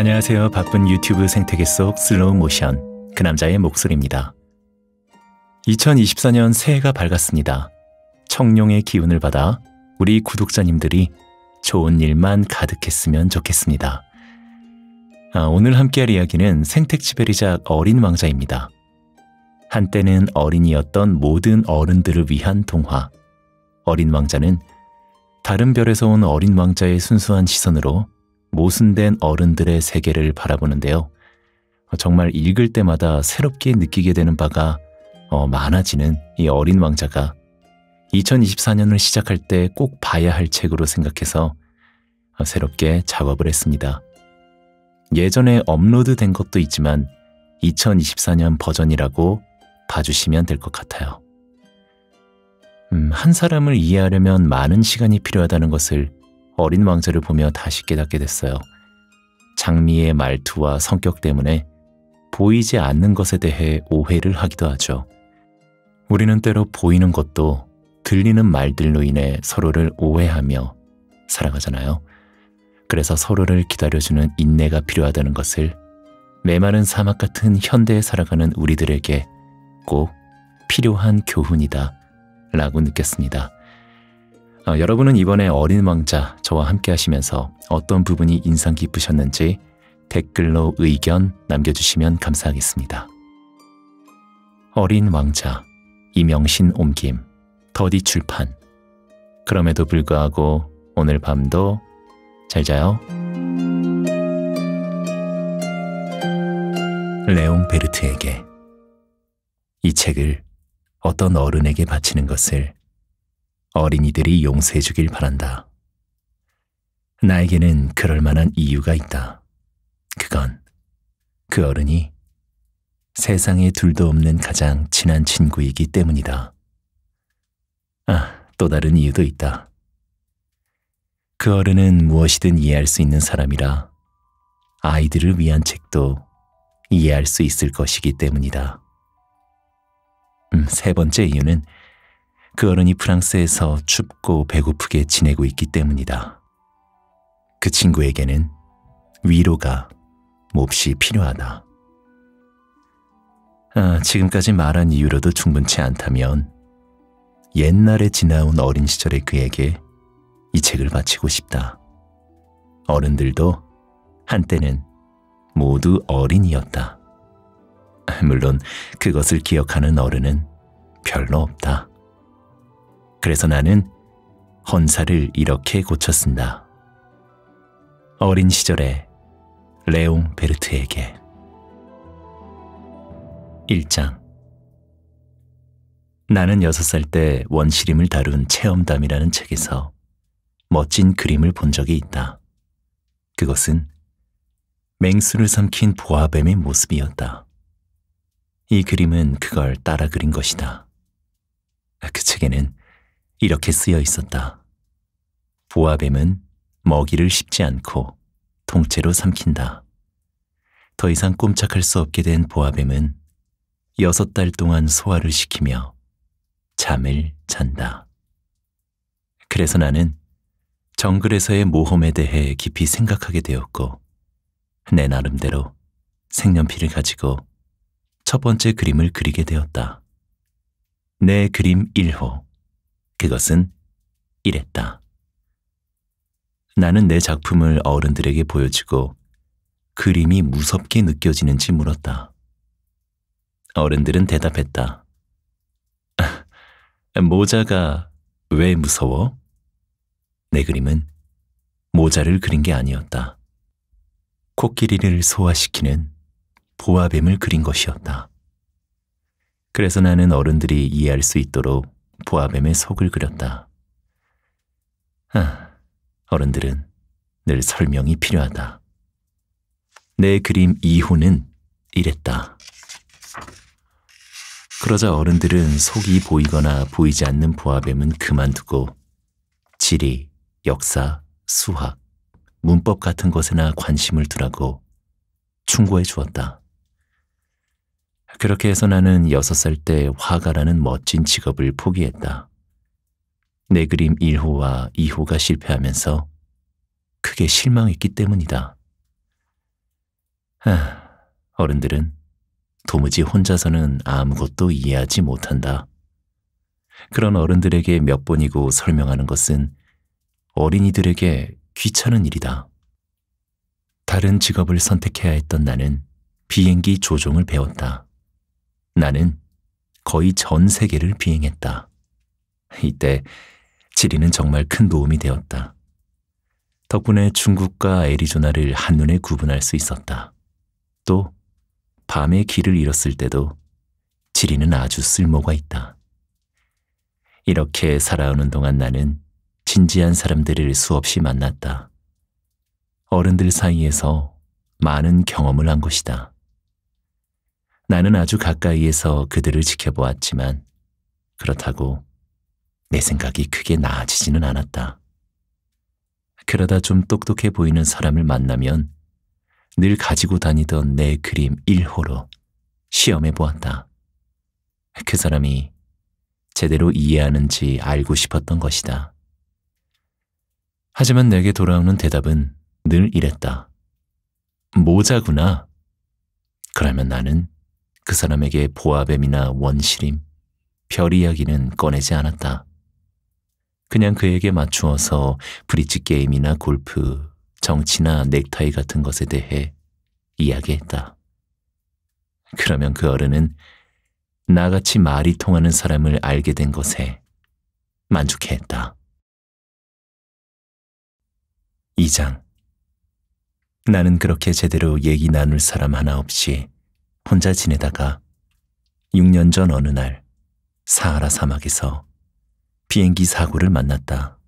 안녕하세요. 바쁜 유튜브 생태계 속 슬로우 모션 그 남자의 목소리입니다. 2024년 새해가 밝았습니다. 청룡의 기운을 받아 우리 구독자님들이 좋은 일만 가득했으면 좋겠습니다. 아, 오늘 함께할 이야기는 생택지베리작 어린 왕자입니다. 한때는 어린이였던 모든 어른들을 위한 동화 어린 왕자는 다른 별에서 온 어린 왕자의 순수한 시선으로 모순된 어른들의 세계를 바라보는데요. 어, 정말 읽을 때마다 새롭게 느끼게 되는 바가 어, 많아지는 이 어린 왕자가 2024년을 시작할 때 꼭 봐야 할 책으로 생각해서 어, 새롭게 작업을 했습니다. 예전에 업로드된 것도 있지만 2024년 버전이라고 봐주시면 될 것 같아요. 음, 한 사람을 이해하려면 많은 시간이 필요하다는 것을 어린 왕자를 보며 다시 깨닫게 됐어요. 장미의 말투와 성격 때문에 보이지 않는 것에 대해 오해를 하기도 하죠. 우리는 때로 보이는 것도 들리는 말들로 인해 서로를 오해하며 살아가잖아요. 그래서 서로를 기다려주는 인내가 필요하다는 것을 메마른 사막 같은 현대에 살아가는 우리들에게 꼭 필요한 교훈이다 라고 느꼈습니다. 어, 여러분은 이번에 어린 왕자 저와 함께 하시면서 어떤 부분이 인상 깊으셨는지 댓글로 의견 남겨주시면 감사하겠습니다. 어린 왕자 이명신 옮김 더디 출판 그럼에도 불구하고 오늘 밤도 잘 자요. 레옹 베르트에게 이 책을 어떤 어른에게 바치는 것을 어린이들이 용서해 주길 바란다. 나에게는 그럴 만한 이유가 있다. 그건 그 어른이 세상에 둘도 없는 가장 친한 친구이기 때문이다. 아, 또 다른 이유도 있다. 그 어른은 무엇이든 이해할 수 있는 사람이라 아이들을 위한 책도 이해할 수 있을 것이기 때문이다. 음, 세 번째 이유는 그 어른이 프랑스에서 춥고 배고프게 지내고 있기 때문이다. 그 친구에게는 위로가 몹시 필요하다. 아, 지금까지 말한 이유로도 충분치 않다면 옛날에 지나온 어린 시절의 그에게 이 책을 바치고 싶다. 어른들도 한때는 모두 어린이였다. 물론 그것을 기억하는 어른은 별로 없다. 그래서 나는 헌사를 이렇게 고쳤습니다. 어린 시절에 레옹 베르트에게 1장 나는 6살 때 원시림을 다룬 체험담이라는 책에서 멋진 그림을 본 적이 있다. 그것은 맹수를 삼킨 보아뱀의 모습이었다. 이 그림은 그걸 따라 그린 것이다. 그 책에는 이렇게 쓰여 있었다. 보아뱀은 먹이를 씹지 않고 통째로 삼킨다. 더 이상 꼼짝할 수 없게 된 보아뱀은 여섯 달 동안 소화를 시키며 잠을 잔다. 그래서 나는 정글에서의 모험에 대해 깊이 생각하게 되었고 내 나름대로 색연필을 가지고 첫 번째 그림을 그리게 되었다. 내 그림 1호 그것은 이랬다. 나는 내 작품을 어른들에게 보여주고 그림이 무섭게 느껴지는지 물었다. 어른들은 대답했다. 모자가 왜 무서워? 내 그림은 모자를 그린 게 아니었다. 코끼리를 소화시키는 보아뱀을 그린 것이었다. 그래서 나는 어른들이 이해할 수 있도록 보아뱀의 속을 그렸다. 아, 어른들은 늘 설명이 필요하다. 내 그림 이호는 이랬다. 그러자 어른들은 속이 보이거나 보이지 않는 보아뱀은 그만두고 지리, 역사, 수학, 문법 같은 것에나 관심을 두라고 충고해 주었다. 그렇게 해서 나는 여섯 살 때 화가라는 멋진 직업을 포기했다. 내 그림 1호와 2호가 실패하면서 크게 실망했기 때문이다. 하, 어른들은 도무지 혼자서는 아무것도 이해하지 못한다. 그런 어른들에게 몇 번이고 설명하는 것은 어린이들에게 귀찮은 일이다. 다른 직업을 선택해야 했던 나는 비행기 조종을 배웠다. 나는 거의 전 세계를 비행했다. 이때 지리는 정말 큰 도움이 되었다. 덕분에 중국과 애리조나를 한눈에 구분할 수 있었다. 또 밤에 길을 잃었을 때도 지리는 아주 쓸모가 있다. 이렇게 살아오는 동안 나는 진지한 사람들을 수없이 만났다. 어른들 사이에서 많은 경험을 한 것이다. 나는 아주 가까이에서 그들을 지켜보았지만 그렇다고 내 생각이 크게 나아지지는 않았다. 그러다 좀 똑똑해 보이는 사람을 만나면 늘 가지고 다니던 내 그림 1호로 시험해 보았다. 그 사람이 제대로 이해하는지 알고 싶었던 것이다. 하지만 내게 돌아오는 대답은 늘 이랬다. 모자구나. 그러면 나는 그 사람에게 보아뱀이나 원시림, 별 이야기는 꺼내지 않았다. 그냥 그에게 맞추어서 브릿지 게임이나 골프, 정치나 넥타이 같은 것에 대해 이야기했다. 그러면 그 어른은 나같이 말이 통하는 사람을 알게 된 것에 만족해했다. 2장 나는 그렇게 제대로 얘기 나눌 사람 하나 없이 혼자 지내다가 6년 전 어느 날 사하라 사막에서 비행기 사고를 만났다.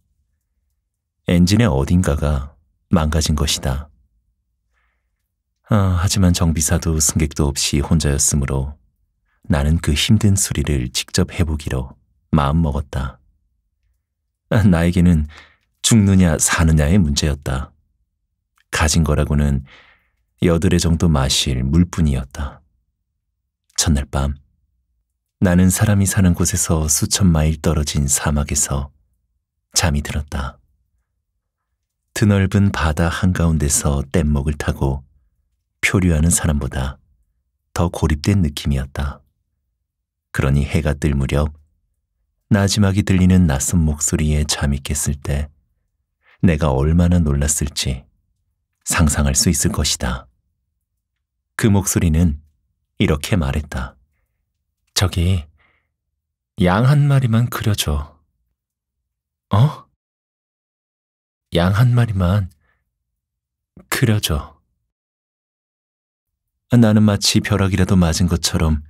엔진의 어딘가가 망가진 것이다. 아, 하지만 정비사도 승객도 없이 혼자였으므로 나는 그 힘든 수리를 직접 해보기로 마음먹었다. 아, 나에게는 죽느냐 사느냐의 문제였다. 가진 거라고는 여드레 정도 마실 물뿐이었다. 첫날 밤 나는 사람이 사는 곳에서 수천 마일 떨어진 사막에서 잠이 들었다. 드넓은 바다 한가운데서 뗏목을 타고 표류하는 사람보다 더 고립된 느낌이었다. 그러니 해가 뜰 무렵 나지막이 들리는 낯선 목소리에 잠이 깼을 때 내가 얼마나 놀랐을지 상상할 수 있을 것이다. 그 목소리는 이렇게 말했다. 저기, 양 한 마리만 그려줘. 어? 양 한 마리만 그려줘. 나는 마치 벼락이라도 맞은 것처럼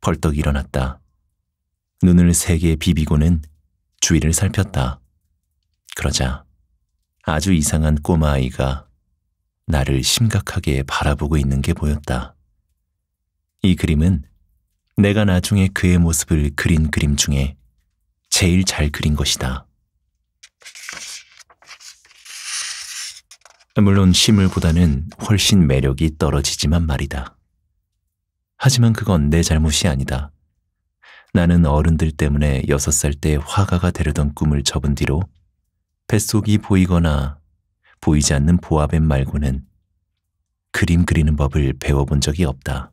벌떡 일어났다. 눈을 세게 비비고는 주위를 살폈다. 그러자 아주 이상한 꼬마아이가 나를 심각하게 바라보고 있는 게 보였다. 이 그림은 내가 나중에 그의 모습을 그린 그림 중에 제일 잘 그린 것이다. 물론 시물보다는 훨씬 매력이 떨어지지만 말이다. 하지만 그건 내 잘못이 아니다. 나는 어른들 때문에 여섯 살 때 화가가 되려던 꿈을 접은 뒤로 뱃속이 보이거나 보이지 않는 보아뱀 말고는 그림 그리는 법을 배워본 적이 없다.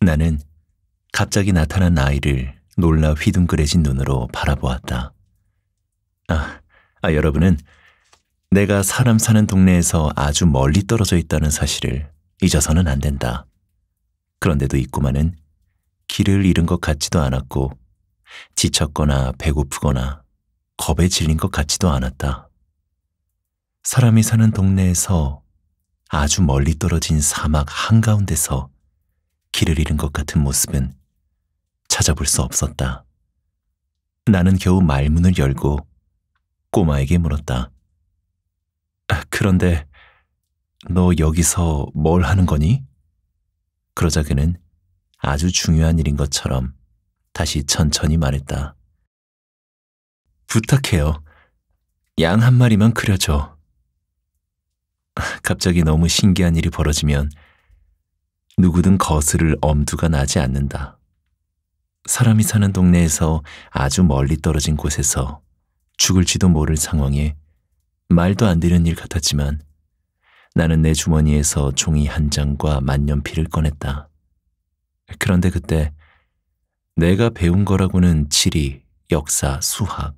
나는 갑자기 나타난 아이를 놀라 휘둥그레진 눈으로 바라보았다. 아, 아, 여러분은 내가 사람 사는 동네에서 아주 멀리 떨어져 있다는 사실을 잊어서는 안 된다. 그런데도 이꼬만은 길을 잃은 것 같지도 않았고 지쳤거나 배고프거나 겁에 질린 것 같지도 않았다. 사람이 사는 동네에서 아주 멀리 떨어진 사막 한가운데서 길을 잃은 것 같은 모습은 찾아볼 수 없었다. 나는 겨우 말문을 열고 꼬마에게 물었다. 아, 그런데 너 여기서 뭘 하는 거니? 그러자 그는 아주 중요한 일인 것처럼 다시 천천히 말했다. 부탁해요. 양 한 마리만 그려줘. 아, 갑자기 너무 신기한 일이 벌어지면 누구든 거스를 엄두가 나지 않는다. 사람이 사는 동네에서 아주 멀리 떨어진 곳에서 죽을지도 모를 상황에 말도 안 되는 일 같았지만 나는 내 주머니에서 종이 한 장과 만년필을 꺼냈다. 그런데 그때 내가 배운 거라고는 지리, 역사, 수학,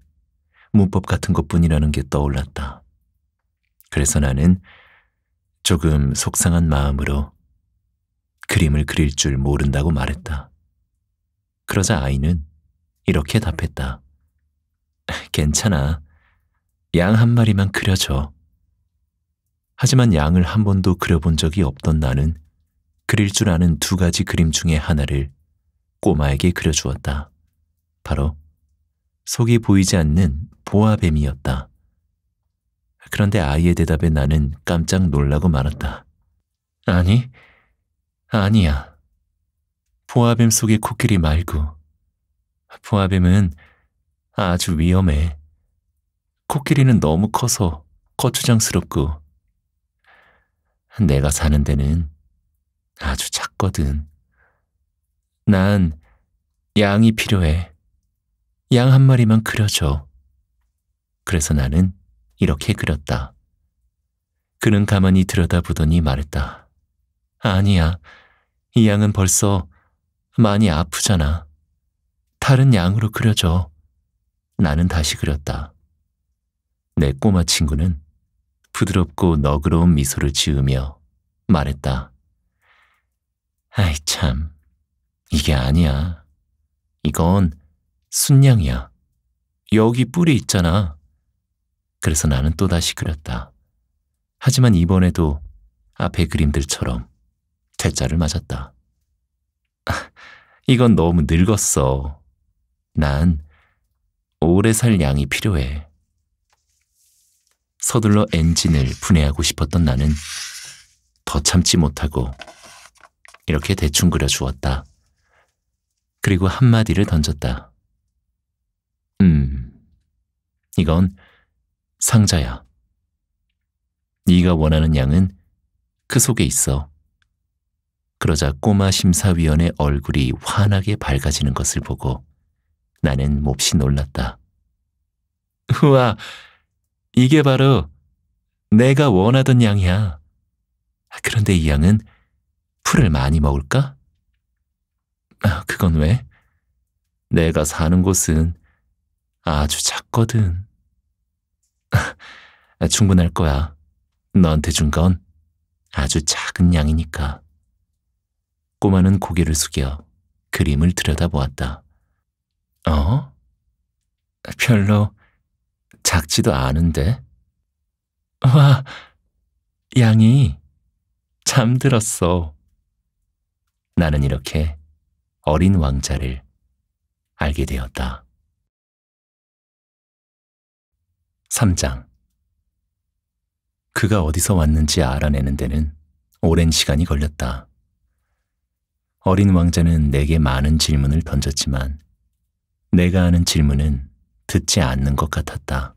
문법 같은 것뿐이라는 게 떠올랐다. 그래서 나는 조금 속상한 마음으로 그림을 그릴 줄 모른다고 말했다. 그러자 아이는 이렇게 답했다. 괜찮아. 양 한 마리만 그려줘. 하지만 양을 한 번도 그려본 적이 없던 나는 그릴 줄 아는 두 가지 그림 중에 하나를 꼬마에게 그려주었다. 바로 속이 보이지 않는 보아뱀이었다. 그런데 아이의 대답에 나는 깜짝 놀라고 말았다. 아니, 아니야. 보아뱀 속의 코끼리 말고. 보아뱀은 아주 위험해. 코끼리는 너무 커서 거추장스럽고. 내가 사는 데는 아주 작거든. 난 양이 필요해. 양 한 마리만 그려줘. 그래서 나는 이렇게 그렸다. 그는 가만히 들여다보더니 말했다. 아니야. 이 양은 벌써 많이 아프잖아. 다른 양으로 그려줘. 나는 다시 그렸다. 내 꼬마 친구는 부드럽고 너그러운 미소를 지으며 말했다. 아이 참, 이게 아니야. 이건 순양이야. 여기 뿔이 있잖아. 그래서 나는 또다시 그렸다. 하지만 이번에도 앞의 그림들처럼 퇴짜를 맞았다. 아, 이건 너무 늙었어. 난 오래 살 양이 필요해. 서둘러 엔진을 분해하고 싶었던 나는 더 참지 못하고 이렇게 대충 그려주었다. 그리고 한마디를 던졌다. 음, 이건 상자야. 네가 원하는 양은 그 속에 있어. 그러자 꼬마 심사위원의 얼굴이 환하게 밝아지는 것을 보고 나는 몹시 놀랐다. 우와, 이게 바로 내가 원하던 양이야. 그런데 이 양은 풀을 많이 먹을까? 아, 그건 왜? 내가 사는 곳은 아주 작거든. 아, 충분할 거야. 너한테 준 건 아주 작은 양이니까. 꼬마는 고개를 숙여 그림을 들여다보았다. 어? 별로 작지도 않은데? 와, 양이 잠들었어. 나는 이렇게 어린 왕자를 알게 되었다. 3장 그가 어디서 왔는지 알아내는 데는 오랜 시간이 걸렸다. 어린 왕자는 내게 많은 질문을 던졌지만 내가 하는 질문은 듣지 않는 것 같았다.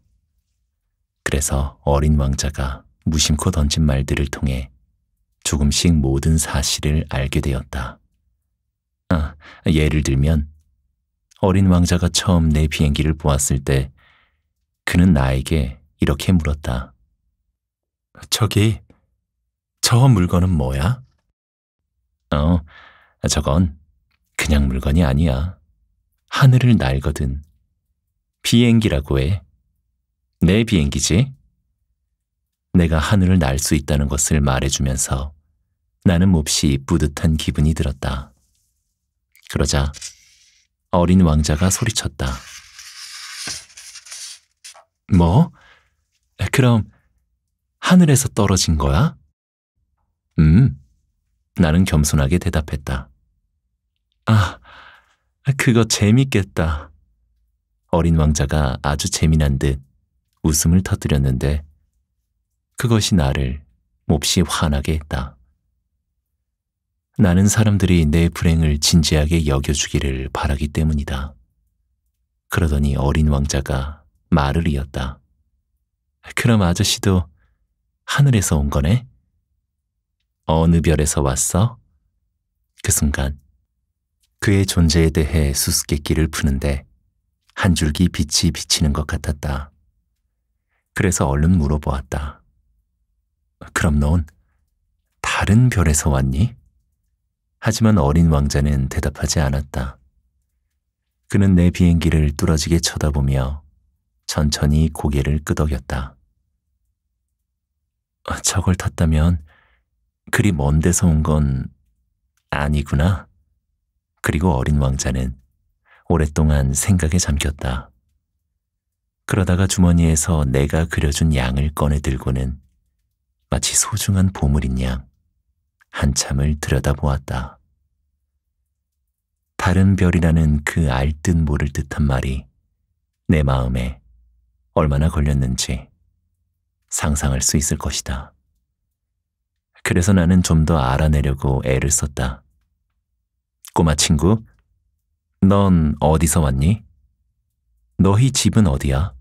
그래서 어린 왕자가 무심코 던진 말들을 통해 조금씩 모든 사실을 알게 되었다. 아, 예를 들면 어린 왕자가 처음 내 비행기를 보았을 때 그는 나에게 이렇게 물었다. 저기, 저 물건은 뭐야? 어, 저건 그냥 물건이 아니야. 하늘을 날거든. 비행기라고 해. 내 비행기지? 내가 하늘을 날 수 있다는 것을 말해주면서 나는 몹시 뿌듯한 기분이 들었다. 그러자 어린 왕자가 소리쳤다. 뭐? 그럼 하늘에서 떨어진 거야? 음, 나는 겸손하게 대답했다. 아, 그거 재밌겠다. 어린 왕자가 아주 재미난 듯 웃음을 터뜨렸는데 그것이 나를 몹시 화나게 했다. 나는 사람들이 내 불행을 진지하게 여겨주기를 바라기 때문이다. 그러더니 어린 왕자가 말을 이었다. 그럼 아저씨도 하늘에서 온 거네? 어느 별에서 왔어? 그 순간 그의 존재에 대해 수수께끼를 푸는데 한 줄기 빛이 비치는 것 같았다. 그래서 얼른 물어보았다. 그럼 넌 다른 별에서 왔니? 하지만 어린 왕자는 대답하지 않았다. 그는 내 비행기를 뚫어지게 쳐다보며 천천히 고개를 끄덕였다. 저걸 탔다면 그리 먼 데서 온 건 아니구나. 그리고 어린 왕자는 오랫동안 생각에 잠겼다. 그러다가 주머니에서 내가 그려준 양을 꺼내 들고는 마치 소중한 보물인 양 한참을 들여다보았다. 다른 별이라는 그알듯 모를 듯한 말이 내 마음에 얼마나 걸렸는지 상상할 수 있을 것이다. 그래서 나는 좀 더 알아내려고 애를 썼다. 꼬마 친구, 넌 어디서 왔니? 너희 집은 어디야?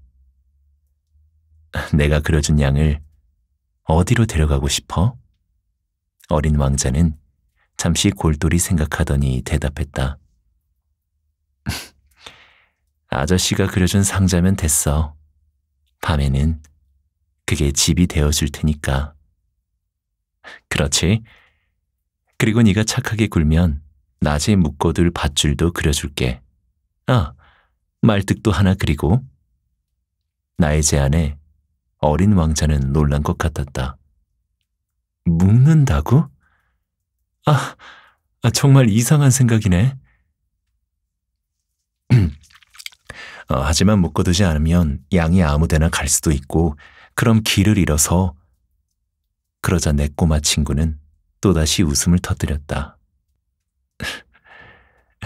내가 그려준 양을 어디로 데려가고 싶어? 어린 왕자는 잠시 골똘히 생각하더니 대답했다. 아저씨가 그려준 상자면 됐어. 밤에는 그게 집이 되어줄 테니까. 그렇지. 그리고 네가 착하게 굴면 낮에 묶어둘 밧줄도 그려줄게. 아, 말뚝도 하나 그리고. 나의 제안에 어린 왕자는 놀란 것 같았다. 묶는다고? 아, 아 정말 이상한 생각이네. 어, 하지만 묶어두지 않으면 양이 아무데나 갈 수도 있고 그럼 길을 잃어서 그러자 내 꼬마 친구는 또다시 웃음을 터뜨렸다.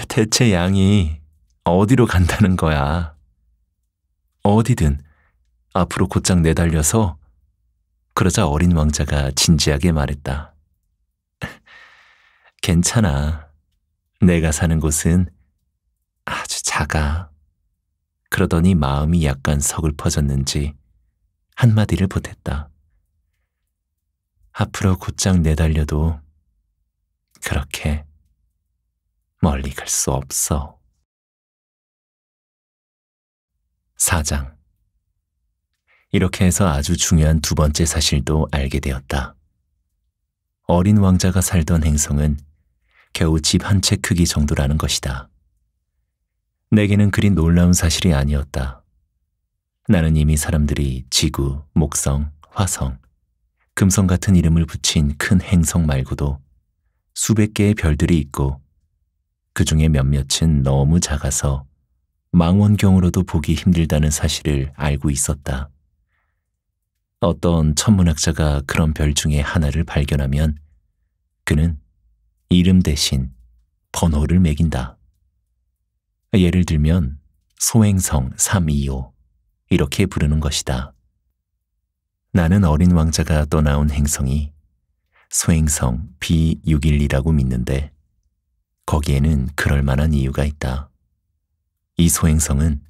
대체 양이 어디로 간다는 거야. 어디든 앞으로 곧장 내달려서 그러자 어린 왕자가 진지하게 말했다. 괜찮아. 내가 사는 곳은 아주 작아. 그러더니 마음이 약간 서글퍼졌는지 한마디를 보탰다. 앞으로 곧장 내달려도 그렇게 멀리 갈 수 없어. 사장. 이렇게 해서 아주 중요한 두 번째 사실도 알게 되었다. 어린 왕자가 살던 행성은 겨우 집 한 채 크기 정도라는 것이다. 내게는 그리 놀라운 사실이 아니었다. 나는 이미 사람들이 지구, 목성, 화성, 금성 같은 이름을 붙인 큰 행성 말고도 수백 개의 별들이 있고 그 중에 몇몇은 너무 작아서 망원경으로도 보기 힘들다는 사실을 알고 있었다. 어떤 천문학자가 그런 별 중에 하나를 발견하면 그는 이름 대신 번호를 매긴다. 예를 들면 소행성 325 이렇게 부르는 것이다. 나는 어린 왕자가 떠나온 행성이 소행성 B612라고 믿는데 거기에는 그럴 만한 이유가 있다. 이 소행성은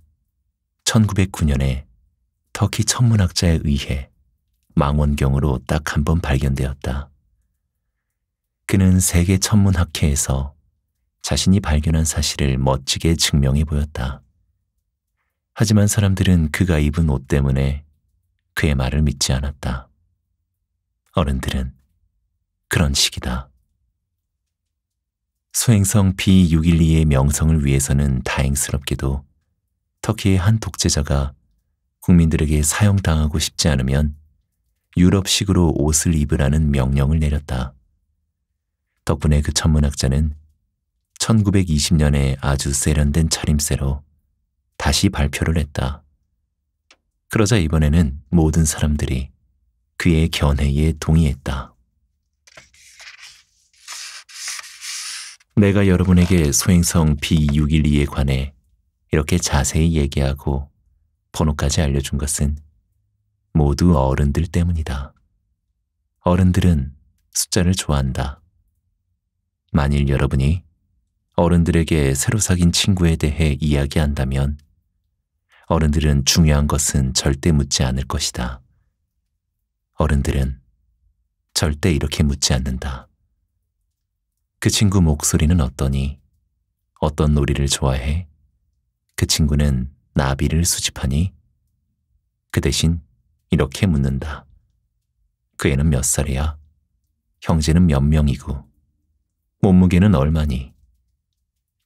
1909년에 터키 천문학자에 의해 망원경으로 딱 한 번 발견되었다. 그는 세계 천문학회에서 자신이 발견한 사실을 멋지게 증명해 보였다. 하지만 사람들은 그가 입은 옷 때문에 그의 말을 믿지 않았다. 어른들은 그런 식이다. 소행성 B612의 명성을 위해서는 다행스럽게도 터키의 한 독재자가 국민들에게 사용당하고 싶지 않으면 유럽식으로 옷을 입으라는 명령을 내렸다. 덕분에 그 천문학자는 1920년에 아주 세련된 차림새로 다시 발표를 했다. 그러자 이번에는 모든 사람들이 그의 견해에 동의했다. 내가 여러분에게 소행성 B612에 관해 이렇게 자세히 얘기하고 번호까지 알려준 것은 모두 어른들 때문이다. 어른들은 숫자를 좋아한다. 만일 여러분이 어른들에게 새로 사귄 친구에 대해 이야기한다면 어른들은 중요한 것은 절대 묻지 않을 것이다. 어른들은 절대 이렇게 묻지 않는다. 그 친구 목소리는 어떠니? 어떤 놀이를 좋아해? 그 친구는 나비를 수집하니? 그 대신 이렇게 묻는다. 그 애는 몇 살이야? 형제는 몇 명이고? 몸무게는 얼마니?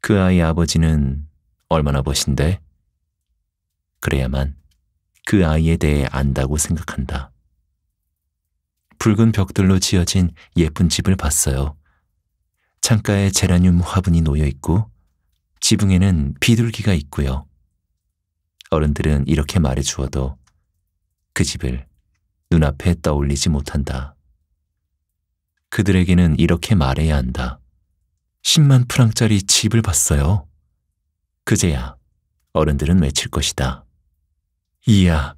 그 아이 아버지는 얼마나 버신데? 그래야만 그 아이에 대해 안다고 생각한다. 붉은 벽들로 지어진 예쁜 집을 봤어요. 창가에 제라늄 화분이 놓여 있고 지붕에는 비둘기가 있고요. 어른들은 이렇게 말해 주어도 그 집을 눈앞에 떠올리지 못한다. 그들에게는 이렇게 말해야 한다. 10만 프랑짜리 집을 봤어요. 그제야 어른들은 외칠 것이다. 이야,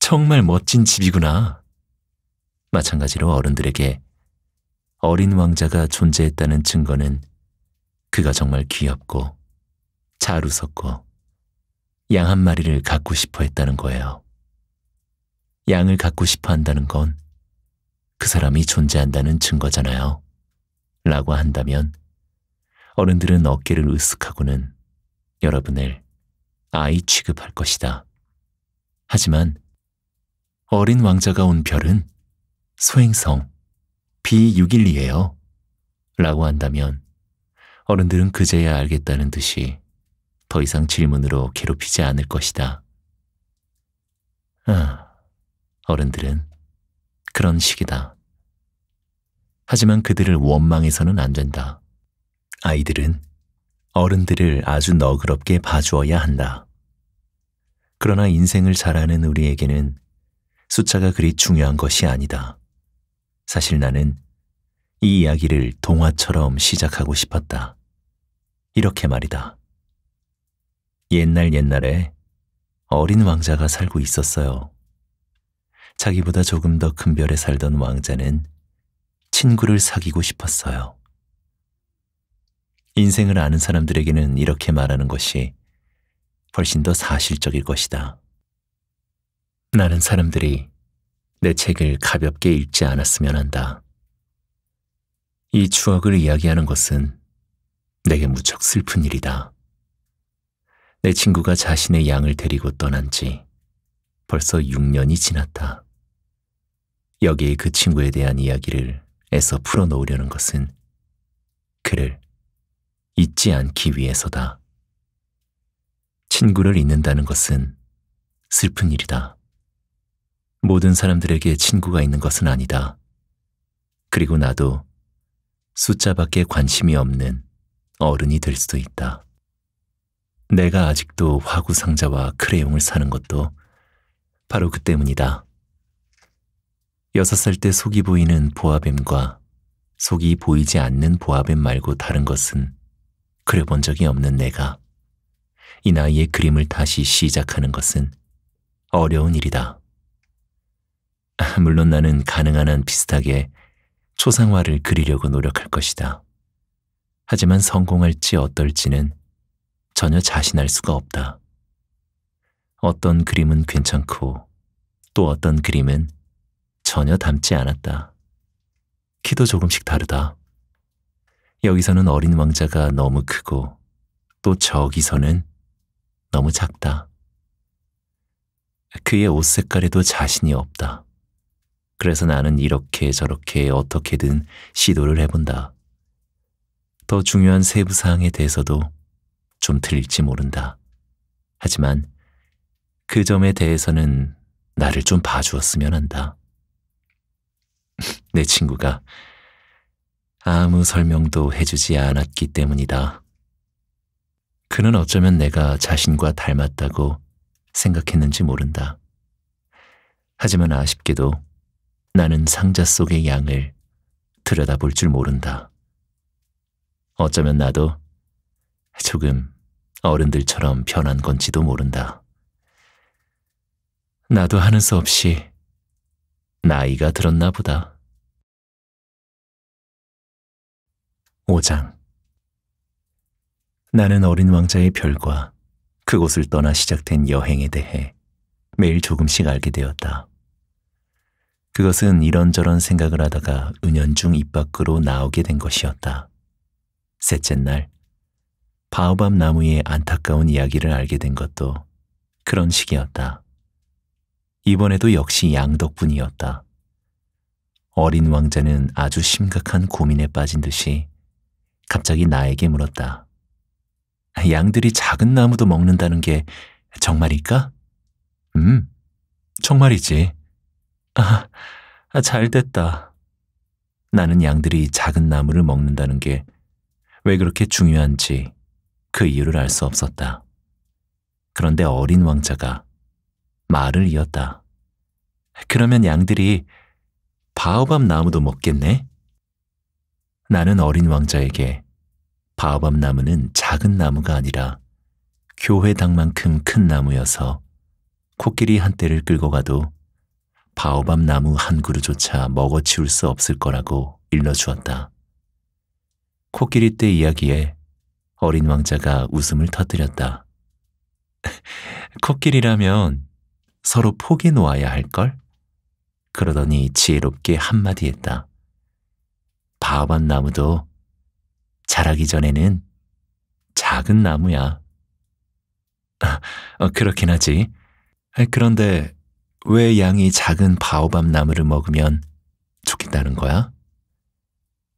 정말 멋진 집이구나. 마찬가지로 어른들에게 어린 왕자가 존재했다는 증거는 그가 정말 귀엽고 잘 웃었고 양 한 마리를 갖고 싶어 했다는 거예요. 양을 갖고 싶어 한다는 건 그 사람이 존재한다는 증거잖아요. 라고 한다면 어른들은 어깨를 으쓱하고는 여러분을 아이 취급할 것이다. 하지만 어린 왕자가 온 별은 소행성, B612예요. 라고 한다면 어른들은 그제야 알겠다는 듯이 더 이상 질문으로 괴롭히지 않을 것이다. 아, 어른들은 그런 식이다. 하지만 그들을 원망해서는 안 된다. 아이들은 어른들을 아주 너그럽게 봐주어야 한다. 그러나 인생을 잘하는 우리에게는 숫자가 그리 중요한 것이 아니다. 사실 나는 이 이야기를 동화처럼 시작하고 싶었다. 이렇게 말이다. 옛날 옛날에 어린 왕자가 살고 있었어요. 자기보다 조금 더 큰 별에 살던 왕자는 친구를 사귀고 싶었어요. 인생을 아는 사람들에게는 이렇게 말하는 것이 훨씬 더 사실적일 것이다. 나는 사람들이 내 책을 가볍게 읽지 않았으면 한다. 이 추억을 이야기하는 것은 내게 무척 슬픈 일이다. 내 친구가 자신의 양을 데리고 떠난 지 벌써 6년이 지났다. 여기에 그 친구에 대한 이야기를 애써 풀어놓으려는 것은 그를 잊지 않기 위해서다. 친구를 잊는다는 것은 슬픈 일이다. 모든 사람들에게 친구가 있는 것은 아니다. 그리고 나도 숫자밖에 관심이 없는 어른이 될 수도 있다. 내가 아직도 화구 상자와 크레용을 사는 것도 바로 그 때문이다. 여섯 살 때 속이 보이는 보아뱀과 속이 보이지 않는 보아뱀 말고 다른 것은 그려본 적이 없는 내가 이 나이에 그림을 다시 시작하는 것은 어려운 일이다. 물론 나는 가능한 한 비슷하게 초상화를 그리려고 노력할 것이다. 하지만 성공할지 어떨지는 전혀 자신할 수가 없다. 어떤 그림은 괜찮고 또 어떤 그림은 전혀 닮지 않았다. 키도 조금씩 다르다. 여기서는 어린 왕자가 너무 크고 또 저기서는 너무 작다. 그의 옷 색깔에도 자신이 없다. 그래서 나는 이렇게 저렇게 어떻게든 시도를 해본다. 더 중요한 세부사항에 대해서도 좀 틀릴지 모른다. 하지만 그 점에 대해서는 나를 좀 봐주었으면 한다. 내 친구가 아무 설명도 해주지 않았기 때문이다. 그는 어쩌면 내가 자신과 닮았다고 생각했는지 모른다. 하지만 아쉽게도 나는 상자 속의 양을 들여다볼 줄 모른다. 어쩌면 나도 조금 어른들처럼 변한 건지도 모른다. 나도 하는 수 없이 나이가 들었나 보다. 5장 나는 어린 왕자의 별과 그곳을 떠나 시작된 여행에 대해 매일 조금씩 알게 되었다. 그것은 이런저런 생각을 하다가 은연중 입 밖으로 나오게 된 것이었다. 셋째 날, 바오밤 나무의 안타까운 이야기를 알게 된 것도 그런 식이었다 이번에도 역시 양 덕분이었다. 어린 왕자는 아주 심각한 고민에 빠진 듯이 갑자기 나에게 물었다. 양들이 작은 나무도 먹는다는 게 정말일까? 음, 정말이지. 아, 아, 잘 됐다. 나는 양들이 작은 나무를 먹는다는 게 왜 그렇게 중요한지 그 이유를 알 수 없었다. 그런데 어린 왕자가 말을 이었다. 그러면 양들이 바오밤 나무도 먹겠네? 나는 어린 왕자에게 바오밤 나무는 작은 나무가 아니라 교회당만큼 큰 나무여서 코끼리 한 대를 끌고 가도 바오밤 나무 한 그루조차 먹어치울 수 없을 거라고 일러주었다. 코끼리 때 이야기에 어린 왕자가 웃음을 터뜨렸다. 코끼리라면 서로 포기 놓아야 할걸? 그러더니 지혜롭게 한마디 했다. 바오밤 나무도 자라기 전에는 작은 나무야. 아, 그렇긴 하지. 그런데 왜 양이 작은 바오밥 나무를 먹으면 좋겠다는 거야?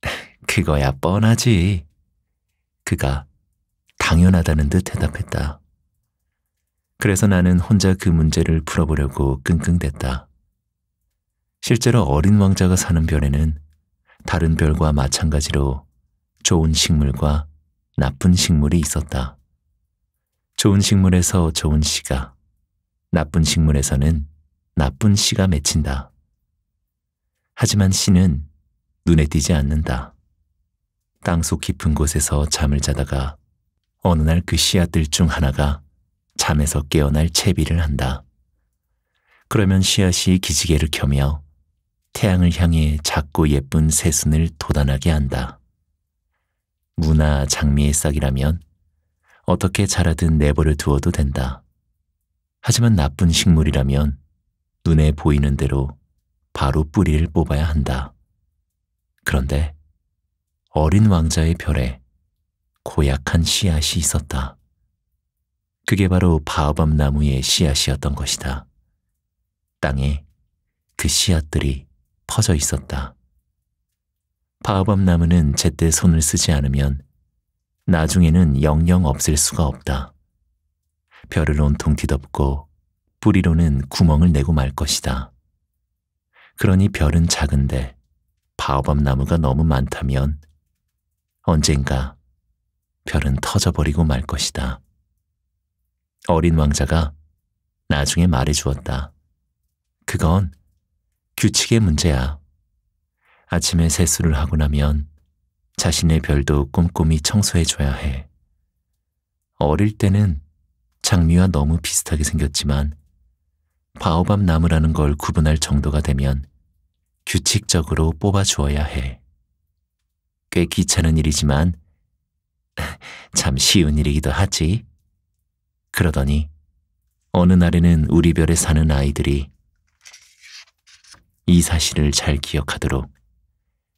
그거야 뻔하지. 그가 당연하다는 듯 대답했다. 그래서 나는 혼자 그 문제를 풀어보려고 끙끙댔다. 실제로 어린 왕자가 사는 별에는 다른 별과 마찬가지로 좋은 식물과 나쁜 식물이 있었다. 좋은 식물에서 좋은 씨가, 나쁜 식물에서는 나쁜 씨가 맺힌다. 하지만 씨는 눈에 띄지 않는다. 땅 속 깊은 곳에서 잠을 자다가 어느 날 그 씨앗들 중 하나가 잠에서 깨어날 채비를 한다. 그러면 씨앗이 기지개를 켜며 태양을 향해 작고 예쁜 새순을 도단하게 한다. 무나 장미의 싹이라면 어떻게 자라든 내버려 두어도 된다. 하지만 나쁜 식물이라면 눈에 보이는 대로 바로 뿌리를 뽑아야 한다. 그런데 어린 왕자의 별에 고약한 씨앗이 있었다. 그게 바로 바오밤 나무의 씨앗이었던 것이다. 땅에 그 씨앗들이 퍼져 있었다. 바오밤 나무는 제때 손을 쓰지 않으면 나중에는 영영 없을 수가 없다. 별을 온통 뒤덮고 뿌리로는 구멍을 내고 말 것이다. 그러니 별은 작은데 바오밤 나무가 너무 많다면 언젠가 별은 터져버리고 말 것이다. 어린 왕자가 나중에 말해 주었다. 그건 규칙의 문제야. 아침에 세수를 하고 나면 자신의 별도 꼼꼼히 청소해줘야 해. 어릴 때는 장미와 너무 비슷하게 생겼지만 바오밤 나무라는 걸 구분할 정도가 되면 규칙적으로 뽑아 주어야 해. 꽤 귀찮은 일이지만 참 쉬운 일이기도 하지. 그러더니 어느 날에는 우리 별에 사는 아이들이 이 사실을 잘 기억하도록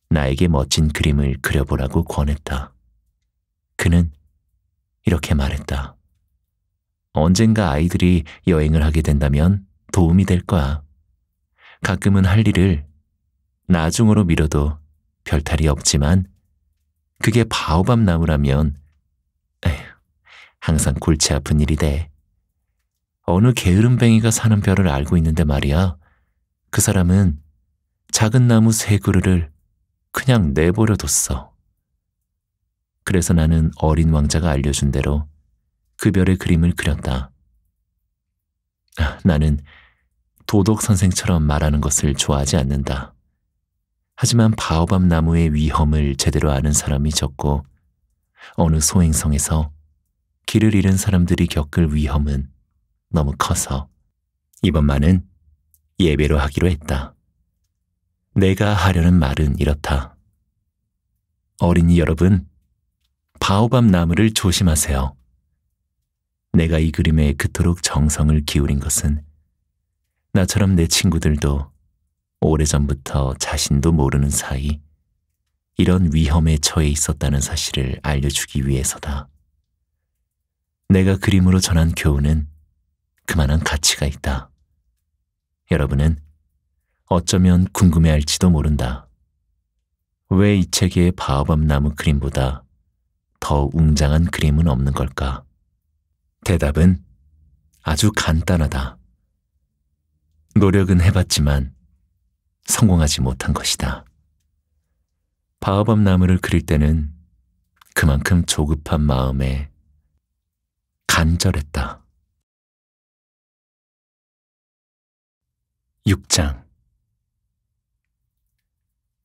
나에게 멋진 그림을 그려보라고 권했다. 그는 이렇게 말했다. 언젠가 아이들이 여행을 하게 된다면 도움이 될 거야. 가끔은 할 일을 나중으로 미뤄도 별탈이 없지만 그게 바오밤 나무라면 에휴, 항상 골치 아픈 일이 돼. 어느 게으름뱅이가 사는 별을 알고 있는데 말이야. 그 사람은 작은 나무 세 그루를 그냥 내버려뒀어. 그래서 나는 어린 왕자가 알려준 대로 그 별의 그림을 그렸다. 아, 나는 도덕 선생처럼 말하는 것을 좋아하지 않는다. 하지만 바오밤 나무의 위험을 제대로 아는 사람이 적고 어느 소행성에서 길을 잃은 사람들이 겪을 위험은 너무 커서 이번만은 예배로 하기로 했다. 내가 하려는 말은 이렇다. 어린이 여러분, 바오밤 나무를 조심하세요. 내가 이 그림에 그토록 정성을 기울인 것은 나처럼 내 친구들도 오래전부터 자신도 모르는 사이 이런 위험에 처해 있었다는 사실을 알려주기 위해서다. 내가 그림으로 전한 교훈은 그만한 가치가 있다. 여러분은 어쩌면 궁금해할지도 모른다. 왜 이 책의 바오밤 나무 그림보다 더 웅장한 그림은 없는 걸까? 대답은 아주 간단하다. 노력은 해봤지만 성공하지 못한 것이다. 바오밥 나무를 그릴 때는 그만큼 조급한 마음에 간절했다. 6장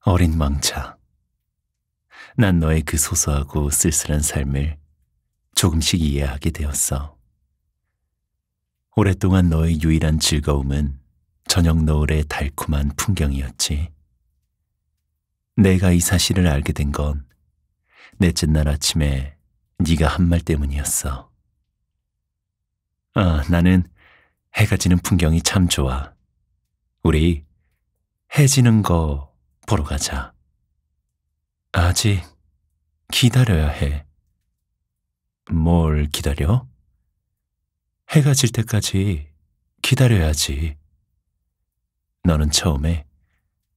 어린 왕자 난 너의 그 소소하고 쓸쓸한 삶을 조금씩 이해하게 되었어. 오랫동안 너의 유일한 즐거움은 저녁 노을의 달콤한 풍경이었지. 내가 이 사실을 알게 된 건 넷째 날 아침에 네가 한 말 때문이었어. 아, 나는 해가 지는 풍경이 참 좋아. 우리 해 지는 거 보러 가자. 아직 기다려야 해. 뭘 기다려? 해가 질 때까지 기다려야지. 너는 처음에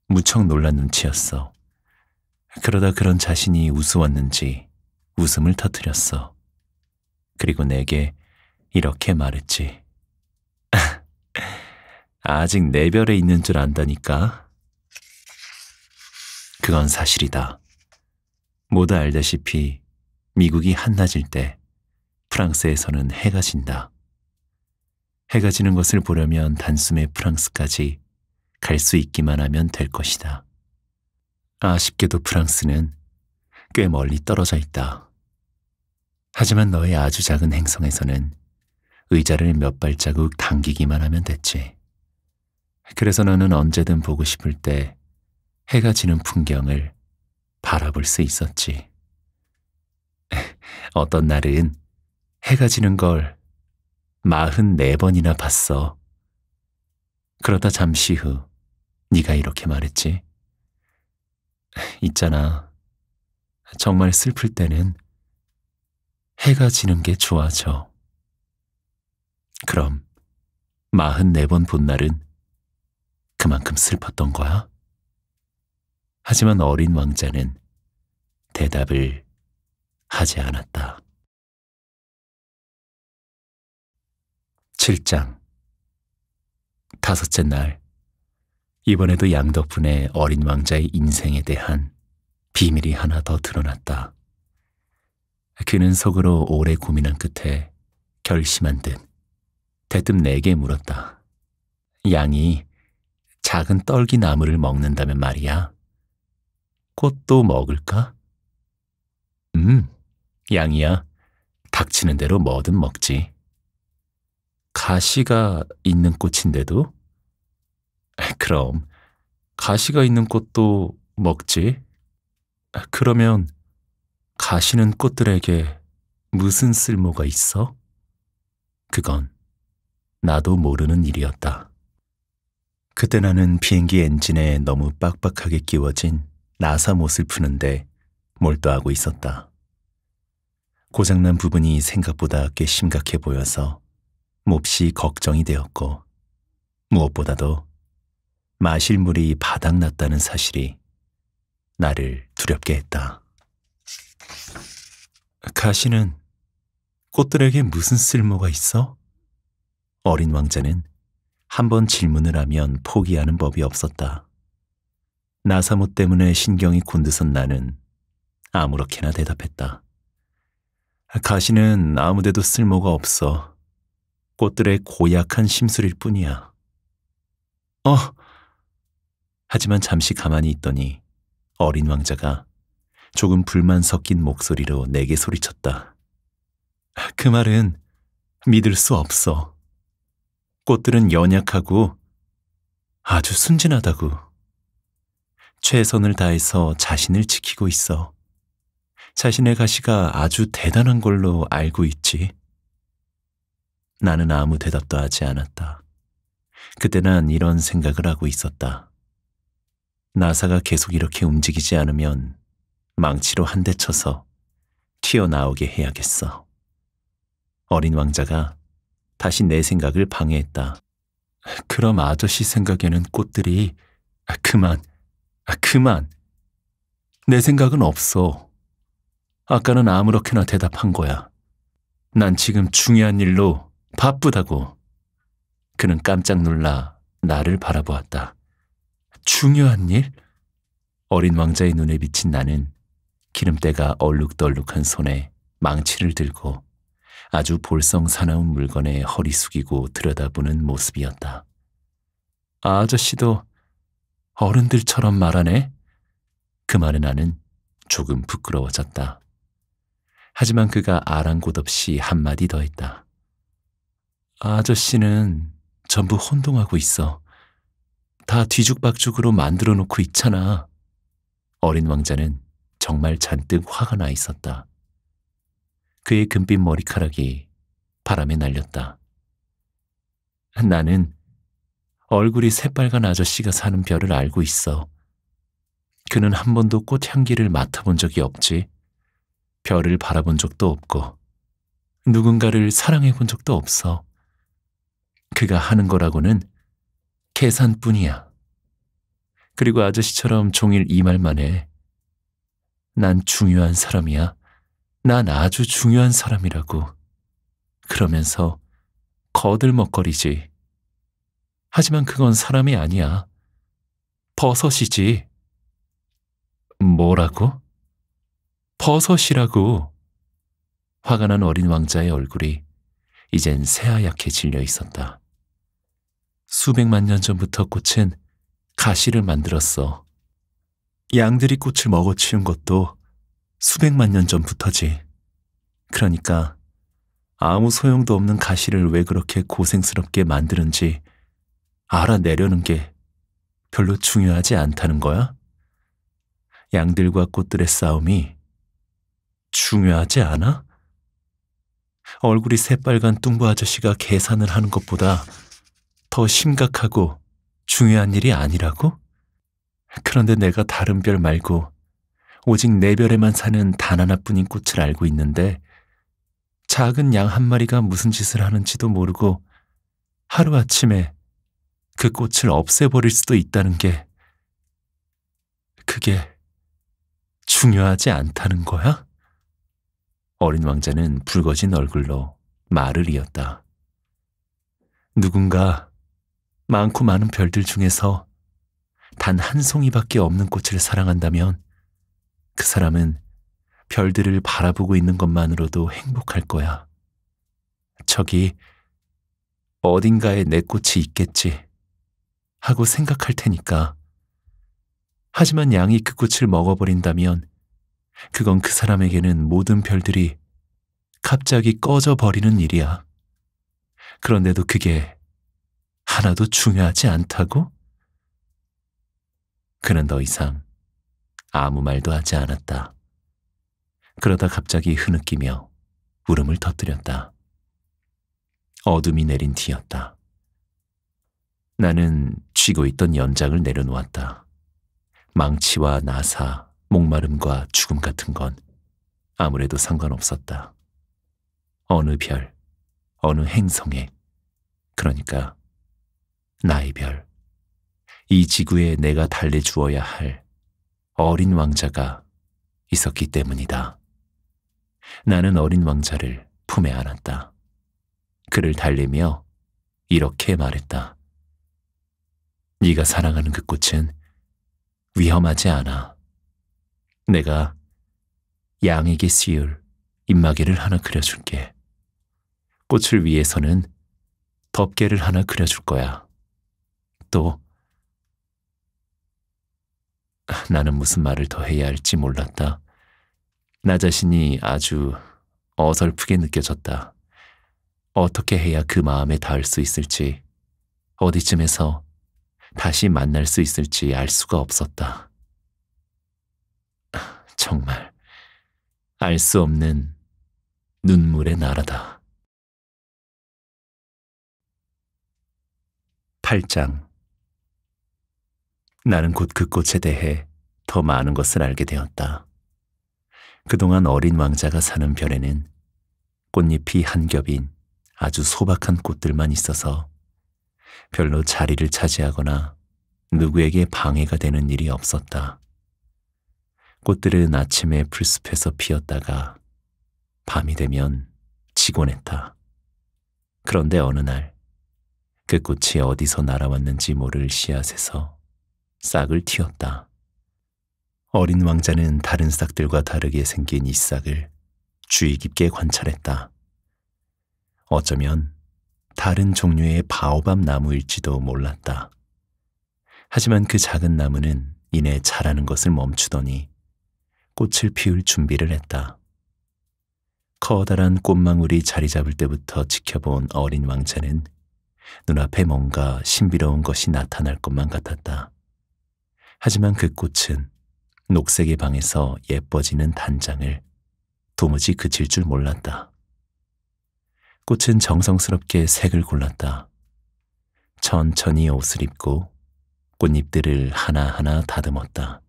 무척 놀란 눈치였어. 그러다 그런 자신이 우스웠는지 웃음을 터뜨렸어. 그리고 내게 이렇게 말했지. 아직 내 네 별에 있는 줄 안다니까. 그건 사실이다. 모두 알다시피 미국이 한낮일 때 프랑스에서는 해가 진다. 해가 지는 것을 보려면 단숨에 프랑스까지 갈수 있기만 하면 될 것이다. 아쉽게도 프랑스는 꽤 멀리 떨어져 있다. 하지만 너의 아주 작은 행성에서는 의자를 몇 발자국 당기기만 하면 됐지. 그래서 너는 언제든 보고 싶을 때 해가 지는 풍경을 바라볼 수 있었지. 어떤 날은 해가 지는 걸 44번이나 봤어. 그러다 잠시 후 네가 이렇게 말했지. 있잖아. 정말 슬플 때는 해가 지는 게 좋아져. 그럼 4 4번본 날은 그만큼 슬펐던 거야? 하지만 어린 왕자는 대답을 하지 않았다. 7장 다섯째 날 이번에도 양덕분에 어린 왕자의 인생에 대한 비밀이 하나 더 드러났다. 그는 속으로 오래 고민한 끝에 결심한 듯 대뜸 내게 물었다. 양이 작은 떨기 나무를 먹는다면 말이야. 꽃도 먹을까? 음, 양이야. 닥치는 대로 뭐든 먹지. 가시가 있는 꽃인데도 그럼 가시가 있는 꽃도 먹지? 그러면 가시는 꽃들에게 무슨 쓸모가 있어? 그건 나도 모르는 일이었다. 그때 나는 비행기 엔진에 너무 빡빡하게 끼워진 나사못을 푸는데 몰두하고 있었다. 고장난 부분이 생각보다 꽤 심각해 보여서 몹시 걱정이 되었고 무엇보다도 마실 물이 바닥났다는 사실이 나를 두렵게 했다. 가시는 꽃들에게 무슨 쓸모가 있어? 어린 왕자는 한번 질문을 하면 포기하는 법이 없었다. 나사모 때문에 신경이 곤드선 나는 아무렇게나 대답했다. 가시는 아무데도 쓸모가 없어. 꽃들의 고약한 심술일 뿐이야. 어, 하지만 잠시 가만히 있더니 어린 왕자가 조금 불만 섞인 목소리로 내게 소리쳤다. 그 말은 믿을 수 없어. 꽃들은 연약하고 아주 순진하다고. 최선을 다해서 자신을 지키고 있어. 자신의 가시가 아주 대단한 걸로 알고 있지. 나는 아무 대답도 하지 않았다. 그때 난 이런 생각을 하고 있었다. 나사가 계속 이렇게 움직이지 않으면 망치로 한 대 쳐서 튀어나오게 해야겠어. 어린 왕자가 다시 내 생각을 방해했다. 그럼 아저씨 생각에는 꽃들이 아, 그만, 아, 그만. 내 생각은 없어. 아까는 아무렇게나 대답한 거야. 난 지금 중요한 일로 바쁘다고. 그는 깜짝 놀라 나를 바라보았다. 중요한 일? 어린 왕자의 눈에 비친 나는 기름때가 얼룩덜룩한 손에 망치를 들고 아주 볼썽 사나운 물건에 허리 숙이고 들여다보는 모습이었다. 아, 아저씨도 어른들처럼 말하네? 그 말에 나는 조금 부끄러워졌다. 하지만 그가 아랑곳 없이 한마디 더 했다. 아저씨는 전부 혼동하고 있어. 다 뒤죽박죽으로 만들어 놓고 있잖아. 어린 왕자는 정말 잔뜩 화가 나 있었다. 그의 금빛 머리카락이 바람에 날렸다. 나는 얼굴이 새빨간 아저씨가 사는 별을 알고 있어. 그는 한 번도 꽃 향기를 맡아본 적이 없지. 별을 바라본 적도 없고, 누군가를 사랑해 본 적도 없어. 그가 하는 거라고는 계산뿐이야. 그리고 아저씨처럼 종일 이 말만 해. 난 중요한 사람이야. 난 아주 중요한 사람이라고. 그러면서 거들먹거리지. 하지만 그건 사람이 아니야. 버섯이지. 뭐라고? 버섯이라고. 화가 난 어린 왕자의 얼굴이 이젠 새하얗게 질려 있었다. 수백만 년 전부터 꽃은 가시를 만들었어. 양들이 꽃을 먹어 치운 것도 수백만 년 전부터지. 그러니까 아무 소용도 없는 가시를 왜 그렇게 고생스럽게 만드는지 알아내려는 게 별로 중요하지 않다는 거야? 양들과 꽃들의 싸움이 중요하지 않아? 얼굴이 새빨간 뚱보 아저씨가 계산을 하는 것보다 더 심각하고 중요한 일이 아니라고? 그런데 내가 다른 별 말고 오직 내 네 별에만 사는 단 하나뿐인 꽃을 알고 있는데 작은 양 한 마리가 무슨 짓을 하는지도 모르고 하루아침에 그 꽃을 없애버릴 수도 있다는 게 그게 중요하지 않다는 거야? 어린 왕자는 붉어진 얼굴로 말을 이었다. 누군가 많고 많은 별들 중에서 단 한 송이밖에 없는 꽃을 사랑한다면 그 사람은 별들을 바라보고 있는 것만으로도 행복할 거야. 저기 어딘가에 내 꽃이 있겠지 하고 생각할 테니까. 하지만 양이 그 꽃을 먹어버린다면 그건 그 사람에게는 모든 별들이 갑자기 꺼져버리는 일이야. 그런데도 그게 하나도 중요하지 않다고? 그는 더 이상 아무 말도 하지 않았다. 그러다 갑자기 흐느끼며 울음을 터뜨렸다. 어둠이 내린 뒤였다. 나는 쥐고 있던 연장을 내려놓았다. 망치와 나사, 목마름과 죽음 같은 건 아무래도 상관없었다. 어느 별, 어느 행성에, 그러니까 나의 별, 이 지구에 내가 달래주어야 할 어린 왕자가 있었기 때문이다. 나는 어린 왕자를 품에 안았다. 그를 달래며 이렇게 말했다. 네가 사랑하는 그 꽃은 위험하지 않아. 내가 양에게 씌울 입마개를 하나 그려줄게. 꽃을 위해서는 덮개를 하나 그려줄 거야. 또 나는 무슨 말을 더 해야 할지 몰랐다. 나 자신이 아주 어설프게 느껴졌다. 어떻게 해야 그 마음에 닿을 수 있을지, 어디쯤에서 다시 만날 수 있을지 알 수가 없었다. 정말 알 수 없는 눈물의 나라다. 8장 나는 곧 그 꽃에 대해 더 많은 것을 알게 되었다. 그동안 어린 왕자가 사는 별에는 꽃잎이 한 겹인 아주 소박한 꽃들만 있어서 별로 자리를 차지하거나 누구에게 방해가 되는 일이 없었다. 꽃들은 아침에 풀숲에서 피었다가 밤이 되면 지곤 했다. 그런데 어느 날 그 꽃이 어디서 날아왔는지 모를 씨앗에서 싹을 틔었다. 어린 왕자는 다른 싹들과 다르게 생긴 이 싹을 주의 깊게 관찰했다. 어쩌면 다른 종류의 바오밤 나무일지도 몰랐다. 하지만 그 작은 나무는 이내 자라는 것을 멈추더니 꽃을 피울 준비를 했다. 커다란 꽃망울이 자리 잡을 때부터 지켜본 어린 왕자는 눈앞에 뭔가 신비로운 것이 나타날 것만 같았다. 하지만 그 꽃은 녹색의 방에서 예뻐지는 단장을 도무지 그칠 줄 몰랐다. 꽃은 정성스럽게 색을 골랐다. 천천히 옷을 입고 꽃잎들을 하나하나 다듬었다.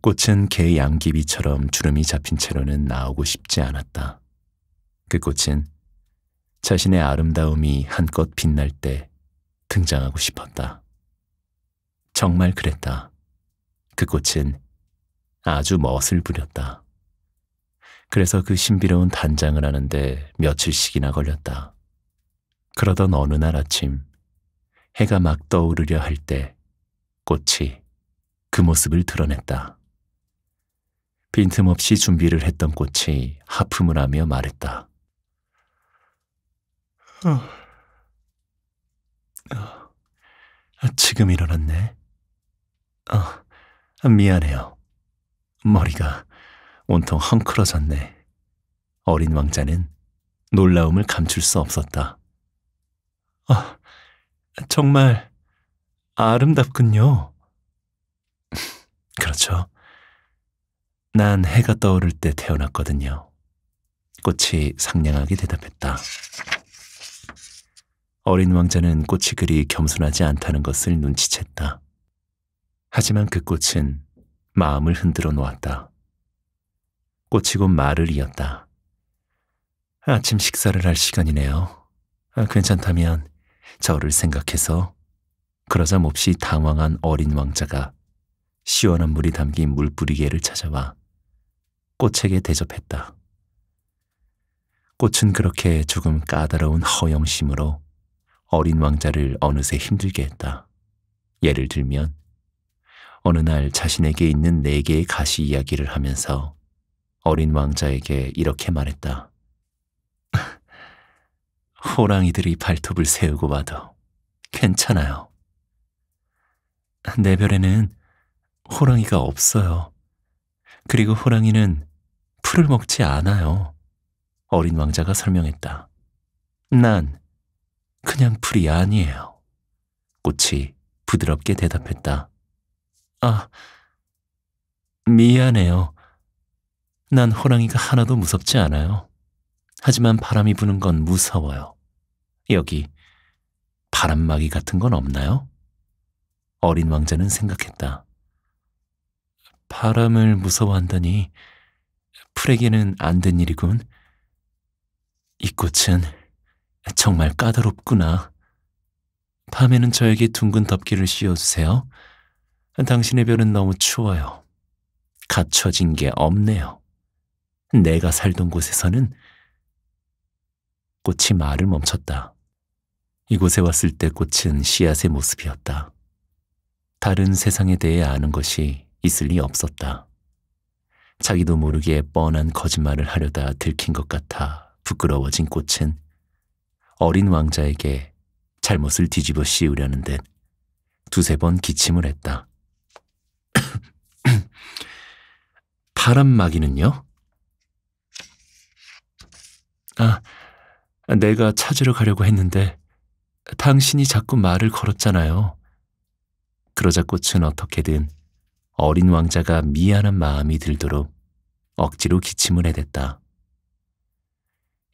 꽃은 개 양귀비처럼 주름이 잡힌 채로는 나오고 싶지 않았다. 그 꽃은 자신의 아름다움이 한껏 빛날 때 등장하고 싶었다. 정말 그랬다. 그 꽃은 아주 멋을 부렸다. 그래서 그 신비로운 단장을 하는데 며칠씩이나 걸렸다. 그러던 어느 날 아침, 해가 막 떠오르려 할 때 꽃이 그 모습을 드러냈다. 빈틈없이 준비를 했던 꽃이 하품을 하며 말했다. 어. 어. 지금 일어났네. 아, 미안해요. 머리가 온통 헝클어졌네. 어린 왕자는 놀라움을 감출 수 없었다. 아, 정말 아름답군요. 그렇죠. 난 해가 떠오를 때 태어났거든요. 꽃이 상냥하게 대답했다. 어린 왕자는 꽃이 그리 겸손하지 않다는 것을 눈치챘다. 하지만 그 꽃은 마음을 흔들어 놓았다. 꽃이 곧 말을 이었다. 아, 아침 식사를 할 시간이네요. 아, 괜찮다면 저를 생각해서 그러자 몹시 당황한 어린 왕자가 시원한 물이 담긴 물뿌리개를 찾아와 꽃에게 대접했다. 꽃은 그렇게 조금 까다로운 허영심으로 어린 왕자를 어느새 힘들게 했다. 예를 들면 어느 날 자신에게 있는 네 개의 가시 이야기를 하면서 어린 왕자에게 이렇게 말했다. 호랑이들이 발톱을 세우고 와도 괜찮아요. 내 별에는 호랑이가 없어요. 그리고 호랑이는 풀을 먹지 않아요. 어린 왕자가 설명했다. 난 그냥 풀이 아니에요. 꽃이 부드럽게 대답했다. 아, 미안해요. 난 호랑이가 하나도 무섭지 않아요. 하지만 바람이 부는 건 무서워요. 여기 바람막이 같은 건 없나요? 어린 왕자는 생각했다. 바람을 무서워한다니 풀에게는 안 된 일이군. 이 꽃은 정말 까다롭구나. 밤에는 저에게 둥근 덮개를 씌워주세요. 당신의 별은 너무 추워요. 갖춰진 게 없네요. 내가 살던 곳에서는 꽃이 말을 멈췄다. 이곳에 왔을 때 꽃은 씨앗의 모습이었다. 다른 세상에 대해 아는 것이 있을 리 없었다. 자기도 모르게 뻔한 거짓말을 하려다 들킨 것 같아 부끄러워진 꽃은 어린 왕자에게 잘못을 뒤집어 씌우려는 듯 두세 번 기침을 했다. 바람막이는요? 아, 내가 찾으러 가려고 했는데 당신이 자꾸 말을 걸었잖아요. 그러자 꽃은 어떻게든 어린 왕자가 미안한 마음이 들도록 억지로 기침을 해댔다.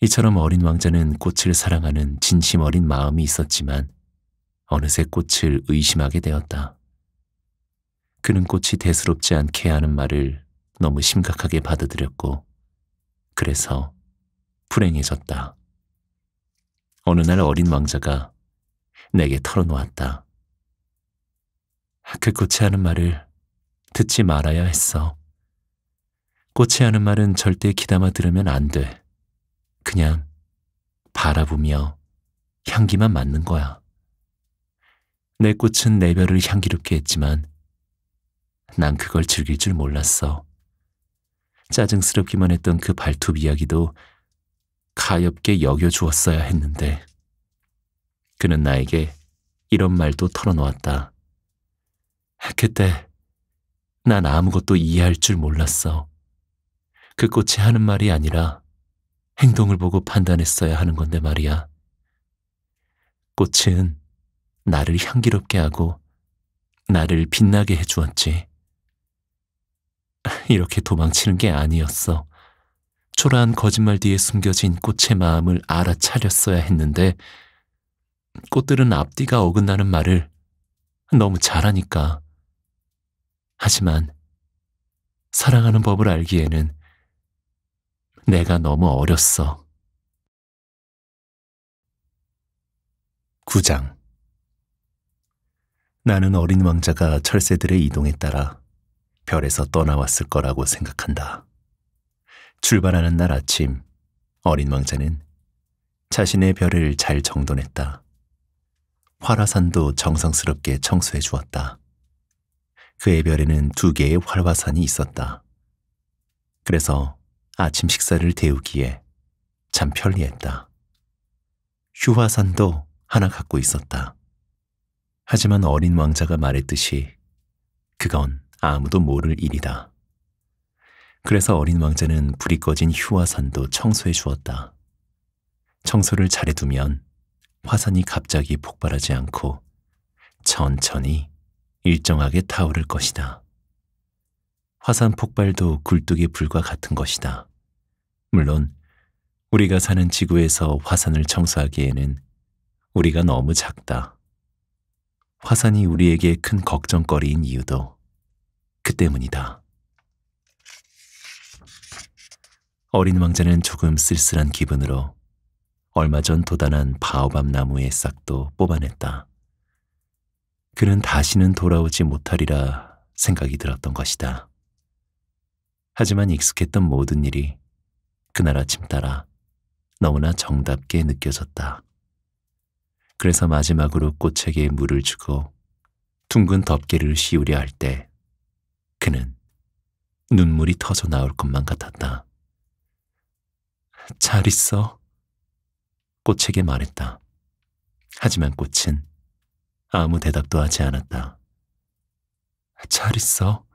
이처럼 어린 왕자는 꽃을 사랑하는 진심 어린 마음이 있었지만 어느새 꽃을 의심하게 되었다. 그는 꽃이 대수롭지 않게 하는 말을 너무 심각하게 받아들였고 그래서 불행해졌다. 어느 날 어린 왕자가 내게 털어놓았다. 그 꽃이 하는 말을 듣지 말아야 했어. 꽃이 하는 말은 절대 귀담아 들으면 안 돼. 그냥 바라보며 향기만 맡는 거야. 내 꽃은 내 별을 향기롭게 했지만 난 그걸 즐길 줄 몰랐어. 짜증스럽기만 했던 그 발톱 이야기도 가엽게 여겨주었어야 했는데 그는 나에게 이런 말도 털어놓았다. 그때 난 아무것도 이해할 줄 몰랐어. 그 꽃이 하는 말이 아니라 행동을 보고 판단했어야 하는 건데 말이야. 꽃은 나를 향기롭게 하고 나를 빛나게 해주었지. 이렇게 도망치는 게 아니었어. 초라한 거짓말 뒤에 숨겨진 꽃의 마음을 알아차렸어야 했는데 꽃들은 앞뒤가 어긋나는 말을 너무 잘하니까. 하지만 사랑하는 법을 알기에는 내가 너무 어렸어. 9장 나는 어린 왕자가 철새들의 이동에 따라 별에서 떠나왔을 거라고 생각한다. 출발하는 날 아침 어린 왕자는 자신의 별을 잘 정돈했다. 활화산도 정성스럽게 청소해 주었다. 그의 별에는 두 개의 활화산이 있었다. 그래서 아침 식사를 데우기에 참 편리했다. 휴화산도 하나 갖고 있었다. 하지만 어린 왕자가 말했듯이 그건 아무도 모를 일이다. 그래서 어린 왕자는 불이 꺼진 휴화산도 청소해 주었다. 청소를 잘해두면 화산이 갑자기 폭발하지 않고 천천히 일정하게 타오를 것이다. 화산 폭발도 굴뚝의 불과 같은 것이다. 물론 우리가 사는 지구에서 화산을 청소하기에는 우리가 너무 작다. 화산이 우리에게 큰 걱정거리인 이유도 그 때문이다. 어린 왕자는 조금 쓸쓸한 기분으로 얼마 전 도단한 바오밤 나무의 싹도 뽑아냈다. 그는 다시는 돌아오지 못하리라 생각이 들었던 것이다. 하지만 익숙했던 모든 일이 그날 아침 따라 너무나 정답게 느껴졌다. 그래서 마지막으로 꽃에게 물을 주고 둥근 덮개를 씌우려 할때 그는 눈물이 터져 나올 것만 같았다. 잘 있어. 꽃에게 말했다. 하지만 꽃은 아무 대답도 하지 않았다. 잘 있어.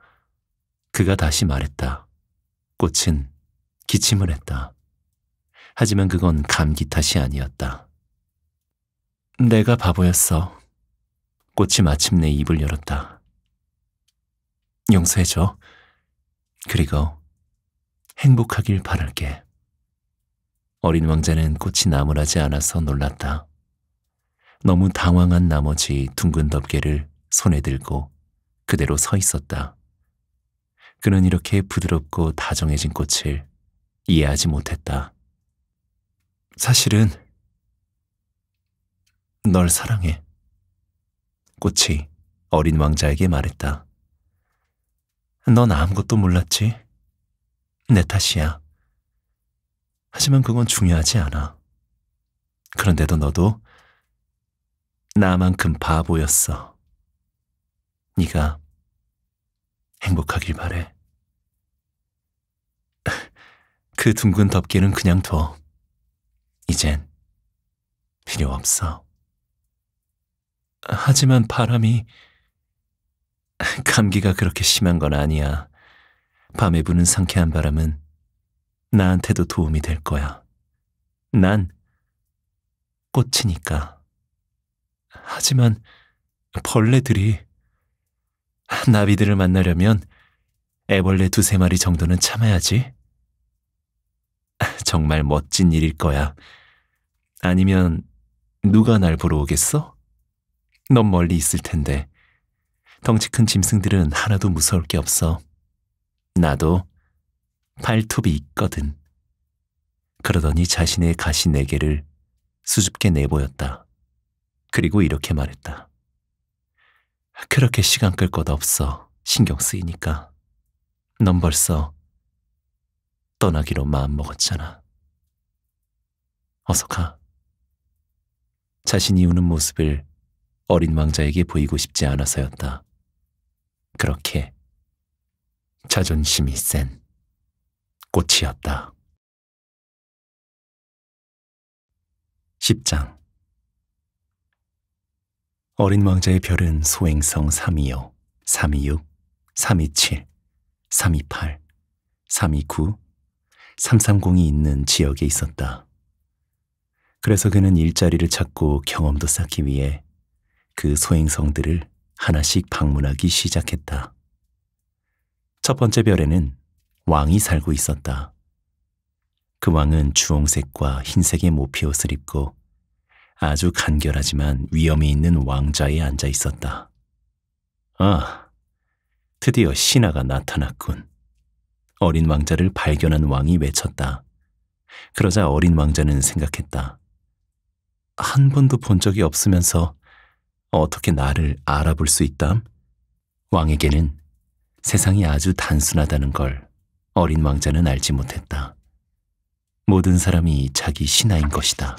그가 다시 말했다. 꽃은 기침을 했다. 하지만 그건 감기 탓이 아니었다. 내가 바보였어. 꽃이 마침내 입을 열었다. 용서해줘. 그리고 행복하길 바랄게. 어린 왕자는 꽃이 나무라지 않아서 놀랐다. 너무 당황한 나머지 둥근 덮개를 손에 들고 그대로 서 있었다. 그는 이렇게 부드럽고 다정해진 꽃을 이해하지 못했다. 사실은 널 사랑해. 꽃이 어린 왕자에게 말했다. 넌 아무것도 몰랐지? 내 탓이야. 하지만 그건 중요하지 않아. 그런데도 너도 나만큼 바보였어. 네가 행복하길 바래. 그 둥근 덮개는 그냥 둬. 이젠 필요 없어. 하지만 바람이 감기가 그렇게 심한 건 아니야. 밤에 부는 상쾌한 바람은 나한테도 도움이 될 거야. 난 꽃이니까. 하지만 벌레들이 나비들을 만나려면 애벌레 두세 마리 정도는 참아야지. 정말 멋진 일일 거야. 아니면 누가 날 보러 오겠어? 넌 멀리 있을 텐데. 덩치 큰 짐승들은 하나도 무서울 게 없어. 나도 발톱이 있거든. 그러더니 자신의 가시 네 개를 수줍게 내보였다. 그리고 이렇게 말했다. 그렇게 시간 끌 것 없어. 신경 쓰이니까. 넌 벌써 떠나기로 마음먹었잖아. 어서 가. 자신이 우는 모습을 어린 왕자에게 보이고 싶지 않아서였다. 그렇게 자존심이 센 꽃이었다. 10장 어린 왕자의 별은 소행성 325, 326, 327, 328, 329, 330이 있는 지역에 있었다. 그래서 그는 일자리를 찾고 경험도 쌓기 위해 그 소행성들을 하나씩 방문하기 시작했다. 첫 번째 별에는 왕이 살고 있었다. 그 왕은 주홍색과 흰색의 모피옷을 입고 아주 간결하지만 위험이 있는 왕좌에 앉아 있었다. 아, 드디어 신하가 나타났군. 어린 왕자를 발견한 왕이 외쳤다. 그러자 어린 왕자는 생각했다. 한 번도 본 적이 없으면서 어떻게 나를 알아볼 수 있담? 왕에게는 세상이 아주 단순하다는 걸 어린 왕자는 알지 못했다. 모든 사람이 자기 신하인 것이다.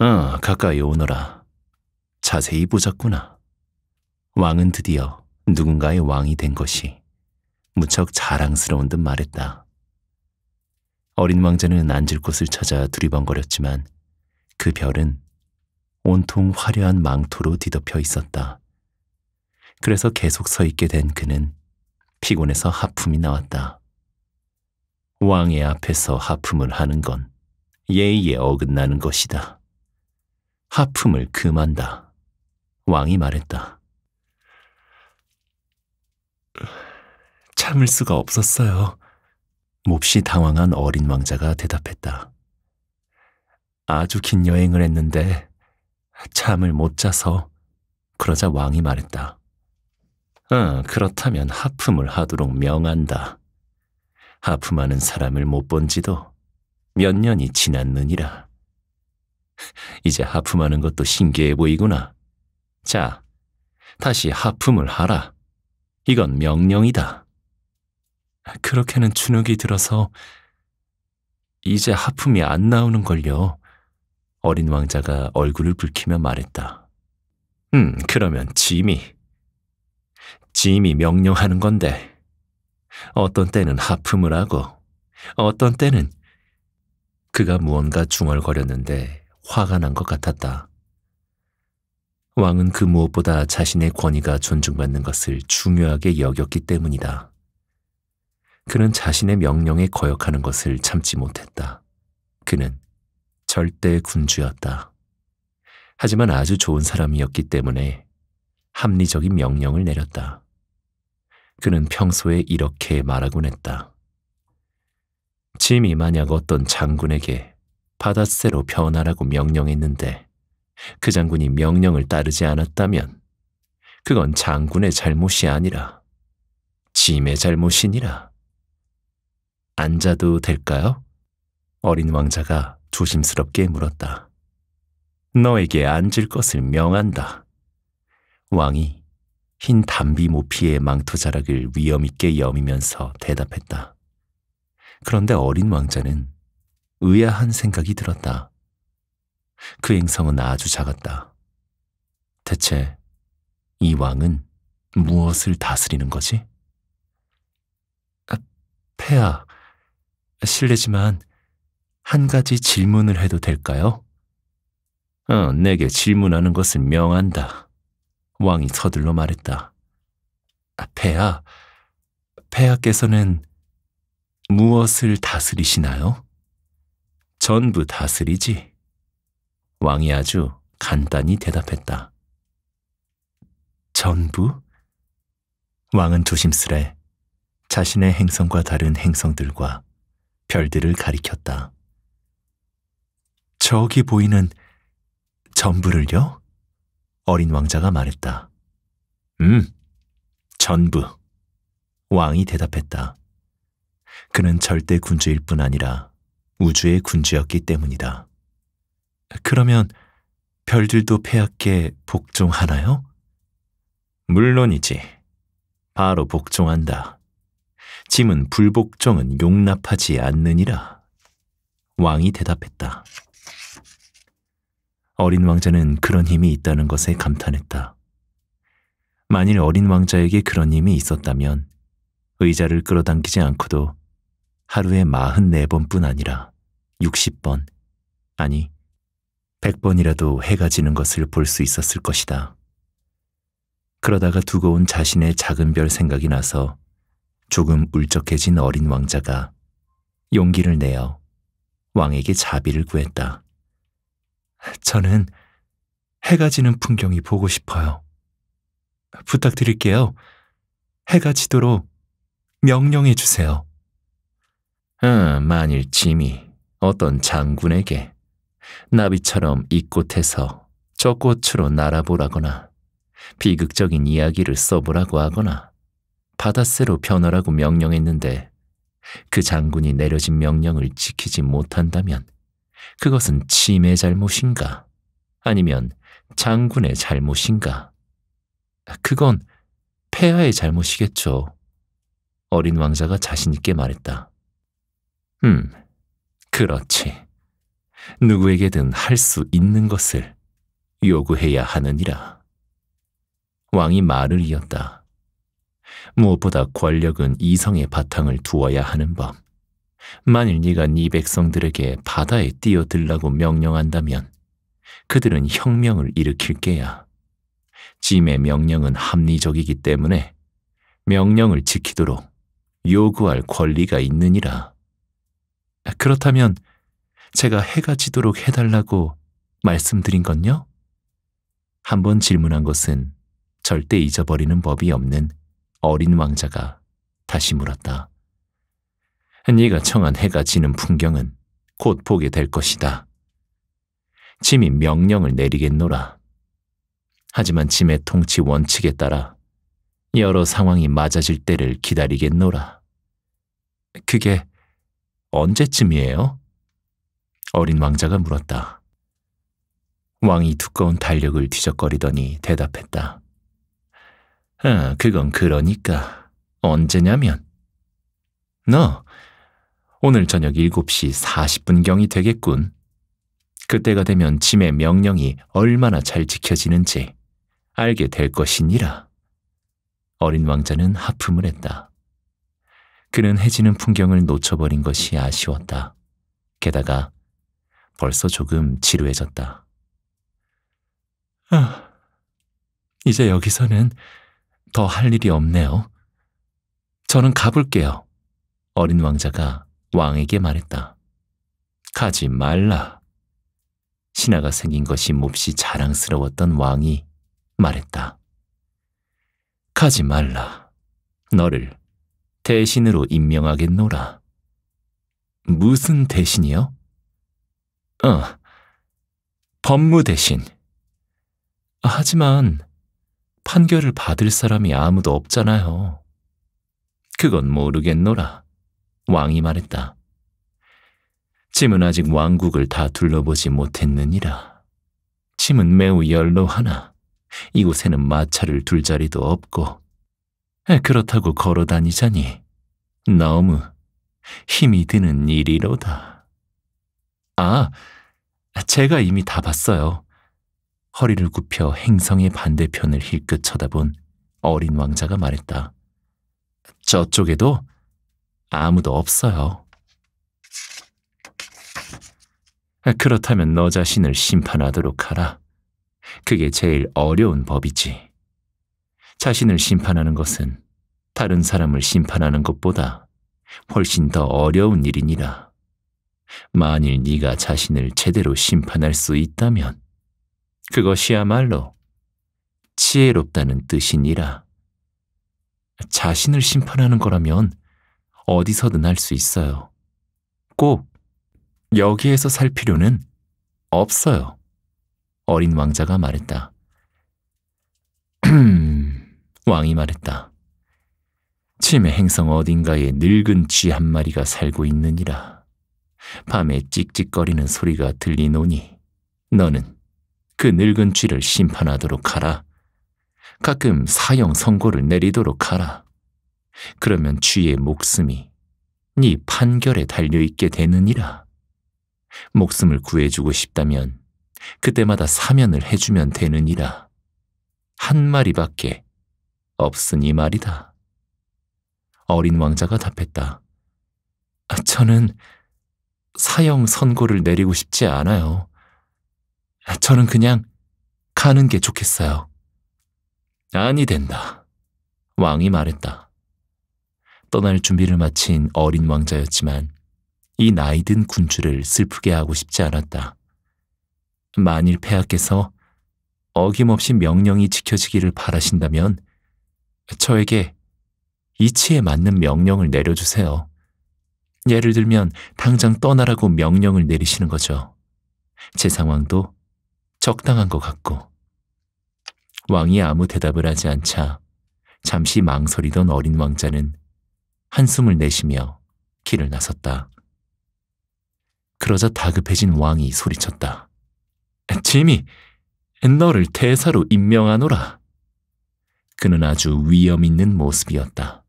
아, 가까이 오너라. 자세히 보자꾸나. 왕은 드디어 누군가의 왕이 된 것이 무척 자랑스러운 듯 말했다. 어린 왕자는 앉을 곳을 찾아 두리번거렸지만 그 별은 온통 화려한 망토로 뒤덮여 있었다. 그래서 계속 서 있게 된 그는 피곤해서 하품이 나왔다. 왕의 앞에서 하품을 하는 건 예의에 어긋나는 것이다. 하품을 금한다. 왕이 말했다. 참을 수가 없었어요. 몹시 당황한 어린 왕자가 대답했다. 아주 긴 여행을 했는데 잠을 못 자서 그러자 왕이 말했다. 응, 그렇다면 하품을 하도록 명한다. 하품하는 사람을 못 본 지도 몇 년이 지났느니라. 이제 하품하는 것도 신기해 보이구나. 자, 다시 하품을 하라. 이건 명령이다. 그렇게는 주눅이 들어서 이제 하품이 안 나오는 걸요. 어린 왕자가 얼굴을 붉히며 말했다. 음, 그러면 짐이. 짐이 명령하는 건데, 어떤 때는 하품을 하고, 어떤 때는 그가 무언가 중얼거렸는데 화가 난 것 같았다. 왕은 그 무엇보다 자신의 권위가 존중받는 것을 중요하게 여겼기 때문이다. 그는 자신의 명령에 거역하는 것을 참지 못했다. 그는 절대 군주였다. 하지만 아주 좋은 사람이었기 때문에 합리적인 명령을 내렸다. 그는 평소에 이렇게 말하곤 했다. 짐이 만약 어떤 장군에게 바닷새로 변하라고 명령했는데 그 장군이 명령을 따르지 않았다면 그건 장군의 잘못이 아니라 짐의 잘못이니라. 앉아도 될까요? 어린 왕자가 조심스럽게 물었다. 너에게 앉을 것을 명한다. 왕이 흰 담비 모피의 망토자락을 위엄있게 여미면서 대답했다. 그런데 어린 왕자는 의아한 생각이 들었다. 그 행성은 아주 작았다. 대체 이 왕은 무엇을 다스리는 거지? 아, 폐하, 실례지만 한 가지 질문을 해도 될까요? 어, 내게 질문하는 것은 명한다. 왕이 서둘러 말했다. 아, 폐하, 폐하께서는 무엇을 다스리시나요? 전부 다스리지. 왕이 아주 간단히 대답했다. 전부? 왕은 조심스레 자신의 행성과 다른 행성들과 별들을 가리켰다. 저기 보이는 전부를요? 어린 왕자가 말했다. 음, 전부. 왕이 대답했다. 그는 절대 군주일 뿐 아니라 우주의 군주였기 때문이다. 그러면 별들도 폐하께 복종하나요? 물론이지. 바로 복종한다. 짐은 불복종은 용납하지 않느니라. 왕이 대답했다. 어린 왕자는 그런 힘이 있다는 것에 감탄했다. 만일 어린 왕자에게 그런 힘이 있었다면 의자를 끌어당기지 않고도 하루에 44번뿐 아니라 60번, 아니 100번이라도 해가 지는 것을 볼 수 있었을 것이다. 그러다가 두고온 자신의 작은 별 생각이 나서 조금 울적해진 어린 왕자가 용기를 내어 왕에게 자비를 구했다. 저는 해가 지는 풍경이 보고 싶어요. 부탁드릴게요. 해가 지도록 명령해 주세요. 아, 만일 짐이 어떤 장군에게 나비처럼 이 꽃에서 저 꽃으로 날아보라거나 비극적인 이야기를 써보라고 하거나 바닷새로 변하라고 명령했는데 그 장군이 내려진 명령을 지키지 못한다면 그것은 치매의 잘못인가? 아니면 장군의 잘못인가? 그건 폐하의 잘못이겠죠. 어린 왕자가 자신있게 말했다. 음, 그렇지. 누구에게든 할 수 있는 것을 요구해야 하느니라. 왕이 말을 이었다. 무엇보다 권력은 이성의 바탕을 두어야 하는 법. 만일 네가 네 백성들에게 바다에 뛰어들라고 명령한다면 그들은 혁명을 일으킬 게야. 짐의 명령은 합리적이기 때문에 명령을 지키도록 요구할 권리가 있느니라. 그렇다면 제가 해가 지도록 해달라고 말씀드린 건요? 한번 질문한 것은 절대 잊어버리는 법이 없는 어린 왕자가 다시 물었다. 네가 청한 해가 지는 풍경은 곧 보게 될 것이다. 짐이 명령을 내리겠노라. 하지만 짐의 통치 원칙에 따라 여러 상황이 맞아질 때를 기다리겠노라. 그게 언제쯤이에요? 어린 왕자가 물었다. 왕이 두꺼운 달력을 뒤적거리더니 대답했다. 아, 그건 그러니까 언제냐면 너 오늘 저녁 7시 40분경이 되겠군. 그때가 되면 짐의 명령이 얼마나 잘 지켜지는지 알게 될 것이니라. 어린 왕자는 하품을 했다. 그는 해지는 풍경을 놓쳐버린 것이 아쉬웠다. 게다가 벌써 조금 지루해졌다. 아, 이제 여기서는 더 할 일이 없네요. 저는 가볼게요. 어린 왕자가 왕에게 말했다. 가지 말라. 신하가 생긴 것이 몹시 자랑스러웠던 왕이 말했다. 가지 말라. 너를 대신으로 임명하겠노라. 무슨 대신이요? 어, 법무 대신. 하지만 판결을 받을 사람이 아무도 없잖아요. 그건 모르겠노라. 왕이 말했다. 짐은 아직 왕국을 다 둘러보지 못했느니라. 짐은 매우 열로하나 이곳에는 마차를 둘 자리도 없고 그렇다고 걸어 다니자니 너무 힘이 드는 일이로다. 아, 제가 이미 다 봤어요. 허리를 굽혀 행성의 반대편을 힐끗 쳐다본 어린 왕자가 말했다. 저쪽에도 아무도 없어요. 그렇다면 너 자신을 심판하도록 하라. 그게 제일 어려운 법이지. 자신을 심판하는 것은 다른 사람을 심판하는 것보다 훨씬 더 어려운 일이니라. 만일 네가 자신을 제대로 심판할 수 있다면 그것이야말로 지혜롭다는 뜻이니라. 자신을 심판하는 거라면 어디서든 할 수 있어요. 꼭 여기에서 살 필요는 없어요. 어린 왕자가 말했다. 왕이 말했다. 치매 행성 어딘가에 늙은 쥐 한 마리가 살고 있느니라. 밤에 찍찍거리는 소리가 들리노니 너는 그 늙은 쥐를 심판하도록 하라. 가끔 사형 선고를 내리도록 하라. 그러면 주의 목숨이 네 판결에 달려있게 되느니라. 목숨을 구해주고 싶다면 그때마다 사면을 해주면 되느니라. 한 마리밖에 없으니 말이다. 어린 왕자가 답했다. 아, 저는 사형 선고를 내리고 싶지 않아요. 아, 저는 그냥 가는 게 좋겠어요. 아니 된다. 왕이 말했다. 떠날 준비를 마친 어린 왕자였지만 이 나이든 군주를 슬프게 하고 싶지 않았다. 만일 폐하께서 어김없이 명령이 지켜지기를 바라신다면 저에게 이치에 맞는 명령을 내려주세요. 예를 들면 당장 떠나라고 명령을 내리시는 거죠. 제 상황도 적당한 것 같고. 왕이 아무 대답을 하지 않자 잠시 망설이던 어린 왕자는 한숨을 내쉬며 길을 나섰다. 그러자 다급해진 왕이 소리쳤다. 짐미 너를 대사로 임명하노라. 그는 아주 위엄 있는 모습이었다.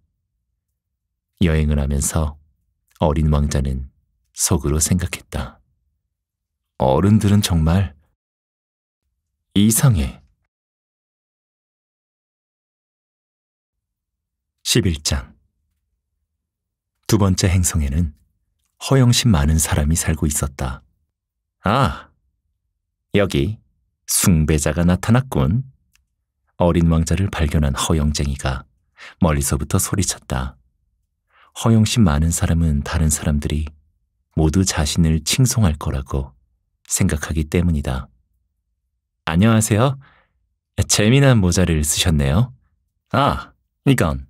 여행을 하면서 어린 왕자는 속으로 생각했다. 어른들은 정말 이상해. 11장 두 번째 행성에는 허영심 많은 사람이 살고 있었다. 아, 여기 숭배자가 나타났군. 어린 왕자를 발견한 허영쟁이가 멀리서부터 소리쳤다. 허영심 많은 사람은 다른 사람들이 모두 자신을 칭송할 거라고 생각하기 때문이다. 안녕하세요. 재미난 모자를 쓰셨네요. 아, 이건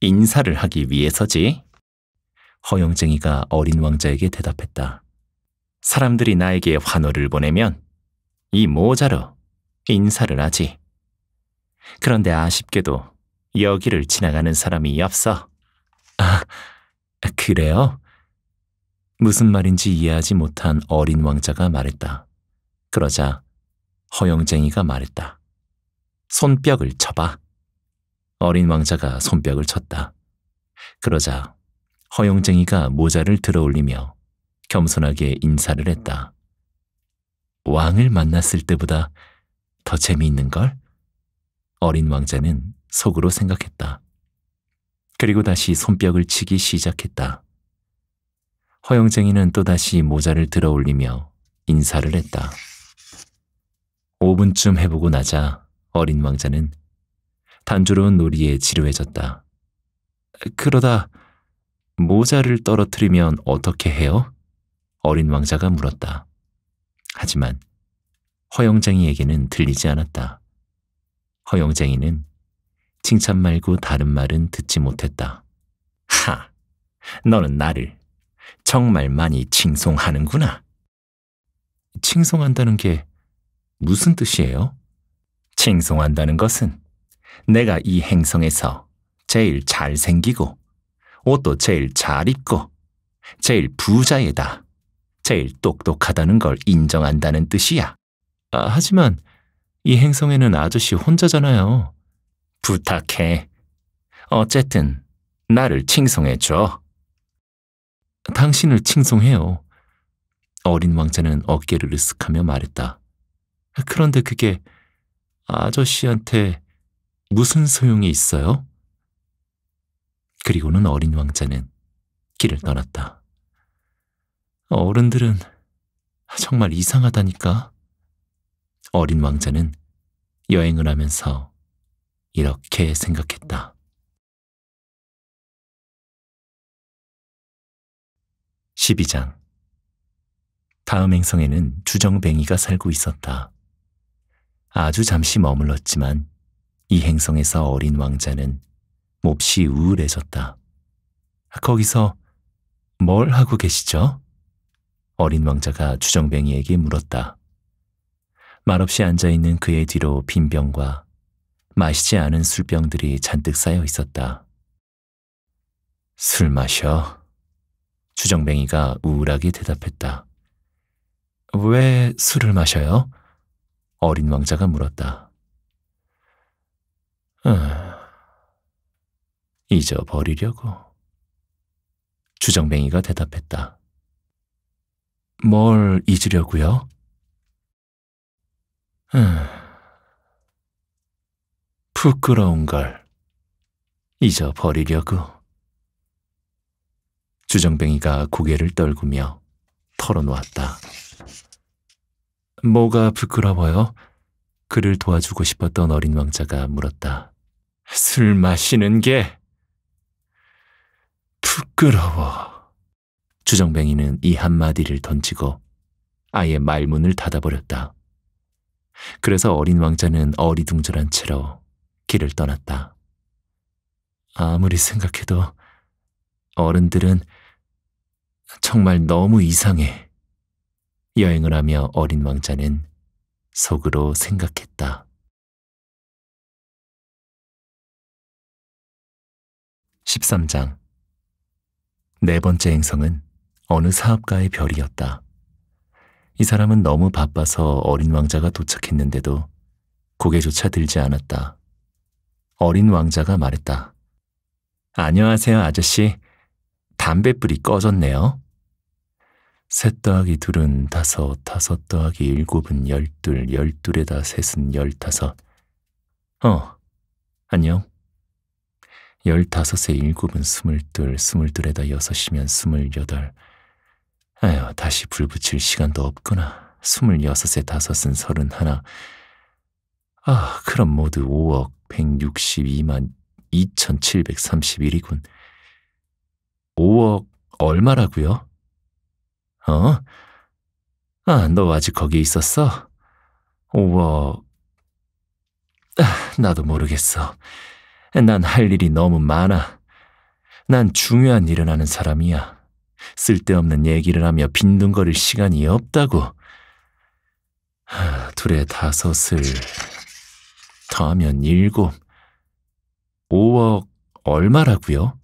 인사를 하기 위해서지. 허영쟁이가 어린 왕자에게 대답했다. 사람들이 나에게 환호를 보내면 이 모자로 인사를 하지. 그런데 아쉽게도 여기를 지나가는 사람이 없어. 아, 그래요? 무슨 말인지 이해하지 못한 어린 왕자가 말했다. 그러자 허영쟁이가 말했다. 손뼉을 쳐봐. 어린 왕자가 손뼉을 쳤다. 그러자 허영쟁이가 모자를 들어 올리며 겸손하게 인사를 했다. 왕을 만났을 때보다 더 재미있는걸? 어린 왕자는 속으로 생각했다. 그리고 다시 손뼉을 치기 시작했다. 허영쟁이는 또다시 모자를 들어 올리며 인사를 했다. 5분쯤 해보고 나자 어린 왕자는 단조로운 놀이에 지루해졌다. 그러다 모자를 떨어뜨리면 어떻게 해요? 어린 왕자가 물었다. 하지만 허영쟁이에게는 들리지 않았다. 허영쟁이는 칭찬 말고 다른 말은 듣지 못했다. 하, 너는 나를 정말 많이 칭송하는구나. 칭송한다는 게 무슨 뜻이에요? 칭송한다는 것은 내가 이 행성에서 제일 잘생기고 옷도 제일 잘 입고, 제일 부자이다, 제일 똑똑하다는 걸 인정한다는 뜻이야. 아, 하지만 이 행성에는 아저씨 혼자잖아요. 부탁해. 어쨌든 나를 칭송해줘. 당신을 칭송해요. 어린 왕자는 어깨를 으쓱하며 말했다. 그런데 그게 아저씨한테 무슨 소용이 있어요? 그리고는 어린 왕자는 길을 떠났다. 어른들은 정말 이상하다니까. 어린 왕자는 여행을 하면서 이렇게 생각했다. (12장) 다음 행성에는 주정뱅이가 살고 있었다. 아주 잠시 머물렀지만 이 행성에서 어린 왕자는 몹시 우울해졌다. 거기서 뭘 하고 계시죠? 어린 왕자가 주정뱅이에게 물었다. 말없이 앉아있는 그의 뒤로 빈 병과 마시지 않은 술병들이 잔뜩 쌓여 있었다. 술 마셔. 주정뱅이가 우울하게 대답했다. 왜 술을 마셔요? 어린 왕자가 물었다. 음. 잊어버리려고. 주정뱅이가 대답했다. 뭘 잊으려고요? 음, 부끄러운 걸 잊어버리려고. 주정뱅이가 고개를 떨구며 털어놓았다. 뭐가 부끄러워요? 그를 도와주고 싶었던 어린 왕자가 물었다. 술 마시는 게 부끄러워. 주정뱅이는 이 한마디를 던지고 아예 말문을 닫아버렸다. 그래서 어린 왕자는 어리둥절한 채로 길을 떠났다. 아무리 생각해도 어른들은 정말 너무 이상해. 여행을 하며 어린 왕자는 속으로 생각했다. 1 3장 네 번째 행성은 어느 사업가의 별이었다. 이 사람은 너무 바빠서 어린 왕자가 도착했는데도 고개조차 들지 않았다. 어린 왕자가 말했다. 안녕하세요, 아저씨. 담뱃불이 꺼졌네요. 셋 더하기 둘은 다섯, 다섯 더하기 일곱은 열둘, 열둘에다 셋은 열다섯. 어, 안녕. 열다섯에 일곱은 스물둘, 스물둘에다 여섯이면 스물여덟. 아휴, 다시 불 붙일 시간도 없구나. 스물여섯에 다섯은 서른하나. 아, 그럼 모두 5억 162만 2731이군. 5억 얼마라고요? 어? 아, 너 아직 거기 있었어? 5억... 아, 나도 모르겠어. 난할 일이 너무 많아. 난 중요한 일을 하는 사람이야. 쓸데없는 얘기를 하며 빈둥거릴 시간이 없다고. 하, 둘에 다섯을 더하면 일곱. 5억 얼마라고요?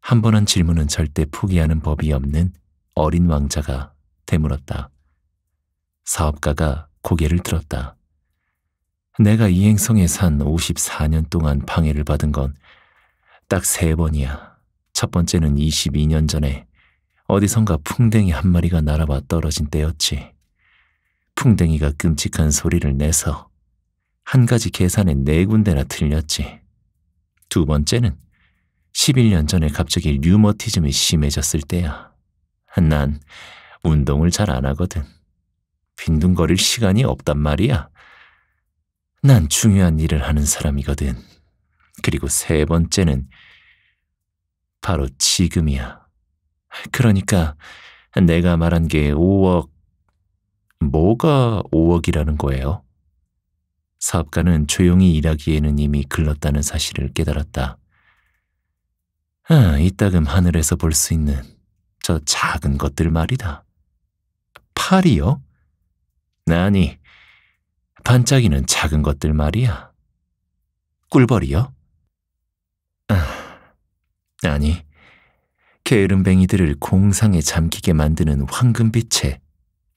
한 번 한 질문은 절대 포기하는 법이 없는 어린 왕자가 되물었다. 사업가가 고개를 들었다. 내가 이행성에 산 54년 동안 방해를 받은 건 딱 세 번이야. 첫 번째는 22년 전에 어디선가 풍뎅이 한 마리가 날아와 떨어진 때였지. 풍뎅이가 끔찍한 소리를 내서 한 가지 계산에 네 군데나 틀렸지. 두 번째는 11년 전에 갑자기 류머티즘이 심해졌을 때야. 난 운동을 잘 안 하거든. 빈둥거릴 시간이 없단 말이야. 난 중요한 일을 하는 사람이거든. 그리고 세 번째는 바로 지금이야. 그러니까 내가 말한 게 5억, 뭐가 5억이라는 거예요? 사업가는 조용히 일하기에는 이미 글렀다는 사실을 깨달았다. 아, 이따금 하늘에서 볼 수 있는 저 작은 것들 말이다. 팔이요? 아니, 반짝이는 작은 것들 말이야. 꿀벌이요? 아, 니 게으름뱅이들을 공상에 잠기게 만드는 황금빛의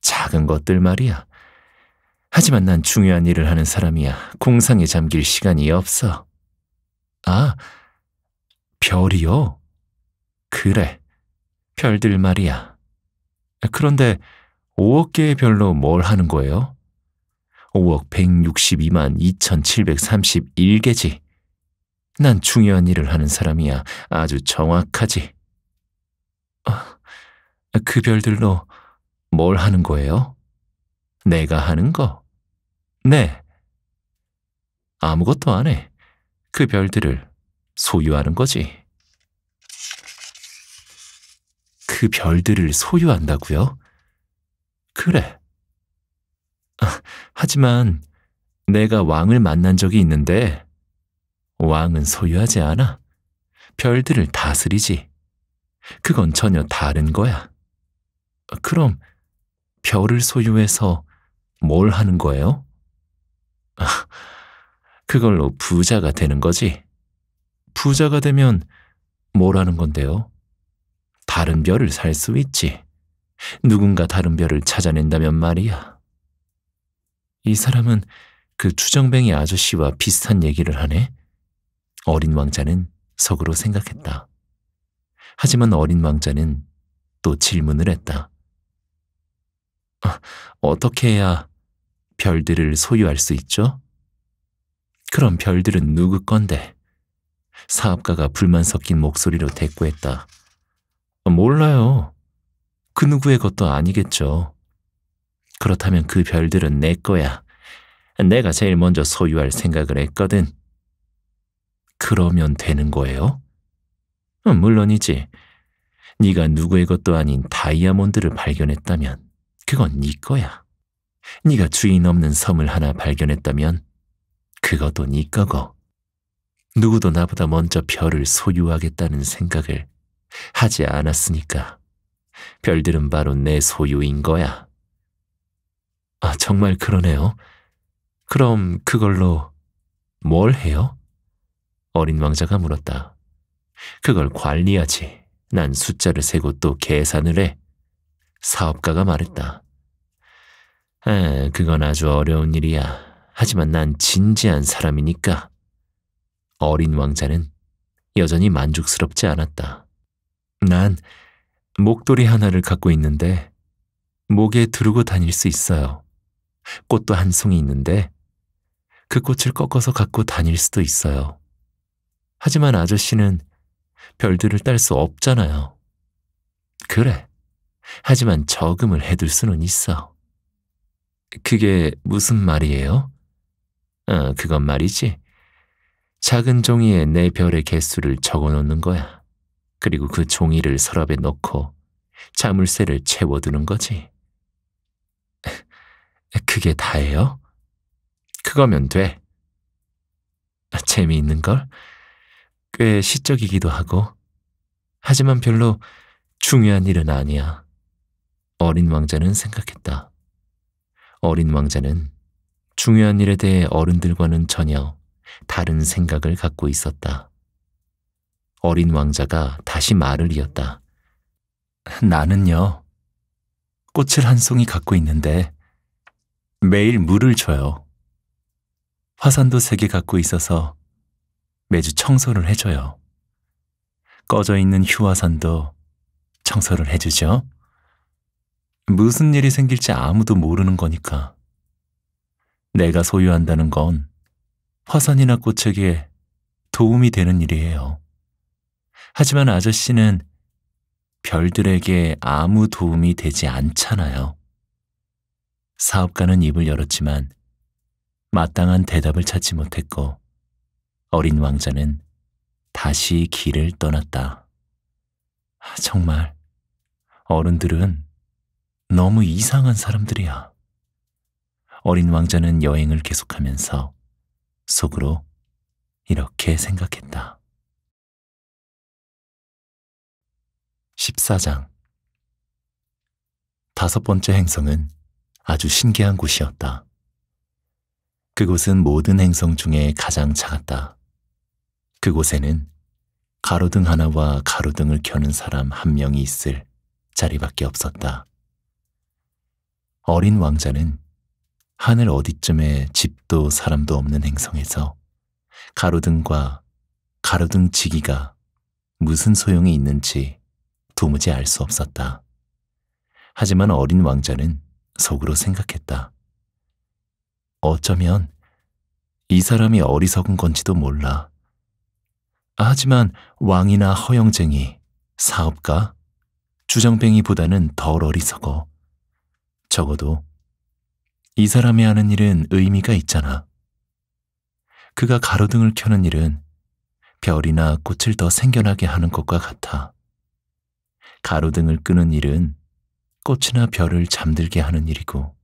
작은 것들 말이야. 하지만 난 중요한 일을 하는 사람이야. 공상에 잠길 시간이 없어. 아, 별이요? 그래, 별들 말이야. 그런데 5억 개의 별로 뭘 하는 거예요? 5억 162만 2731개지. 난 중요한 일을 하는 사람이야. 아주 정확하지. 아, 그 별들로 뭘 하는 거예요? 내가 하는 거? 네. 아무것도 안 해. 그 별들을 소유하는 거지. 그 별들을 소유한다고요? 그래. 하지만 내가 왕을 만난 적이 있는데 왕은 소유하지 않아. 별들을 다스리지. 그건 전혀 다른 거야. 그럼 별을 소유해서 뭘 하는 거예요? 그걸로 부자가 되는 거지. 부자가 되면 뭘 하는 건데요? 다른 별을 살 수 있지. 누군가 다른 별을 찾아낸다면 말이야. 이 사람은 그 추정뱅이 아저씨와 비슷한 얘기를 하네. 어린 왕자는 속으로 생각했다. 하지만 어린 왕자는 또 질문을 했다. 어, 어떻게 해야 별들을 소유할 수 있죠? 그럼 별들은 누구 건데? 사업가가 불만 섞인 목소리로 대꾸했다. 몰라요. 그 누구의 것도 아니겠죠. 그렇다면 그 별들은 내 거야. 내가 제일 먼저 소유할 생각을 했거든. 그러면 되는 거예요? 물론이지. 네가 누구의 것도 아닌 다이아몬드를 발견했다면 그건 네 거야. 네가 주인 없는 섬을 하나 발견했다면 그것도 네 거고. 누구도 나보다 먼저 별을 소유하겠다는 생각을 하지 않았으니까 별들은 바로 내 소유인 거야. 아, 정말 그러네요. 그럼 그걸로 뭘 해요? 어린 왕자가 물었다. 그걸 관리하지. 난 숫자를 세고 또 계산을 해. 사업가가 말했다. 아, 그건 아주 어려운 일이야. 하지만 난 진지한 사람이니까. 어린 왕자는 여전히 만족스럽지 않았다. 난 목도리 하나를 갖고 있는데 목에 두르고 다닐 수 있어요. 꽃도 한 송이 있는데 그 꽃을 꺾어서 갖고 다닐 수도 있어요. 하지만 아저씨는 별들을 딸 수 없잖아요. 그래. 하지만 저금을 해둘 수는 있어. 그게 무슨 말이에요? 어, 그건 말이지. 작은 종이에 내 네 별의 개수를 적어놓는 거야. 그리고 그 종이를 서랍에 넣고 자물쇠를 채워두는 거지. 그게 다예요? 그거면 돼. 재미있는걸? 꽤 시적이기도 하고. 하지만 별로 중요한 일은 아니야. 어린 왕자는 생각했다. 어린 왕자는 중요한 일에 대해 어른들과는 전혀 다른 생각을 갖고 있었다. 어린 왕자가 다시 말을 이었다. 나는요, 꽃을 한 송이 갖고 있는데 매일 물을 줘요. 화산도 세 개 갖고 있어서 매주 청소를 해줘요. 꺼져 있는 휴화산도 청소를 해주죠. 무슨 일이 생길지 아무도 모르는 거니까. 내가 소유한다는 건 화산이나 꽃에게 도움이 되는 일이에요. 하지만 아저씨는 별들에게 아무 도움이 되지 않잖아요. 사업가는 입을 열었지만 마땅한 대답을 찾지 못했고 어린 왕자는 다시 길을 떠났다. 아, 정말 어른들은 너무 이상한 사람들이야. 어린 왕자는 여행을 계속하면서 속으로 이렇게 생각했다. 14장 다섯 번째 행성은 아주 신기한 곳이었다. 그곳은 모든 행성 중에 가장 작았다. 그곳에는 가로등 하나와 가로등을 켜는 사람 한 명이 있을 자리밖에 없었다. 어린 왕자는 하늘 어디쯤에 집도 사람도 없는 행성에서 가로등과 가로등 지기가 무슨 소용이 있는지 도무지 알 수 없었다. 하지만 어린 왕자는 속으로 생각했다. 어쩌면 이 사람이 어리석은 건지도 몰라. 하지만 왕이나 허영쟁이, 사업가, 주정뱅이보다는 덜 어리석어. 적어도 이 사람이 하는 일은 의미가 있잖아. 그가 가로등을 켜는 일은 별이나 꽃을 더 생겨나게 하는 것과 같아. 가로등을 끄는 일은 꽃이나 별을 잠들게 하는 일이고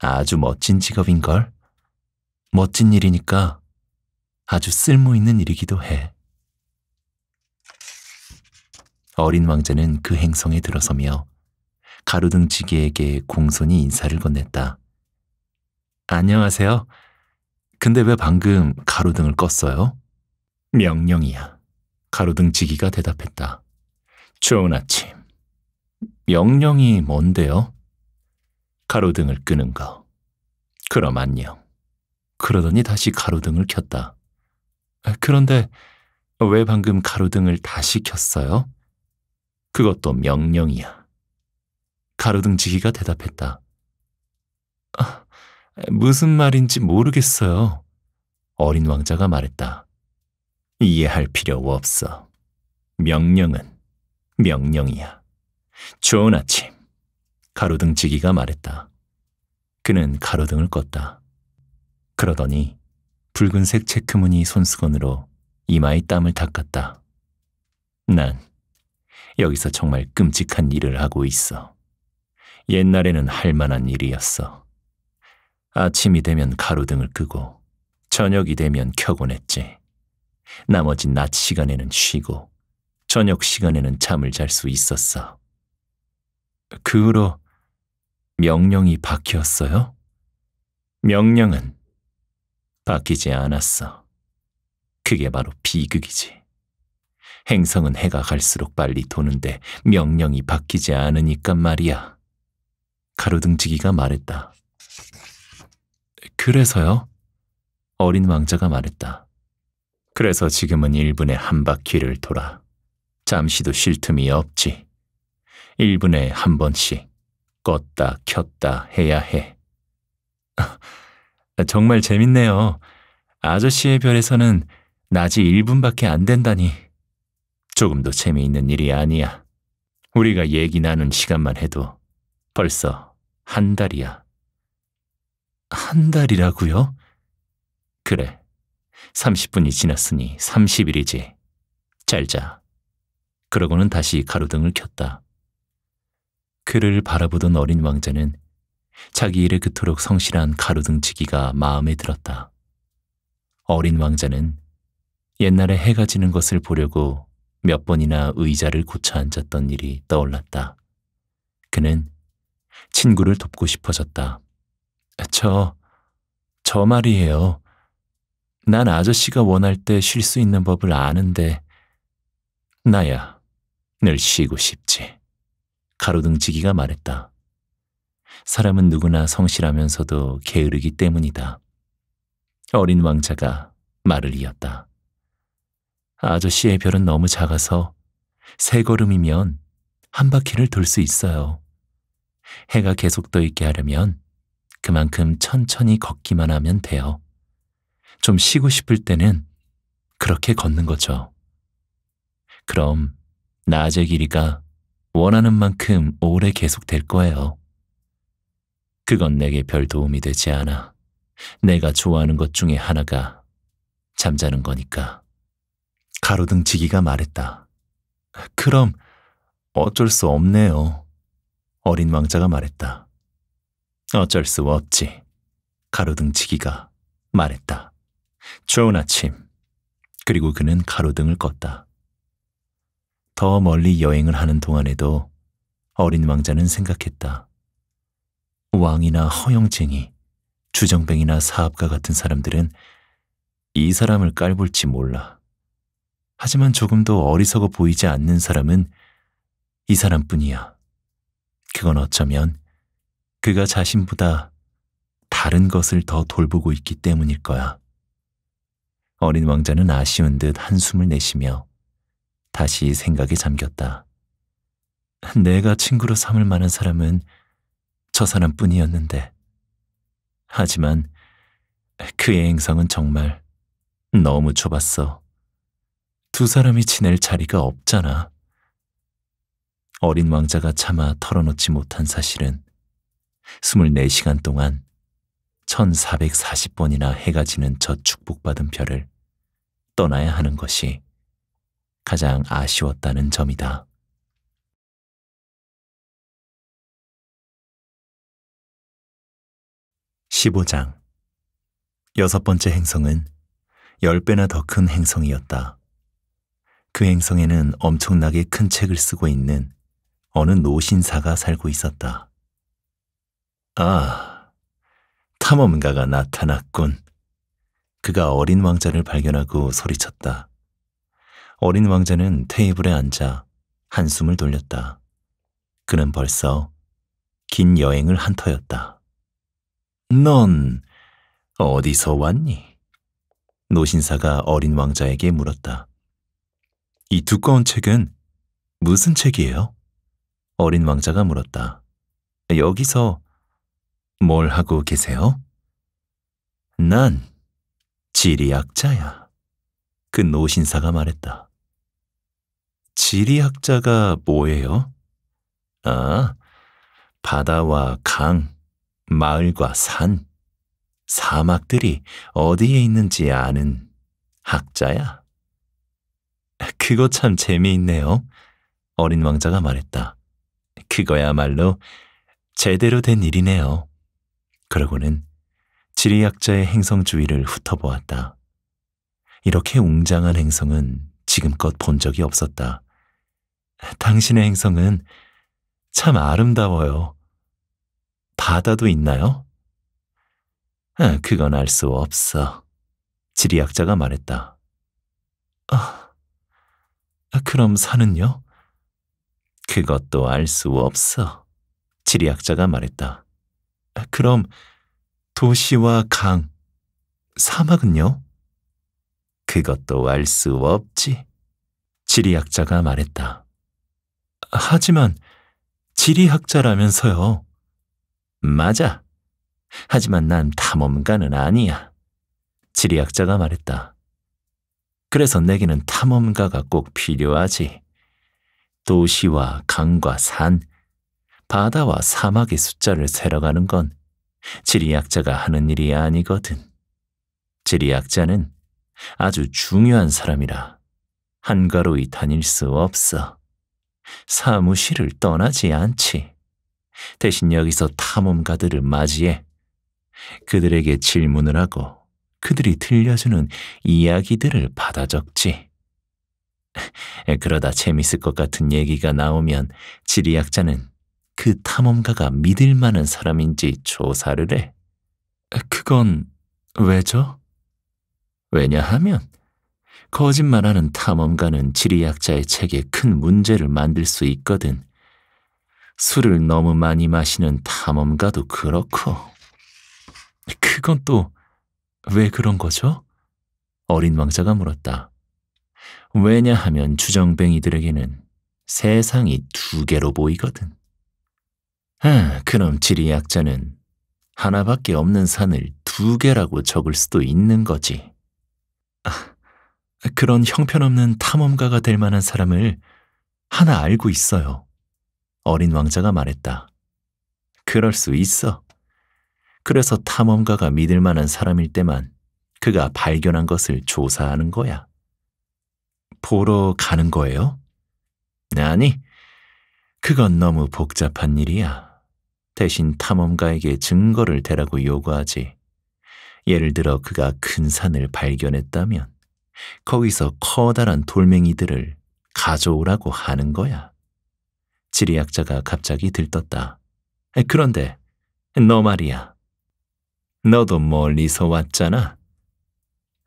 아주 멋진 직업인걸? 멋진 일이니까 아주 쓸모있는 일이기도 해. 어린 왕자는 그 행성에 들어서며 가루등 지기에게 공손히 인사를 건넸다. 안녕하세요. 근데 왜 방금 가로등을 껐어요? 명령이야. 가로등 지기가 대답했다. 좋은 아침. 명령이 뭔데요? 가로등을 끄는 거. 그럼 안녕. 그러더니 다시 가로등을 켰다. 아, 그런데 왜 방금 가로등을 다시 켰어요? 그것도 명령이야. 가로등지기가 대답했다. 아, 무슨 말인지 모르겠어요. 어린 왕자가 말했다. 이해할 필요 없어. 명령은 명령이야. 좋은 아침. 가로등 지기가 말했다. 그는 가로등을 껐다. 그러더니 붉은색 체크무늬 손수건으로 이마에 땀을 닦았다. 난 여기서 정말 끔찍한 일을 하고 있어. 옛날에는 할 만한 일이었어. 아침이 되면 가로등을 끄고 저녁이 되면 켜곤 했지. 나머지 낮 시간에는 쉬고 저녁 시간에는 잠을 잘 수 있었어. 그 후로 명령이 바뀌었어요? 명령은 바뀌지 않았어. 그게 바로 비극이지. 행성은 해가 갈수록 빨리 도는데 명령이 바뀌지 않으니까 말이야. 가로등지기가 말했다. 그래서요? 어린 왕자가 말했다. 그래서 지금은 1분에 한 바퀴를 돌아. 잠시도 쉴 틈이 없지. 1분에 한 번씩 껐다 켰다 해야 해. 정말 재밌네요. 아저씨의 별에서는 낮이 1분밖에 안 된다니. 조금도 재미있는 일이 아니야. 우리가 얘기 나눈 시간만 해도 벌써 한 달이야. 한 달이라고요? 그래. 30분이 지났으니 30일이지. 짧자. 그러고는 다시 가로등을 켰다. 그를 바라보던 어린 왕자는 자기 일에 그토록 성실한 가로등치기가 마음에 들었다. 어린 왕자는 옛날에 해가 지는 것을 보려고 몇 번이나 의자를 고쳐 앉았던 일이 떠올랐다. 그는 친구를 돕고 싶어졌다. 저, 저 말이에요. 난 아저씨가 원할 때 쉴 수 있는 법을 아는데, 나야 늘 쉬고 싶지. 가로등지기가 말했다. 사람은 누구나 성실하면서도 게으르기 때문이다. 어린 왕자가 말을 이었다. 아저씨의 별은 너무 작아서 세 걸음이면 한 바퀴를 돌 수 있어요. 해가 계속 떠 있게 하려면 그만큼 천천히 걷기만 하면 돼요. 좀 쉬고 싶을 때는 그렇게 걷는 거죠. 그럼 낮의 길이가 원하는 만큼 오래 계속될 거예요. 그건 내게 별 도움이 되지 않아. 내가 좋아하는 것 중에 하나가 잠자는 거니까. 가로등 지기가 말했다. 그럼 어쩔 수 없네요. 어린 왕자가 말했다. 어쩔 수 없지. 가로등 지기가 말했다. 좋은 아침. 그리고 그는 가로등을 껐다. 더 멀리 여행을 하는 동안에도 어린 왕자는 생각했다. 왕이나 허영쟁이, 주정뱅이나 사업가 같은 사람들은 이 사람을 깔볼지 몰라. 하지만 조금도 어리석어 보이지 않는 사람은 이 사람뿐이야. 그건 어쩌면 그가 자신보다 다른 것을 더 돌보고 있기 때문일 거야. 어린 왕자는 아쉬운 듯 한숨을 내쉬며 다시 생각에 잠겼다. 내가 친구로 삼을 만한 사람은 저 사람뿐이었는데. 하지만 그의 행성은 정말 너무 좁았어. 두 사람이 지낼 자리가 없잖아. 어린 왕자가 차마 털어놓지 못한 사실은 24시간 동안 1440번이나 해가 지는 저 축복받은 별을 떠나야 하는 것이 가장 아쉬웠다는 점이다. (15장) 여섯 번째 행성은 (10배나) 더 큰 행성이었다. 그 행성에는 엄청나게 큰 책을 쓰고 있는 어느 노신사가 살고 있었다. 아, 탐험가가 나타났군. 그가 어린 왕자를 발견하고 소리쳤다. 어린 왕자는 테이블에 앉아 한숨을 돌렸다. 그는 벌써 긴 여행을 한터였다. 넌 어디서 왔니? 노신사가 어린 왕자에게 물었다. 이 두꺼운 책은 무슨 책이에요? 어린 왕자가 물었다. 여기서 뭘 하고 계세요? 난 지리학자야. 그 노신사가 말했다. 지리학자가 뭐예요? 아, 바다와 강, 마을과 산, 사막들이 어디에 있는지 아는 학자야. 그거 참 재미있네요. 어린 왕자가 말했다. 그거야말로 제대로 된 일이네요. 그러고는 지리학자의 행성주위를 훑어보았다. 이렇게 웅장한 행성은 지금껏 본 적이 없었다. 당신의 행성은 참 아름다워요. 바다도 있나요? 아, 아 그건 알 수 없어. 지리학자가 말했다. 아, 그럼 산은요? 그것도 알 수 없어. 지리학자가 말했다. 그럼 도시와 강, 사막은요? 그것도 알 수 없지. 지리학자가 말했다. 하지만 지리학자라면서요. 맞아. 하지만 난 탐험가는 아니야. 지리학자가 말했다. 그래서 내게는 탐험가가 꼭 필요하지. 도시와 강과 산, 바다와 사막의 숫자를 세러 가는 건 지리학자가 하는 일이 아니거든. 지리학자는 아주 중요한 사람이라 한가로이 다닐 수 없어. 사무실을 떠나지 않지. 대신 여기서 탐험가들을 맞이해 그들에게 질문을 하고 그들이 들려주는 이야기들을 받아 적지. 그러다 재밌을 것 같은 얘기가 나오면 지리학자는 그 탐험가가 믿을 만한 사람인지 조사를 해. 그건 왜죠? 왜냐하면 거짓말하는 탐험가는 지리학자의 책에 큰 문제를 만들 수 있거든. 술을 너무 많이 마시는 탐험가도 그렇고. 그건 또 왜 그런 거죠? 어린 왕자가 물었다. 왜냐하면 주정뱅이들에게는 세상이 두 개로 보이거든. 아, 그럼 지리학자는 하나밖에 없는 산을 두 개라고 적을 수도 있는 거지. 아. 그런 형편없는 탐험가가 될 만한 사람을 하나 알고 있어요. 어린 왕자가 말했다. 그럴 수 있어. 그래서 탐험가가 믿을 만한 사람일 때만 그가 발견한 것을 조사하는 거야. 보러 가는 거예요? 아니, 그건 너무 복잡한 일이야. 대신 탐험가에게 증거를 대라고 요구하지. 예를 들어 그가 큰 산을 발견했다면. 거기서 커다란 돌멩이들을 가져오라고 하는 거야. 지리학자가 갑자기 들떴다. 그런데 너 말이야. 너도 멀리서 왔잖아.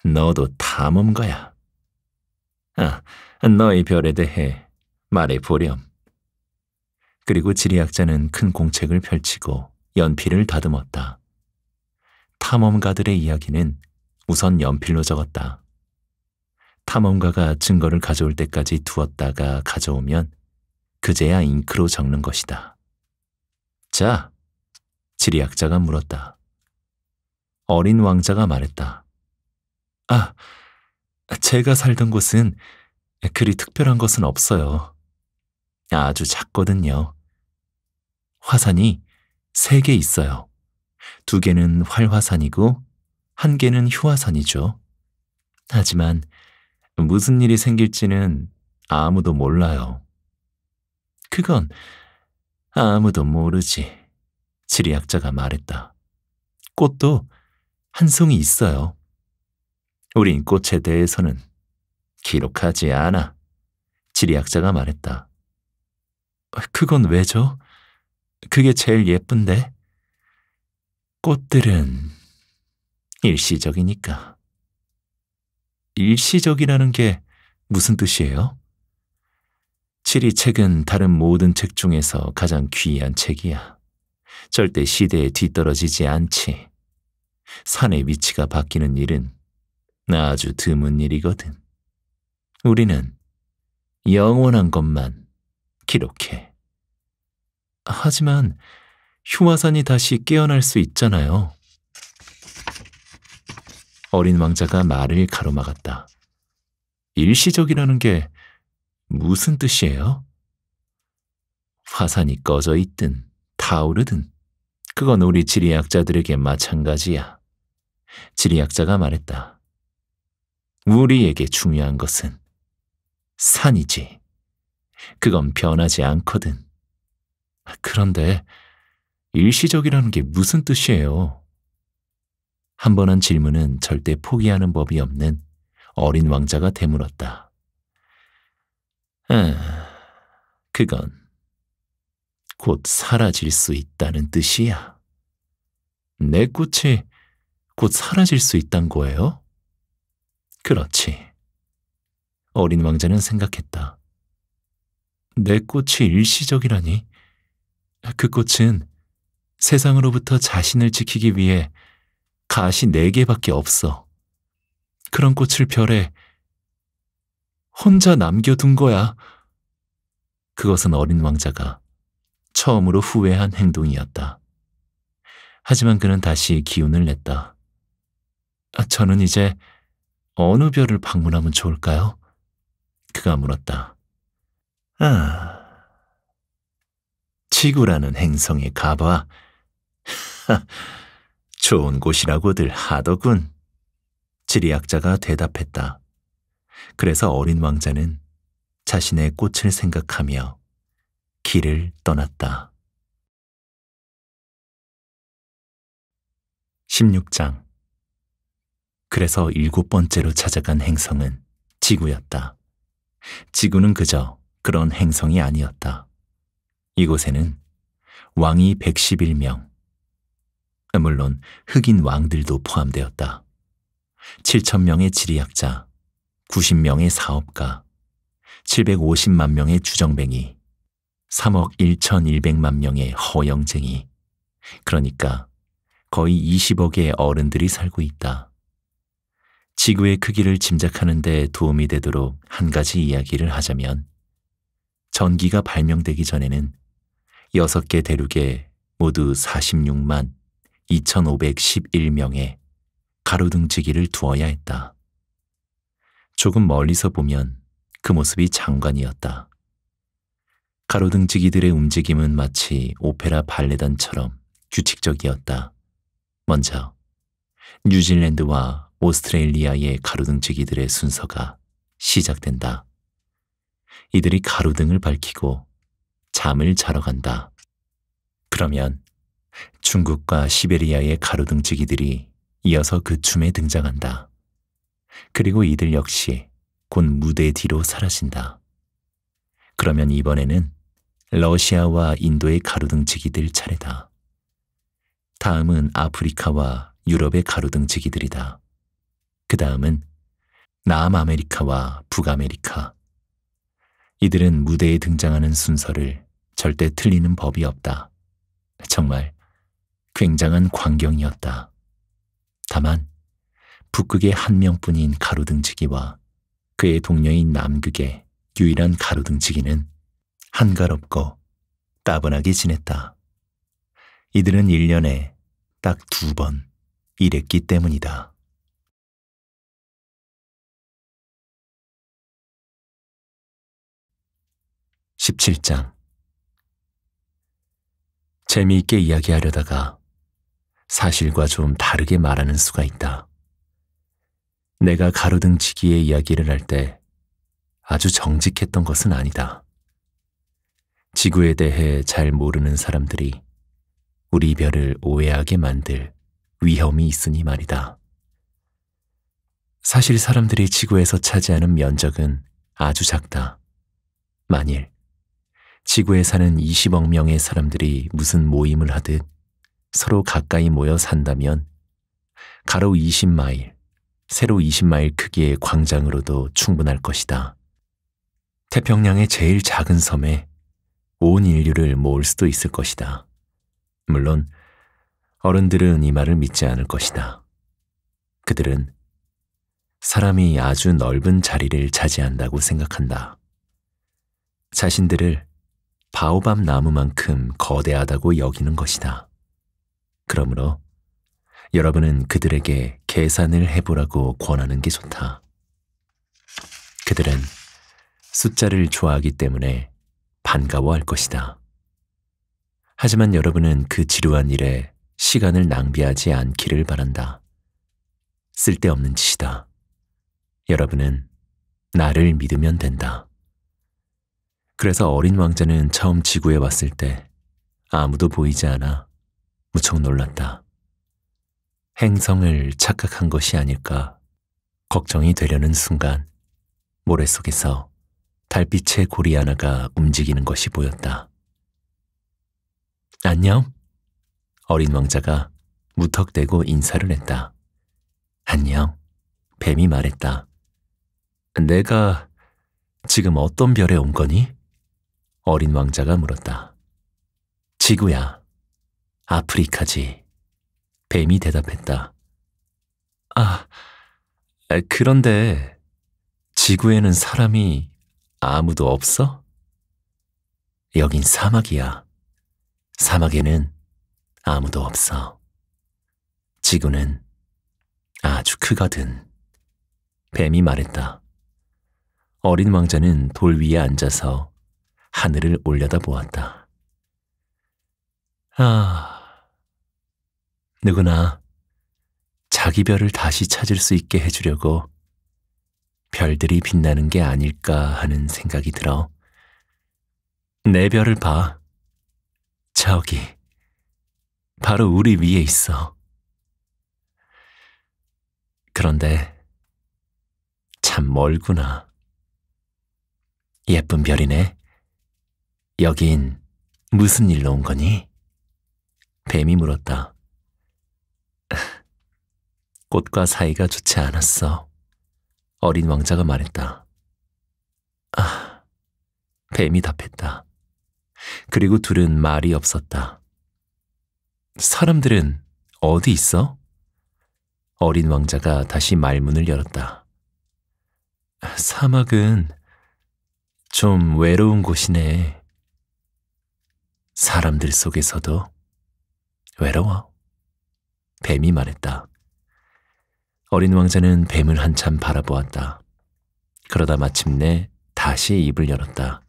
너도 탐험 가야 아, 너의 별에 대해 말해보렴. 그리고 지리학자는 큰 공책을 펼치고 연필을 다듬었다. 탐험가들의 이야기는 우선 연필로 적었다. 탐험가가 증거를 가져올 때까지 두었다가 가져오면 그제야 잉크로 적는 것이다. 자, 지리학자가 물었다. 어린 왕자가 말했다. 아, 제가 살던 곳은 그리 특별한 것은 없어요. 아주 작거든요. 화산이 세 개 있어요. 두 개는 활화산이고 한 개는 휴화산이죠. 하지만 무슨 일이 생길지는 아무도 몰라요. 그건 아무도 모르지. 지리학자가 말했다. 꽃도 한 송이 있어요. 우린 꽃에 대해서는 기록하지 않아. 지리학자가 말했다. 그건 왜죠? 그게 제일 예쁜데? 꽃들은 일시적이니까. 일시적이라는 게 무슨 뜻이에요? 칠이 책은 다른 모든 책 중에서 가장 귀한 책이야. 절대 시대에 뒤떨어지지 않지. 산의 위치가 바뀌는 일은 아주 드문 일이거든. 우리는 영원한 것만 기록해. 하지만 휴화산이 다시 깨어날 수 있잖아요. 어린 왕자가 말을 가로막았다. 일시적이라는 게 무슨 뜻이에요? 화산이 꺼져 있든 타오르든 그건 우리 지리학자들에게 마찬가지야. 지리학자가 말했다. 우리에게 중요한 것은 산이지. 그건 변하지 않거든. 그런데 일시적이라는 게 무슨 뜻이에요? 한 번 한 질문은 절대 포기하는 법이 없는 어린 왕자가 되물었다. 아, 그건 곧 사라질 수 있다는 뜻이야. 내 네, 꽃이 곧 사라질 수 있단 거예요? 그렇지. 어린 왕자는 생각했다. 내 꽃이 일시적이라니. 그 꽃은 세상으로부터 자신을 지키기 위해 가시 네 개밖에 없어. 그런 꽃을 별에 혼자 남겨둔 거야. 그것은 어린 왕자가 처음으로 후회한 행동이었다. 하지만 그는 다시 기운을 냈다. 아, 저는 이제 어느 별을 방문하면 좋을까요? 그가 물었다. 아, 지구라는 행성에 가봐. 좋은 곳이라고들 하더군. 지리학자가 대답했다. 그래서 어린 왕자는 자신의 꽃을 생각하며 길을 떠났다. 16장 그래서 일곱 번째로 찾아간 행성은 지구였다. 지구는 그저 그런 행성이 아니었다. 이곳에는 왕이 111명, 물론 흑인 왕들도 포함되었다. 7천 명의 지리학자, 90명의 사업가, 750만 명의 주정뱅이, 3억 1,100만 명의 허영쟁이, 그러니까 거의 20억의 어른들이 살고 있다. 지구의 크기를 짐작하는 데 도움이 되도록 한 가지 이야기를 하자면 전기가 발명되기 전에는 6개 대륙에 모두 46만 2,511명의 가로등지기를 두어야 했다. 조금 멀리서 보면 그 모습이 장관이었다. 가로등지기들의 움직임은 마치 오페라 발레단처럼 규칙적이었다. 먼저 뉴질랜드와 오스트레일리아의 가로등지기들의 순서가 시작된다. 이들이 가로등을 밝히고 잠을 자러 간다. 그러면 중국과 시베리아의 가로등지기들이 이어서 그 춤에 등장한다. 그리고 이들 역시 곧 무대 뒤로 사라진다. 그러면 이번에는 러시아와 인도의 가로등지기들 차례다. 다음은 아프리카와 유럽의 가로등지기들이다그 다음은 남아메리카와 북아메리카. 이들은 무대에 등장하는 순서를 절대 틀리는 법이 없다. 정말 굉장한 광경이었다. 다만 북극의 한 명뿐인 가로등치기와 그의 동료인 남극의 유일한 가로등치기는 한가롭고 따분하게 지냈다. 이들은 1년에 딱 두 번 일했기 때문이다. (17장) 재미있게 이야기하려다가 사실과 좀 다르게 말하는 수가 있다. 내가 가로등치기의 이야기를 할 때 아주 정직했던 것은 아니다. 지구에 대해 잘 모르는 사람들이 우리 별을 오해하게 만들 위험이 있으니 말이다. 사실 사람들이 지구에서 차지하는 면적은 아주 작다. 만일 지구에 사는 20억 명의 사람들이 무슨 모임을 하듯 서로 가까이 모여 산다면 가로 20마일, 세로 20마일 크기의 광장으로도 충분할 것이다. 태평양의 제일 작은 섬에 온 인류를 모을 수도 있을 것이다. 물론 어른들은 이 말을 믿지 않을 것이다. 그들은 사람이 아주 넓은 자리를 차지한다고 생각한다. 자신들을 바오밤 나무만큼 거대하다고 여기는 것이다. 그러므로 여러분은 그들에게 계산을 해보라고 권하는 게 좋다. 그들은 숫자를 좋아하기 때문에 반가워할 것이다. 하지만 여러분은 그 지루한 일에 시간을 낭비하지 않기를 바란다. 쓸데없는 짓이다. 여러분은 나를 믿으면 된다. 그래서 어린 왕자는 처음 지구에 왔을 때 아무도 보이지 않아 무척 놀랐다. 행성을 착각한 것이 아닐까 걱정이 되려는 순간 모래 속에서 달빛의 고리 하나가 움직이는 것이 보였다. 안녕? 어린 왕자가 무턱대고 인사를 했다. 안녕. 뱀이 말했다. 내가 지금 어떤 별에 온 거니? 어린 왕자가 물었다. 지구야. 아프리카지. 뱀이 대답했다. 아, 그런데 지구에는 사람이 아무도 없어? 여긴 사막이야. 사막에는 아무도 없어. 지구는 아주 크거든. 뱀이 말했다. 어린 왕자는 돌 위에 앉아서 하늘을 올려다 보았다. 아, 누구나 자기 별을 다시 찾을 수 있게 해주려고 별들이 빛나는 게 아닐까 하는 생각이 들어 내 별을 봐. 저기, 바로 우리 위에 있어. 그런데 참 멀구나. 예쁜 별이네. 여긴 무슨 일로 온 거니? 뱀이 물었다. 꽃과 사이가 좋지 않았어. 어린 왕자가 말했다. 아, 뱀이 답했다. 그리고 둘은 말이 없었다. 사람들은 어디 있어? 어린 왕자가 다시 말문을 열었다. 사막은 좀 외로운 곳이네. 사람들 속에서도 외로워. 뱀이 말했다. 어린 왕자는 뱀을 한참 바라보았다. 그러다 마침내 다시 입을 열었다.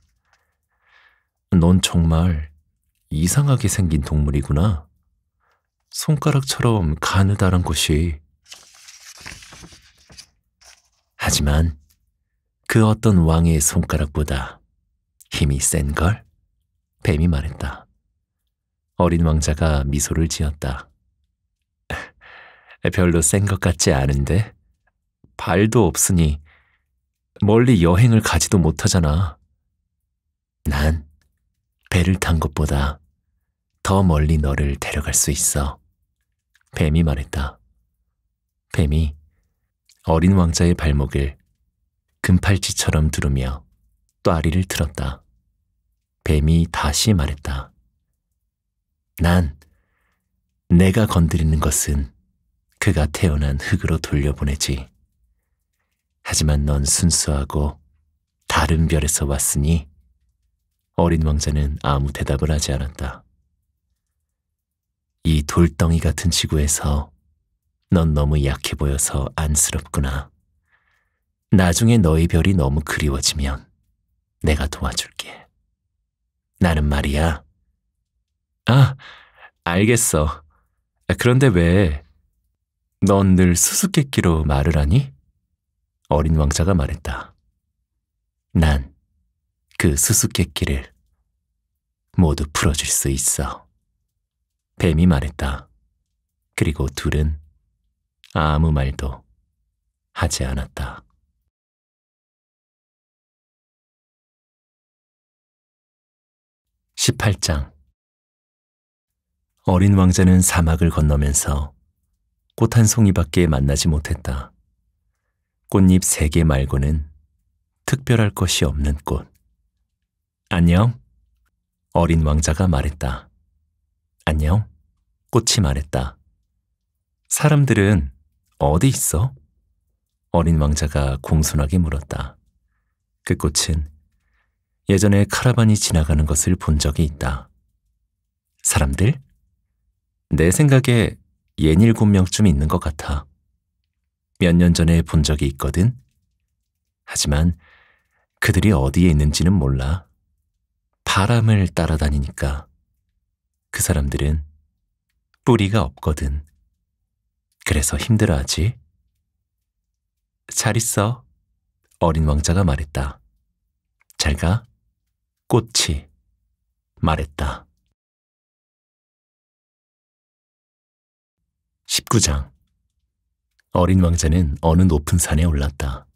넌 정말 이상하게 생긴 동물이구나. 손가락처럼 가느다란 것이. 하지만 그 어떤 왕의 손가락보다 힘이 센 걸? 뱀이 말했다. 어린 왕자가 미소를 지었다. 별로 센 것 같지 않은데? 발도 없으니 멀리 여행을 가지도 못하잖아. 난 배를 탄 것보다 더 멀리 너를 데려갈 수 있어. 뱀이 말했다. 뱀이 어린 왕자의 발목을 금팔찌처럼 두르며 또아리를 틀었다. 뱀이 다시 말했다. 난 내가 건드리는 것은 그가 태어난 흙으로 돌려보내지. 하지만 넌 순수하고 다른 별에서 왔으니 어린 왕자는 아무 대답을 하지 않았다. 이 돌덩이 같은 지구에서 넌 너무 약해 보여서 안쓰럽구나. 나중에 너의 별이 너무 그리워지면 내가 도와줄게. 나는 말이야. 아, 알겠어. 그런데 왜 넌늘 수수께끼로 말을 하니? 어린 왕자가 말했다. 난 그 수수께끼를 모두 풀어줄 수 있어. 뱀이 말했다. 그리고 둘은 아무 말도 하지 않았다. (18장) 어린 왕자는 사막을 건너면서 꽃한 송이밖에 만나지 못했다. 꽃잎 세 개 말고는 특별할 것이 없는 꽃. 안녕. 어린 왕자가 말했다. 안녕. 꽃이 말했다. 사람들은 어디 있어? 어린 왕자가 공손하게 물었다. 그 꽃은 예전에 카라반이 지나가는 것을 본 적이 있다. 사람들? 내 생각에 예닐곱 명쯤 있는 것 같아. 몇 년 전에 본 적이 있거든. 하지만 그들이 어디에 있는지는 몰라. 바람을 따라다니니까 그 사람들은 뿌리가 없거든. 그래서 힘들어하지. 잘 있어. 어린 왕자가 말했다. 잘 가. 꽃이 말했다. 19장 어린 왕자는 어느 높은 산에 올랐다.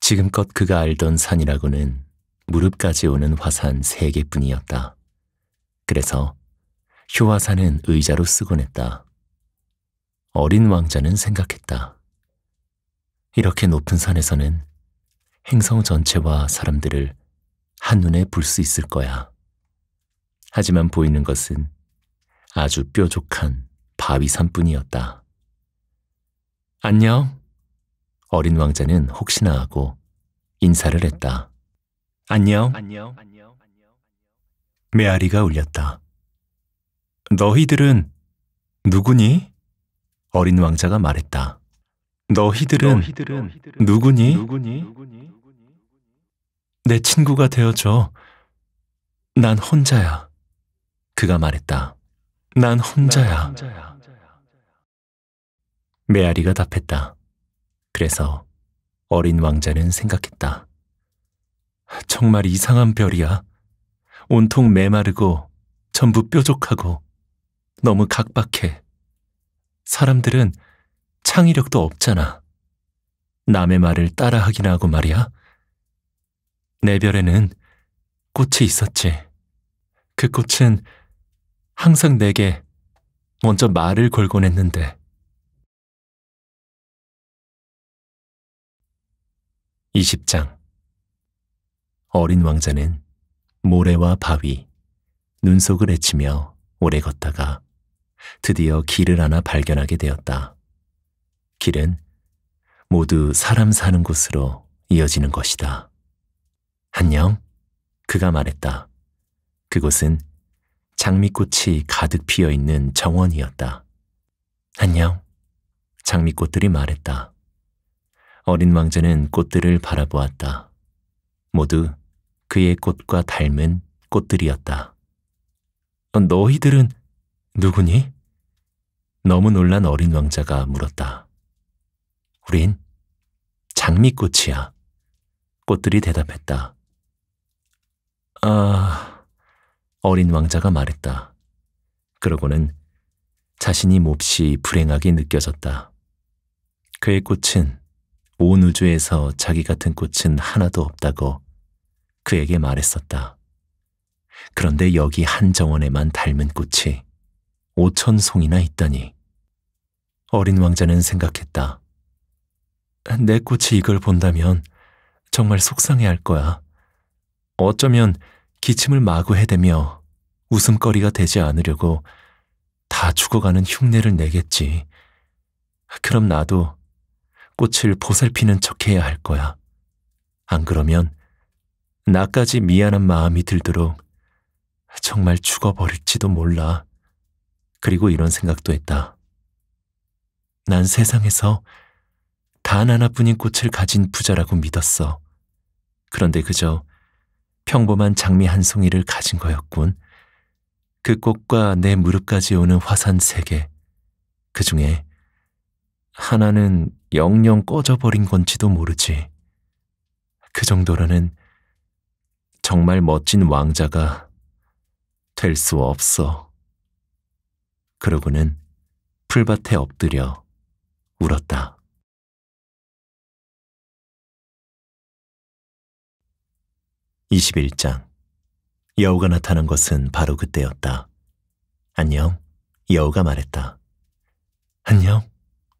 지금껏 그가 알던 산이라고는 무릎까지 오는 화산 세 개뿐이었다. 그래서 효화산은 의자로 쓰곤 했다. 어린 왕자는 생각했다. 이렇게 높은 산에서는 행성 전체와 사람들을 한눈에 볼 수 있을 거야. 하지만 보이는 것은 아주 뾰족한 바위산뿐이었다. 안녕. 어린 왕자는 혹시나 하고 인사를 했다. 안녕. 메아리가 울렸다. 너희들은 누구니? 어린 왕자가 말했다. 너희들은, 너희들은 누구니? 누구니? 내 친구가 되어줘. 난 혼자야. 그가 말했다. 난 혼자야. 메아리가 답했다. 그래서 어린 왕자는 생각했다. 정말 이상한 별이야. 온통 메마르고 전부 뾰족하고 너무 각박해. 사람들은 창의력도 없잖아. 남의 말을 따라하기나 하고 말이야. 내 별에는 꽃이 있었지. 그 꽃은 항상 내게 먼저 말을 걸곤 했는데 2 0장 어린 왕자는 모래와 바위, 눈속을 헤치며 오래 걷다가 드디어 길을 하나 발견하게 되었다. 길은 모두 사람 사는 곳으로 이어지는 것이다. 안녕, 그가 말했다. 그곳은 장미꽃이 가득 피어 있는 정원이었다. 안녕. 장미꽃들이 말했다. 어린 왕자는 꽃들을 바라보았다. 모두 그의 꽃과 닮은 꽃들이었다. 어, 너희들은 누구니? 너무 놀란 어린 왕자가 물었다. 우린 장미꽃이야. 꽃들이 대답했다. 아... 어린 왕자가 말했다. 그러고는 자신이 몹시 불행하게 느껴졌다. 그의 꽃은 온 우주에서 자기 같은 꽃은 하나도 없다고 그에게 말했었다. 그런데 여기 한 정원에만 닮은 꽃이 오천 송이나 있다니. 어린 왕자는 생각했다. 내 꽃이 이걸 본다면 정말 속상해할 거야. 어쩌면 기침을 마구 해대며 웃음거리가 되지 않으려고 다 죽어가는 흉내를 내겠지. 그럼 나도 꽃을 보살피는 척해야 할 거야. 안 그러면 나까지 미안한 마음이 들도록 정말 죽어버릴지도 몰라. 그리고 이런 생각도 했다. 난 세상에서 단 하나뿐인 꽃을 가진 부자라고 믿었어. 그런데 그저 평범한 장미 한 송이를 가진 거였군. 그 꽃과 내 무릎까지 오는 화산 세 개. 그 중에 하나는 영영 꺼져버린 건지도 모르지. 그 정도로는 정말 멋진 왕자가 될 수 없어. 그러고는 풀밭에 엎드려 울었다. 21장 여우가 나타난 것은 바로 그때였다. 안녕, 여우가 말했다. 안녕,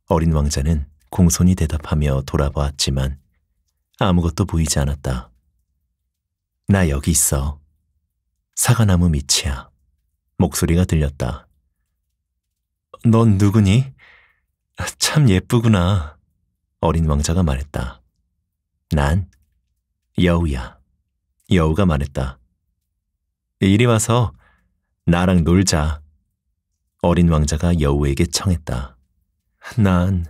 어린 왕자는 공손히 대답하며 돌아보았지만 아무것도 보이지 않았다. 나 여기 있어. 사과나무 밑이야. 목소리가 들렸다. 넌 누구니? 참 예쁘구나. 어린 왕자가 말했다. 난 여우야. 여우가 말했다. 이리 와서 나랑 놀자. 어린 왕자가 여우에게 청했다. 난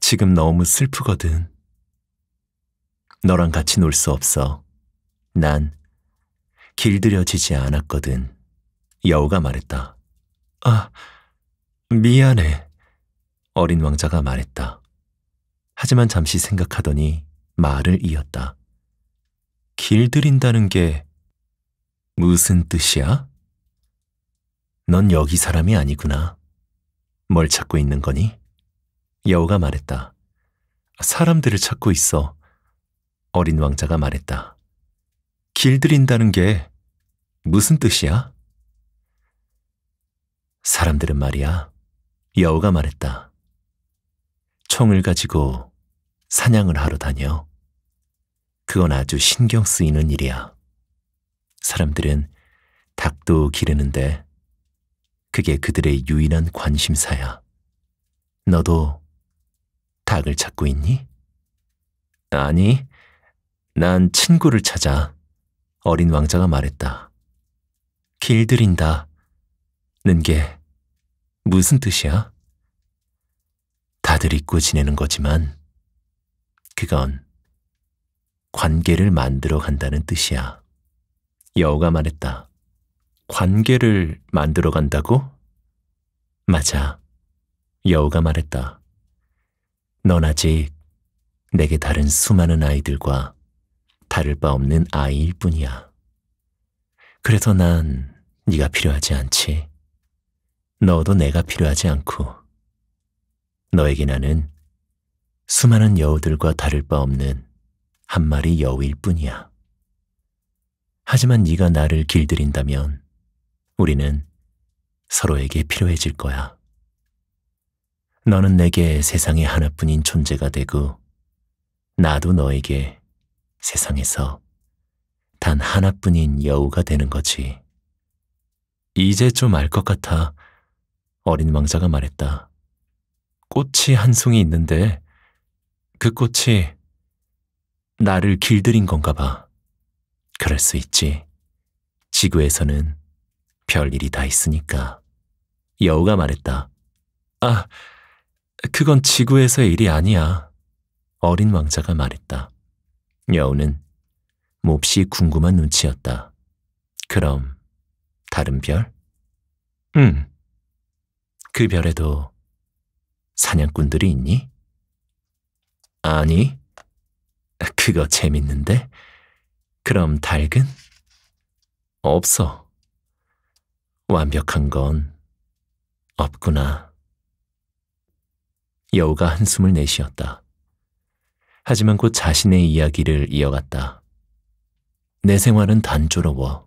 지금 너무 슬프거든. 너랑 같이 놀 수 없어. 난 길들여지지 않았거든. 여우가 말했다. 아, 미안해. 어린 왕자가 말했다. 하지만 잠시 생각하더니 말을 이었다. 길들인다는 게 무슨 뜻이야? 넌 여기 사람이 아니구나. 뭘 찾고 있는 거니? 여우가 말했다. 사람들을 찾고 있어. 어린 왕자가 말했다. 길들인다는 게 무슨 뜻이야? 사람들은 말이야. 여우가 말했다. 총을 가지고 사냥을 하러 다녀. 그건 아주 신경 쓰이는 일이야. 사람들은 닭도 기르는데 그게 그들의 유일한 관심사야. 너도 닭을 찾고 있니? 아니, 난 친구를 찾아. 어린 왕자가 말했다. 길들인다. 는 게 무슨 뜻이야? 다들 잊고 지내는 거지만 그건 관계를 만들어 간다는 뜻이야. 여우가 말했다. 관계를 만들어 간다고? 맞아. 여우가 말했다. 넌 아직 내게 다른 수많은 아이들과 다를 바 없는 아이일 뿐이야. 그래서 난 네가 필요하지 않지. 너도 내가 필요하지 않고. 너에게 나는 수많은 여우들과 다를 바 없는 한 마리 여우일 뿐이야. 하지만 네가 나를 길들인다면 우리는 서로에게 필요해질 거야. 너는 내게 세상에 하나뿐인 존재가 되고 나도 너에게 세상에서 단 하나뿐인 여우가 되는 거지. 이제 좀 알 것 같아. 어린 왕자가 말했다. 꽃이 한 송이 있는데 그 꽃이 나를 길들인 건가 봐. 그럴 수 있지. 지구에서는 별일이 다 있으니까. 여우가 말했다. 아, 그건 지구에서의 일이 아니야. 어린 왕자가 말했다. 여우는 몹시 궁금한 눈치였다. 그럼 다른 별? 응. 음, 그 별에도 사냥꾼들이 있니? 아니. 그거 재밌는데? 그럼 닭은? 없어. 완벽한 건 없구나. 여우가 한숨을 내쉬었다. 하지만 곧 자신의 이야기를 이어갔다. 내 생활은 단조로워.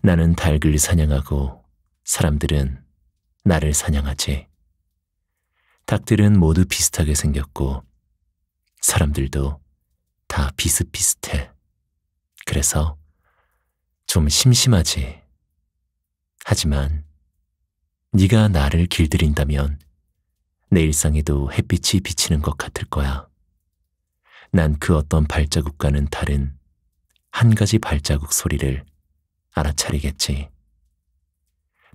나는 닭을 사냥하고 사람들은 나를 사냥하지. 닭들은 모두 비슷하게 생겼고 사람들도 다 비슷비슷해. 그래서 좀 심심하지. 하지만 네가 나를 길들인다면 내 일상에도 햇빛이 비치는 것 같을 거야. 난 그 어떤 발자국과는 다른 한 가지 발자국 소리를 알아차리겠지.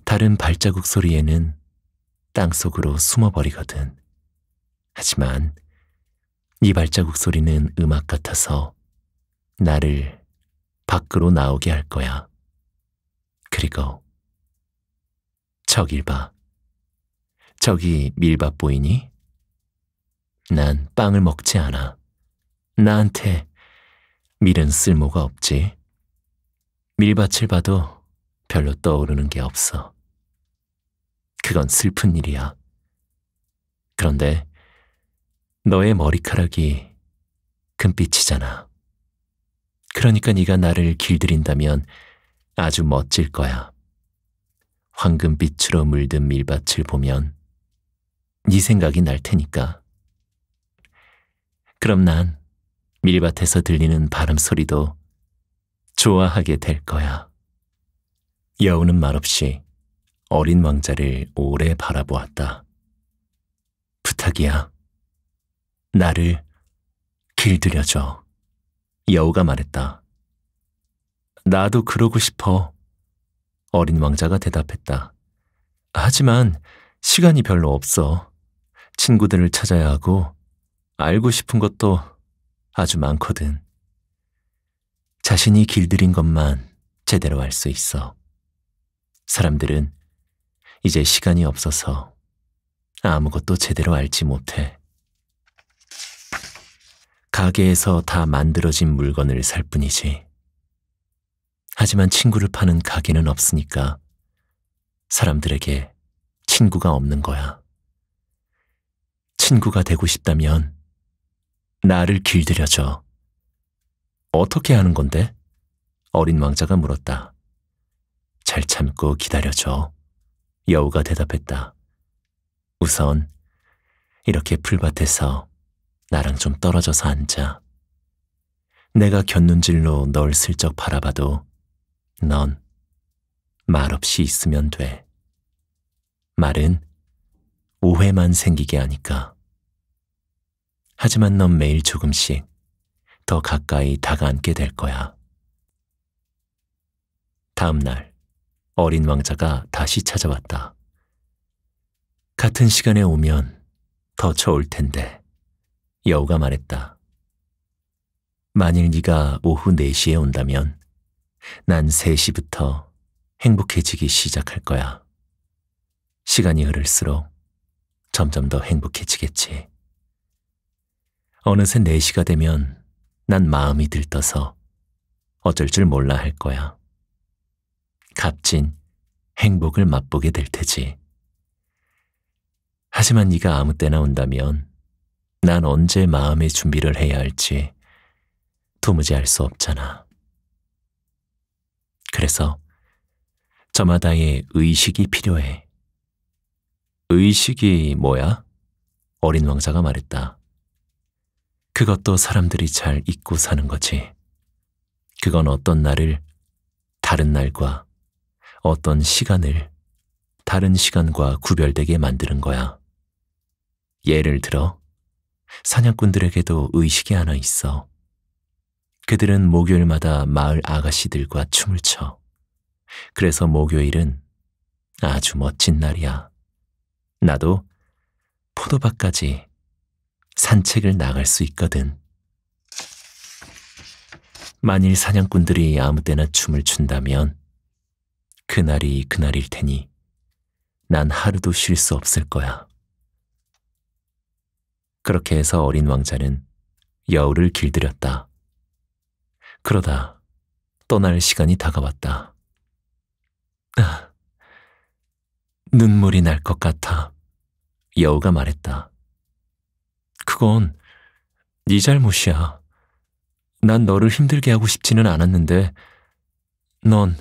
다른 발자국 소리에는 땅속으로 숨어버리거든. 하지만 이 발자국 소리는 음악 같아서 나를 밖으로 나오게 할 거야. 그리고 저길 봐. 저기 밀밥 보이니? 난 빵을 먹지 않아. 나한테 밀은 쓸모가 없지. 밀밭을 봐도 별로 떠오르는 게 없어. 그건 슬픈 일이야. 그런데 너의 머리카락이 금빛이잖아. 그러니까 네가 나를 길들인다면 아주 멋질 거야. 황금빛으로 물든 밀밭을 보면 네 생각이 날 테니까. 그럼 난 밀밭에서 들리는 바람 소리도 좋아하게 될 거야. 여우는 말없이 어린 왕자를 오래 바라보았다. 부탁이야. 나를 길들여줘. 여우가 말했다. 나도 그러고 싶어. 어린 왕자가 대답했다. 하지만 시간이 별로 없어. 친구들을 찾아야 하고 알고 싶은 것도 아주 많거든. 자신이 길들인 것만 제대로 알 수 있어. 사람들은 이제 시간이 없어서 아무것도 제대로 알지 못해. 가게에서 다 만들어진 물건을 살 뿐이지. 하지만 친구를 파는 가게는 없으니까 사람들에게 친구가 없는 거야. 친구가 되고 싶다면 나를 길들여줘. 어떻게 하는 건데? 어린 왕자가 물었다. 잘 참고 기다려줘. 여우가 대답했다. 우선 이렇게 풀밭에서 나랑 좀 떨어져서 앉아. 내가 곁눈질로 널 슬쩍 바라봐도 넌 말없이 있으면 돼. 말은 오해만 생기게 하니까. 하지만 넌 매일 조금씩 더 가까이 다가앉게 될 거야. 다음 날 어린 왕자가 다시 찾아왔다. 같은 시간에 오면 더 좋을 텐데. 여우가 말했다. 만일 네가 오후 4시에 온다면 난 3시부터 행복해지기 시작할 거야. 시간이 흐를수록 점점 더 행복해지겠지. 어느새 4시가 되면 난 마음이 들떠서 어쩔 줄 몰라 할 거야. 값진 행복을 맛보게 될 테지. 하지만 네가 아무 때나 온다면 난 언제 마음의 준비를 해야 할지 도무지 알 수 없잖아. 그래서 저마다의 의식이 필요해. 의식이 뭐야? 어린 왕자가 말했다. 그것도 사람들이 잘 잊고 사는 거지. 그건 어떤 날을 다른 날과 어떤 시간을 다른 시간과 구별되게 만드는 거야. 예를 들어 사냥꾼들에게도 의식이 하나 있어. 그들은 목요일마다 마을 아가씨들과 춤을 춰. 그래서 목요일은 아주 멋진 날이야. 나도 포도밭까지 산책을 나갈 수 있거든. 만일 사냥꾼들이 아무 때나 춤을 춘다면 그날이 그날일 테니 난 하루도 쉴 수 없을 거야. 그렇게 해서 어린 왕자는 여우를 길들였다. 그러다 떠날 시간이 다가왔다. 아, 눈물이 날 것 같아. 여우가 말했다. 그건 네 잘못이야. 난 너를 힘들게 하고 싶지는 않았는데 넌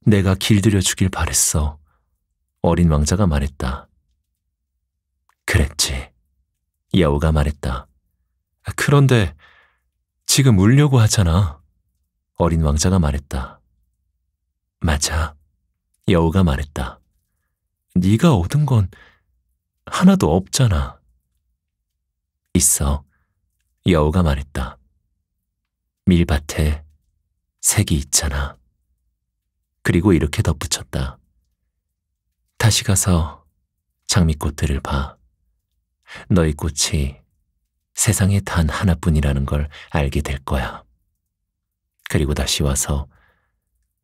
내가 길들여 주길 바랬어. 어린 왕자가 말했다. 그랬지. 여우가 말했다. 아, 그런데 지금 울려고 하잖아. 어린 왕자가 말했다. 맞아. 여우가 말했다. 네가 얻은 건 하나도 없잖아. 있어. 여우가 말했다. 밀밭에 색이 있잖아. 그리고 이렇게 덧붙였다. 다시 가서 장미꽃들을 봐. 너희 꽃이 세상에 단 하나뿐이라는 걸 알게 될 거야. 그리고 다시 와서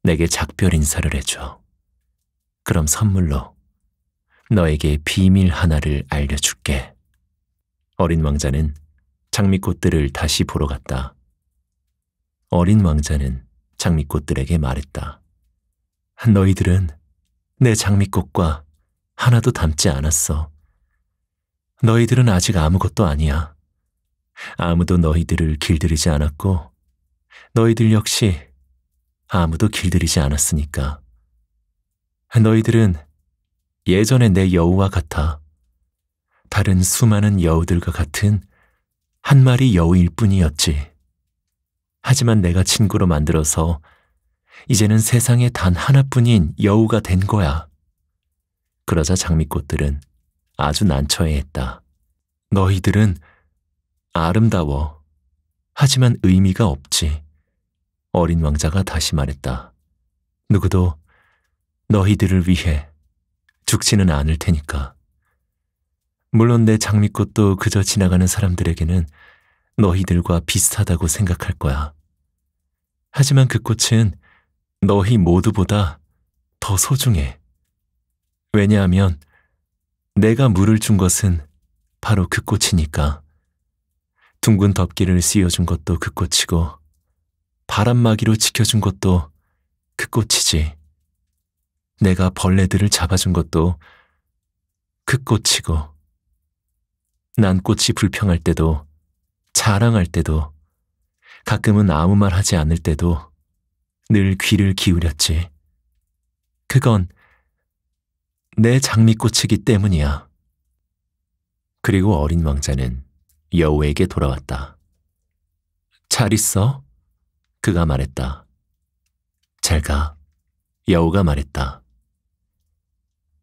내게 작별 인사를 해줘. 그럼 선물로 너에게 비밀 하나를 알려줄게. 어린 왕자는 장미꽃들을 다시 보러 갔다. 어린 왕자는 장미꽃들에게 말했다. 너희들은 내 장미꽃과 하나도 닮지 않았어. 너희들은 아직 아무것도 아니야. 아무도 너희들을 길들이지 않았고, 너희들 역시 아무도 길들이지 않았으니까. 너희들은 예전의 내 여우와 같아. 다른 수많은 여우들과 같은 한 마리 여우일 뿐이었지. 하지만 내가 친구로 만들어서 이제는 세상에 단 하나뿐인 여우가 된 거야. 그러자 장미꽃들은 아주 난처해했다. 너희들은 아름다워. 하지만 의미가 없지. 어린 왕자가 다시 말했다. 누구도 너희들을 위해 죽지는 않을 테니까. 물론 내 장미꽃도 그저 지나가는 사람들에게는 너희들과 비슷하다고 생각할 거야. 하지만 그 꽃은 너희 모두보다 더 소중해. 왜냐하면 내가 물을 준 것은 바로 그 꽃이니까. 둥근 덮개를 씌워준 것도 그 꽃이고 바람막이로 지켜준 것도 그 꽃이지. 내가 벌레들을 잡아준 것도 그 꽃이고 난 꽃이 불평할 때도 자랑할 때도 가끔은 아무 말 하지 않을 때도 늘 귀를 기울였지. 그건 내 장미꽃이기 때문이야. 그리고 어린 왕자는 여우에게 돌아왔다. 잘 있어? 그가 말했다. 잘 가. 여우가 말했다.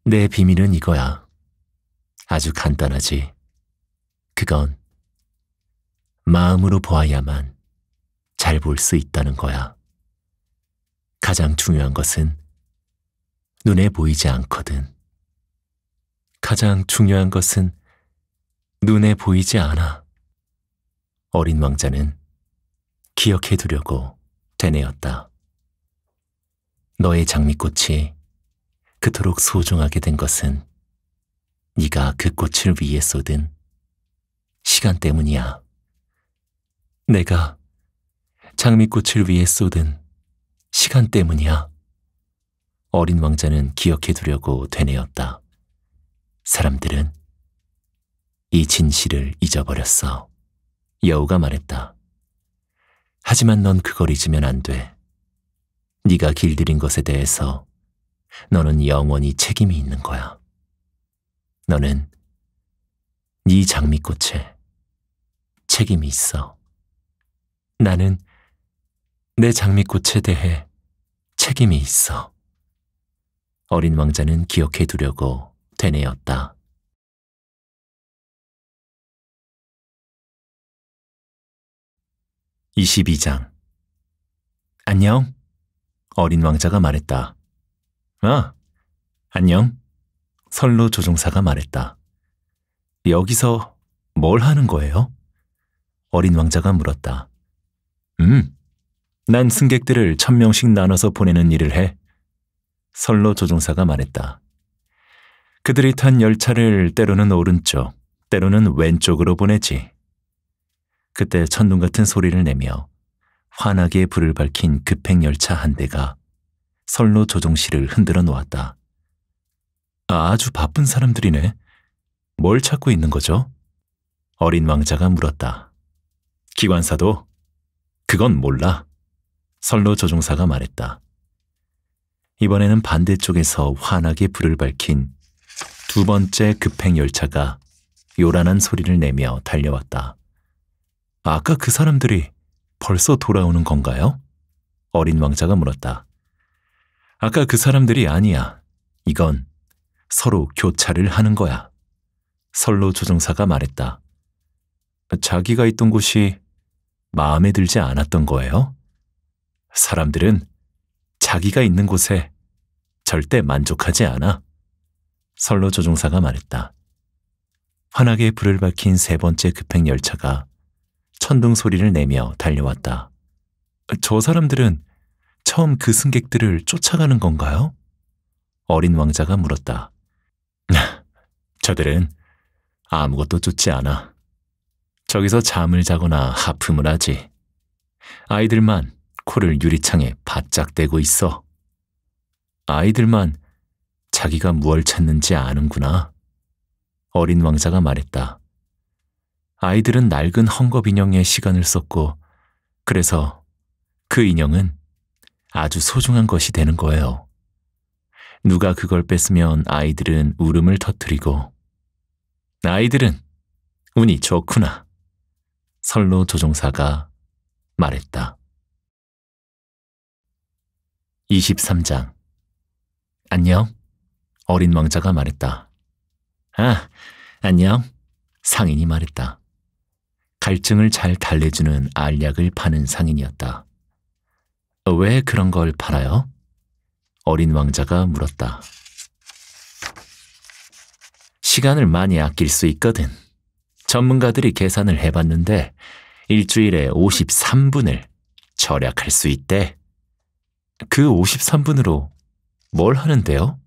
내 비밀은 이거야. 아주 간단하지. 그건 마음으로 보아야만 잘 볼 수 있다는 거야. 가장 중요한 것은 눈에 보이지 않거든. 가장 중요한 것은 눈에 보이지 않아. 어린 왕자는 기억해 두려고 되뇌었다. 너의 장미꽃이 그토록 소중하게 된 것은 네가 그 꽃을 위해 쏟은 시간 때문이야. 내가 장미꽃을 위해 쏟은 시간 때문이야. 어린 왕자는 기억해 두려고 되뇌었다. 사람들은 이 진실을 잊어버렸어. 여우가 말했다. 하지만 넌 그걸 잊으면 안 돼. 네가 길들인 것에 대해서 너는 영원히 책임이 있는 거야. 너는 네 장미꽃에 책임이 있어. 나는 내 장미꽃에 대해 책임이 있어. 어린 왕자는 기억해 두려고 되뇌었다. (22장) 안녕, 어린 왕자가 말했다. 아, 안녕, 선로 조종사가 말했다. 여기서 뭘 하는 거예요? 어린 왕자가 물었다. 음, 난 승객들을 천 명씩 나눠서 보내는 일을 해. 선로 조종사가 말했다. 그들이 탄 열차를 때로는 오른쪽, 때로는 왼쪽으로 보내지. 그때 천둥 같은 소리를 내며 환하게 불을 밝힌 급행열차 한 대가 선로 조종실을 흔들어 놓았다. 아주 바쁜 사람들이네. 뭘 찾고 있는 거죠? 어린 왕자가 물었다. 기관사도? 그건 몰라. 선로 조종사가 말했다. 이번에는 반대쪽에서 환하게 불을 밝힌 두 번째 급행 열차가 요란한 소리를 내며 달려왔다. 아까 그 사람들이 벌써 돌아오는 건가요? 어린 왕자가 물었다. 아까 그 사람들이 아니야. 이건 서로 교차를 하는 거야. 선로 조종사가 말했다. 자기가 있던 곳이 마음에 들지 않았던 거예요? 사람들은 자기가 있는 곳에 절대 만족하지 않아. 설로 조종사가 말했다. 환하게 불을 밝힌 세 번째 급행 열차가 천둥 소리를 내며 달려왔다. 저 사람들은 처음 그 승객들을 쫓아가는 건가요? 어린 왕자가 물었다. 저들은 아무것도 쫓지 않아. 저기서 잠을 자거나 하품을 하지. 아이들만 코를 유리창에 바짝 대고 있어. 아이들만 자기가 무얼 찾는지 아는구나. 어린 왕자가 말했다. 아이들은 낡은 헝겊 인형에 시간을 썼고, 그래서 그 인형은 아주 소중한 것이 되는 거예요. 누가 그걸 뺐으면 아이들은 울음을 터뜨리고, 아이들은 운이 좋구나. 설로 조종사가 말했다. 23장 안녕. 어린 왕자가 말했다. 아, 안녕. 상인이 말했다. 갈증을 잘 달래주는 알약을 파는 상인이었다. 왜 그런 걸 팔아요? 어린 왕자가 물었다. 시간을 많이 아낄 수 있거든. 전문가들이 계산을 해봤는데 일주일에 53분을 절약할 수 있대. 그 53분으로 뭘 하는데요?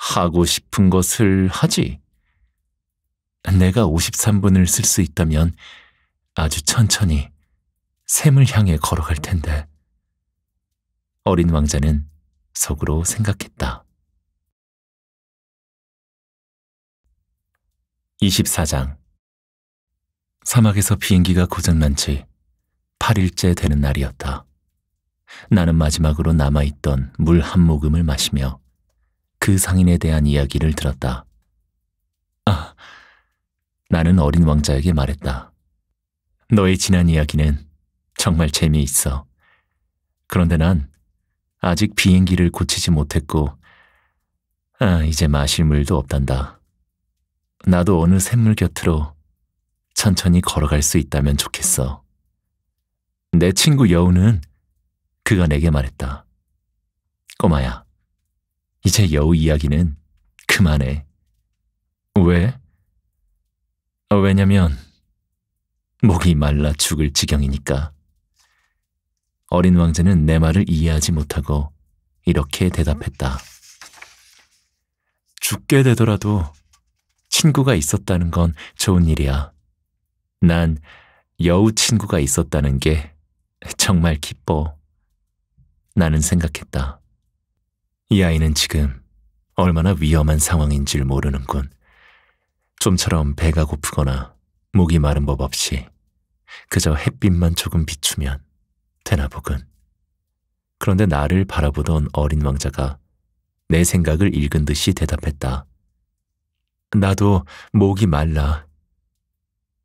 하고 싶은 것을 하지. 내가 53분을 쓸 수 있다면 아주 천천히 샘을 향해 걸어갈 텐데. 어린 왕자는 속으로 생각했다. 24장 사막에서 비행기가 고장난 지 8일째 되는 날이었다. 나는 마지막으로 남아있던 물 한 모금을 마시며 그 상인에 대한 이야기를 들었다. 아, 나는 어린 왕자에게 말했다. 너의 지난 이야기는 정말 재미있어. 그런데 난 아직 비행기를 고치지 못했고, 아, 이제 마실 물도 없단다. 나도 어느 샘물 곁으로 천천히 걸어갈 수 있다면 좋겠어. 내 친구 여우는 그가 내게 말했다. 꼬마야, 이제 여우 이야기는 그만해. 왜? 아, 왜냐면 목이 말라 죽을 지경이니까. 어린 왕자는 내 말을 이해하지 못하고 이렇게 대답했다. 죽게 되더라도 친구가 있었다는 건 좋은 일이야. 난 여우 친구가 있었다는 게 정말 기뻐. 나는 생각했다. 이 아이는 지금 얼마나 위험한 상황인줄 모르는군. 좀처럼 배가 고프거나 목이 마른 법 없이 그저 햇빛만 조금 비추면 되나 보군. 그런데 나를 바라보던 어린 왕자가 내 생각을 읽은 듯이 대답했다. 나도 목이 말라.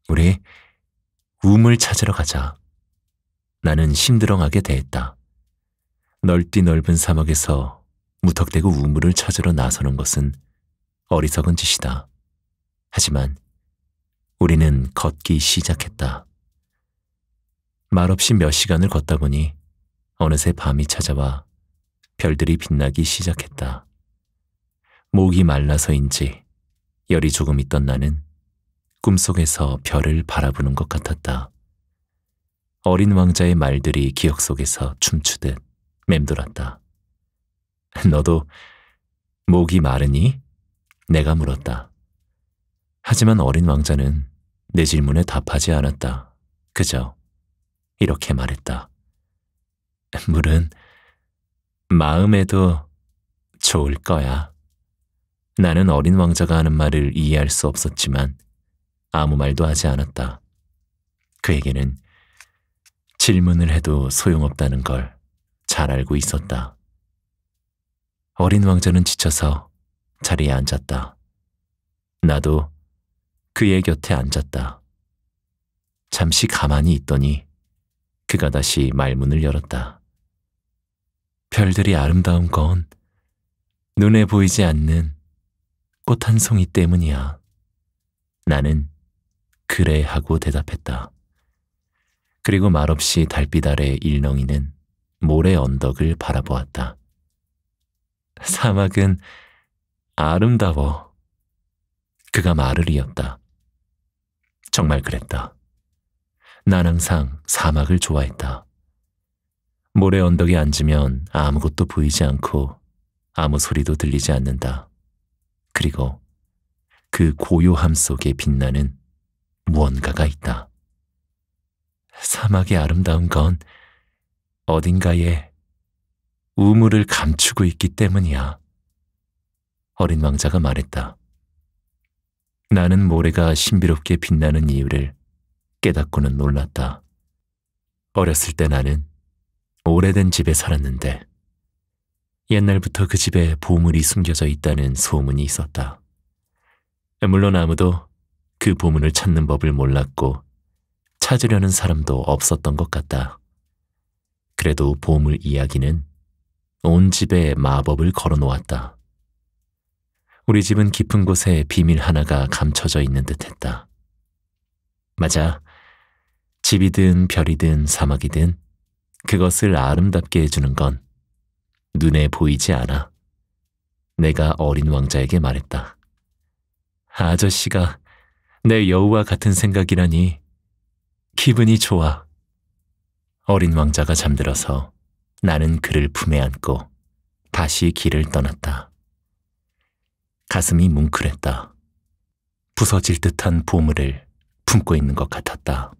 우리 움을 찾으러 가자. 나는 심드렁하게 대했다. 넓디 넓은 사막에서 무턱대고 우물을 찾으러 나서는 것은 어리석은 짓이다. 하지만 우리는 걷기 시작했다. 말없이 몇 시간을 걷다 보니 어느새 밤이 찾아와 별들이 빛나기 시작했다. 목이 말라서인지 열이 조금 있던 나는 꿈속에서 별을 바라보는 것 같았다. 어린 왕자의 말들이 기억 속에서 춤추듯 맴돌았다. 너도 목이 마르니? 내가 물었다. 하지만 어린 왕자는 내 질문에 답하지 않았다. 그저 이렇게 말했다. 물은 마음에도 좋을 거야. 나는 어린 왕자가 하는 말을 이해할 수 없었지만 아무 말도 하지 않았다. 그에게는 질문을 해도 소용없다는 걸 잘 알고 있었다. 어린 왕자는 지쳐서 자리에 앉았다. 나도 그의 곁에 앉았다. 잠시 가만히 있더니 그가 다시 말문을 열었다. 별들이 아름다운 건 눈에 보이지 않는 꽃 한 송이 때문이야. 나는 그래 하고 대답했다. 그리고 말없이 달빛 아래 일렁이는 모래 언덕을 바라보았다. 사막은 아름다워. 그가 말을 이었다. 정말 그랬다. 난 항상 사막을 좋아했다. 모래 언덕에 앉으면 아무것도 보이지 않고 아무 소리도 들리지 않는다. 그리고 그 고요함 속에 빛나는 무언가가 있다. 사막의 아름다운 건 어딘가에 우물을 감추고 있기 때문이야. 어린 왕자가 말했다. 나는 모래가 신비롭게 빛나는 이유를 깨닫고는 놀랐다. 어렸을 때 나는 오래된 집에 살았는데 옛날부터 그 집에 보물이 숨겨져 있다는 소문이 있었다. 물론 아무도 그 보물을 찾는 법을 몰랐고 찾으려는 사람도 없었던 것 같다. 그래도 보물 이야기는 온 집에 마법을 걸어 놓았다. 우리 집은 깊은 곳에 비밀 하나가 감춰져 있는 듯 했다. 맞아. 집이든 별이든 사막이든 그것을 아름답게 해주는 건 눈에 보이지 않아. 내가 어린 왕자에게 말했다. 아저씨가 내 여우와 같은 생각이라니 기분이 좋아. 어린 왕자가 잠들어서 나는 그를 품에 안고 다시 길을 떠났다. 가슴이 뭉클했다. 부서질 듯한 보물을 품고 있는 것 같았다.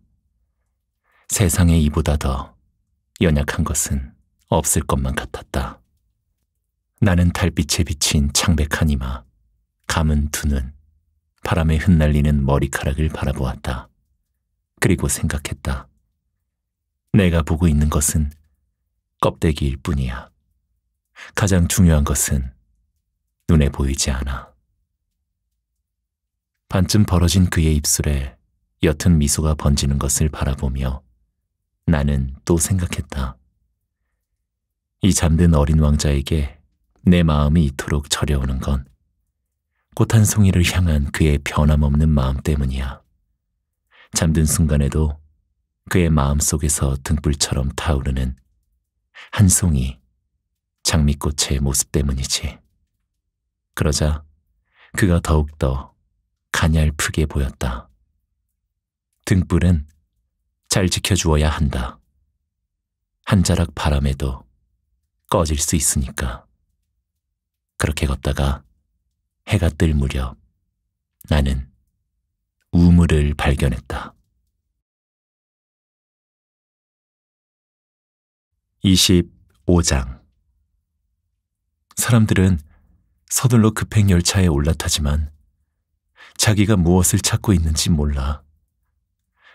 세상에 이보다 더 연약한 것은 없을 것만 같았다. 나는 달빛에 비친 창백한 이마, 감은 두 눈, 바람에 흩날리는 머리카락을 바라보았다. 그리고 생각했다. 내가 보고 있는 것은 껍데기일 뿐이야. 가장 중요한 것은 눈에 보이지 않아. 반쯤 벌어진 그의 입술에 옅은 미소가 번지는 것을 바라보며 나는 또 생각했다. 이 잠든 어린 왕자에게 내 마음이 이토록 저려오는 건 꽃 한 송이를 향한 그의 변함없는 마음 때문이야. 잠든 순간에도 그의 마음 속에서 등불처럼 타오르는 한 송이 장미꽃의 모습 때문이지. 그러자 그가 더욱더 가냘프게 보였다. 등불은 잘 지켜주어야 한다. 한 자락 바람에도 꺼질 수 있으니까. 그렇게 걷다가 해가 뜰 무렵 나는 우물을 발견했다. 25장 사람들은 서둘러 급행 열차에 올라타지만 자기가 무엇을 찾고 있는지 몰라.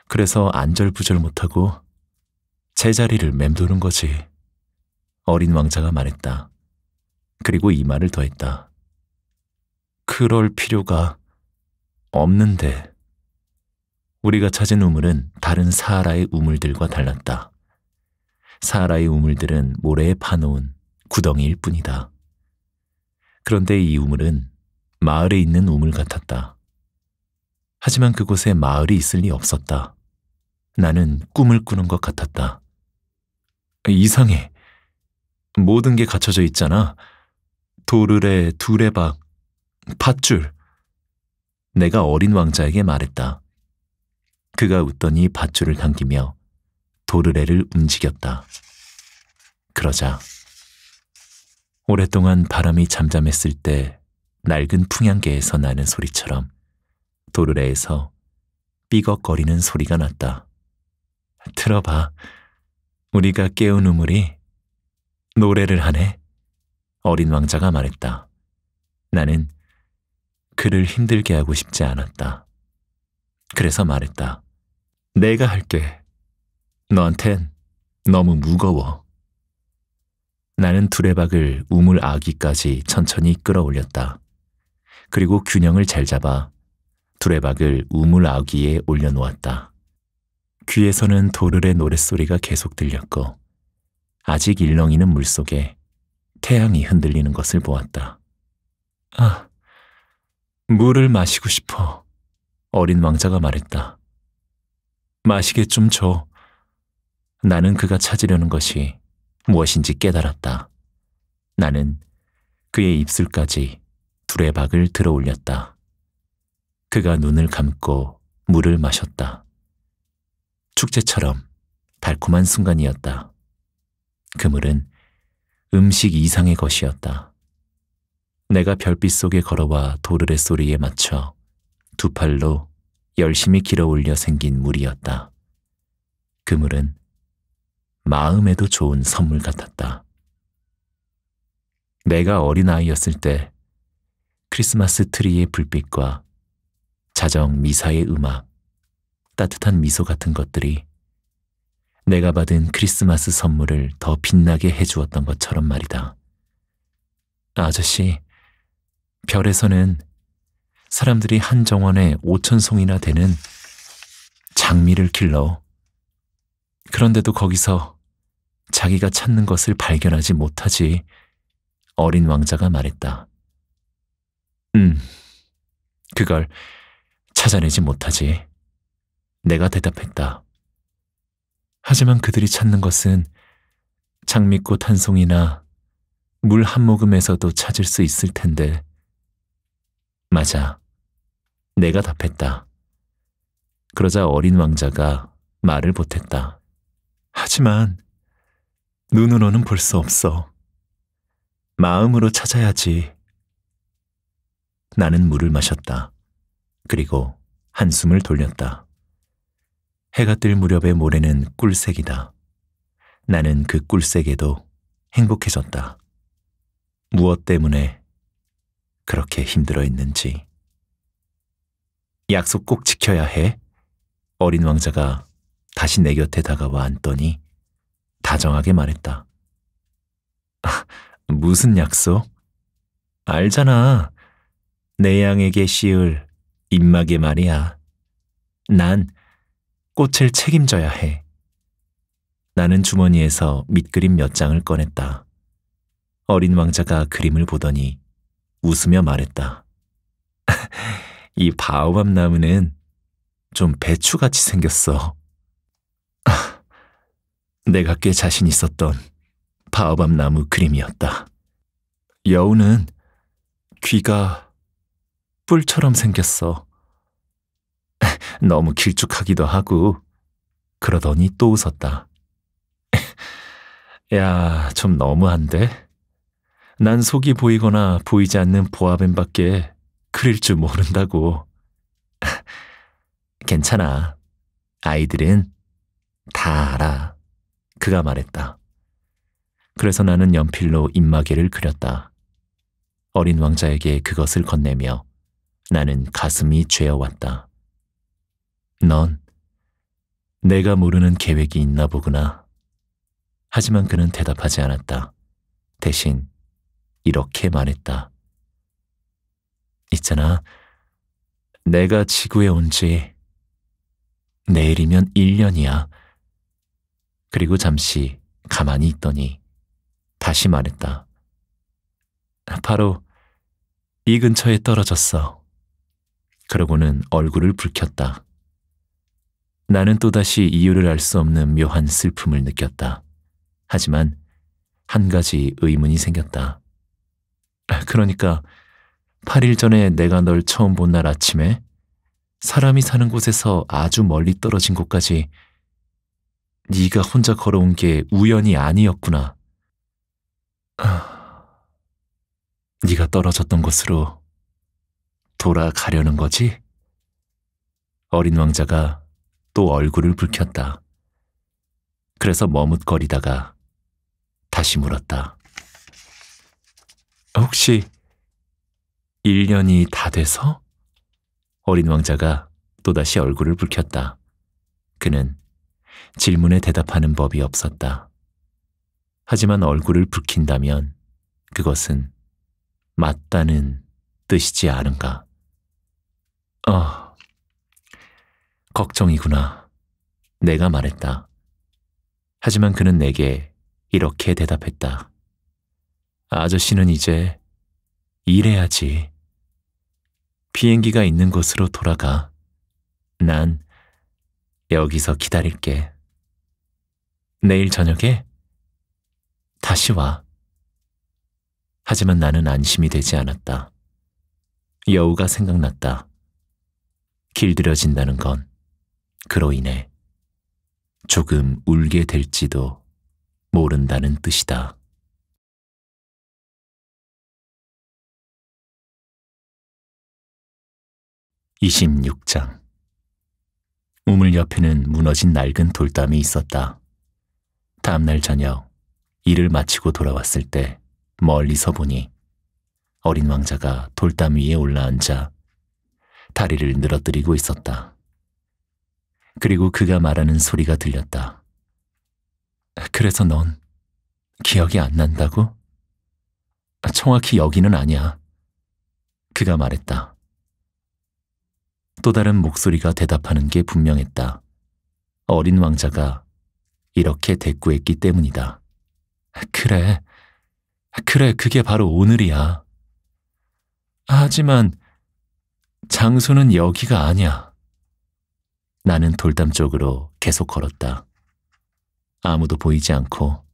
그래서 안절부절 못하고 제자리를 맴도는 거지. 어린 왕자가 말했다. 그리고 이 말을 더했다. 그럴 필요가 없는데. 우리가 찾은 우물은 다른 사하라의 우물들과 달랐다. 사하라의 우물들은 모래에 파놓은 구덩이일 뿐이다. 그런데 이 우물은 마을에 있는 우물 같았다. 하지만 그곳에 마을이 있을 리 없었다. 나는 꿈을 꾸는 것 같았다. 이상해. 모든 게 갖춰져 있잖아. 도르래, 두레박, 밧줄. 내가 어린 왕자에게 말했다. 그가 웃더니 밧줄을 당기며 도르래를 움직였다. 그러자 오랫동안 바람이 잠잠했을 때 낡은 풍향계에서 나는 소리처럼 도르래에서 삐걱거리는 소리가 났다. 들어봐. 우리가 깨운 우물이 노래를 하네. 어린 왕자가 말했다. 나는 그를 힘들게 하고 싶지 않았다. 그래서 말했다. 내가 할게. 너한텐 너무 무거워. 나는 두레박을 우물 아귀까지 천천히 끌어올렸다. 그리고 균형을 잘 잡아 두레박을 우물 아귀에 올려놓았다. 귀에서는 도르의 노랫소리가 계속 들렸고 아직 일렁이는 물속에 태양이 흔들리는 것을 보았다. 아, 물을 마시고 싶어. 어린 왕자가 말했다. 마시게 좀 줘. 나는 그가 찾으려는 것이 무엇인지 깨달았다. 나는 그의 입술까지 두레박을 들어 올렸다. 그가 눈을 감고 물을 마셨다. 축제처럼 달콤한 순간이었다. 그 물은 음식 이상의 것이었다. 내가 별빛 속에 걸어와 도르의 소리에 맞춰 두 팔로 열심히 길어 올려 생긴 물이었다. 그 물은 마음에도 좋은 선물 같았다. 내가 어린아이였을 때 크리스마스 트리의 불빛과 자정 미사의 음악, 따뜻한 미소 같은 것들이 내가 받은 크리스마스 선물을 더 빛나게 해주었던 것처럼 말이다. 아저씨, 별에서는 사람들이 한 정원에 오천 송이나 되는 장미를 길러. 그런데도 거기서 자기가 찾는 것을 발견하지 못하지. 어린 왕자가 말했다. 음, 그걸 찾아내지 못하지. 내가 대답했다. 하지만 그들이 찾는 것은 장미꽃 한 송이나 물 한 모금에서도 찾을 수 있을 텐데. 맞아. 내가 답했다. 그러자 어린 왕자가 말을 보탰다. 하지만 눈으로는 볼 수 없어. 마음으로 찾아야지. 나는 물을 마셨다. 그리고 한숨을 돌렸다. 해가 뜰 무렵의 모래는 꿀색이다. 나는 그 꿀색에도 행복해졌다. 무엇 때문에 그렇게 힘들어 했는지. 약속 꼭 지켜야 해. 어린 왕자가 다시 내 곁에 다가와 앉더니 다정하게 말했다. 무슨 약속? 알잖아. 내 양에게 씌울 입마개 말이야. 난 꽃을 책임져야 해. 나는 주머니에서 밑그림 몇 장을 꺼냈다. 어린 왕자가 그림을 보더니 웃으며 말했다. 이 바오밤 나무는 좀 배추같이 생겼어. 내가 꽤 자신 있었던 바오밤 나무 그림이었다. 여우는 귀가 뿔처럼 생겼어. 너무 길쭉하기도 하고 그러더니 또 웃었다. 야, 좀 너무한데? 난 속이 보이거나 보이지 않는 보아뱀밖에 그릴 줄 모른다고. 괜찮아. 아이들은 다 알아. 그가 말했다. 그래서 나는 연필로 입마개를 그렸다. 어린 왕자에게 그것을 건네며 나는 가슴이 죄어왔다. 넌 내가 모르는 계획이 있나 보구나. 하지만 그는 대답하지 않았다. 대신 이렇게 말했다. 있잖아. 내가 지구에 온 지 내일이면 1년이야. 그리고 잠시 가만히 있더니 다시 말했다. 바로 이 근처에 떨어졌어. 그러고는 얼굴을 붉혔다. 나는 또다시 이유를 알 수 없는 묘한 슬픔을 느꼈다. 하지만 한 가지 의문이 생겼다. 그러니까 8일 전에 내가 널 처음 본 날 아침에 사람이 사는 곳에서 아주 멀리 떨어진 곳까지 네가 혼자 걸어온 게 우연이 아니었구나. 아. 네가 떨어졌던 곳으로 돌아가려는 거지? 어린 왕자가 또 얼굴을 붉혔다. 그래서 머뭇거리다가 다시 물었다. 혹시 1년이 다 돼서? 어린 왕자가 또다시 얼굴을 붉혔다. 그는 질문에 대답하는 법이 없었다. 하지만 얼굴을 붉힌다면 그것은 맞다는 뜻이지 않은가. 아, 걱정이구나. 내가 말했다. 하지만 그는 내게 이렇게 대답했다. 아저씨는 이제 일해야지. 비행기가 있는 곳으로 돌아가. 난 여기서 기다릴게. 내일 저녁에 다시 와. 하지만 나는 안심이 되지 않았다. 여우가 생각났다. 길들여진다는 건 그로 인해 조금 울게 될지도 모른다는 뜻이다. (26장) 우물 옆에는 무너진 낡은 돌담이 있었다. 다음날 저녁 일을 마치고 돌아왔을 때 멀리서 보니 어린 왕자가 돌담 위에 올라앉아 다리를 늘어뜨리고 있었다. 그리고 그가 말하는 소리가 들렸다. 그래서 넌 기억이 안 난다고? 정확히 여기는 아니야. 그가 말했다. 또 다른 목소리가 대답하는 게 분명했다. 어린 왕자가 이렇게 대꾸했기 때문이다. 그래. 그래, 그게 바로 오늘이야. 하지만 장소는 여기가 아니야. 나는 돌담 쪽으로 계속 걸었다. 아무도 보이지 않고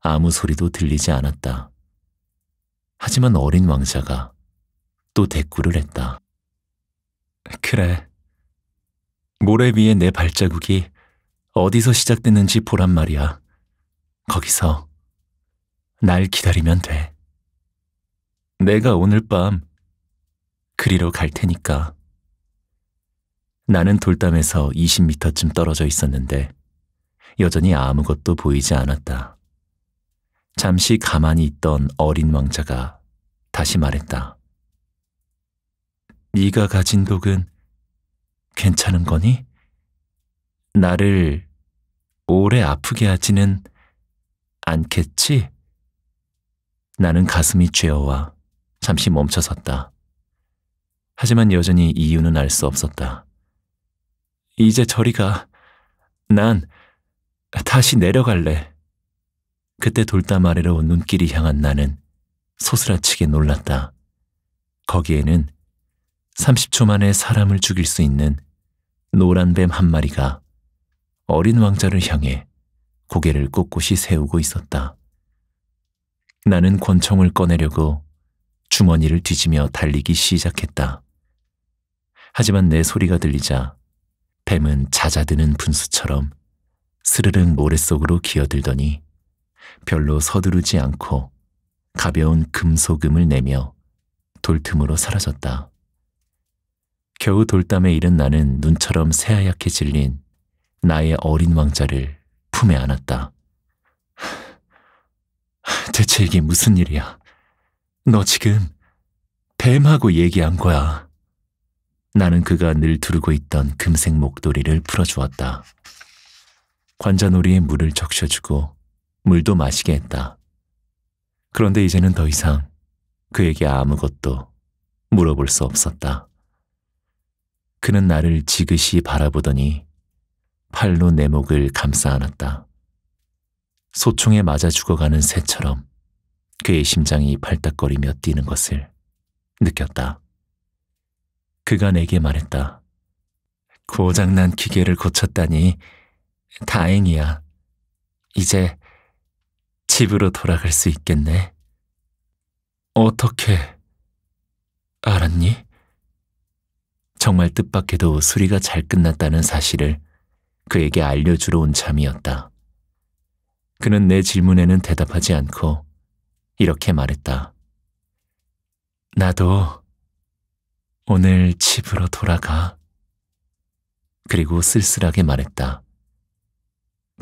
아무 소리도 들리지 않았다. 하지만 어린 왕자가 또 대꾸를 했다. 그래. 모래 위에 내 발자국이 어디서 시작됐는지 보란 말이야. 거기서 날 기다리면 돼. 내가 오늘 밤 그리로 갈 테니까. 나는 돌담에서 20미터쯤 떨어져 있었는데 여전히 아무것도 보이지 않았다. 잠시 가만히 있던 어린 왕자가 다시 말했다. 네가 가진 독은 괜찮은 거니? 나를 오래 아프게 하지는 않겠지? 나는 가슴이 죄어와 잠시 멈춰섰다. 하지만 여전히 이유는 알 수 없었다. 이제 저리가. 난 다시 내려갈래. 그때 돌담 아래로 눈길이 향한 나는 소스라치게 놀랐다. 거기에는 30초 만에 사람을 죽일 수 있는 노란 뱀 한 마리가 어린 왕자를 향해 고개를 꼿꼿이 세우고 있었다. 나는 권총을 꺼내려고 주머니를 뒤지며 달리기 시작했다. 하지만 내 소리가 들리자 뱀은 잦아드는 분수처럼 스르릉 모래 속으로 기어들더니 별로 서두르지 않고 가벼운 금소금을 내며 돌틈으로 사라졌다. 겨우 돌담에 이른 나는 눈처럼 새하얗게 질린 나의 어린 왕자를 품에 안았다. 대체 이게 무슨 일이야? 너 지금 뱀하고 얘기한 거야. 나는 그가 늘 두르고 있던 금색 목도리를 풀어주었다. 관자놀이에 물을 적셔주고 물도 마시게 했다. 그런데 이제는 더 이상 그에게 아무것도 물어볼 수 없었다. 그는 나를 지그시 바라보더니 팔로 내 목을 감싸 안았다. 소총에 맞아 죽어가는 새처럼 그의 심장이 팔딱거리며 뛰는 것을 느꼈다. 그가 내게 말했다. 고장난 기계를 고쳤다니 다행이야. 이제 집으로 돌아갈 수 있겠네. 어떻게 알았니? 정말 뜻밖에도 수리가 잘 끝났다는 사실을 그에게 알려주러 온 참이었다. 그는 내 질문에는 대답하지 않고 이렇게 말했다. 나도 오늘 집으로 돌아가. 그리고 쓸쓸하게 말했다.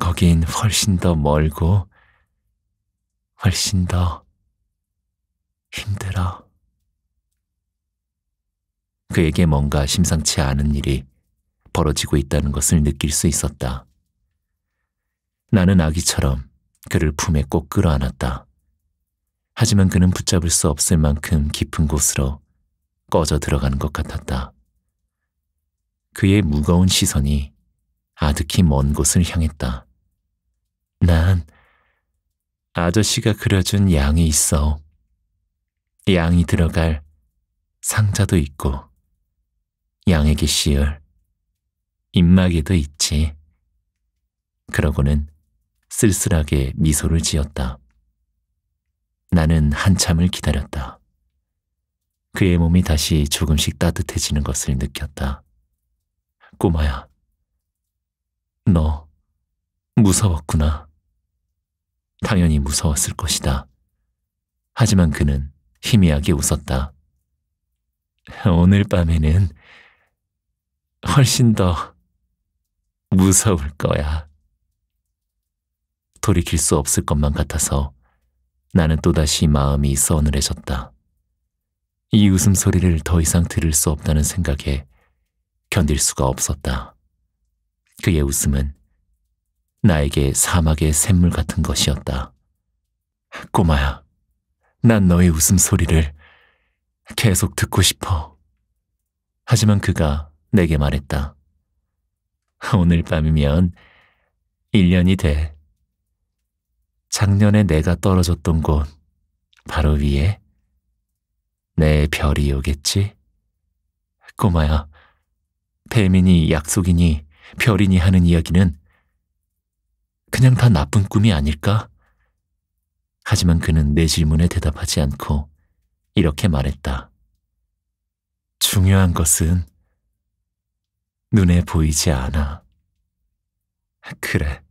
거긴 훨씬 더 멀고 훨씬 더 힘들어. 그에게 뭔가 심상치 않은 일이 벌어지고 있다는 것을 느낄 수 있었다. 나는 아기처럼 그를 품에 꼭 끌어안았다. 하지만 그는 붙잡을 수 없을 만큼 깊은 곳으로 꺼져 들어가는 것 같았다. 그의 무거운 시선이 아득히 먼 곳을 향했다. 난 아저씨가 그려준 양이 있어. 양이 들어갈 상자도 있고 양에게 씌을 입마개도 있지. 그러고는 쓸쓸하게 미소를 지었다. 나는 한참을 기다렸다. 그의 몸이 다시 조금씩 따뜻해지는 것을 느꼈다. 꼬마야, 너 무서웠구나. 당연히 무서웠을 것이다. 하지만 그는 희미하게 웃었다. 오늘 밤에는 훨씬 더 무서울 거야. 돌이킬 수 없을 것만 같아서 나는 또다시 마음이 서늘해졌다. 이 웃음소리를 더 이상 들을 수 없다는 생각에 견딜 수가 없었다. 그의 웃음은 나에게 사막의 샘물 같은 것이었다. 꼬마야, 난 너의 웃음소리를 계속 듣고 싶어. 하지만 그가 내게 말했다. 오늘 밤이면 1년이 돼. 작년에 내가 떨어졌던 곳 바로 위에 내 별이 오겠지? 꼬마야, 배민이 약속이니 별이니 하는 이야기는 그냥 다 나쁜 꿈이 아닐까? 하지만 그는 내 질문에 대답하지 않고 이렇게 말했다. 중요한 것은 눈에 보이지 않아. 그래.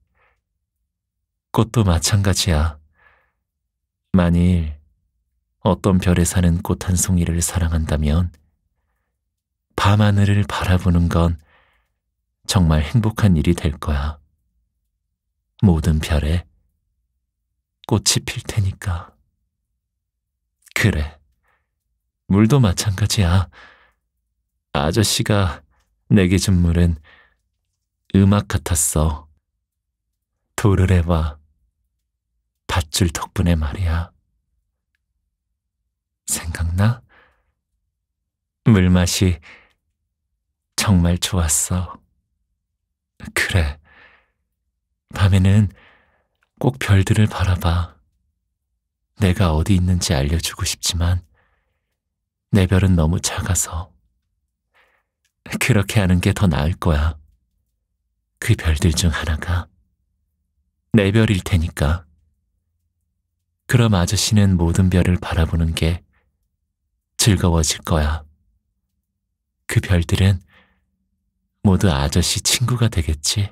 꽃도 마찬가지야. 만일 어떤 별에 사는 꽃 한 송이를 사랑한다면 밤하늘을 바라보는 건 정말 행복한 일이 될 거야. 모든 별에 꽃이 필 테니까. 그래. 물도 마찬가지야. 아저씨가 내게준물은 음악 같았어. 돌을 해봐. 밧줄 덕분에 말이야. 생각나? 물맛이 정말 좋았어. 그래. 밤에는 꼭 별들을 바라봐. 내가 어디 있는지 알려주고 싶지만 내 별은 너무 작아서 그렇게 하는 게 더 나을 거야. 그 별들 중 하나가 내 별일 테니까. 그럼 아저씨는 모든 별을 바라보는 게 즐거워질 거야. 그 별들은 모두 아저씨 친구가 되겠지.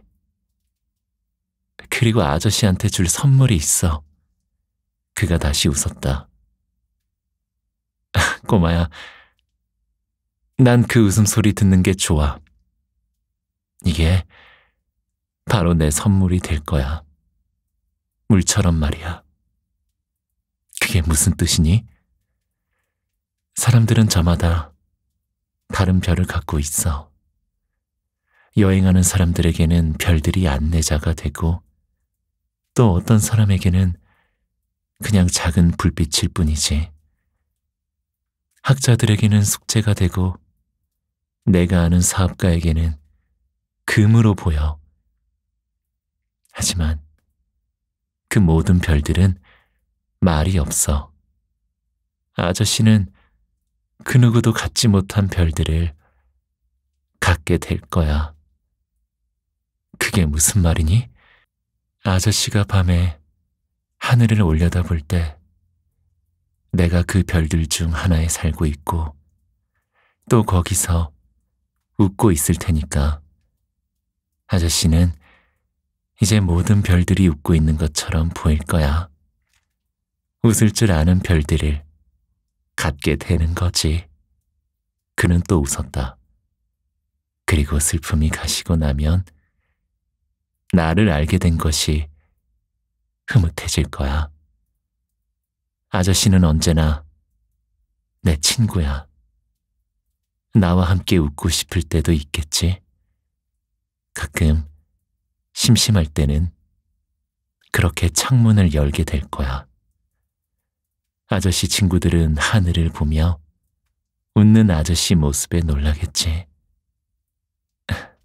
그리고 아저씨한테 줄 선물이 있어. 그가 다시 웃었다. 꼬마야, 난그 웃음소리 듣는 게 좋아. 이게 바로 내 선물이 될 거야. 물처럼 말이야. 그게 무슨 뜻이니? 사람들은 저마다 다른 별을 갖고 있어. 여행하는 사람들에게는 별들이 안내자가 되고 또 어떤 사람에게는 그냥 작은 불빛일 뿐이지. 학자들에게는 숙제가 되고 내가 아는 사업가에게는 금으로 보여. 하지만 그 모든 별들은 말이 없어. 아저씨는 그 누구도 갖지 못한 별들을 갖게 될 거야. 그게 무슨 말이니? 아저씨가 밤에 하늘을 올려다 볼때 내가 그 별들 중 하나에 살고 있고 또 거기서 웃고 있을 테니까. 아저씨는 이제 모든 별들이 웃고 있는 것처럼 보일 거야. 웃을 줄 아는 별들을 갖게 되는 거지. 그는 또 웃었다. 그리고 슬픔이 가시고 나면 나를 알게 된 것이 흐뭇해질 거야. 아저씨는 언제나 내 친구야. 나와 함께 웃고 싶을 때도 있겠지. 가끔 심심할 때는 그렇게 창문을 열게 될 거야. 아저씨 친구들은 하늘을 보며 웃는 아저씨 모습에 놀라겠지.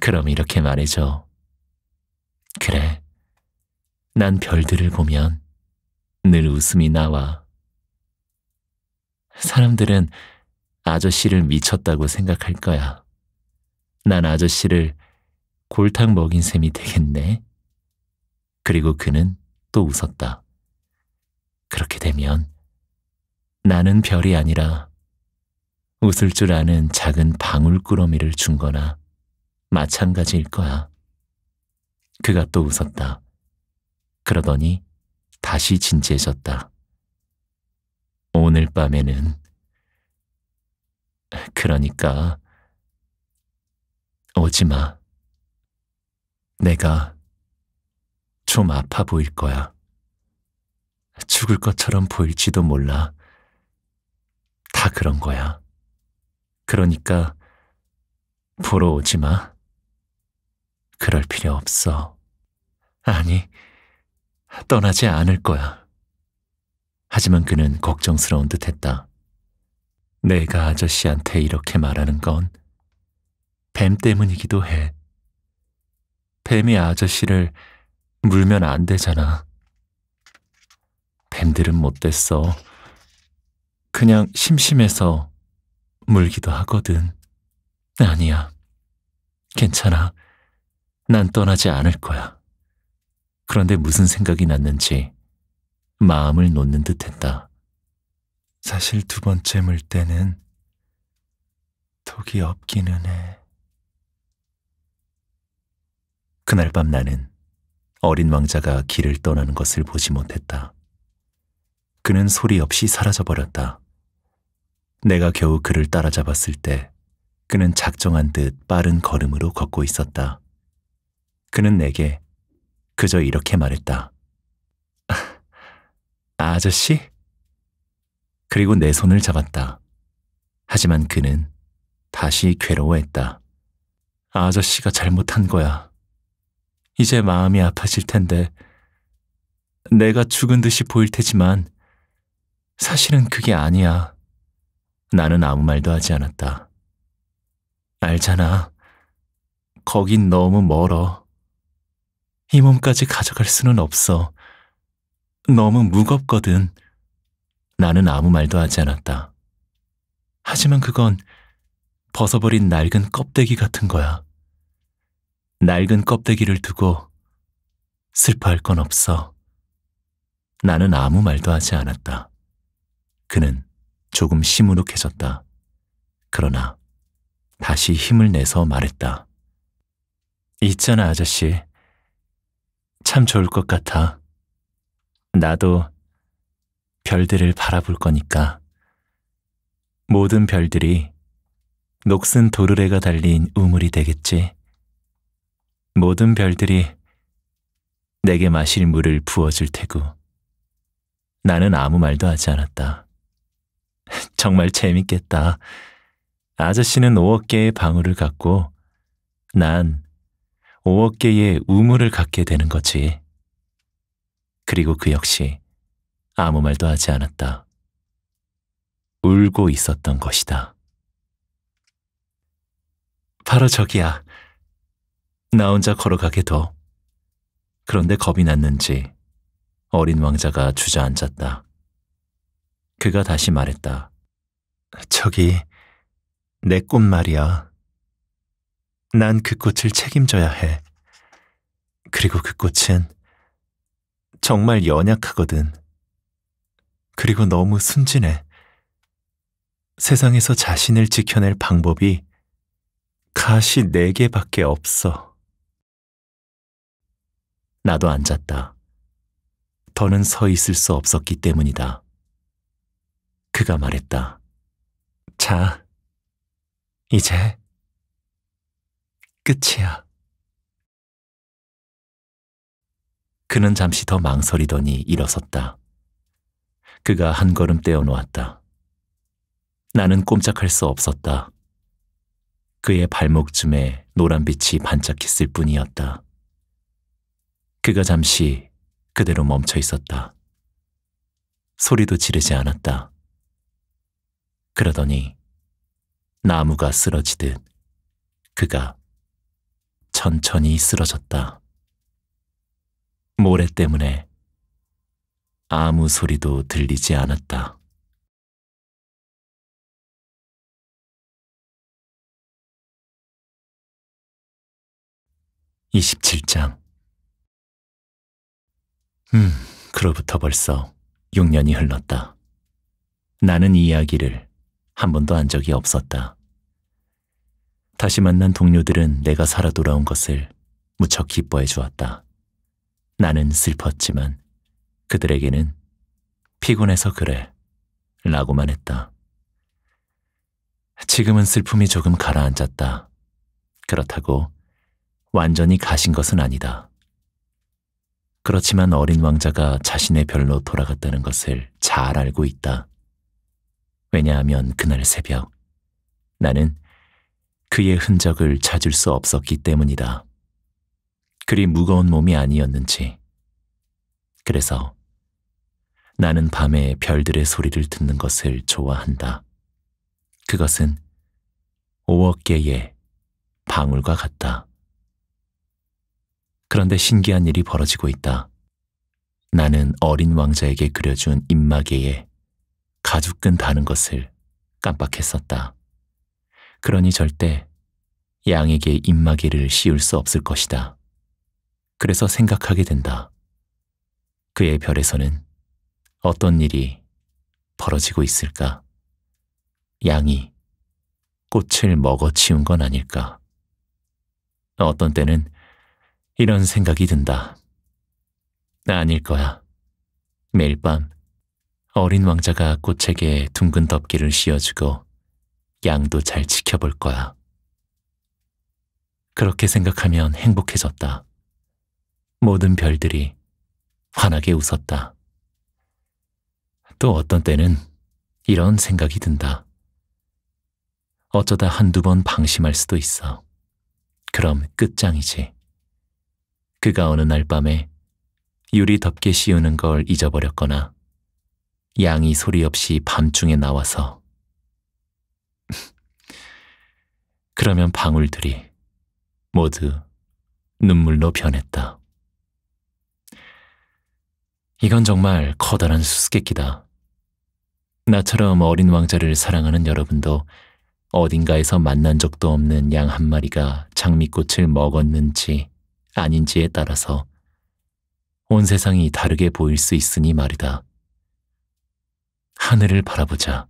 그럼 이렇게 말해줘. 그래. 난 별들을 보면 늘 웃음이 나와. 사람들은 아저씨를 미쳤다고 생각할 거야. 난 아저씨를 골탕 먹인 셈이 되겠네. 그리고 그는 또 웃었다. 그렇게 되면 나는 별이 아니라 웃을 줄 아는 작은 방울꾸러미를 준 거나 마찬가지일 거야. 그가 또 웃었다. 그러더니 다시 진지해졌다. 오늘 밤에는 그러니까 오지 마. 내가 좀 아파 보일 거야. 죽을 것처럼 보일지도 몰라. 다 그런 거야. 그러니까 보러 오지 마. 그럴 필요 없어. 아니, 떠나지 않을 거야. 하지만 그는 걱정스러운 듯 했다. 내가 아저씨한테 이렇게 말하는 건 뱀 때문이기도 해. 뱀이 아저씨를 물면 안 되잖아. 뱀들은 못됐어. 그냥 심심해서 물기도 하거든. 아니야. 괜찮아. 난 떠나지 않을 거야. 그런데 무슨 생각이 났는지 마음을 놓는 듯 했다. 사실 두 번째 물 때는 톡이 없기는 해. 그날 밤 나는 어린 왕자가 길을 떠나는 것을 보지 못했다. 그는 소리 없이 사라져버렸다. 내가 겨우 그를 따라잡았을 때 그는 작정한 듯 빠른 걸음으로 걷고 있었다. 그는 내게 그저 이렇게 말했다. 아, 아저씨? 그리고 내 손을 잡았다. 하지만 그는 다시 괴로워했다. 아저씨가 잘못한 거야. 이제 마음이 아파질 텐데, 내가 죽은 듯이 보일 테지만, 사실은 그게 아니야. 나는 아무 말도 하지 않았다. 알잖아. 거긴 너무 멀어. 이 몸까지 가져갈 수는 없어. 너무 무겁거든. 나는 아무 말도 하지 않았다. 하지만 그건 벗어버린 낡은 껍데기 같은 거야. 낡은 껍데기를 두고 슬퍼할 건 없어. 나는 아무 말도 하지 않았다. 그는 조금 시무룩해졌다. 그러나 다시 힘을 내서 말했다. 있잖아, 아저씨. 참 좋을 것 같아. 나도 별들을 바라볼 거니까. 모든 별들이 녹슨 도르래가 달린 우물이 되겠지. 모든 별들이 내게 마실 물을 부어줄 테고. 나는 아무 말도 하지 않았다. 정말 재밌겠다. 아저씨는 5억 개의 방울을 갖고 난 5억 개의 우물을 갖게 되는 거지. 그리고 그 역시 아무 말도 하지 않았다. 울고 있었던 것이다. 바로 저기야. 나 혼자 걸어가게 둬. 그런데 겁이 났는지 어린 왕자가 주저앉았다. 그가 다시 말했다. 저기, 내 꽃 말이야. 난 그 꽃을 책임져야 해. 그리고 그 꽃은 정말 연약하거든. 그리고 너무 순진해. 세상에서 자신을 지켜낼 방법이 가시 네 개밖에 없어. 나도 앉았다. 더는 서 있을 수 없었기 때문이다. 그가 말했다. 자, 이제 끝이야. 그는 잠시 더 망설이더니 일어섰다. 그가 한 걸음 떼어 놓았다. 나는 꼼짝할 수 없었다. 그의 발목쯤에 노란빛이 반짝했을 뿐이었다. 그가 잠시 그대로 멈춰 있었다. 소리도 지르지 않았다. 그러더니 나무가 쓰러지듯 그가 천천히 쓰러졌다. 모래 때문에 아무 소리도 들리지 않았다. (27장) 음, 그로부터 벌써 6년이 흘렀다. 나는 이 이야기를 한 번도 한 적이 없었다. 다시 만난 동료들은 내가 살아 돌아온 것을 무척 기뻐해 주었다. 나는 슬펐지만 그들에게는 피곤해서 그래 라고만 했다. 지금은 슬픔이 조금 가라앉았다. 그렇다고 완전히 가신 것은 아니다. 그렇지만 어린 왕자가 자신의 별로 돌아갔다는 것을 잘 알고 있다. 왜냐하면 그날 새벽 나는 그의 흔적을 찾을 수 없었기 때문이다. 그리 무거운 몸이 아니었는지. 그래서 나는 밤에 별들의 소리를 듣는 것을 좋아한다. 그것은 5억 개의 방울과 같다. 그런데 신기한 일이 벌어지고 있다. 나는 어린 왕자에게 그려준 입마개에 가죽끈 다는 것을 깜빡했었다. 그러니 절대 양에게 입마개를 씌울 수 없을 것이다. 그래서 생각하게 된다. 그의 별에서는 어떤 일이 벌어지고 있을까? 양이 꽃을 먹어치운 건 아닐까? 어떤 때는 이런 생각이 든다. 아닐 거야. 매일 밤 어린 왕자가 꽃에게 둥근 덮개를 씌워주고 양도 잘 지켜볼 거야. 그렇게 생각하면 행복해졌다. 모든 별들이 환하게 웃었다. 또 어떤 때는 이런 생각이 든다. 어쩌다 한두 번 방심할 수도 있어. 그럼 끝장이지. 그가 어느 날 밤에 유리 덮개 씌우는 걸 잊어버렸거나 양이 소리 없이 밤중에 나와서 그러면 방울들이 모두 눈물로 변했다. 이건 정말 커다란 수수께끼다. 나처럼 어린 왕자를 사랑하는 여러분도 어딘가에서 만난 적도 없는 양 한 마리가 장미꽃을 먹었는지 아닌지에 따라서 온 세상이 다르게 보일 수 있으니 말이다. 하늘을 바라보자.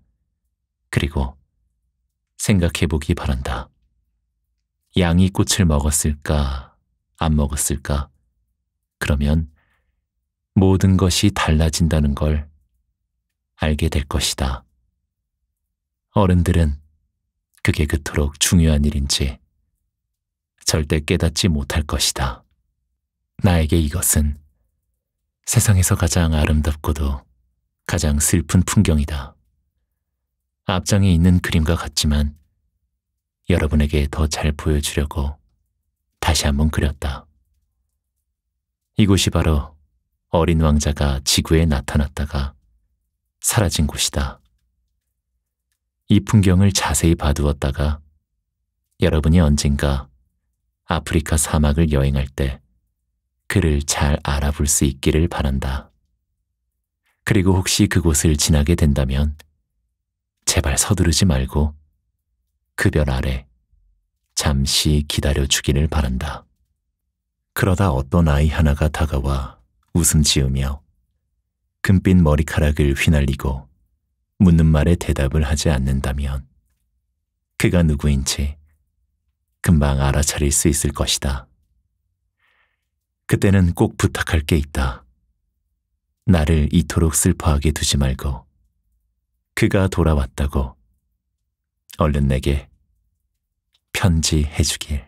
그리고 생각해보기 바란다. 양이 꽃을 먹었을까, 안 먹었을까? 그러면 모든 것이 달라진다는 걸 알게 될 것이다. 어른들은 그게 그토록 중요한 일인지 절대 깨닫지 못할 것이다. 나에게 이것은 세상에서 가장 아름답고도 가장 슬픈 풍경이다. 앞장에 있는 그림과 같지만 여러분에게 더 잘 보여주려고 다시 한번 그렸다. 이곳이 바로 어린 왕자가 지구에 나타났다가 사라진 곳이다. 이 풍경을 자세히 봐두었다가 여러분이 언젠가 아프리카 사막을 여행할 때 그를 잘 알아볼 수 있기를 바란다. 그리고 혹시 그곳을 지나게 된다면 제발 서두르지 말고 그 별 아래 잠시 기다려 주기를 바란다. 그러다 어떤 아이 하나가 다가와 웃음 지으며 금빛 머리카락을 휘날리고 묻는 말에 대답을 하지 않는다면 그가 누구인지 금방 알아차릴 수 있을 것이다. 그때는 꼭 부탁할 게 있다. 나를 이토록 슬퍼하게 두지 말고 그가 돌아왔다고 얼른 내게 편지해주길.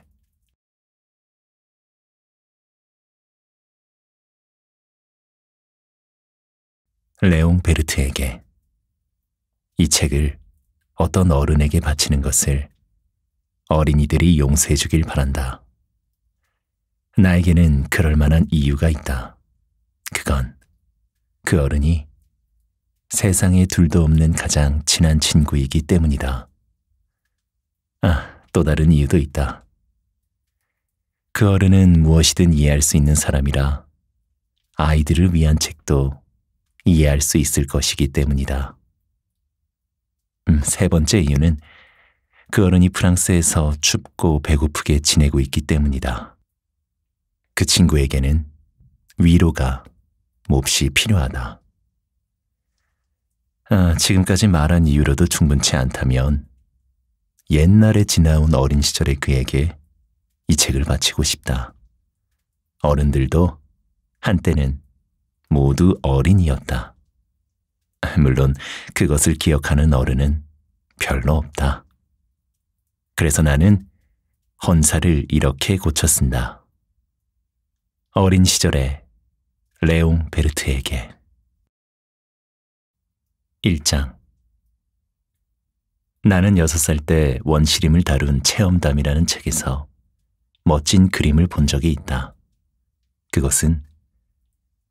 레옹 베르트에게 이 책을 어떤 어른에게 바치는 것을 어린이들이 용서해 주길 바란다. 나에게는 그럴 만한 이유가 있다. 그건 그 어른이 세상에 둘도 없는 가장 친한 친구이기 때문이다. 아, 또 다른 이유도 있다. 그 어른은 무엇이든 이해할 수 있는 사람이라 아이들을 위한 책도 이해할 수 있을 것이기 때문이다. 음, 세 번째 이유는 그 어른이 프랑스에서 춥고 배고프게 지내고 있기 때문이다. 그 친구에게는 위로가 몹시 필요하다. 아, 지금까지 말한 이유로도 충분치 않다면 옛날에 지나온 어린 시절의 그에게 이 책을 바치고 싶다. 어른들도 한때는 모두 어린이였다. 물론 그것을 기억하는 어른은 별로 없다. 그래서 나는 헌사를 이렇게 고쳐 쓴다. 어린 시절에 레옹 베르트에게 1장 나는 6살 때 원시림을 다룬 체험담이라는 책에서 멋진 그림을 본 적이 있다. 그것은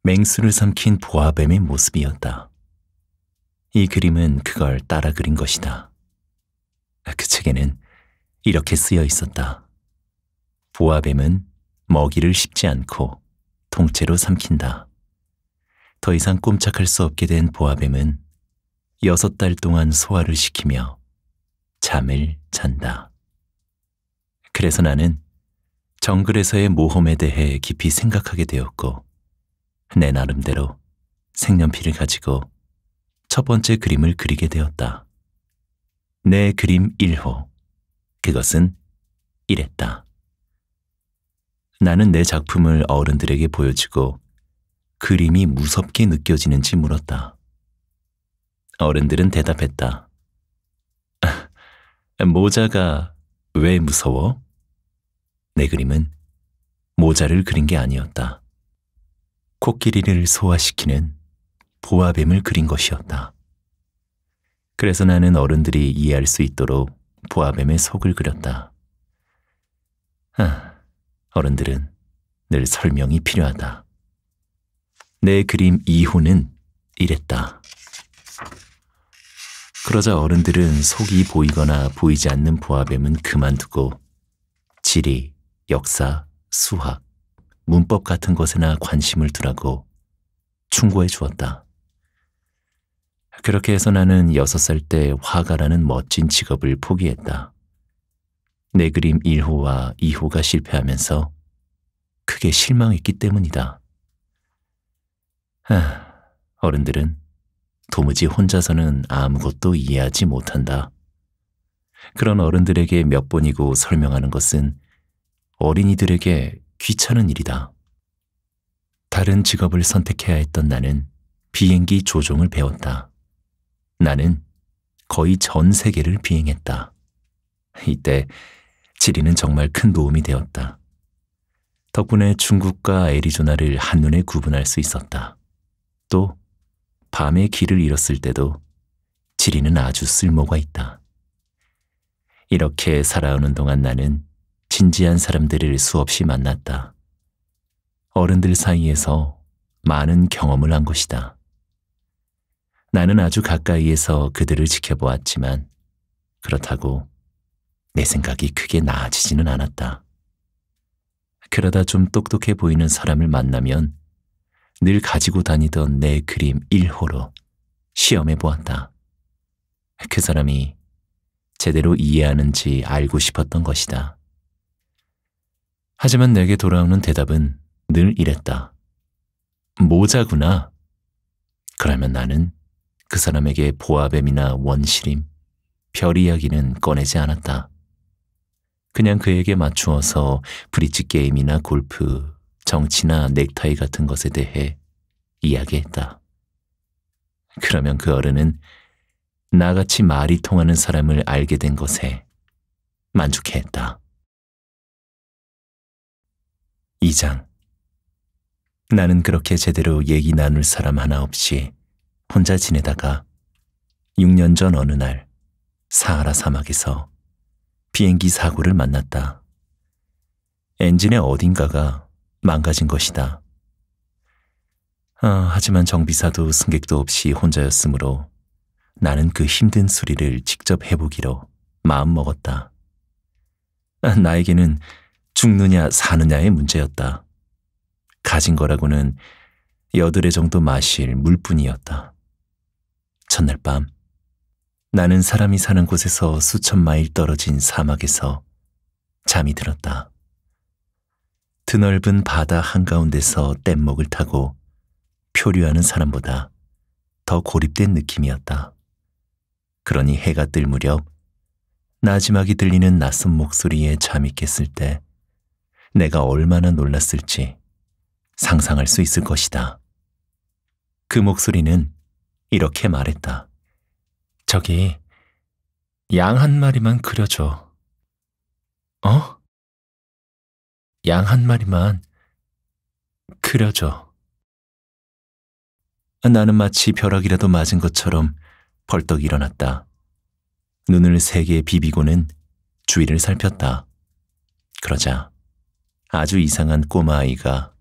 맹수를 삼킨 보아뱀의 모습이었다. 이 그림은 그걸 따라 그린 것이다. 그 책에는 이렇게 쓰여 있었다. 보아뱀은 먹이를 씹지 않고 통째로 삼킨다. 더 이상 꼼짝할 수 없게 된 보아뱀은 여섯 달 동안 소화를 시키며 잠을 잔다. 그래서 나는 정글에서의 모험에 대해 깊이 생각하게 되었고 내 나름대로 색연필을 가지고 첫 번째 그림을 그리게 되었다. 내 그림 1호. 그것은 이랬다. 나는 내 작품을 어른들에게 보여주고 그림이 무섭게 느껴지는지 물었다. 어른들은 대답했다. 모자가 왜 무서워? 내 그림은 모자를 그린 게 아니었다. 코끼리를 소화시키는 보아뱀을 그린 것이었다. 그래서 나는 어른들이 이해할 수 있도록 보아뱀의 속을 그렸다. 아, 어른들은 늘 설명이 필요하다. 내 그림 2호는 이랬다. 그러자 어른들은 속이 보이거나 보이지 않는 보아뱀은 그만두고 지리, 역사, 수학, 문법 같은 것에나 관심을 두라고 충고해 주었다. 그렇게 해서 나는 여섯 살 때 화가라는 멋진 직업을 포기했다. 내 그림 1호와 2호가 실패하면서 크게 실망했기 때문이다. 하, 어른들은 도무지 혼자서는 아무것도 이해하지 못한다. 그런 어른들에게 몇 번이고 설명하는 것은 어린이들에게 귀찮은 일이다. 다른 직업을 선택해야 했던 나는 비행기 조종을 배웠다. 나는 거의 전 세계를 비행했다. 이때 지리는 정말 큰 도움이 되었다. 덕분에 중국과 애리조나를 한눈에 구분할 수 있었다. 또 밤에 길을 잃었을 때도 지리는 아주 쓸모가 있다. 이렇게 살아오는 동안 나는 진지한 사람들을 수없이 만났다. 어른들 사이에서 많은 경험을 한 것이다. 나는 아주 가까이에서 그들을 지켜보았지만 그렇다고 내 생각이 크게 나아지지는 않았다. 그러다 좀 똑똑해 보이는 사람을 만나면 늘 가지고 다니던 내 그림 1호로 시험해 보았다. 그 사람이 제대로 이해하는지 알고 싶었던 것이다. 하지만 내게 돌아오는 대답은 늘 이랬다. 모자구나. 그러면 나는 그 사람에게 보아뱀이나 원시림, 별 이야기는 꺼내지 않았다. 그냥 그에게 맞추어서 브릿지 게임이나 골프, 정치나 넥타이 같은 것에 대해 이야기했다. 그러면 그 어른은 나같이 말이 통하는 사람을 알게 된 것에 만족해했다. 2장 나는 그렇게 제대로 얘기 나눌 사람 하나 없이 혼자 지내다가 6년 전 어느 날 사하라 사막에서 비행기 사고를 만났다. 엔진의 어딘가가 망가진 것이다. 아, 하지만 정비사도 승객도 없이 혼자였으므로 나는 그 힘든 수리를 직접 해보기로 마음먹었다. 나에게는 죽느냐 사느냐의 문제였다. 가진 거라고는 여드레 정도 마실 물뿐이었다. 첫날 밤 나는 사람이 사는 곳에서 수천 마일 떨어진 사막에서 잠이 들었다. 드넓은 바다 한가운데서 뗏목을 타고 표류하는 사람보다 더 고립된 느낌이었다. 그러니 해가 뜰 무렵 나지막이 들리는 낯선 목소리에 잠이 깼을 때 내가 얼마나 놀랐을지 상상할 수 있을 것이다. 그 목소리는 이렇게 말했다. 저기, 양 한 마리만 그려줘. 어? 양 한 마리만 그려줘. 나는 마치 벼락이라도 맞은 것처럼 벌떡 일어났다. 눈을 세게 비비고는 주위를 살폈다. 그러자 아주 이상한 꼬마아이가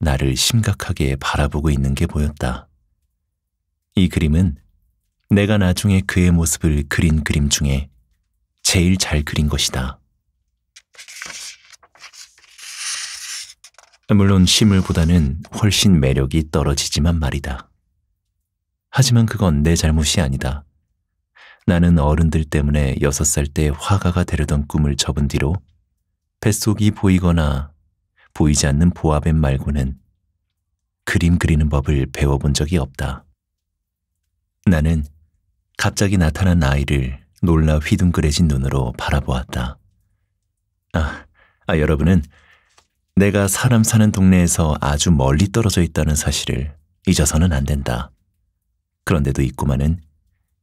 나를 심각하게 바라보고 있는 게 보였다. 이 그림은 내가 나중에 그의 모습을 그린 그림 중에 제일 잘 그린 것이다. 물론 시물보다는 훨씬 매력이 떨어지지만 말이다. 하지만 그건 내 잘못이 아니다. 나는 어른들 때문에 6살 때 화가가 되려던 꿈을 접은 뒤로 뱃속이 보이거나 보이지 않는 보아뱀 말고는 그림 그리는 법을 배워본 적이 없다. 나는 갑자기 나타난 아이를 놀라 휘둥그레진 눈으로 바라보았다. 아, 아, 여러분은 내가 사람 사는 동네에서 아주 멀리 떨어져 있다는 사실을 잊어서는 안 된다. 그런데도 있고만은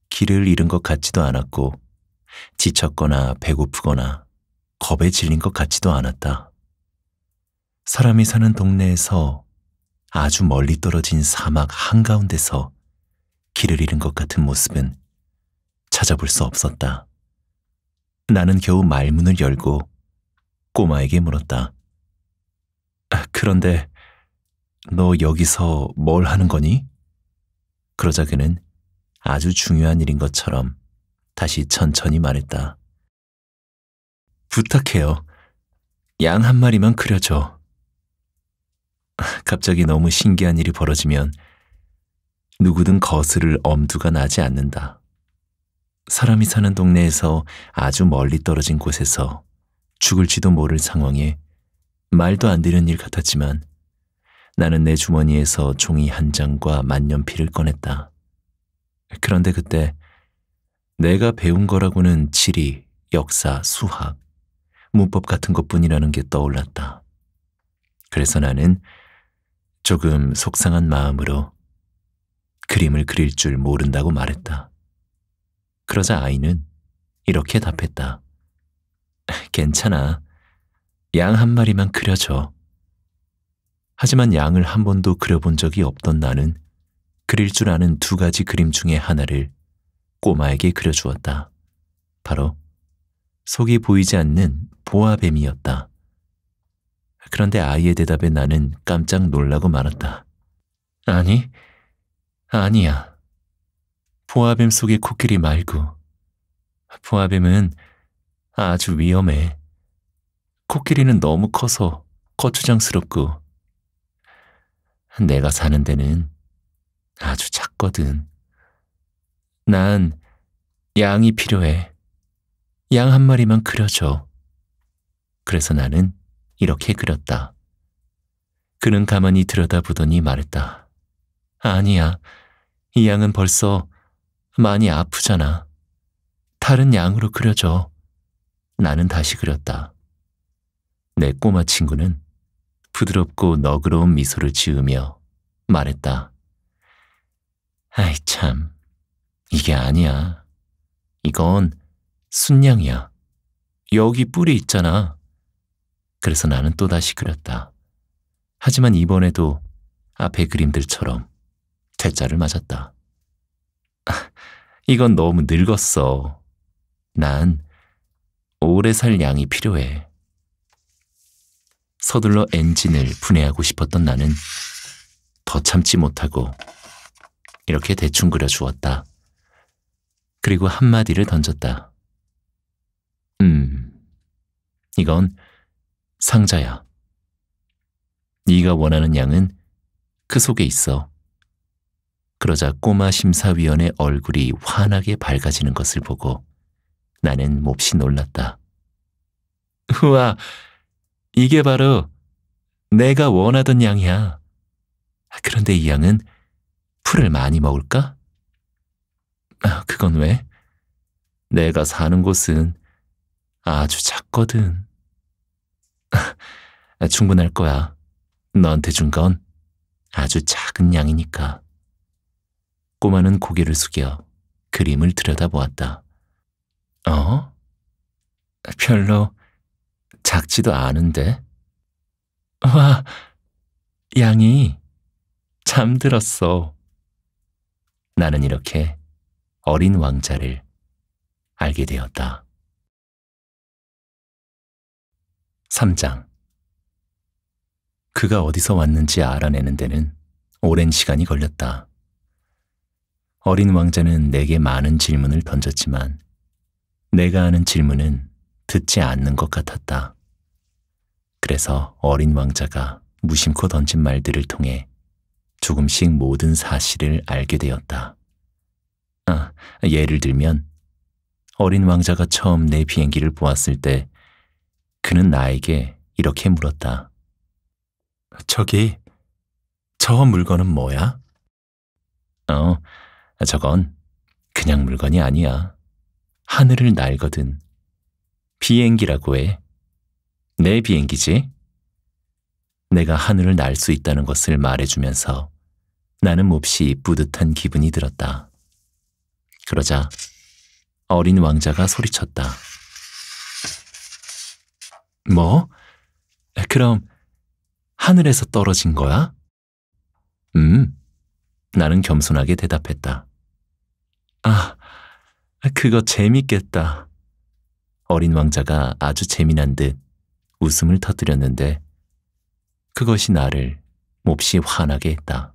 길을 잃은 것 같지도 않았고 지쳤거나 배고프거나 겁에 질린 것 같지도 않았다. 사람이 사는 동네에서 아주 멀리 떨어진 사막 한가운데서 길을 잃은 것 같은 모습은 찾아볼 수 없었다. 나는 겨우 말문을 열고 꼬마에게 물었다. 아, 그런데 너 여기서 뭘 하는 거니? 그러자 그는 아주 중요한 일인 것처럼 다시 천천히 말했다. 부탁해요. 양 한 마리만 그려줘. 갑자기 너무 신기한 일이 벌어지면 누구든 거스를 엄두가 나지 않는다. 사람이 사는 동네에서 아주 멀리 떨어진 곳에서 죽을지도 모를 상황에 말도 안 되는 일 같았지만 나는 내 주머니에서 종이 한 장과 만년필을 꺼냈다. 그런데 그때 내가 배운 거라고는 지리, 역사, 수학, 문법 같은 것뿐이라는 게 떠올랐다. 그래서 나는 조금 속상한 마음으로 그림을 그릴 줄 모른다고 말했다. 그러자 아이는 이렇게 답했다. 괜찮아. 양 한 마리만 그려줘. 하지만 양을 한 번도 그려본 적이 없던 나는 그릴 줄 아는 두 가지 그림 중에 하나를 꼬마에게 그려주었다. 바로 속이 보이지 않는 보아뱀이었다. 그런데 아이의 대답에 나는 깜짝 놀라고 말았다. 아니, 아니야. 보아뱀 속의 코끼리 말고. 보아뱀은 아주 위험해. 코끼리는 너무 커서 거추장스럽고. 내가 사는 데는 아주 작거든. 난 양이 필요해. 양 한 마리만 그려줘. 그래서 나는 이렇게 그렸다. 그는 가만히 들여다보더니 말했다. 아니야. 이 양은 벌써 많이 아프잖아. 다른 양으로 그려줘. 나는 다시 그렸다. 내 꼬마 친구는 부드럽고 너그러운 미소를 지으며 말했다. 아이 참, 이게 아니야. 이건 순양이야. 여기 뿔이 있잖아. 그래서 나는 또다시 그렸다. 하지만 이번에도 앞의 그림들처럼 퇴짜를 맞았다. 이건 너무 늙었어. 난 오래 살 양이 필요해. 서둘러 엔진을 분해하고 싶었던 나는 더 참지 못하고 이렇게 대충 그려주었다. 그리고 한마디를 던졌다. 음, 이건 상자야. 네가 원하는 양은 그 속에 있어. 그러자 꼬마 심사위원의 얼굴이 환하게 밝아지는 것을 보고 나는 몹시 놀랐다. 우와, 이게 바로 내가 원하던 양이야. 그런데 이 양은 풀을 많이 먹을까? 아, 그건 왜? 내가 사는 곳은 아주 작거든. 충분할 거야. 너한테 준 건 아주 작은 양이니까. 꼬마는 고개를 숙여 그림을 들여다보았다. 어? 별로 작지도 않은데? 와, 양이 잠들었어. 나는 이렇게 어린 왕자를 알게 되었다. 3장 그가 어디서 왔는지 알아내는 데는 오랜 시간이 걸렸다. 어린 왕자는 내게 많은 질문을 던졌지만 내가 하는 질문은 듣지 않는 것 같았다. 그래서 어린 왕자가 무심코 던진 말들을 통해 조금씩 모든 사실을 알게 되었다. 아, 예를 들면 어린 왕자가 처음 내 비행기를 보았을 때 그는 나에게 이렇게 물었다. 저기, 저 물건은 뭐야? 어, 저건 그냥 물건이 아니야. 하늘을 날거든. 비행기라고 해. 내 비행기지? 내가 하늘을 날 수 있다는 것을 말해주면서 나는 몹시 뿌듯한 기분이 들었다. 그러자 어린 왕자가 소리쳤다. 뭐? 그럼 하늘에서 떨어진 거야? 음, 나는 겸손하게 대답했다. 아, 그거 재밌겠다. 어린 왕자가 아주 재미난 듯 웃음을 터뜨렸는데 그것이 나를 몹시 화나게 했다.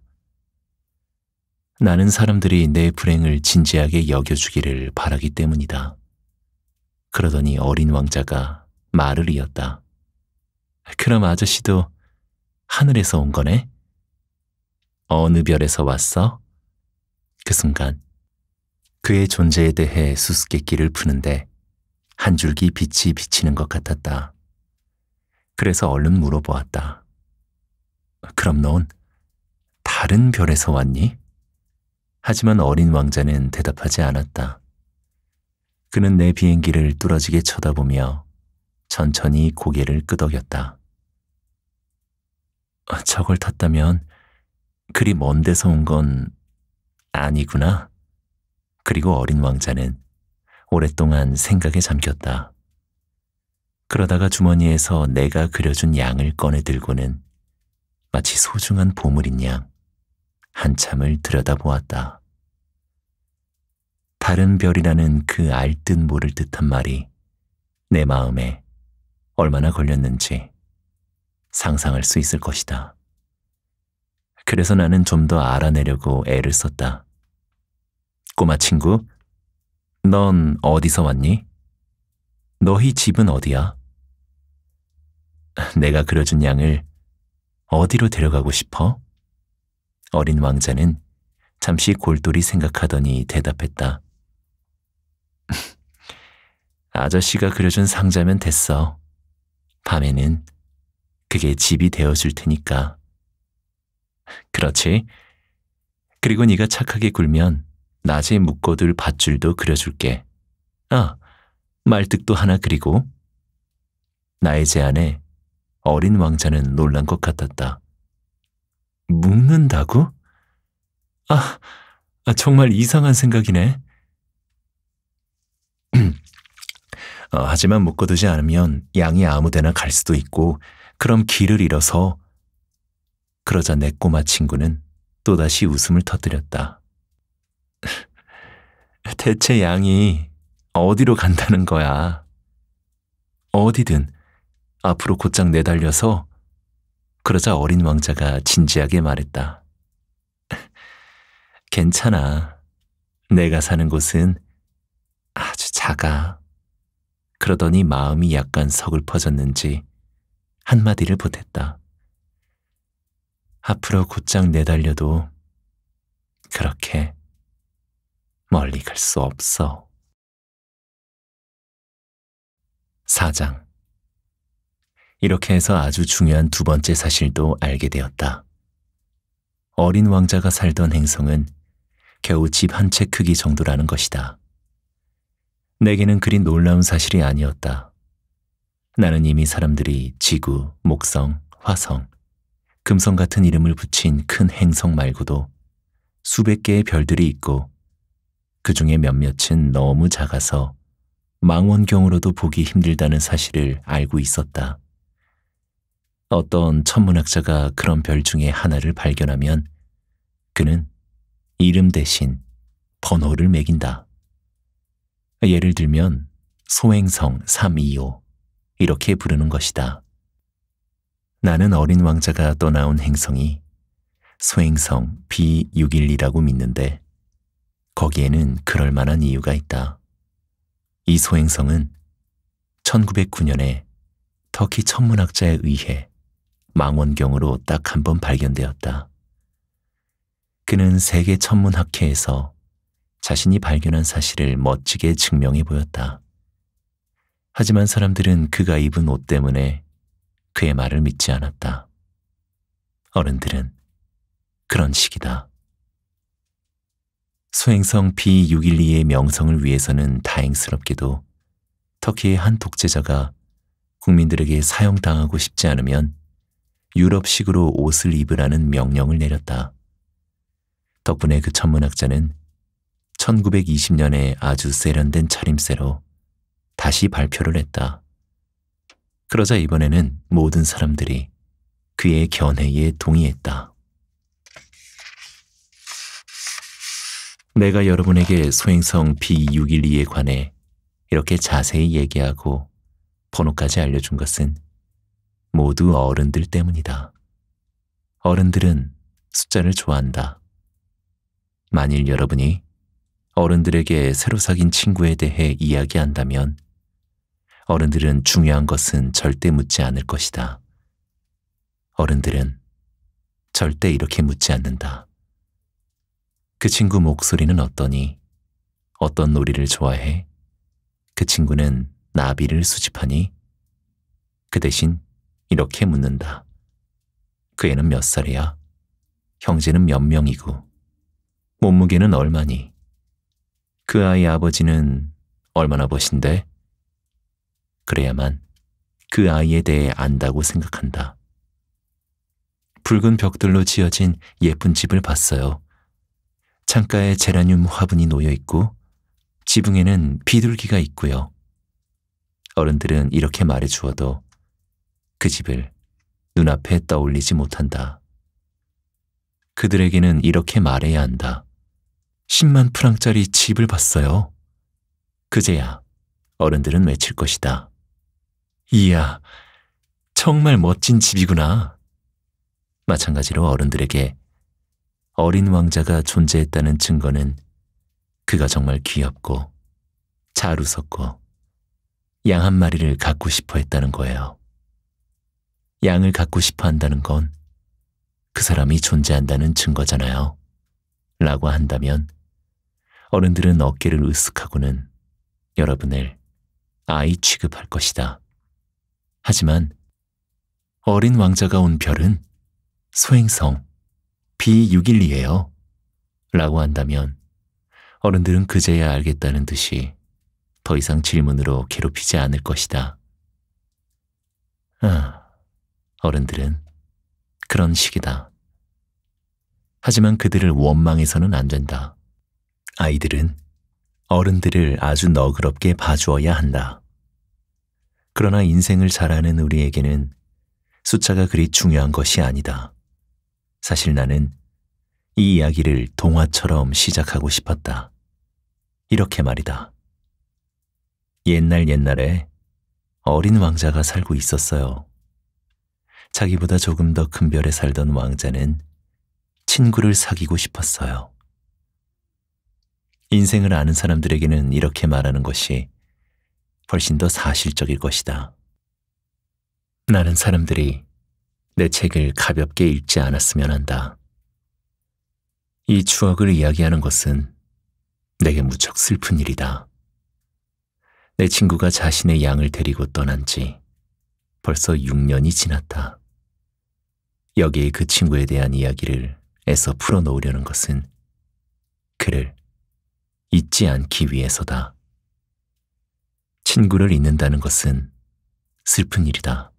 나는 사람들이 내 불행을 진지하게 여겨주기를 바라기 때문이다. 그러더니 어린 왕자가 말을 이었다. 그럼 아저씨도 하늘에서 온 거네? 어느 별에서 왔어? 그 순간 그의 존재에 대해 수수께끼를 푸는데 한 줄기 빛이 비치는 것 같았다. 그래서 얼른 물어보았다. 그럼 넌 다른 별에서 왔니? 하지만 어린 왕자는 대답하지 않았다. 그는 내 비행기를 뚫어지게 쳐다보며 천천히 고개를 끄덕였다. 저걸 탔다면 그리 먼 데서 온 건 아니구나. 그리고 어린 왕자는 오랫동안 생각에 잠겼다. 그러다가 주머니에서 내가 그려준 양을 꺼내 들고는 마치 소중한 보물인 양 한참을 들여다보았다. 다른 별이라는 그 알듯 모를 듯한 말이 내 마음에 얼마나 걸렸는지 상상할 수 있을 것이다. 그래서 나는 좀 더 알아내려고 애를 썼다. 꼬마 친구, 넌 어디서 왔니? 너희 집은 어디야? 내가 그려준 양을 어디로 데려가고 싶어? 어린 왕자는 잠시 골똘히 생각하더니 대답했다. 아저씨가 그려준 상자면 됐어. 밤에는 그게 집이 되어줄 테니까. 그렇지. 그리고 네가 착하게 굴면 낮에 묶어둘 밧줄도 그려줄게. 아, 말뚝도 하나 그리고. 나의 제안에 어린 왕자는 놀란 것 같았다. 묶는다고? 아, 아, 정말 이상한 생각이네. 어, 하지만 묶어두지 않으면 양이 아무데나 갈 수도 있고 그럼 길을 잃어서 그러자 내 꼬마 친구는 또다시 웃음을 터뜨렸다. 대체 양이 어디로 간다는 거야? 어디든 앞으로 곧장 내달려서 그러자 어린 왕자가 진지하게 말했다. 괜찮아. 내가 사는 곳은 아주 작아. 그러더니 마음이 약간 서글퍼졌는지 한마디를 보탰다. 앞으로 곧장 내달려도 그렇게 멀리 갈 수 없어. 사장 이렇게 해서 아주 중요한 두 번째 사실도 알게 되었다. 어린 왕자가 살던 행성은 겨우 집 한 채 크기 정도라는 것이다. 내게는 그리 놀라운 사실이 아니었다. 나는 이미 사람들이 지구, 목성, 화성, 금성 같은 이름을 붙인 큰 행성 말고도 수백 개의 별들이 있고 그 중에 몇몇은 너무 작아서 망원경으로도 보기 힘들다는 사실을 알고 있었다. 어떤 천문학자가 그런 별 중에 하나를 발견하면 그는 이름 대신 번호를 매긴다. 예를 들면 소행성 325 이렇게 부르는 것이다. 나는 어린 왕자가 떠나온 행성이 소행성 B612라고 믿는데 거기에는 그럴 만한 이유가 있다. 이 소행성은 1909년에 터키 천문학자에 의해 망원경으로 딱 한 번 발견되었다. 그는 세계 천문학회에서 자신이 발견한 사실을 멋지게 증명해 보였다. 하지만 사람들은 그가 입은 옷 때문에 그의 말을 믿지 않았다. 어른들은 그런 식이다. 소행성 B612의 명성을 위해서는 다행스럽게도 터키의 한 독재자가 국민들에게 사형당하고 싶지 않으면 유럽식으로 옷을 입으라는 명령을 내렸다. 덕분에 그 천문학자는 1920년에 아주 세련된 차림새로 다시 발표를 했다. 그러자 이번에는 모든 사람들이 그의 견해에 동의했다. 내가 여러분에게 소행성 B612에 관해 이렇게 자세히 얘기하고 번호까지 알려준 것은 모두 어른들 때문이다. 어른들은 숫자를 좋아한다. 만일 여러분이 어른들에게 새로 사귄 친구에 대해 이야기한다면 어른들은 중요한 것은 절대 묻지 않을 것이다. 어른들은 절대 이렇게 묻지 않는다. 그 친구 목소리는 어떠니? 어떤 놀이를 좋아해? 그 친구는 나비를 수집하니? 그 대신 이렇게 묻는다. 그 애는 몇 살이야? 형제는 몇 명이고? 몸무게는 얼마니? 그 아이 아버지는 얼마나 보신데? 그래야만 그 아이에 대해 안다고 생각한다. 붉은 벽들로 지어진 예쁜 집을 봤어요. 창가에 제라늄 화분이 놓여 있고 지붕에는 비둘기가 있고요. 어른들은 이렇게 말해 주어도 그 집을 눈앞에 떠올리지 못한다. 그들에게는 이렇게 말해야 한다. 10만 프랑짜리 집을 봤어요. 그제야 어른들은 외칠 것이다. 이야, 정말 멋진 집이구나. 마찬가지로 어른들에게 어린 왕자가 존재했다는 증거는 그가 정말 귀엽고 잘 웃었고 양 한 마리를 갖고 싶어 했다는 거예요. 양을 갖고 싶어 한다는 건 그 사람이 존재한다는 증거잖아요. 라고 한다면 어른들은 어깨를 으쓱하고는 여러분을 아이 취급할 것이다. 하지만 어린 왕자가 온 별은 소행성 B612예요. 라고 한다면 어른들은 그제야 알겠다는 듯이 더 이상 질문으로 괴롭히지 않을 것이다. 아, 어른들은 그런 식이다. 하지만 그들을 원망해서는 안 된다. 아이들은 어른들을 아주 너그럽게 봐주어야 한다. 그러나 인생을 잘 아는 우리에게는 숫자가 그리 중요한 것이 아니다. 사실 나는 이 이야기를 동화처럼 시작하고 싶었다. 이렇게 말이다. 옛날 옛날에 어린 왕자가 살고 있었어요. 자기보다 조금 더 큰 별에 살던 왕자는 친구를 사귀고 싶었어요. 인생을 아는 사람들에게는 이렇게 말하는 것이 훨씬 더 사실적일 것이다. 나는 사람들이 내 책을 가볍게 읽지 않았으면 한다. 이 추억을 이야기하는 것은 내게 무척 슬픈 일이다. 내 친구가 자신의 양을 데리고 떠난 지 벌써 6년이 지났다. 여기에 그 친구에 대한 이야기를 애써 풀어놓으려는 것은 그를 잊지 않기 위해서다. 친구를 잊는다는 것은 슬픈 일이다.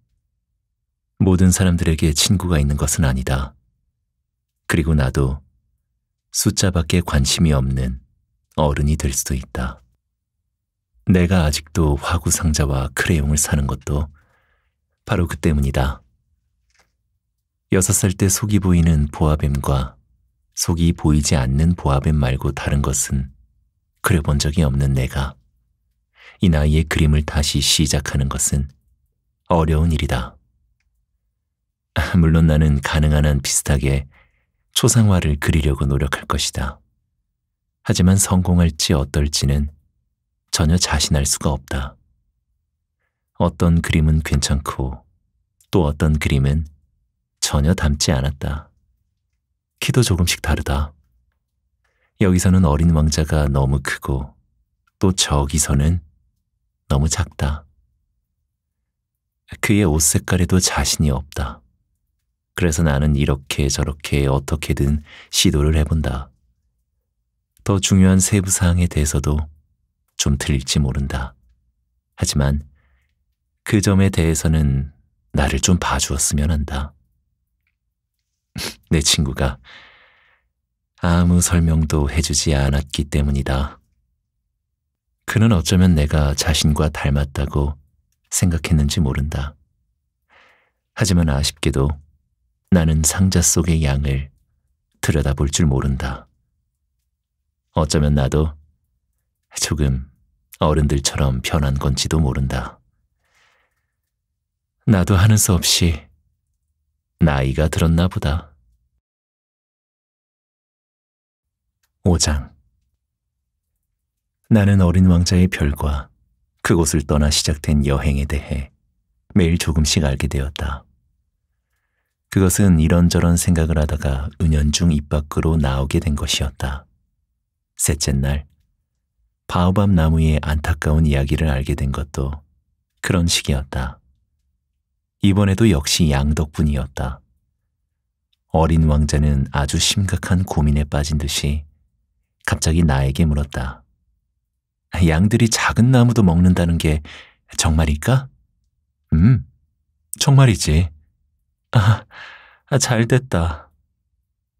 모든 사람들에게 친구가 있는 것은 아니다. 그리고 나도 숫자밖에 관심이 없는 어른이 될 수도 있다. 내가 아직도 화구상자와 크레용을 사는 것도 바로 그 때문이다. 여섯 살 때 속이 보이는 보아뱀과 속이 보이지 않는 보아뱀 말고 다른 것은 그려본 적이 없는 내가 이 나이에 그림을 다시 시작하는 것은 어려운 일이다. 물론 나는 가능한 한 비슷하게 초상화를 그리려고 노력할 것이다. 하지만 성공할지 어떨지는 전혀 자신할 수가 없다. 어떤 그림은 괜찮고 또 어떤 그림은 전혀 닮지 않았다. 키도 조금씩 다르다. 여기서는 어린 왕자가 너무 크고 또 저기서는 너무 작다. 그의 옷 색깔에도 자신이 없다. 그래서 나는 이렇게 저렇게 어떻게든 시도를 해본다. 더 중요한 세부사항에 대해서도 좀 틀릴지 모른다. 하지만 그 점에 대해서는 나를 좀 봐주었으면 한다. 내 친구가 아무 설명도 해주지 않았기 때문이다. 그는 어쩌면 내가 자신과 닮았다고 생각했는지 모른다. 하지만 아쉽게도 나는 상자 속의 양을 들여다볼 줄 모른다. 어쩌면 나도 조금 어른들처럼 변한 건지도 모른다. 나도 하는 수 없이 나이가 들었나 보다. 5장 나는 어린 왕자의 별과 그곳을 떠나 시작된 여행에 대해 매일 조금씩 알게 되었다. 그것은 이런저런 생각을 하다가 은연중 입 밖으로 나오게 된 것이었다. 셋째 날, 바오밤 나무의 안타까운 이야기를 알게 된 것도 그런 식이었다. 이번에도 역시 양 덕분이었다. 어린 왕자는 아주 심각한 고민에 빠진 듯이 갑자기 나에게 물었다. 양들이 작은 나무도 먹는다는 게 정말일까? 음, 정말이지. 아, 아 잘 됐다.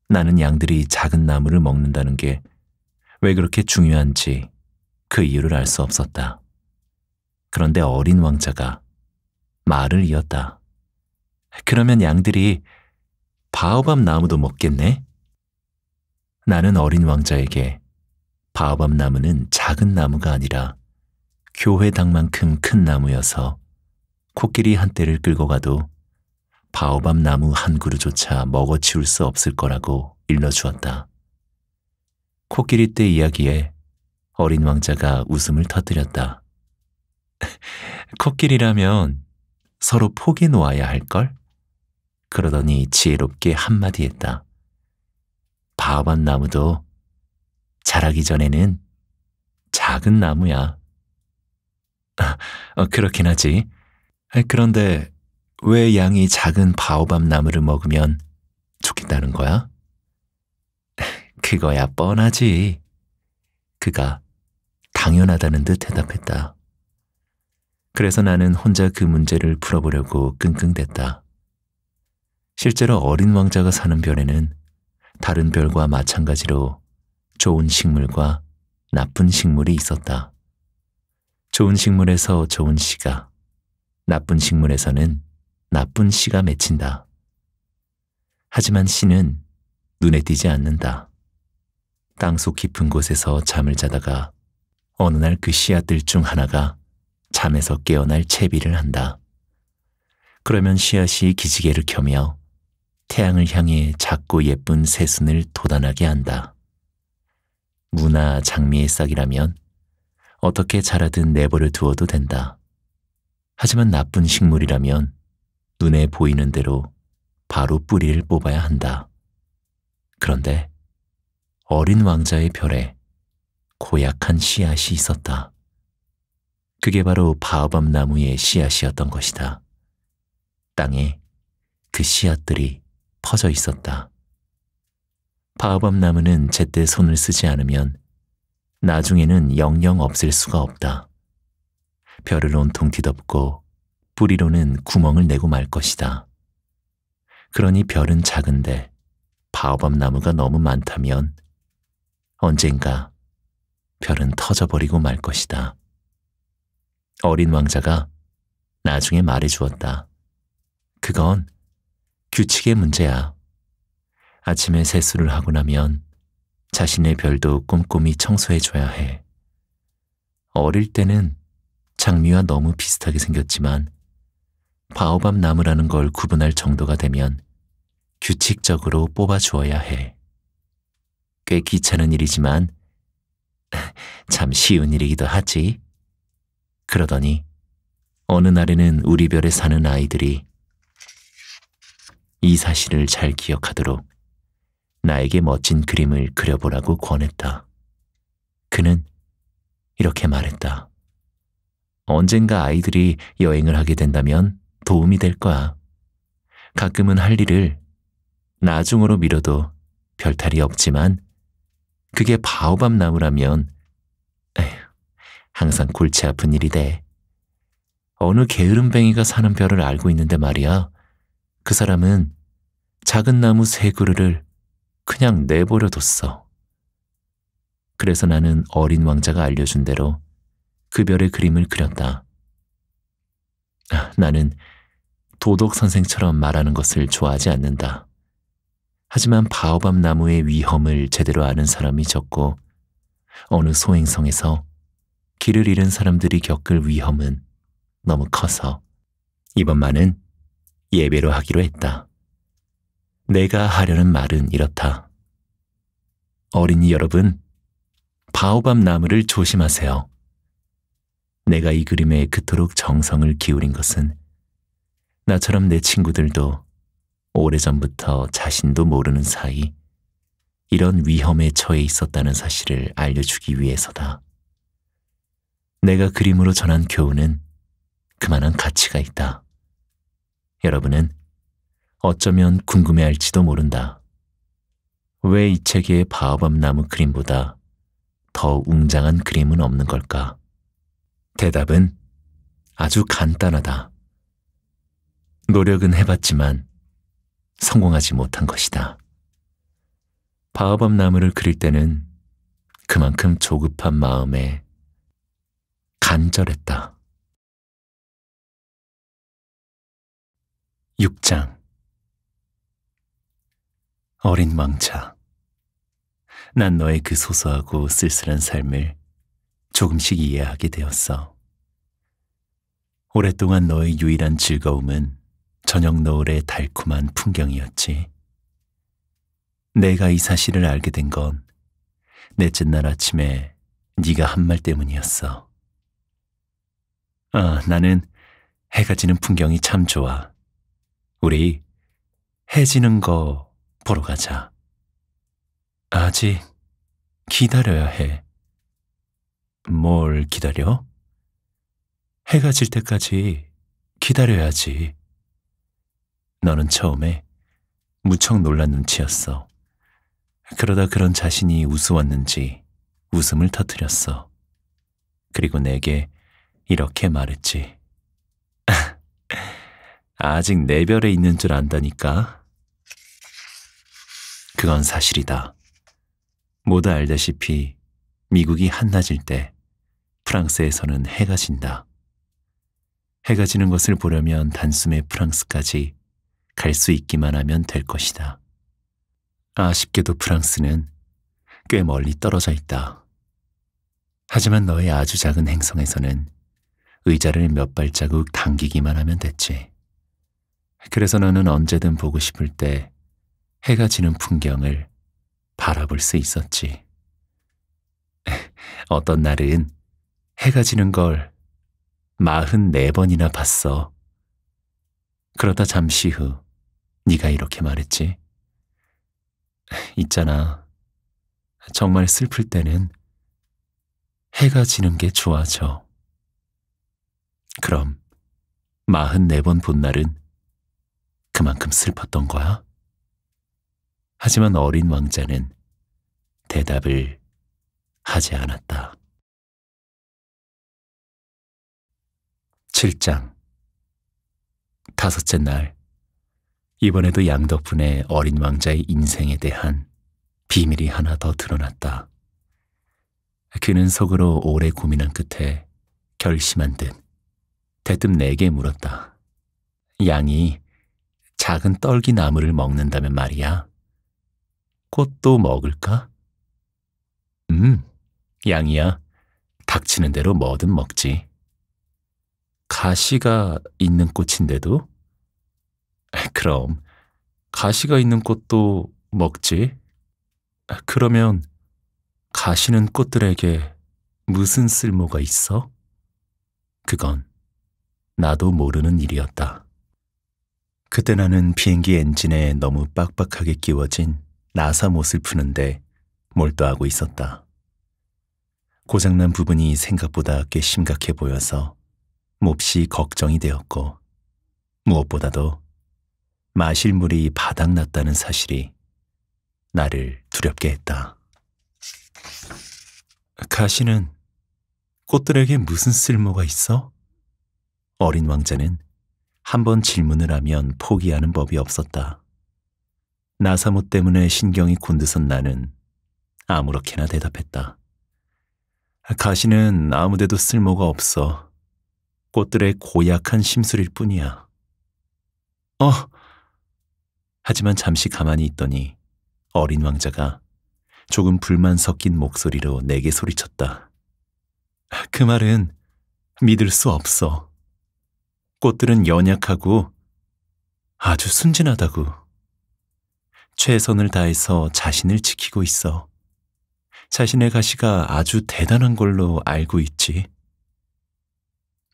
나는 양들이 작은 나무를 먹는다는 게 왜 그렇게 중요한지 그 이유를 알 수 없었다. 그런데 어린 왕자가 말을 이었다. 그러면 양들이 바오밤 나무도 먹겠네? 나는 어린 왕자에게 바밤 오 나무는 작은 나무가 아니라 교회당만큼 큰 나무여서 코끼리 한 대를 끌고 가도 바오밤 나무 한 그루조차 먹어치울 수 없을 거라고 일러주었다. 코끼리 때 이야기에 어린 왕자가 웃음을 터뜨렸다. 코끼리라면 서로 포기 놓아야 할걸? 그러더니 지혜롭게 한마디 했다. 바밤 나무도 자라기 전에는 작은 나무야. 아, 그렇긴 하지. 그런데 왜 양이 작은 바오밤 나무를 먹으면 좋겠다는 거야? 그거야 뻔하지. 그가 당연하다는 듯 대답했다. 그래서 나는 혼자 그 문제를 풀어보려고 끙끙댔다. 실제로 어린 왕자가 사는 별에는 다른 별과 마찬가지로 좋은 식물과 나쁜 식물이 있었다. 좋은 식물에서 좋은 씨가, 나쁜 식물에서는 나쁜 씨가 맺힌다. 하지만 씨는 눈에 띄지 않는다. 땅 속 깊은 곳에서 잠을 자다가 어느 날 그 씨앗들 중 하나가 잠에서 깨어날 채비를 한다. 그러면 씨앗이 기지개를 켜며 태양을 향해 작고 예쁜 새순을 도단하게 한다. 무나 장미의 싹이라면 어떻게 자라든 내버려 두어도 된다. 하지만 나쁜 식물이라면 눈에 보이는 대로 바로 뿌리를 뽑아야 한다. 그런데 어린 왕자의 별에 고약한 씨앗이 있었다. 그게 바로 바오밤 나무의 씨앗이었던 것이다. 땅에 그 씨앗들이 퍼져 있었다. 바오밥 나무는 제때 손을 쓰지 않으면 나중에는 영영 없을 수가 없다. 별를 온통 뒤덮고 뿌리로는 구멍을 내고 말 것이다. 그러니 별은 작은데 바오밥 나무가 너무 많다면 언젠가 별은 터져버리고 말 것이다. 어린 왕자가 나중에 말해 주었다. 그건 규칙의 문제야. 아침에 세수를 하고 나면 자신의 별도 꼼꼼히 청소해줘야 해. 어릴 때는 장미와 너무 비슷하게 생겼지만 바오밤 나무라는 걸 구분할 정도가 되면 규칙적으로 뽑아주어야 해. 꽤 귀찮은 일이지만 참 쉬운 일이기도 하지. 그러더니 어느 날에는 우리 별에 사는 아이들이 이 사실을 잘 기억하도록 나에게 멋진 그림을 그려보라고 권했다. 그는 이렇게 말했다. 언젠가 아이들이 여행을 하게 된다면 도움이 될 거야. 가끔은 할 일을 나중으로 미뤄도 별탈이 없지만 그게 바오밤 나무라면 에휴, 항상 골치 아픈 일이 돼. 어느 게으름뱅이가 사는 별을 알고 있는데 말이야. 그 사람은 작은 나무 세 그루를 그냥 내버려 뒀어. 그래서 나는 어린 왕자가 알려준 대로 그 별의 그림을 그렸다. 아, 나는 도덕 선생처럼 말하는 것을 좋아하지 않는다. 하지만 바오밤 나무의 위험을 제대로 아는 사람이 적고 어느 소행성에서 길을 잃은 사람들이 겪을 위험은 너무 커서 이번만은 예배로 하기로 했다. 내가 하려는 말은 이렇다. 어린이 여러분, 바오밥 나무를 조심하세요. 내가 이 그림에 그토록 정성을 기울인 것은 나처럼 내 친구들도 오래전부터 자신도 모르는 사이 이런 위험에 처해 있었다는 사실을 알려주기 위해서다. 내가 그림으로 전한 교훈은 그만한 가치가 있다. 여러분은 어쩌면 궁금해할지도 모른다. 왜 이책의 바오밤 나무 그림보다 더 웅장한 그림은 없는 걸까? 대답은 아주 간단하다. 노력은 해봤지만 성공하지 못한 것이다. 바오밤 나무를 그릴 때는 그만큼 조급한 마음에 간절했다. 6장 어린 왕자 난 너의 그 소소하고 쓸쓸한 삶을 조금씩 이해하게 되었어. 오랫동안 너의 유일한 즐거움은 저녁 노을의 달콤한 풍경이었지. 내가 이 사실을 알게 된 건 넷째 날 아침에 네가 한 말 때문이었어. 아, 나는 해가 지는 풍경이 참 좋아. 우리 해지는 거 보러 가자. 아직 기다려야 해. 뭘 기다려? 해가 질 때까지 기다려야지. 너는 처음에 무척 놀란 눈치였어. 그러다 그런 자신이 우스웠는지 웃음을 터뜨렸어. 그리고 내게 이렇게 말했지. 아직 내별에 네 있는 줄 안다니까. 그건 사실이다. 모두 알다시피 미국이 한낮일 때 프랑스에서는 해가 진다. 해가 지는 것을 보려면 단숨에 프랑스까지 갈 수 있기만 하면 될 것이다. 아쉽게도 프랑스는 꽤 멀리 떨어져 있다. 하지만 너의 아주 작은 행성에서는 의자를 몇 발자국 당기기만 하면 됐지. 그래서 너는 언제든 보고 싶을 때 해가 지는 풍경을 바라볼 수 있었지. 어떤 날은 해가 지는 걸 44번이나 봤어. 그러다 잠시 후 네가 이렇게 말했지. 있잖아. 정말 슬플 때는 해가 지는 게 좋아져. 그럼 44번 본 날은 그만큼 슬펐던 거야? 하지만 어린 왕자는 대답을 하지 않았다. 7장 다섯째 날 이번에도 양 덕분에 어린 왕자의 인생에 대한 비밀이 하나 더 드러났다. 그는 속으로 오래 고민한 끝에 결심한 듯 대뜸 내게 물었다. 양이 작은 떨기 나무를 먹는다면 말이야. 꽃도 먹을까? 음, 양이야. 닥치는 대로 뭐든 먹지. 가시가 있는 꽃인데도? 그럼, 가시가 있는 꽃도 먹지? 그러면, 가시는 꽃들에게 무슨 쓸모가 있어? 그건 나도 모르는 일이었다. 그때 나는 비행기 엔진에 너무 빡빡하게 끼워진 나사못을 푸는데 몰두하고 있었다. 고장난 부분이 생각보다 꽤 심각해 보여서 몹시 걱정이 되었고 무엇보다도 마실 물이 바닥났다는 사실이 나를 두렵게 했다. 가시는 꽃들에게 무슨 쓸모가 있어? 어린 왕자는 한번 질문을 하면 포기하는 법이 없었다. 나사모 때문에 신경이 곤드선 나는 아무렇게나 대답했다. 가시는 아무데도 쓸모가 없어. 꽃들의 고약한 심술일 뿐이야. 어! 하지만 잠시 가만히 있더니 어린 왕자가 조금 불만 섞인 목소리로 내게 소리쳤다. 그 말은 믿을 수 없어. 꽃들은 연약하고 아주 순진하다고. 최선을 다해서 자신을 지키고 있어. 자신의 가시가 아주 대단한 걸로 알고 있지.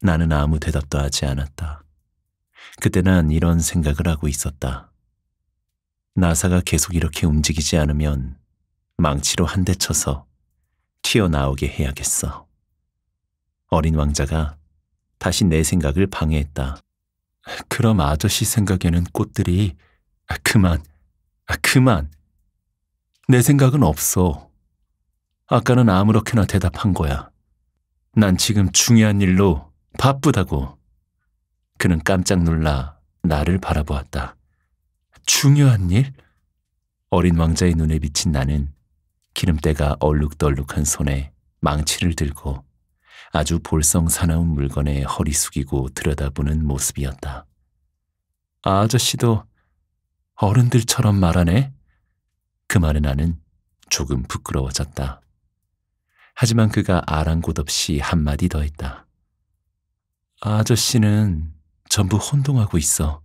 나는 아무 대답도 하지 않았다. 그때 난 이런 생각을 하고 있었다. 나사가 계속 이렇게 움직이지 않으면 망치로 한 대 쳐서 튀어나오게 해야겠어. 어린 왕자가 다시 내 생각을 방해했다. 그럼 아저씨 생각에는 꽃들이 아, 그만, 아, 그만. 내 생각은 없어. 아까는 아무렇게나 대답한 거야. 난 지금 중요한 일로 바쁘다고. 그는 깜짝 놀라 나를 바라보았다. 중요한 일? 어린 왕자의 눈에 비친 나는 기름때가 얼룩덜룩한 손에 망치를 들고 아주 볼썽 사나운 물건에 허리 숙이고 들여다보는 모습이었다. 아, 아저씨도 어른들처럼 말하네? 그 말에 나는 조금 부끄러워졌다. 하지만 그가 아랑곳없이 한마디 더 했다. 아저씨는 전부 혼동하고 있어.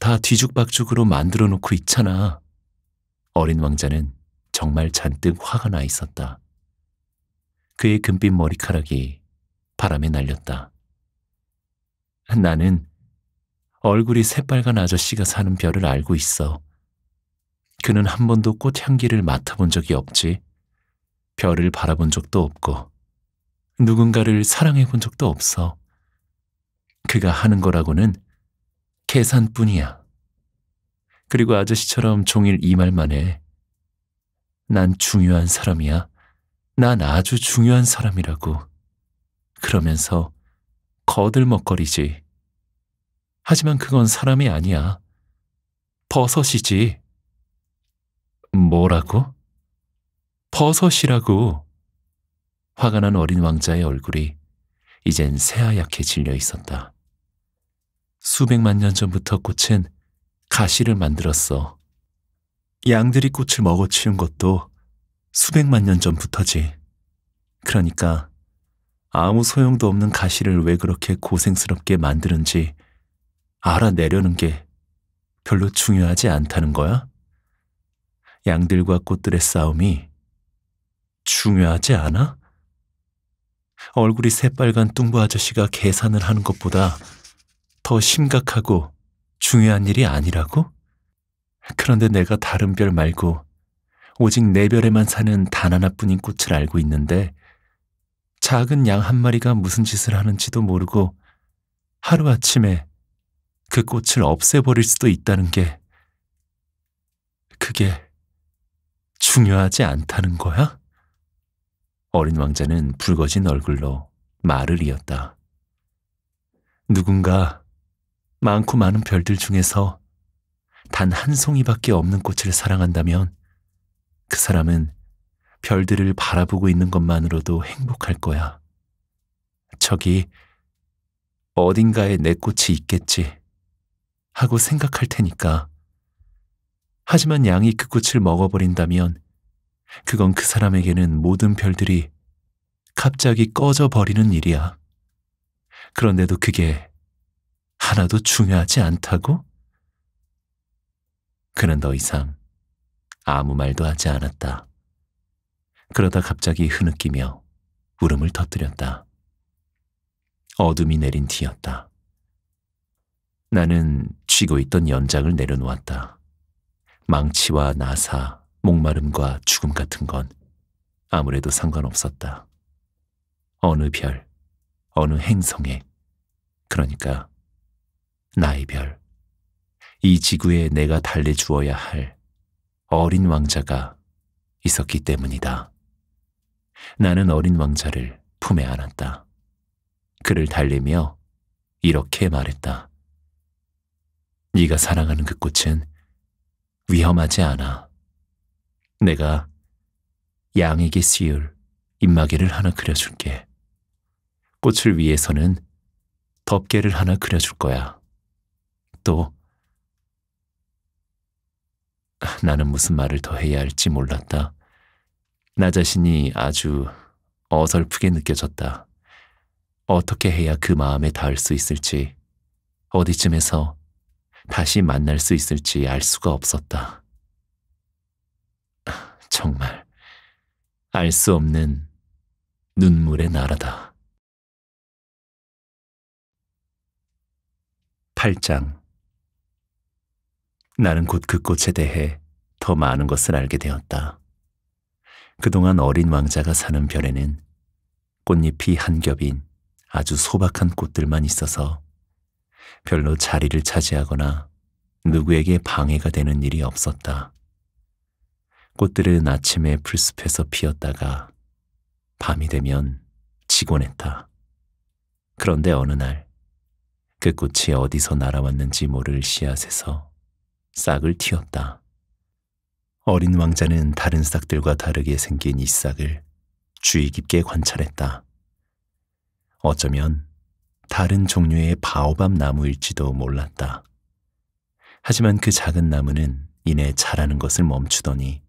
다 뒤죽박죽으로 만들어 놓고 있잖아. 어린 왕자는 정말 잔뜩 화가 나 있었다. 그의 금빛 머리카락이 바람에 날렸다. 나는 얼굴이 새빨간 아저씨가 사는 별을 알고 있어. 그는 한 번도 꽃 향기를 맡아본 적이 없지. 별을 바라본 적도 없고 누군가를 사랑해 본 적도 없어. 그가 하는 거라고는 계산뿐이야. 그리고 아저씨처럼 종일 이 말만 해. 난 중요한 사람이야. 난 아주 중요한 사람이라고. 그러면서 거들먹거리지. 하지만 그건 사람이 아니야. 버섯이지. 뭐라고? 버섯이라고. 화가 난 어린 왕자의 얼굴이 이젠 새하얗게 질려 있었다. 수백만 년 전부터 꽃은 가시를 만들었어. 양들이 꽃을 먹어치운 것도 수백만 년 전부터지. 그러니까 아무 소용도 없는 가시를 왜 그렇게 고생스럽게 만드는지 알아내려는 게 별로 중요하지 않다는 거야? 양들과 꽃들의 싸움이 중요하지 않아? 얼굴이 새빨간 뚱보 아저씨가 계산을 하는 것보다 더 심각하고 중요한 일이 아니라고? 그런데 내가 다른 별 말고 오직 내별에만 네 사는 단 하나뿐인 꽃을 알고 있는데 작은 양 한 마리가 무슨 짓을 하는지도 모르고 하루아침에 그 꽃을 없애버릴 수도 있다는 게 그게 중요하지 않다는 거야? 어린 왕자는 붉어진 얼굴로 말을 이었다. 누군가 많고 많은 별들 중에서 단 한 송이밖에 없는 꽃을 사랑한다면 그 사람은 별들을 바라보고 있는 것만으로도 행복할 거야. 저기 어딘가에 내 꽃이 있겠지 하고 생각할 테니까. 하지만 양이 그 꽃을 먹어버린다면 그건 그 사람에게는 모든 별들이 갑자기 꺼져버리는 일이야. 그런데도 그게 하나도 중요하지 않다고? 그는 더 이상 아무 말도 하지 않았다. 그러다 갑자기 흐느끼며 울음을 터뜨렸다. 어둠이 내린 뒤였다. 나는 쥐고 있던 연장을 내려놓았다. 망치와 나사, 목마름과 죽음 같은 건 아무래도 상관없었다. 어느 별, 어느 행성에, 그러니까 나의 별, 이 지구에 내가 달래주어야 할 어린 왕자가 있었기 때문이다. 나는 어린 왕자를 품에 안았다. 그를 달리며 이렇게 말했다. 네가 사랑하는 그 꽃은 위험하지 않아. 내가 양에게 씌울 입마개를 하나 그려줄게. 꽃을 위해서는 덮개를 하나 그려줄 거야. 또 나는 무슨 말을 더 해야 할지 몰랐다. 나 자신이 아주 어설프게 느껴졌다. 어떻게 해야 그 마음에 닿을 수 있을지, 어디쯤에서 다시 만날 수 있을지 알 수가 없었다. 정말 알 수 없는 눈물의 나라다. 8장 나는 곧 그 꽃에 대해 더 많은 것을 알게 되었다. 그동안 어린 왕자가 사는 별에는 꽃잎이 한 겹인 아주 소박한 꽃들만 있어서 별로 자리를 차지하거나 누구에게 방해가 되는 일이 없었다. 꽃들은 아침에 풀숲에서 피었다가 밤이 되면 지곤 했다. 그런데 어느 날 그 꽃이 어디서 날아왔는지 모를 씨앗에서 싹을 틔었다. 어린 왕자는 다른 싹들과 다르게 생긴 이 싹을 주의 깊게 관찰했다. 어쩌면 다른 종류의 바오밤 나무일지도 몰랐다. 하지만 그 작은 나무는 이내 자라는 것을 멈추더니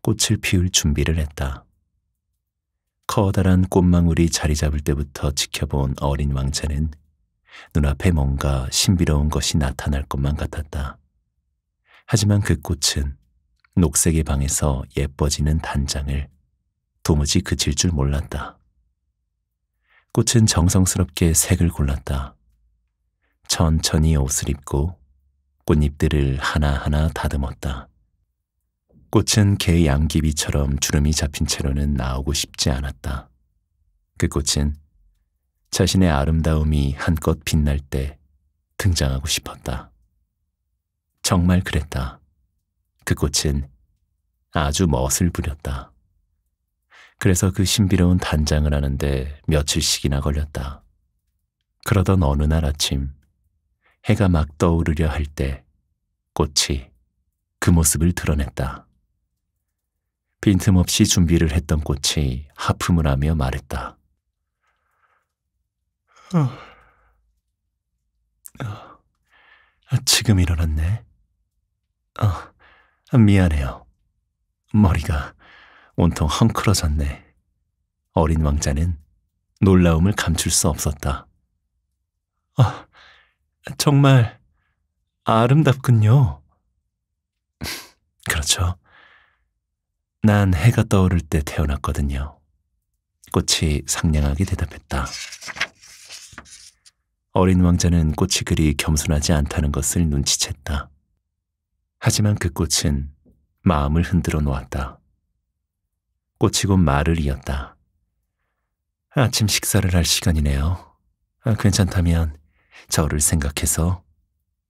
꽃을 피울 준비를 했다. 커다란 꽃망울이 자리 잡을 때부터 지켜본 어린 왕자는 눈앞에 뭔가 신비로운 것이 나타날 것만 같았다. 하지만 그 꽃은 녹색의 방에서 예뻐지는 단장을 도무지 그칠 줄 몰랐다. 꽃은 정성스럽게 색을 골랐다. 천천히 옷을 입고 꽃잎들을 하나하나 다듬었다. 꽃은 개 양귀비처럼 주름이 잡힌 채로는 나오고 싶지 않았다. 그 꽃은 자신의 아름다움이 한껏 빛날 때 등장하고 싶었다. 정말 그랬다. 그 꽃은 아주 멋을 부렸다. 그래서 그 신비로운 단장을 하는데 며칠씩이나 걸렸다. 그러던 어느 날 아침, 해가 막 떠오르려 할 때 꽃이 그 모습을 드러냈다. 빈틈없이 준비를 했던 꽃이 하품을 하며 말했다. 어, 어, 지금 일어났네. 아, 미안해요. 머리가 온통 헝클어졌네. 어린 왕자는 놀라움을 감출 수 없었다. 아, 정말 아름답군요. 그렇죠. 난 해가 떠오를 때 태어났거든요. 꽃이 상냥하게 대답했다. 어린 왕자는 꽃이 그리 겸손하지 않다는 것을 눈치챘다. 하지만 그 꽃은 마음을 흔들어 놓았다. 꽃이 곧 말을 이었다. 아침 식사를 할 시간이네요. 아, 괜찮다면 저를 생각해서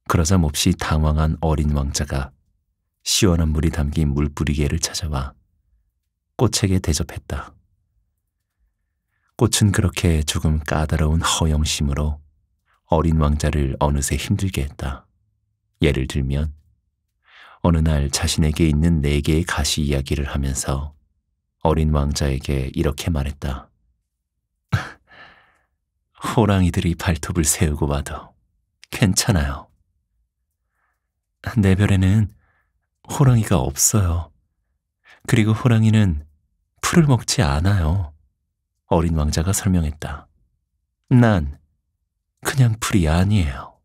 그러자 몹시 당황한 어린 왕자가 시원한 물이 담긴 물뿌리개를 찾아와 꽃에게 대접했다. 꽃은 그렇게 조금 까다로운 허영심으로 어린 왕자를 어느새 힘들게 했다. 예를 들면 어느 날 자신에게 있는 네 개의 가시 이야기를 하면서 어린 왕자에게 이렇게 말했다. 호랑이들이 발톱을 세우고 와도 괜찮아요. 내 별에는 호랑이가 없어요. 그리고 호랑이는 풀을 먹지 않아요. 어린 왕자가 설명했다. 난 그냥 풀이 아니에요.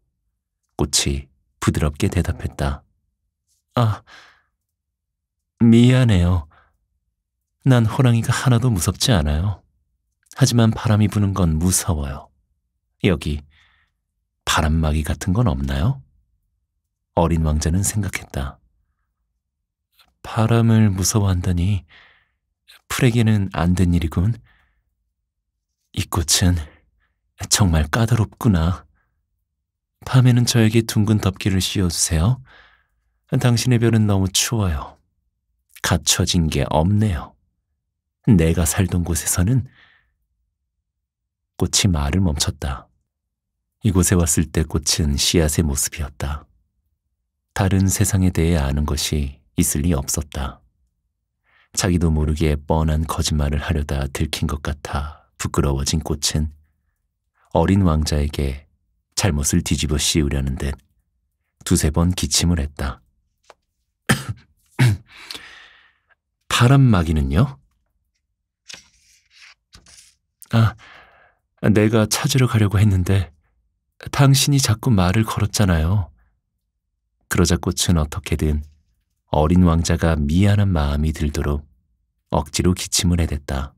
꽃이 부드럽게 대답했다. 아, 미안해요. 난 호랑이가 하나도 무섭지 않아요. 하지만 바람이 부는 건 무서워요. 여기 바람막이 같은 건 없나요? 어린 왕자는 생각했다. 바람을 무서워한다니 프에게는 안 된 일이군. 이 꽃은 정말 까다롭구나. 밤에는 저에게 둥근 덮개를 씌워주세요. 당신의 별은 너무 추워요. 갖춰진 게 없네요. 내가 살던 곳에서는 꽃이 말을 멈췄다. 이곳에 왔을 때 꽃은 씨앗의 모습이었다. 다른 세상에 대해 아는 것이 있을 리 없었다. 자기도 모르게 뻔한 거짓말을 하려다 들킨 것 같아 부끄러워진 꽃은 어린 왕자에게 잘못을 뒤집어 씌우려는 듯 두세 번 기침을 했다. 바람막이는요? 아, 내가 찾으러 가려고 했는데 당신이 자꾸 말을 걸었잖아요. 그러자 꽃은 어떻게든 어린 왕자가 미안한 마음이 들도록 억지로 기침을 해댔다.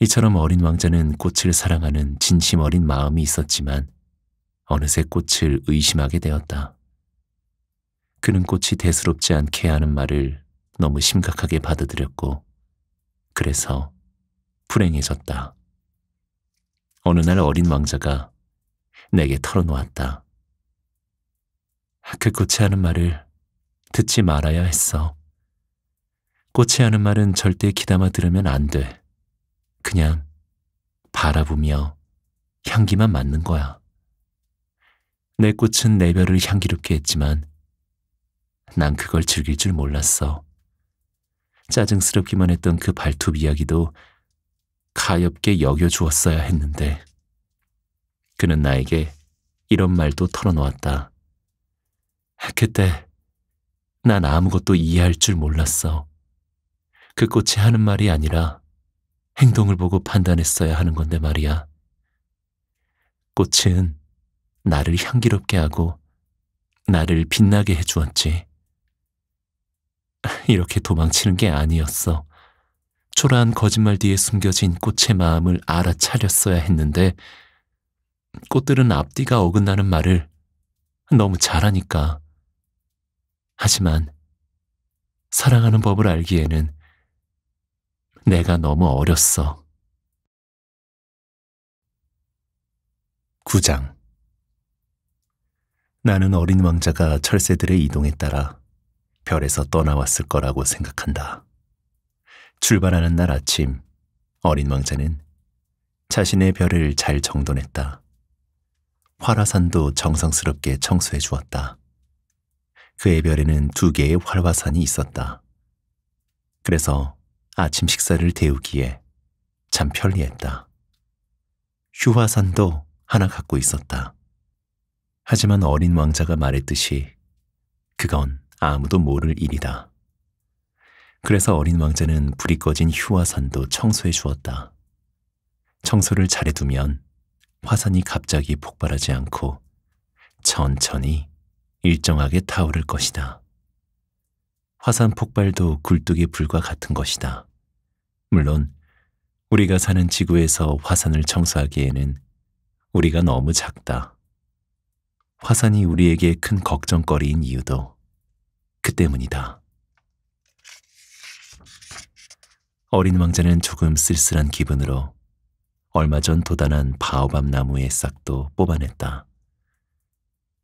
이처럼 어린 왕자는 꽃을 사랑하는 진심 어린 마음이 있었지만 어느새 꽃을 의심하게 되었다. 그는 꽃이 대수롭지 않게 하는 말을 너무 심각하게 받아들였고 그래서 불행해졌다. 어느 날 어린 왕자가 내게 털어놓았다. 그 꽃이 하는 말을 듣지 말아야 했어. 꽃이 하는 말은 절대 귀담아 들으면 안 돼. 그냥 바라보며 향기만 맡는 거야. 내 꽃은 내 별을 향기롭게 했지만 난 그걸 즐길 줄 몰랐어. 짜증스럽기만 했던 그 발톱 이야기도 가엽게 여겨주었어야 했는데 그는 나에게 이런 말도 털어놓았다. 그때 난 아무것도 이해할 줄 몰랐어. 그 꽃이 하는 말이 아니라 행동을 보고 판단했어야 하는 건데 말이야. 꽃은 나를 향기롭게 하고 나를 빛나게 해주었지. 이렇게 도망치는 게 아니었어. 초라한 거짓말 뒤에 숨겨진 꽃의 마음을 알아차렸어야 했는데 꽃들은 앞뒤가 어긋나는 말을 너무 잘하니까. 하지만 사랑하는 법을 알기에는 내가 너무 어렸어. 9장 나는 어린 왕자가 철새들의 이동에 따라 별에서 떠나왔을 거라고 생각한다. 출발하는 날 아침 어린 왕자는 자신의 별을 잘 정돈했다. 활화산도 정성스럽게 청소해 주었다. 그의 별에는 두 개의 활화산이 있었다. 그래서 아침 식사를 데우기에 참 편리했다. 휴화산도 하나 갖고 있었다. 하지만 어린 왕자가 말했듯이 그건 아무도 모를 일이다. 그래서 어린 왕자는 불이 꺼진 휴화산도 청소해 주었다. 청소를 잘해두면 화산이 갑자기 폭발하지 않고 천천히 일정하게 타오를 것이다. 화산 폭발도 굴뚝의 불과 같은 것이다. 물론 우리가 사는 지구에서 화산을 청소하기에는 우리가 너무 작다. 화산이 우리에게 큰 걱정거리인 이유도 마 그 때문이다. 어린 왕자는 조금 쓸쓸한 기분으로 얼마 전 도단한 바오밤 나무의 싹도 뽑아냈다.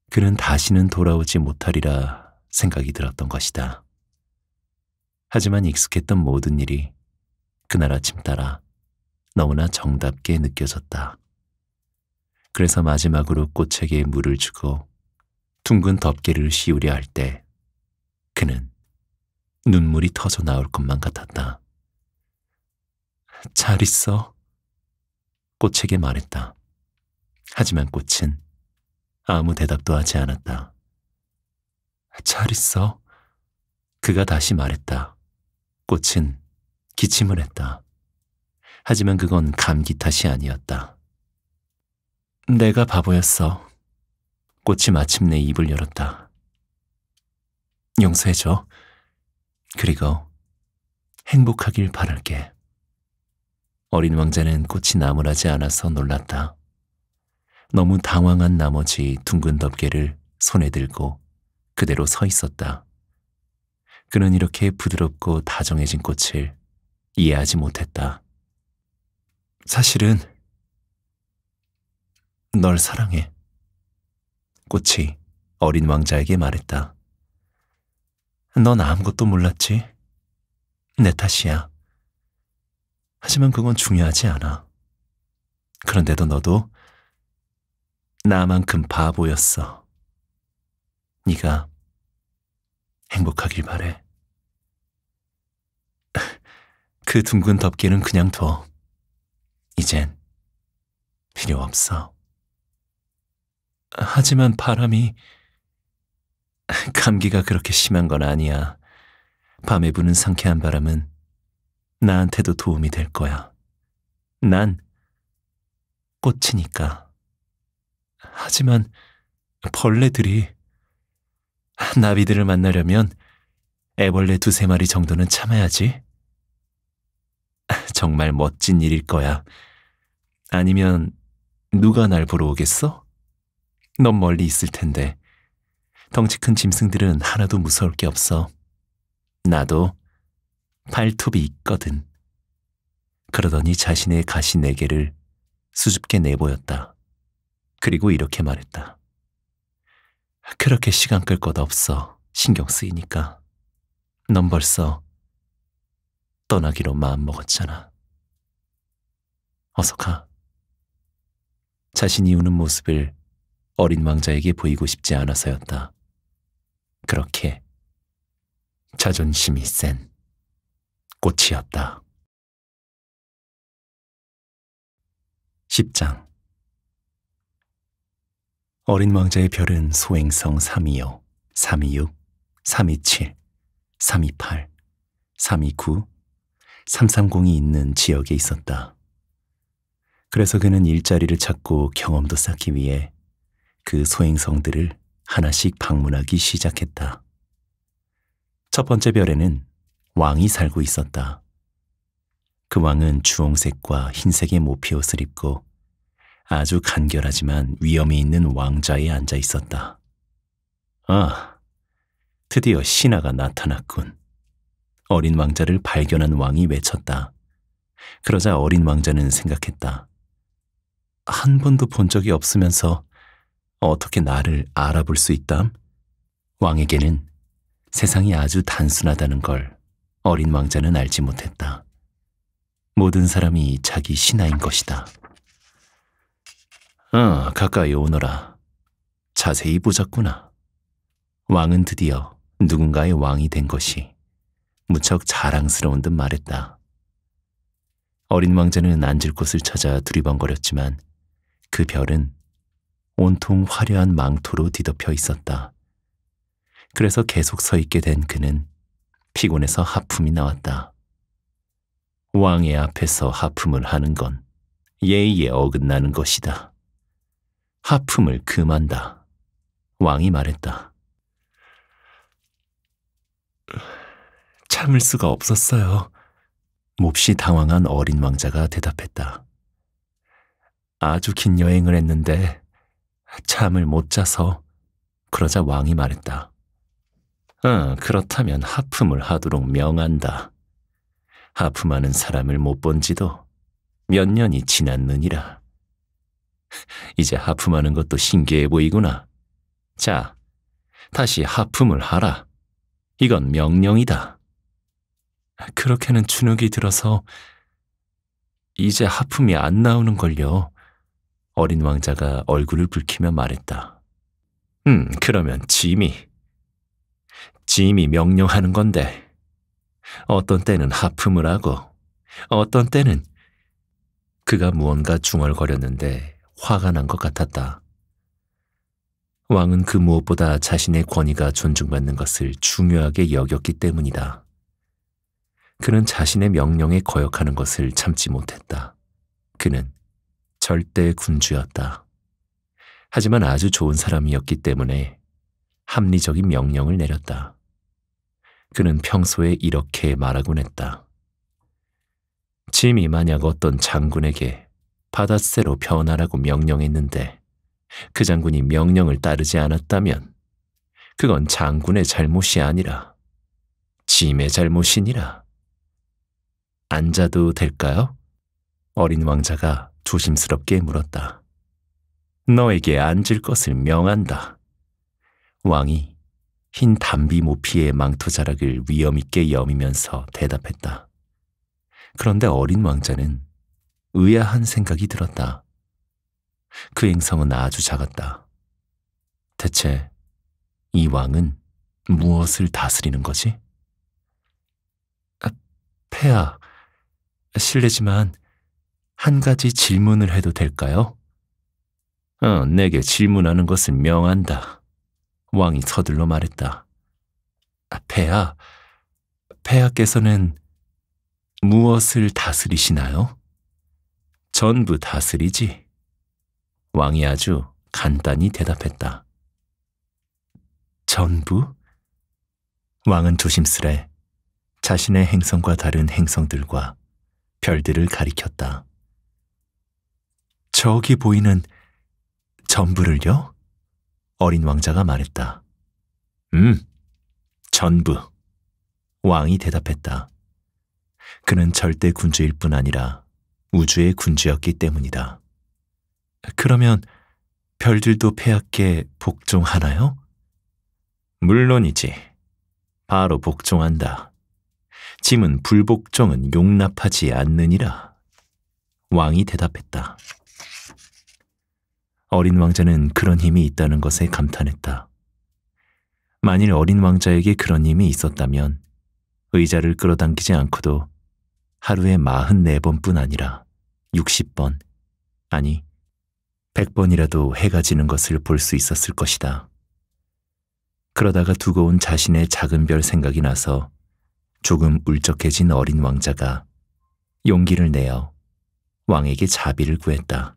그는 다시는 돌아오지 못하리라 생각이 들었던 것이다. 하지만 익숙했던 모든 일이 그날 아침 따라 너무나 정답게 느껴졌다. 그래서 마지막으로 꽃에게 물을 주고 둥근 덮개를 씌우려 할때 그는 눈물이 터져 나올 것만 같았다. 잘 있어. 꽃에게 말했다. 하지만 꽃은 아무 대답도 하지 않았다. 잘 있어. 그가 다시 말했다. 꽃은 기침을 했다. 하지만 그건 감기 탓이 아니었다. 내가 바보였어. 꽃이 마침내 입을 열었다. 용서해줘. 그리고 행복하길 바랄게. 어린 왕자는 꽃이 나무라지 않아서 놀랐다. 너무 당황한 나머지 둥근 덮개를 손에 들고 그대로 서 있었다. 그는 이렇게 부드럽고 다정해진 꽃을 이해하지 못했다. 사실은 널 사랑해. 꽃이 어린 왕자에게 말했다. 넌 아무것도 몰랐지? 내 탓이야. 하지만 그건 중요하지 않아. 그런데도 너도 나만큼 바보였어. 네가 행복하길 바래. 그 둥근 덮개는 그냥 둬. 이젠 필요 없어. 하지만 바람이 감기가 그렇게 심한 건 아니야. 밤에 부는 상쾌한 바람은 나한테도 도움이 될 거야. 난 꽃이니까. 하지만 벌레들이 나비들을 만나려면 애벌레 두세 마리 정도는 참아야지. 정말 멋진 일일 거야. 아니면 누가 날 보러 오겠어? 넌 멀리 있을 텐데 덩치 큰 짐승들은 하나도 무서울 게 없어. 나도 발톱이 있거든. 그러더니 자신의 가시 네 개를 수줍게 내보였다. 그리고 이렇게 말했다. 그렇게 시간 끌 것 없어. 신경 쓰이니까. 넌 벌써 떠나기로 마음먹었잖아. 어서 가. 자신이 우는 모습을 어린 왕자에게 보이고 싶지 않아서였다. 그렇게 자존심이 센 꽃이었다. 10장 어린 왕자의 별은 소행성 325, 326, 327, 328, 329, 330이 있는 지역에 있었다. 그래서 그는 일자리를 찾고 경험도 쌓기 위해 그 소행성들을 하나씩 방문하기 시작했다. 첫 번째 별에는 왕이 살고 있었다. 그 왕은 주홍색과 흰색의 모피옷을 입고 아주 간결하지만 위험이 있는 왕좌에 앉아 있었다. 아, 드디어 신하가 나타났군. 어린 왕자를 발견한 왕이 외쳤다. 그러자 어린 왕자는 생각했다. 한 번도 본 적이 없으면서 어떻게 나를 알아볼 수 있담? 왕에게는 세상이 아주 단순하다는 걸 어린 왕자는 알지 못했다. 모든 사람이 자기 신하인 것이다. 아, 가까이 오너라. 자세히 보자꾸나. 왕은 드디어 누군가의 왕이 된 것이 무척 자랑스러운 듯 말했다. 어린 왕자는 앉을 곳을 찾아 두리번거렸지만 그 별은 온통 화려한 망토로 뒤덮여 있었다. 그래서 계속 서 있게 된 그는 피곤해서 하품이 나왔다. 왕의 앞에서 하품을 하는 건 예의에 어긋나는 것이다. 하품을 금한다. 왕이 말했다. 참을 수가 없었어요. 몹시 당황한 어린 왕자가 대답했다. 아주 긴 여행을 했는데 잠을 못 자서 그러자 왕이 말했다. 아, 그렇다면 하품을 하도록 명한다. 하품하는 사람을 못 본 지도 몇 년이 지났느니라. 이제 하품하는 것도 신기해 보이구나. 자, 다시 하품을 하라. 이건 명령이다. 그렇게는 주눅이 들어서 이제 하품이 안 나오는 걸요. 어린 왕자가 얼굴을 붉히며 말했다. 음, 그러면 짐이. 짐이 명령하는 건데 어떤 때는 하품을 하고 어떤 때는 그가 무언가 중얼거렸는데 화가 난 것 같았다. 왕은 그 무엇보다 자신의 권위가 존중받는 것을 중요하게 여겼기 때문이다. 그는 자신의 명령에 거역하는 것을 참지 못했다. 그는 절대 군주였다. 하지만 아주 좋은 사람이었기 때문에 합리적인 명령을 내렸다. 그는 평소에 이렇게 말하곤 했다. 짐이 만약 어떤 장군에게 바닷새로 변하라고 명령했는데 그 장군이 명령을 따르지 않았다면 그건 장군의 잘못이 아니라 짐의 잘못이니라. 앉아도 될까요? 어린 왕자가 조심스럽게 물었다. 너에게 앉을 것을 명한다. 왕이 흰 담비 모피의 망토자락을 위험있게 여미면서 대답했다. 그런데 어린 왕자는 의아한 생각이 들었다. 그 행성은 아주 작았다. 대체 이 왕은 무엇을 다스리는 거지? 아, 폐하, 실례지만 한 가지 질문을 해도 될까요? 어, 내게 질문하는 것은 명한다. 왕이 서둘러 말했다. 아, 폐하, 폐하께서는 무엇을 다스리시나요? 전부 다스리지. 왕이 아주 간단히 대답했다. 전부? 왕은 조심스레 자신의 행성과 다른 행성들과 별들을 가리켰다. 저기 보이는 전부를요? 어린 왕자가 말했다. 음, 전부. 왕이 대답했다. 그는 절대 군주일 뿐 아니라 우주의 군주였기 때문이다. 그러면 별들도 폐하께 복종하나요? 물론이지. 바로 복종한다. 짐은 불복종은 용납하지 않느니라. 왕이 대답했다. 어린 왕자는 그런 힘이 있다는 것에 감탄했다. 만일 어린 왕자에게 그런 힘이 있었다면 의자를 끌어당기지 않고도 하루에 44번뿐 아니라 60번, 아니 100번이라도 해가 지는 것을 볼 수 있었을 것이다. 그러다가 두고온 자신의 작은 별 생각이 나서 조금 울적해진 어린 왕자가 용기를 내어 왕에게 자비를 구했다.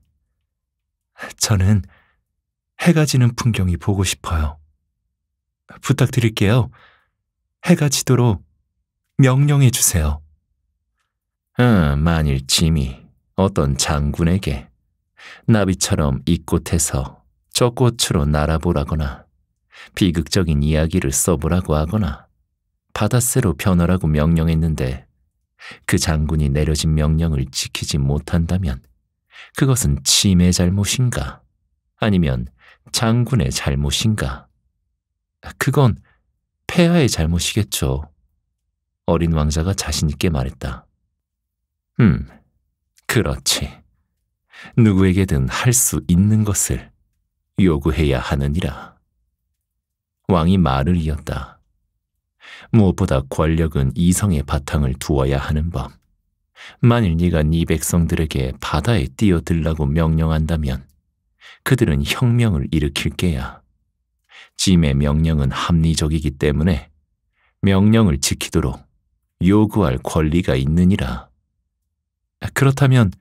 저는 해가 지는 풍경이 보고 싶어요. 부탁드릴게요. 해가 지도록 명령해 주세요. 음, 만일 짐이 어떤 장군에게 나비처럼 이 꽃에서 저 꽃으로 날아보라거나 비극적인 이야기를 써보라고 하거나 바닷새로 변하라고 명령했는데 그 장군이 내려진 명령을 지키지 못한다면 그것은 침의 잘못인가? 아니면 장군의 잘못인가? 그건 폐하의 잘못이겠죠. 어린 왕자가 자신있게 말했다. 음, 그렇지. 누구에게든 할 수 있는 것을 요구해야 하느니라. 왕이 말을 이었다. 무엇보다 권력은 이성의 바탕을 두어야 하는 법. 만일 네가 네 백성들에게 바다에 뛰어들라고 명령한다면 그들은 혁명을 일으킬 게야. 짐의 명령은 합리적이기 때문에 명령을 지키도록 요구할 권리가 있느니라. 그렇다면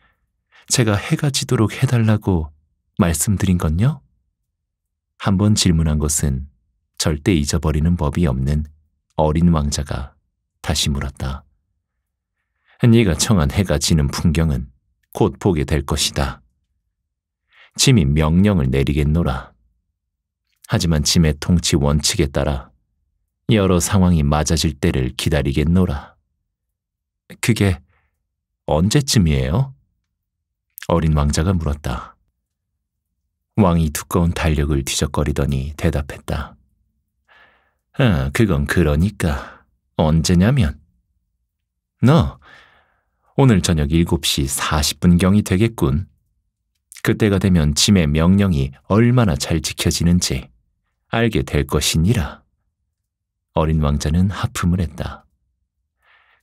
제가 해가 지도록 해달라고 말씀드린 건요? 한번 질문한 것은 절대 잊어버리는 법이 없는 어린 왕자가 다시 물었다. 네가 청한 해가 지는 풍경은 곧 보게 될 것이다. 짐이 명령을 내리겠노라. 하지만 짐의 통치 원칙에 따라 여러 상황이 맞아질 때를 기다리겠노라. 그게 언제쯤이에요? 어린 왕자가 물었다. 왕이 두꺼운 달력을 뒤적거리더니 대답했다. 아, 그건 그러니까 언제냐면 너 오늘 저녁 7시 40분경이 되겠군. 그때가 되면 짐의 명령이 얼마나 잘 지켜지는지 알게 될 것이니라. 어린 왕자는 하품을 했다.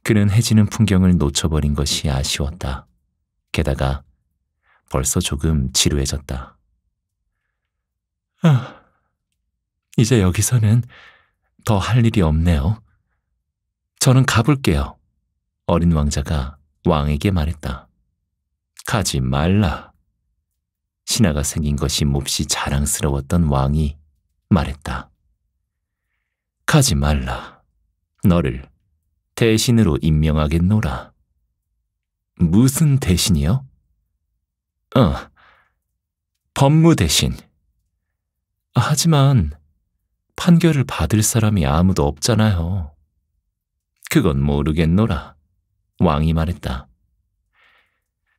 그는 해지는 풍경을 놓쳐버린 것이 아쉬웠다. 게다가 벌써 조금 지루해졌다. 아, 이제 여기서는 더 할 일이 없네요. 저는 가볼게요. 어린 왕자가 왕에게 말했다. 가지 말라. 신하가 생긴 것이 몹시 자랑스러웠던 왕이 말했다. 가지 말라. 너를 대신으로 임명하겠노라. 무슨 대신이요? 어, 법무 대신. 하지만 판결을 받을 사람이 아무도 없잖아요. 그건 모르겠노라. 왕이 말했다.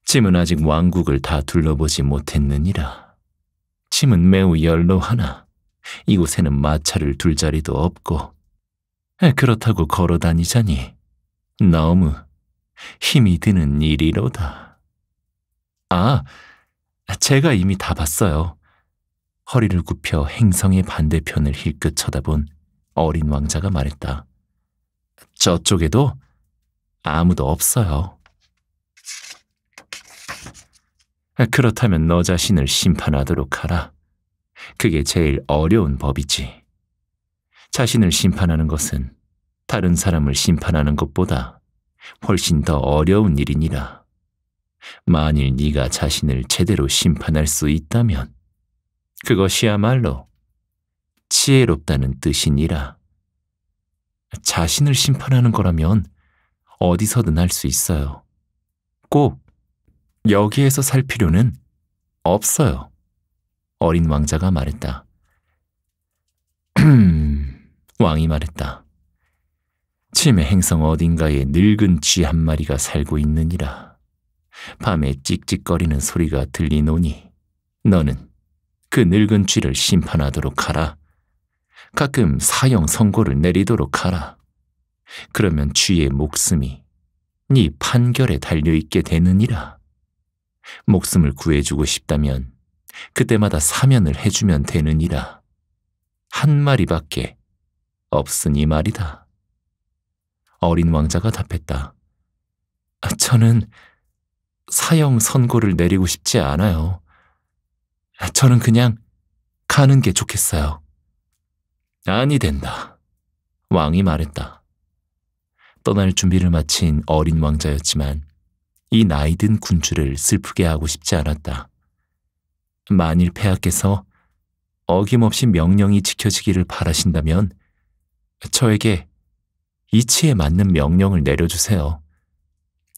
짐은 아직 왕국을 다 둘러보지 못했느니라. 짐은 매우 연로하나 이곳에는 마차를 둘 자리도 없고 그렇다고 걸어 다니자니 너무 힘이 드는 일이로다. 아, 제가 이미 다 봤어요. 허리를 굽혀 행성의 반대편을 힐끗 쳐다본 어린 왕자가 말했다. 저쪽에도 아무도 없어요. 그렇다면 너 자신을 심판하도록 하라. 그게 제일 어려운 법이지. 자신을 심판하는 것은 다른 사람을 심판하는 것보다 훨씬 더 어려운 일이니라. 만일 네가 자신을 제대로 심판할 수 있다면 그것이야말로 지혜롭다는 뜻이니라. 자신을 심판하는 거라면 어디서든 할 수 있어요. 꼭 여기에서 살 필요는 없어요. 어린 왕자가 말했다. 왕이 말했다. 침해 행성 어딘가에 늙은 쥐 한 마리가 살고 있느니라. 밤에 찍찍거리는 소리가 들리노니 너는 그 늙은 쥐를 심판하도록 하라. 가끔 사형 선고를 내리도록 하라. 그러면 주의 목숨이 네 판결에 달려있게 되느니라. 목숨을 구해주고 싶다면 그때마다 사면을 해주면 되느니라. 한 마리밖에 없으니 말이다. 어린 왕자가 답했다. 아, 저는 사형 선고를 내리고 싶지 않아요. 아, 저는 그냥 가는 게 좋겠어요. 아니 된다. 왕이 말했다. 떠날 준비를 마친 어린 왕자였지만 이 나이든 군주를 슬프게 하고 싶지 않았다. 만일 폐하께서 어김없이 명령이 지켜지기를 바라신다면 저에게 이치에 맞는 명령을 내려주세요.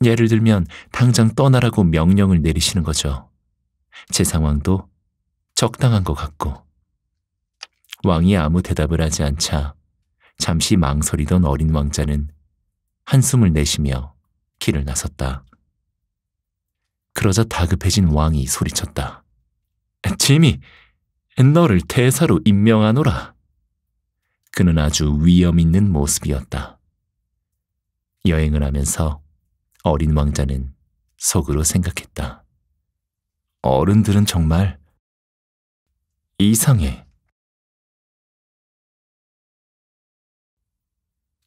예를 들면 당장 떠나라고 명령을 내리시는 거죠. 제 상황도 적당한 것 같고. 왕이 아무 대답을 하지 않자 잠시 망설이던 어린 왕자는 한숨을 내쉬며 길을 나섰다. 그러자 다급해진 왕이 소리쳤다. 짐미 너를 대사로 임명하노라. 그는 아주 위엄 있는 모습이었다. 여행을 하면서 어린 왕자는 속으로 생각했다. 어른들은 정말 이상해.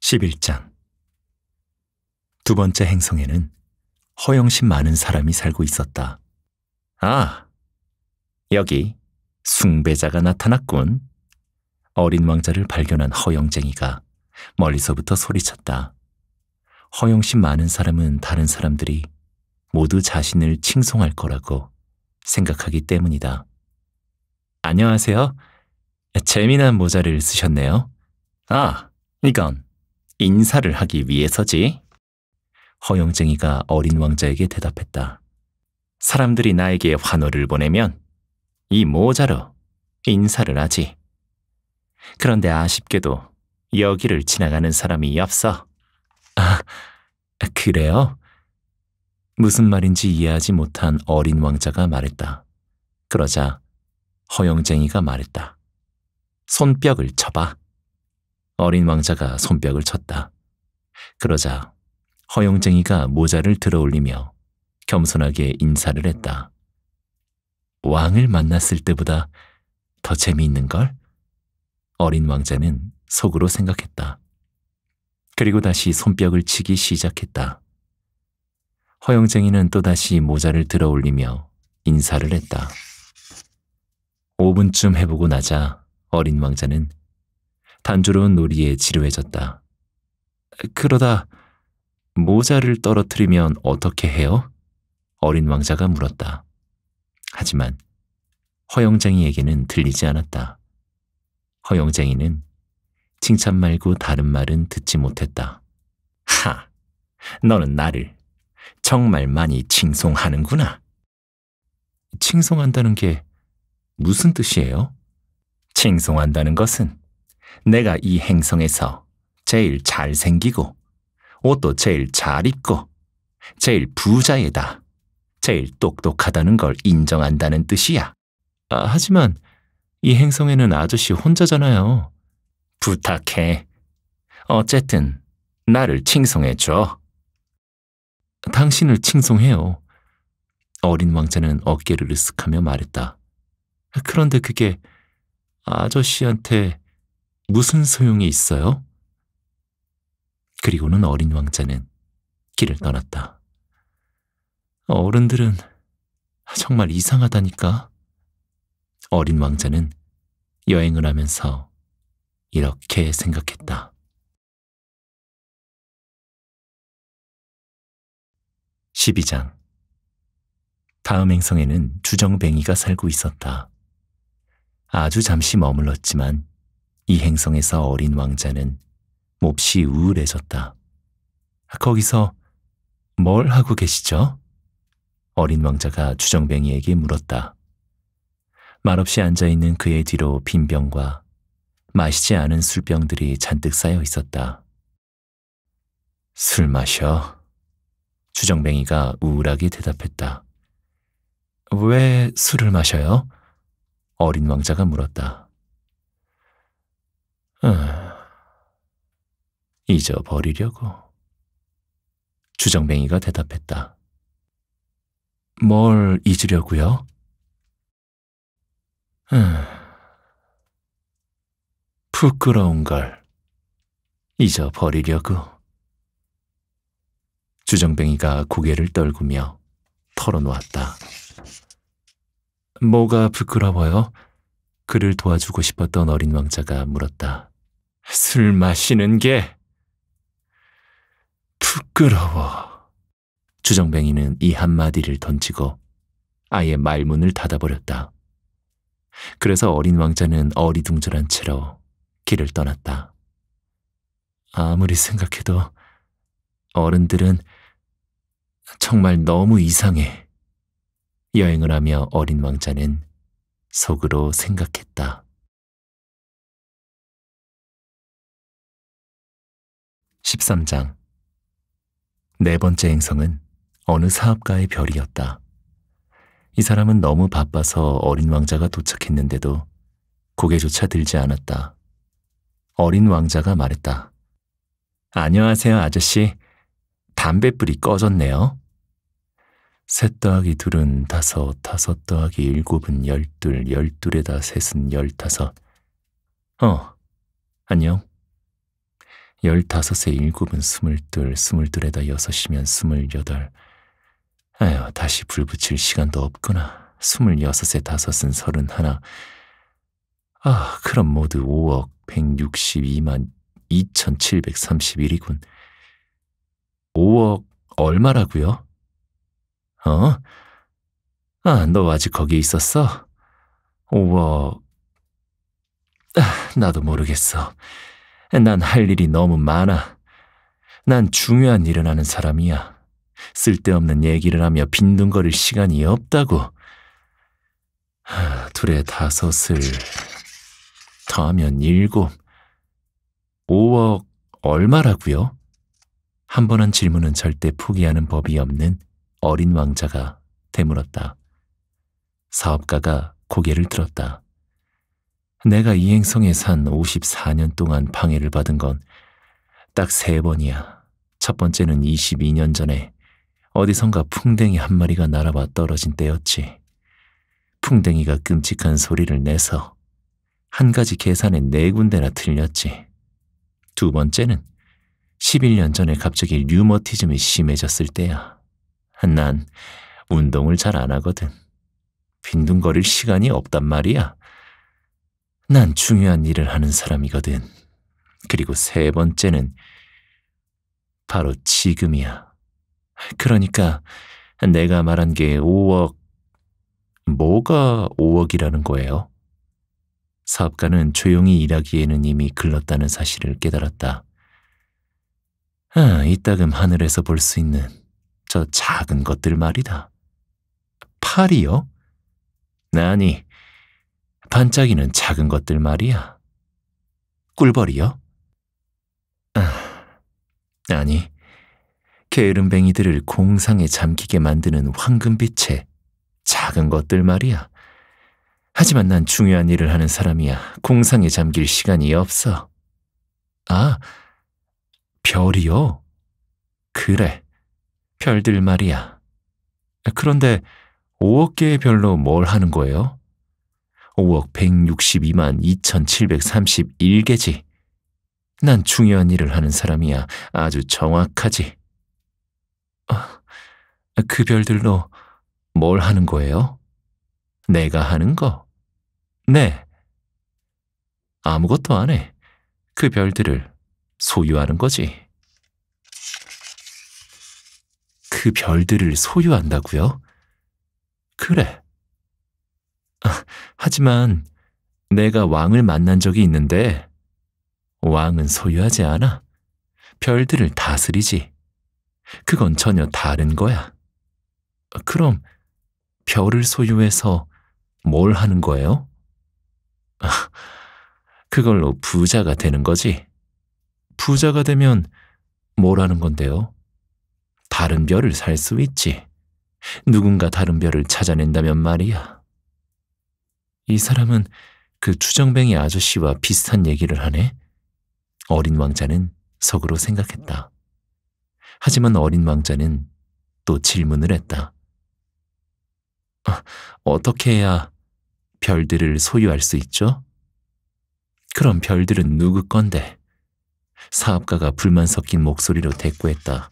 11장 두 번째 행성에는 허영심 많은 사람이 살고 있었다. 아, 여기 숭배자가 나타났군. 어린 왕자를 발견한 허영쟁이가 멀리서부터 소리쳤다. 허영심 많은 사람은 다른 사람들이 모두 자신을 칭송할 거라고 생각하기 때문이다. 안녕하세요. 재미난 모자를 쓰셨네요. 아, 이건 인사를 하기 위해서지. 허영쟁이가 어린 왕자에게 대답했다. 사람들이 나에게 환호를 보내면 이 모자로 인사를 하지. 그런데 아쉽게도 여기를 지나가는 사람이 없어. 아, 그래요? 무슨 말인지 이해하지 못한 어린 왕자가 말했다. 그러자 허영쟁이가 말했다. 손뼉을 쳐봐. 어린 왕자가 손뼉을 쳤다. 그러자 허영쟁이가 모자를 들어올리며 겸손하게 인사를 했다. 왕을 만났을 때보다 더 재미있는걸? 어린 왕자는 속으로 생각했다. 그리고 다시 손뼉을 치기 시작했다. 허영쟁이는 또다시 모자를 들어 올리며 인사를 했다. 5분쯤 해보고 나자 어린 왕자는 단조로운 놀이에 지루해졌다. 그러다 모자를 떨어뜨리면 어떻게 해요? 어린 왕자가 물었다. 하지만 허영쟁이에게는 들리지 않았다. 허영쟁이는 칭찬 말고 다른 말은 듣지 못했다. 하, 너는 나를 정말 많이 칭송하는구나. 칭송한다는 게 무슨 뜻이에요? 칭송한다는 것은 내가 이 행성에서 제일 잘생기고 옷도 제일 잘 입고, 제일 부자이다, 제일 똑똑하다는 걸 인정한다는 뜻이야. 아, 하지만 이 행성에는 아저씨 혼자잖아요. 부탁해. 어쨌든 나를 칭송해줘. 당신을 칭송해요. 어린 왕자는 어깨를 으쓱하며 말했다. 그런데 그게 아저씨한테 무슨 소용이 있어요? 그리고는 어린 왕자는 길을 떠났다. 어른들은 정말 이상하다니까. 어린 왕자는 여행을 하면서 이렇게 생각했다. 1 2장 다음 행성에는 주정뱅이가 살고 있었다. 아주 잠시 머물렀지만 이 행성에서 어린 왕자는 몹시 우울해졌다. 거기서 뭘 하고 계시죠? 어린 왕자가 주정뱅이에게 물었다. 말없이 앉아있는 그의 뒤로 빈 병과 마시지 않은 술병들이 잔뜩 쌓여 있었다. 술 마셔. 주정뱅이가 우울하게 대답했다. 왜 술을 마셔요? 어린 왕자가 물었다. 음. 잊어버리려고. 주정뱅이가 대답했다. 뭘 잊으려고요? 음, 부끄러운 걸 잊어버리려고. 주정뱅이가 고개를 떨구며 털어놓았다. 뭐가 부끄러워요? 그를 도와주고 싶었던 어린 왕자가 물었다. 술 마시는 게 부끄러워. 주정뱅이는 이 한마디를 던지고 아예 말문을 닫아버렸다. 그래서 어린 왕자는 어리둥절한 채로 길을 떠났다. 아무리 생각해도 어른들은 정말 너무 이상해. 여행을 하며 어린 왕자는 속으로 생각했다. 1 3장 네 번째 행성은 어느 사업가의 별이었다. 이 사람은 너무 바빠서 어린 왕자가 도착했는데도 고개조차 들지 않았다. 어린 왕자가 말했다. 안녕하세요, 아저씨. 담뱃불이 꺼졌네요. 셋 더하기 둘은 다섯, 다섯 더하기 일곱은 열둘, 열둘에다 셋은 열다섯. 어, 안녕. 열다섯에 일곱은 스물둘, 스물둘에다 여섯이면 스물여덟. 아휴, 다시 불 붙일 시간도 없구나. 스물여섯에 다섯은 서른하나. 아, 그럼 모두 5억 162만 2731이군. 5억 얼마라고요? 어? 아, 너 아직 거기 있었어? 5억... 아, 나도 모르겠어. 난할 일이 너무 많아. 난 중요한 일을 하는 사람이야. 쓸데없는 얘기를 하며 빈둥거릴 시간이 없다고. 하, 둘에 다섯을 더하면 일곱. 5억 얼마라고요? 한 번 한 질문은 절대 포기하는 법이 없는 어린 왕자가 되물었다. 사업가가 고개를 들었다. 내가 이행성에 산 54년 동안 방해를 받은 건 딱 세 번이야. 첫 번째는 22년 전에 어디선가 풍뎅이 한 마리가 날아와 떨어진 때였지. 풍뎅이가 끔찍한 소리를 내서 한 가지 계산에 네 군데나 틀렸지. 두 번째는 11년 전에 갑자기 류머티즘이 심해졌을 때야. 난 운동을 잘 안 하거든. 빈둥거릴 시간이 없단 말이야. 난 중요한 일을 하는 사람이거든. 그리고 세 번째는 바로 지금이야. 그러니까 내가 말한 게 5억, 뭐가 5억이라는 거예요? 사업가는 조용히 일하기에는 이미 글렀다는 사실을 깨달았다. 아, 이따금 하늘에서 볼 수 있는 저 작은 것들 말이다. 팔이요? 아니, 반짝이는 작은 것들 말이야. 꿀벌이요? 아, 아니, 게으름뱅이들을 공상에 잠기게 만드는 황금빛의 작은 것들 말이야. 하지만 난 중요한 일을 하는 사람이야. 공상에 잠길 시간이 없어. 아, 별이요? 그래, 별들 말이야. 그런데 5억 개의 별로 뭘 하는 거예요? 5억 162만 2731개지. 난 중요한 일을 하는 사람이야. 아주 정확하지. 어, 그 별들로 뭘 하는 거예요? 내가 하는 거? 네. 아무것도 안 해. 그 별들을 소유하는 거지. 그 별들을 소유한다고요? 그래. 하지만 내가 왕을 만난 적이 있는데 왕은 소유하지 않아. 별들을 다스리지. 그건 전혀 다른 거야. 그럼 별을 소유해서 뭘 하는 거예요? 그걸로 부자가 되는 거지. 부자가 되면 뭘 하는 건데요? 다른 별을 살 수 있지. 누군가 다른 별을 찾아낸다면 말이야. 이 사람은 그 추정뱅이 아저씨와 비슷한 얘기를 하네? 어린 왕자는 속으로 생각했다. 하지만 어린 왕자는 또 질문을 했다. 아, 어떻게 해야 별들을 소유할 수 있죠? 그럼 별들은 누구 건데? 사업가가 불만 섞인 목소리로 대꾸했다.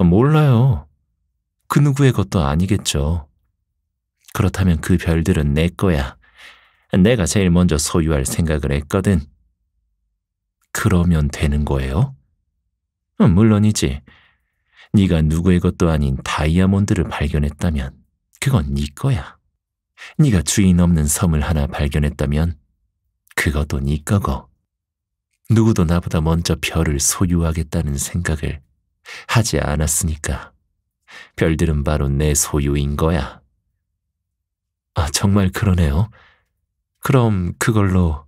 몰라요. 그 누구의 것도 아니겠죠. 그렇다면 그 별들은 내 거야. 내가 제일 먼저 소유할 생각을 했거든. 그러면 되는 거예요? 음, 물론이지. 네가 누구의 것도 아닌 다이아몬드를 발견했다면 그건 네 거야. 네가 주인 없는 섬을 하나 발견했다면 그것도 네 거고. 누구도 나보다 먼저 별을 소유하겠다는 생각을 하지 않았으니까 별들은 바로 내 소유인 거야. 아, 정말 그러네요. 그럼 그걸로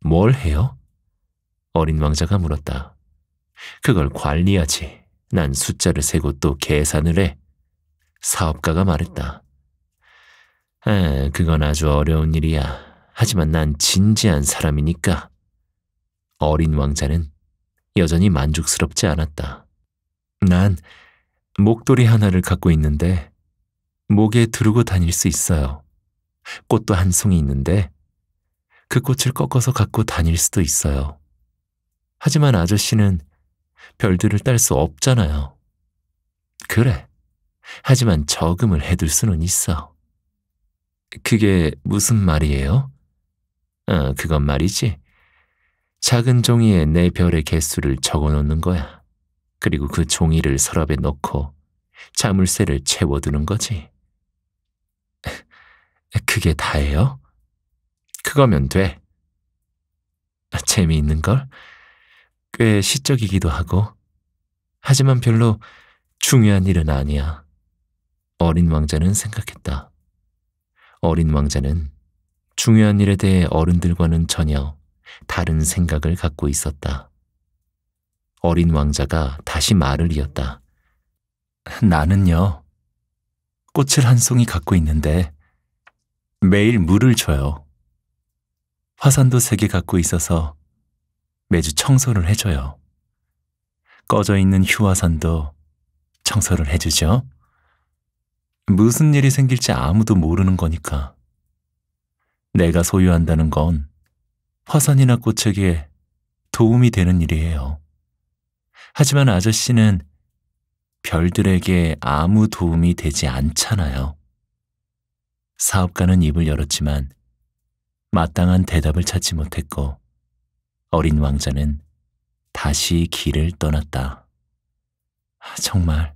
뭘 해요? 어린 왕자가 물었다. 그걸 관리하지. 난 숫자를 세고 또 계산을 해. 사업가가 말했다. 에, 그건 아주 어려운 일이야. 하지만 난 진지한 사람이니까. 어린 왕자는 여전히 만족스럽지 않았다. 난 목도리 하나를 갖고 있는데 목에 두르고 다닐 수 있어요. 꽃도 한 송이 있는데 그 꽃을 꺾어서 갖고 다닐 수도 있어요. 하지만 아저씨는 별들을 딸 수 없잖아요. 그래. 하지만 저금을 해둘 수는 있어. 그게 무슨 말이에요? 어, 그건 말이지. 작은 종이에 내 네 별의 개수를 적어 놓는 거야. 그리고 그 종이를 서랍에 넣고 자물쇠를 채워두는 거지. 그게 다예요? 그거면 돼. 아, 재미있는 걸? 꽤 시적이기도 하고. 하지만 별로 중요한 일은 아니야. 어린 왕자는 생각했다. 어린 왕자는 중요한 일에 대해 어른들과는 전혀 다른 생각을 갖고 있었다. 어린 왕자가 다시 말을 이었다. 나는요, 꽃을 한 송이 갖고 있는데, 매일 물을 줘요. 화산도 세 개 갖고 있어서 매주 청소를 해줘요. 꺼져 있는 휴화산도 청소를 해주죠. 무슨 일이 생길지 아무도 모르는 거니까. 내가 소유한다는 건 화산이나 꽃에게 도움이 되는 일이에요. 하지만 아저씨는 별들에게 아무 도움이 되지 않잖아요. 사업가는 입을 열었지만 마땅한 대답을 찾지 못했고 어린 왕자는 다시 길을 떠났다. 아, 정말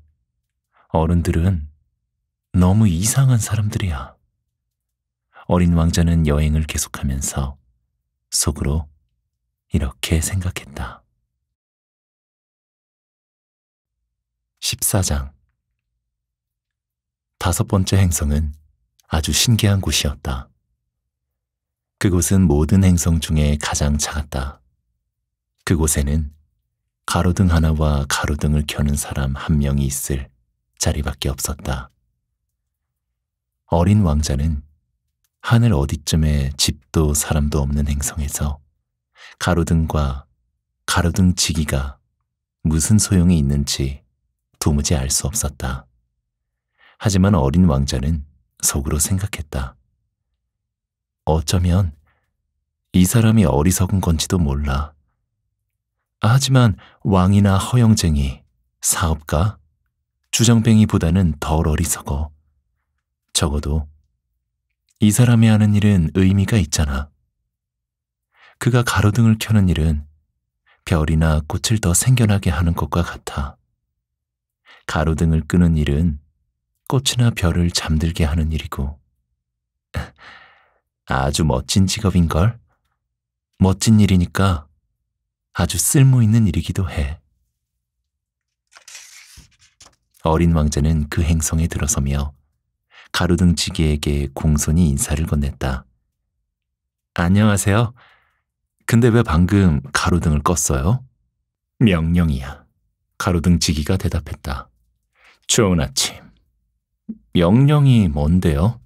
어른들은 너무 이상한 사람들이야. 어린 왕자는 여행을 계속하면서 속으로 이렇게 생각했다. 14장 다섯 번째 행성은 아주 신기한 곳이었다. 그곳은 모든 행성 중에 가장 작았다. 그곳에는 가로등 하나와 가로등을 켜는 사람 한 명이 있을 자리밖에 없었다. 어린 왕자는 하늘 어디쯤에 집도 사람도 없는 행성에서 가로등과 가로등 지기가 무슨 소용이 있는지 도무지 알 수 없었다. 하지만 어린 왕자는 속으로 생각했다. 어쩌면 이 사람이 어리석은 건지도 몰라. 아, 하지만 왕이나 허영쟁이, 사업가, 주정뱅이보다는 덜 어리석어. 적어도 이 사람이 하는 일은 의미가 있잖아. 그가 가로등을 켜는 일은 별이나 꽃을 더 생겨나게 하는 것과 같아. 가로등을 끄는 일은 꽃이나 별을 잠들게 하는 일이고 아주 멋진 직업인걸? 멋진 일이니까 아주 쓸모있는 일이기도 해. 어린 왕자는 그 행성에 들어서며 가루등 지기에게 공손히 인사를 건넸다. 안녕하세요. 근데 왜 방금 가로등을 껐어요? 명령이야. 가로등 지기가 대답했다. 좋은 아침. 명령이 뭔데요?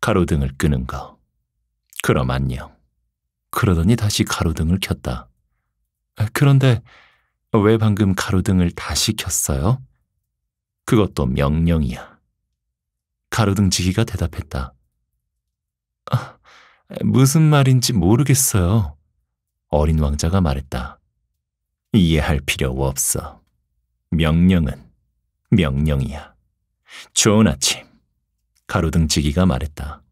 가로등을 끄는 거. 그럼 안녕. 그러더니 다시 가로등을 켰다. 그런데 왜 방금 가로등을 다시 켰어요? 그것도 명령이야. 가로등 지기가 대답했다. 아, 무슨 말인지 모르겠어요. 어린 왕자가 말했다. 이해할 필요 없어. 명령은 명령이야. 좋은 아침. 가로등지기가 말했다.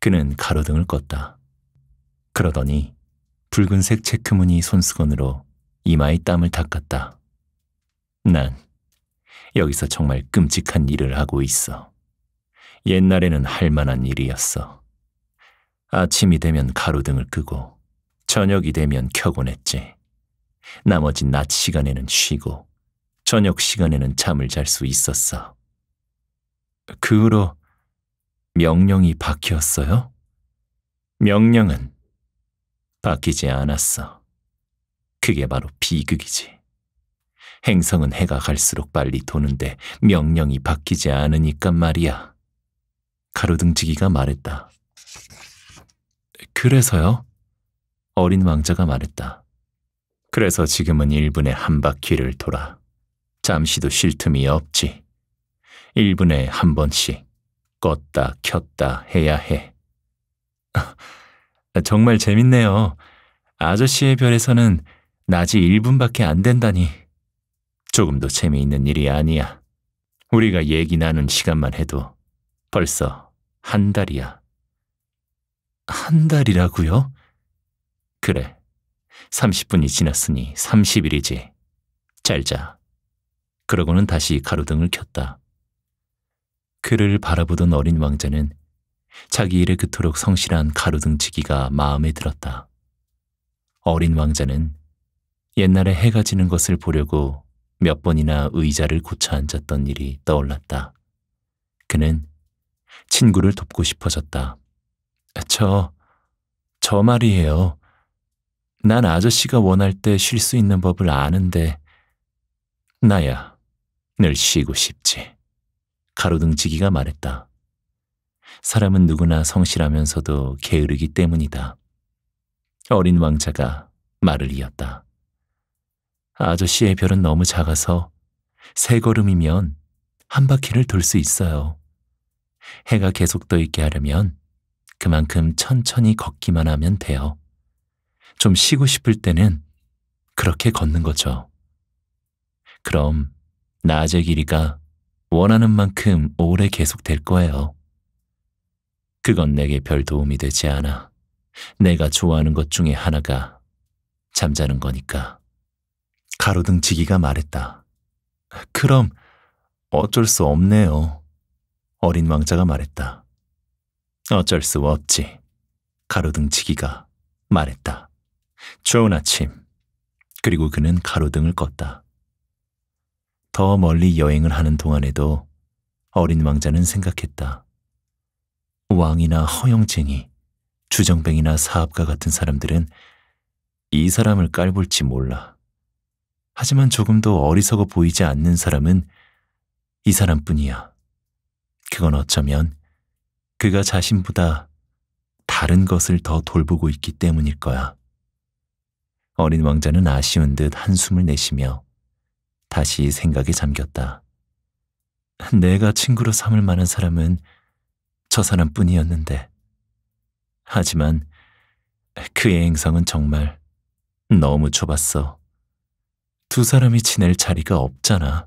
그는 가로등을 껐다. 그러더니 붉은색 체크무늬 손수건으로 이마에 땀을 닦았다. 난 여기서 정말 끔찍한 일을 하고 있어. 옛날에는 할 만한 일이었어. 아침이 되면 가로등을 끄고 저녁이 되면 켜곤 했지. 나머지 낮 시간에는 쉬고 저녁 시간에는 잠을 잘 수 있었어. 그 후로 명령이 바뀌었어요? 명령은 바뀌지 않았어. 그게 바로 비극이지. 행성은 해가 갈수록 빨리 도는데 명령이 바뀌지 않으니까 말이야. 가로등지기가 말했다. 그래서요? 어린 왕자가 말했다. 그래서 지금은 1분에 한 바퀴를 돌아. 잠시도 쉴 틈이 없지. 1분에 한 번씩 껐다 켰다 해야 해. 정말 재밌네요. 아저씨의 별에서는 낮이 1분밖에 안 된다니. 조금도 재미있는 일이 아니야. 우리가 얘기 나눈 시간만 해도 벌써 한 달이야. 한 달이라고요? 그래. 30분이 지났으니 30일이지. 잘 자. 그러고는 다시 가로등을 켰다. 그를 바라보던 어린 왕자는 자기 일에 그토록 성실한 가로등치기가 마음에 들었다. 어린 왕자는 옛날에 해가 지는 것을 보려고 몇 번이나 의자를 고쳐 앉았던 일이 떠올랐다. 그는 친구를 돕고 싶어졌다. 저, 저 말이에요. 난 아저씨가 원할 때 쉴 수 있는 법을 아는데, 나야 늘 쉬고 싶지. 가로등지기가 말했다. 사람은 누구나 성실하면서도 게으르기 때문이다. 어린 왕자가 말을 이었다. 아저씨의 별은 너무 작아서 세 걸음이면 한 바퀴를 돌 수 있어요. 해가 계속 떠 있게 하려면 그만큼 천천히 걷기만 하면 돼요. 좀 쉬고 싶을 때는 그렇게 걷는 거죠. 그럼 낮의 길이가 원하는 만큼 오래 계속될 거예요. 그건 내게 별 도움이 되지 않아. 내가 좋아하는 것 중에 하나가 잠자는 거니까. 가로등 지기가 말했다. 그럼 어쩔 수 없네요. 어린 왕자가 말했다. 어쩔 수 없지. 가로등 지기가 말했다. 좋은 아침. 그리고 그는 가로등을 껐다. 더 멀리 여행을 하는 동안에도 어린 왕자는 생각했다. 왕이나 허영쟁이, 주정뱅이나 사업가 같은 사람들은 이 사람을 깔볼지 몰라. 하지만 조금도 어리석어 보이지 않는 사람은 이 사람뿐이야. 그건 어쩌면 그가 자신보다 다른 것을 더 돌보고 있기 때문일 거야. 어린 왕자는 아쉬운 듯 한숨을 내쉬며 다시 생각에 잠겼다. 내가 친구로 삼을 만한 사람은 저 사람뿐이었는데. 하지만 그의 행성은 정말 너무 좁았어. 두 사람이 지낼 자리가 없잖아.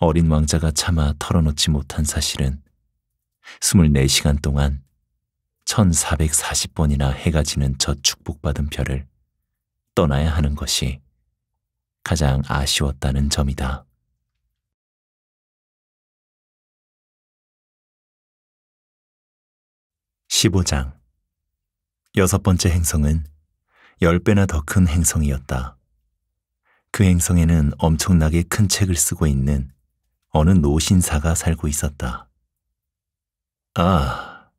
어린 왕자가 차마 털어놓지 못한 사실은 24시간 동안 1440번이나 해가 지는 저 축복받은 별을 떠나야 하는 것이 가장 아쉬웠다는 점이다. (15장) 여섯 번째 행성은 (10배나) 더 큰 행성이었다. 그 행성에는 엄청나게 큰 책을 쓰고 있는 어느 노신사가 살고 있었다. 아,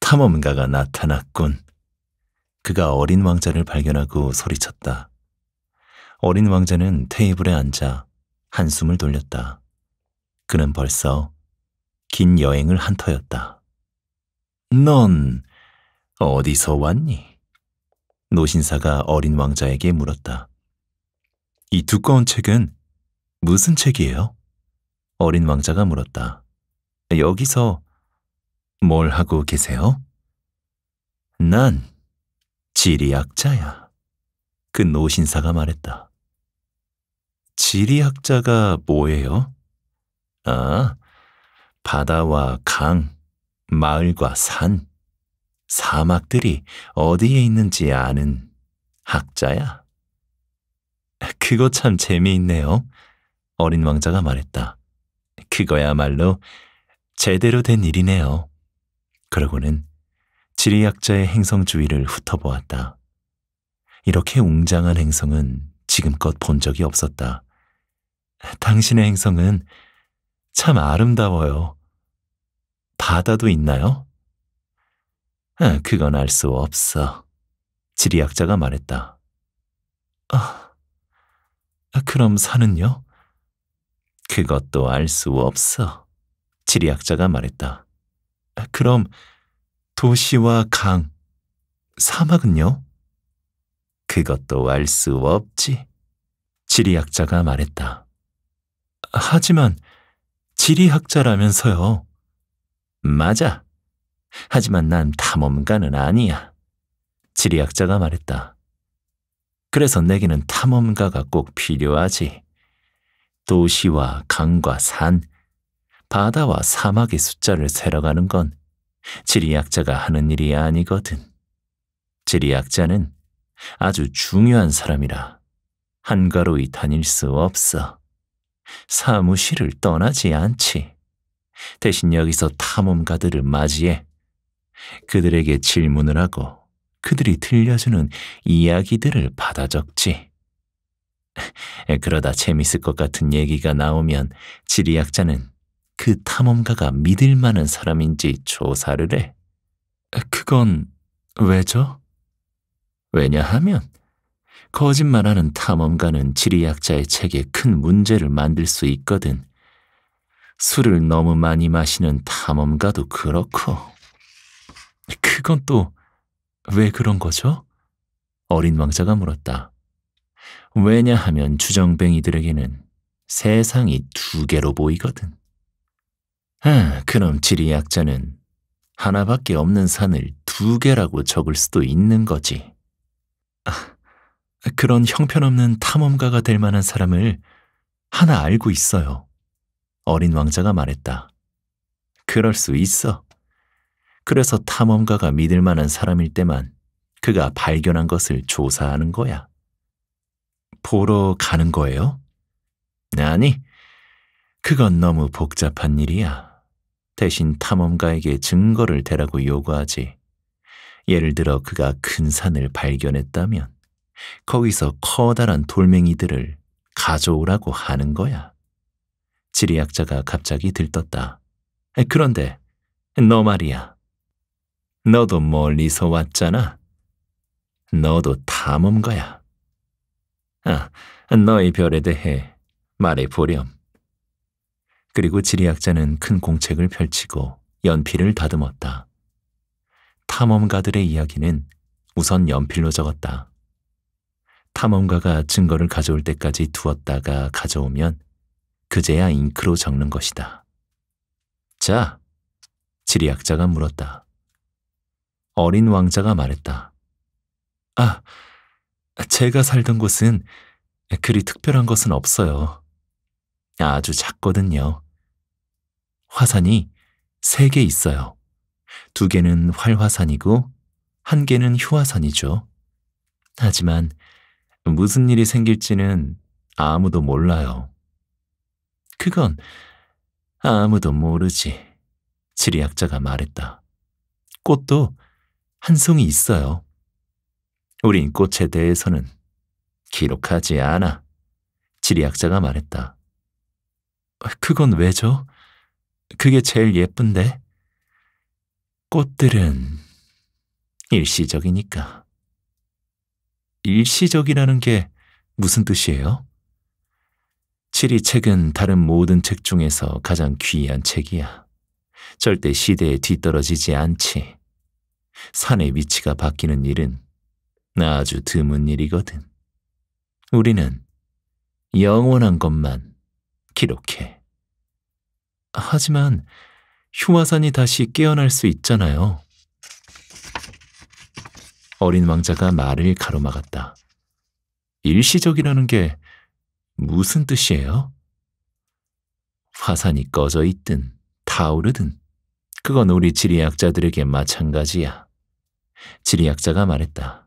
탐험가가 나타났군. 그가 어린 왕자를 발견하고 소리쳤다. 어린 왕자는 테이블에 앉아 한숨을 돌렸다. 그는 벌써 긴 여행을 한 터였다. 넌 어디서 왔니? 노신사가 어린 왕자에게 물었다. 이 두꺼운 책은 무슨 책이에요? 어린 왕자가 물었다. 여기서 뭘 하고 계세요? 난 지리학자야. 그 노신사가 말했다. 지리학자가 뭐예요? 아, 바다와 강, 마을과 산, 사막들이 어디에 있는지 아는 학자야. 그거 참 재미있네요. 어린 왕자가 말했다. 그거야말로 제대로 된 일이네요. 그러고는 지리학자의 행성 주위를 훑어보았다. 이렇게 웅장한 행성은 지금껏 본 적이 없었다. 당신의 행성은 참 아름다워요. 바다도 있나요? 아, 그건 알수 아, 아, 없어. 지리학자가 말했다. 아, 그럼 산은요? 그것도 알 수 없어. 지리학자가 말했다. 그럼 도시와 강, 사막은요? 그것도 알 수 없지. 지리학자가 말했다. 하지만 지리학자라면서요. 맞아. 하지만 난 탐험가는 아니야. 지리학자가 말했다. 그래서 내게는 탐험가가 꼭 필요하지. 도시와 강과 산, 바다와 사막의 숫자를 세러 가는 건 지리학자가 하는 일이 아니거든. 지리학자는 아주 중요한 사람이라 한가로이 다닐 수 없어. 사무실을 떠나지 않지. 대신 여기서 탐험가들을 맞이해 그들에게 질문을 하고 그들이 들려주는 이야기들을 받아 적지. 그러다 재밌을 것 같은 얘기가 나오면 지리학자는 그 탐험가가 믿을 만한 사람인지 조사를 해. 그건 왜죠? 왜냐하면 거짓말하는 탐험가는 지리학자의 책에 큰 문제를 만들 수 있거든. 술을 너무 많이 마시는 탐험가도 그렇고. 그건 또 왜 그런 거죠? 어린 왕자가 물었다. 왜냐하면 주정뱅이들에게는 세상이 두 개로 보이거든. 아, 그럼 지리학자는 하나밖에 없는 산을 두 개라고 적을 수도 있는 거지. 아, 그런 형편없는 탐험가가 될 만한 사람을 하나 알고 있어요. 어린 왕자가 말했다. 그럴 수 있어. 그래서 탐험가가 믿을 만한 사람일 때만 그가 발견한 것을 조사하는 거야. 보러 가는 거예요? 아니, 그건 너무 복잡한 일이야. 대신 탐험가에게 증거를 대라고 요구하지. 예를 들어 그가 큰 산을 발견했다면 거기서 커다란 돌멩이들을 가져오라고 하는 거야. 지리학자가 갑자기 들떴다. 그런데 너 말이야. 너도 멀리서 왔잖아. 너도 탐험 거야. 아, 너의 별에 대해 말해보렴. 그리고 지리학자는 큰 공책을 펼치고 연필을 다듬었다. 탐험가들의 이야기는 우선 연필로 적었다. 탐험가가 증거를 가져올 때까지 두었다가 가져오면 그제야 잉크로 적는 것이다. 자, 지리학자가 물었다. 어린 왕자가 말했다. 아, 제가 살던 곳은 그리 특별한 것은 없어요. 아주 작거든요. 화산이 세 개 있어요. 두 개는 활화산이고 한 개는 휴화산이죠. 하지만 무슨 일이 생길지는 아무도 몰라요. 그건 아무도 모르지. 지리학자가 말했다. 꽃도 한 송이 있어요. 우린 꽃에 대해서는 기록하지 않아. 지리학자가 말했다. 그건 왜죠? 그게 제일 예쁜데? 꽃들은 일시적이니까. 일시적이라는 게 무슨 뜻이에요? 칠이 책은 다른 모든 책 중에서 가장 귀한 책이야. 절대 시대에 뒤떨어지지 않지. 산의 위치가 바뀌는 일은 아주 드문 일이거든. 우리는 영원한 것만 기록해. 하지만 휴화산이 다시 깨어날 수 있잖아요. 어린 왕자가 말을 가로막았다. 일시적이라는 게 무슨 뜻이에요? 화산이 꺼져 있든 타오르든 그건 우리 지리학자들에게 마찬가지야. 지리학자가 말했다.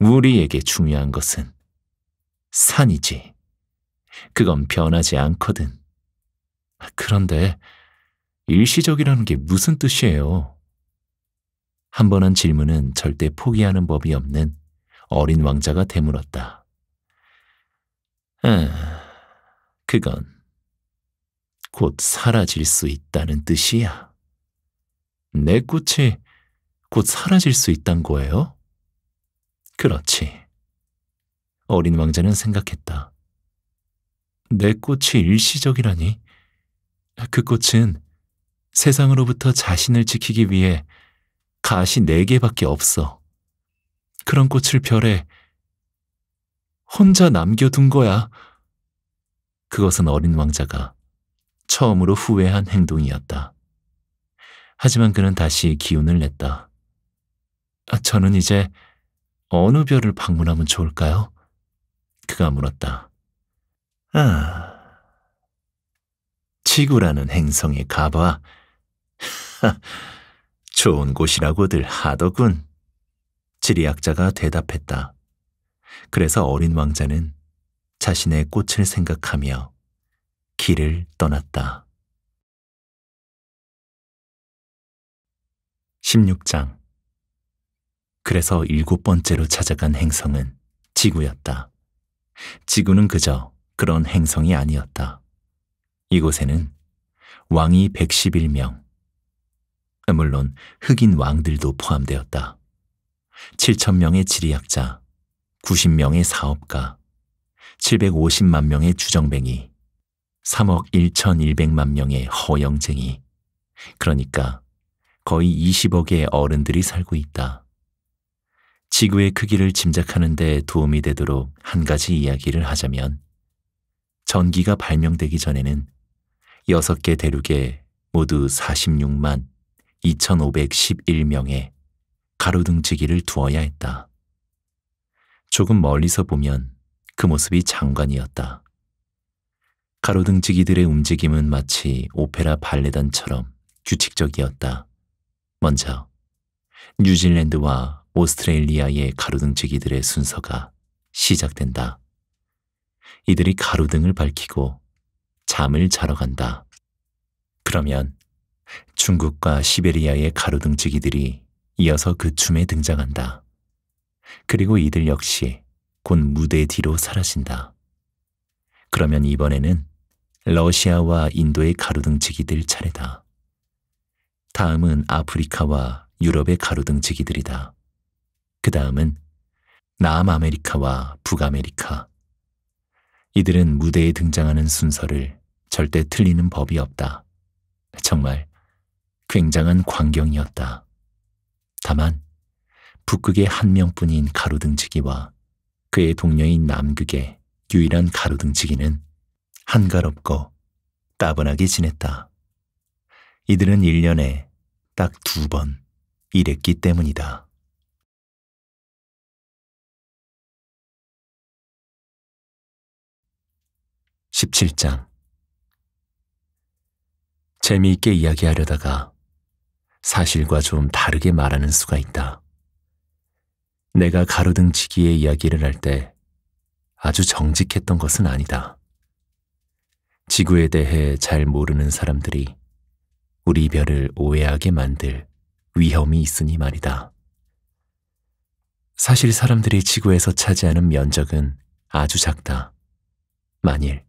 우리에게 중요한 것은 산이지. 그건 변하지 않거든. 그런데 일시적이라는 게 무슨 뜻이에요? 한 번 한 질문은 절대 포기하는 법이 없는 어린 왕자가 되물었다. 아, 그건 곧 사라질 수 있다는 뜻이야. 내 꽃이 곧 사라질 수 있단 거예요? 그렇지. 어린 왕자는 생각했다. 내 꽃이 일시적이라니. 그 꽃은 세상으로부터 자신을 지키기 위해 가시 네 개밖에 없어. 그런 꽃을 별에 혼자 남겨둔 거야. 그것은 어린 왕자가 처음으로 후회한 행동이었다. 하지만 그는 다시 기운을 냈다. 아, 저는 이제 어느 별을 방문하면 좋을까요? 그가 물었다. 아, 지구라는 행성에 가봐. 좋은 곳이라고들 하더군. 지리학자가 대답했다. 그래서 어린 왕자는 자신의 꽃을 생각하며 길을 떠났다. 16장 그래서 일곱 번째로 찾아간 행성은 지구였다. 지구는 그저 그런 행성이 아니었다. 이곳에는 왕이 111명, 아, 물론 흑인 왕들도 포함되었다. 7천명의 지리학자, 90명의 사업가, 750만 명의 주정뱅이, 3억 1,100만 명의 허영쟁이, 그러니까 거의 20억의 어른들이 살고 있다. 지구의 크기를 짐작하는 데 도움이 되도록 한 가지 이야기를 하자면 전기가 발명되기 전에는 6개 대륙에 모두 46만 2,511명의 가로등치기를 두어야 했다. 조금 멀리서 보면 그 모습이 장관이었다. 가로등치기들의 움직임은 마치 오페라 발레단처럼 규칙적이었다. 먼저 뉴질랜드와 오스트레일리아의 가로등치기들의 순서가 시작된다. 이들이 가로등을 밝히고 잠을 자러 간다. 그러면 중국과 시베리아의 가로등지기들이 이어서 그 춤에 등장한다. 그리고 이들 역시 곧 무대 뒤로 사라진다. 그러면 이번에는 러시아와 인도의 가로등지기들 차례다. 다음은 아프리카와 유럽의 가로등지기들이다. 그 다음은 남아메리카와 북아메리카. 이들은 무대에 등장하는 순서를 절대 틀리는 법이 없다. 정말 굉장한 광경이었다. 다만 북극의 한 명뿐인 가로등지기와 그의 동료인 남극의 유일한 가로등지기는 한가롭고 따분하게 지냈다. 이들은 1년에 딱 두 번 일했기 때문이다. (17장) 재미있게 이야기하려다가 사실과 좀 다르게 말하는 수가 있다. 내가 가로등치기의 이야기를 할 때 아주 정직했던 것은 아니다. 지구에 대해 잘 모르는 사람들이 우리 별을 오해하게 만들 위험이 있으니 말이다. 사실 사람들이 지구에서 차지하는 면적은 아주 작다. 만일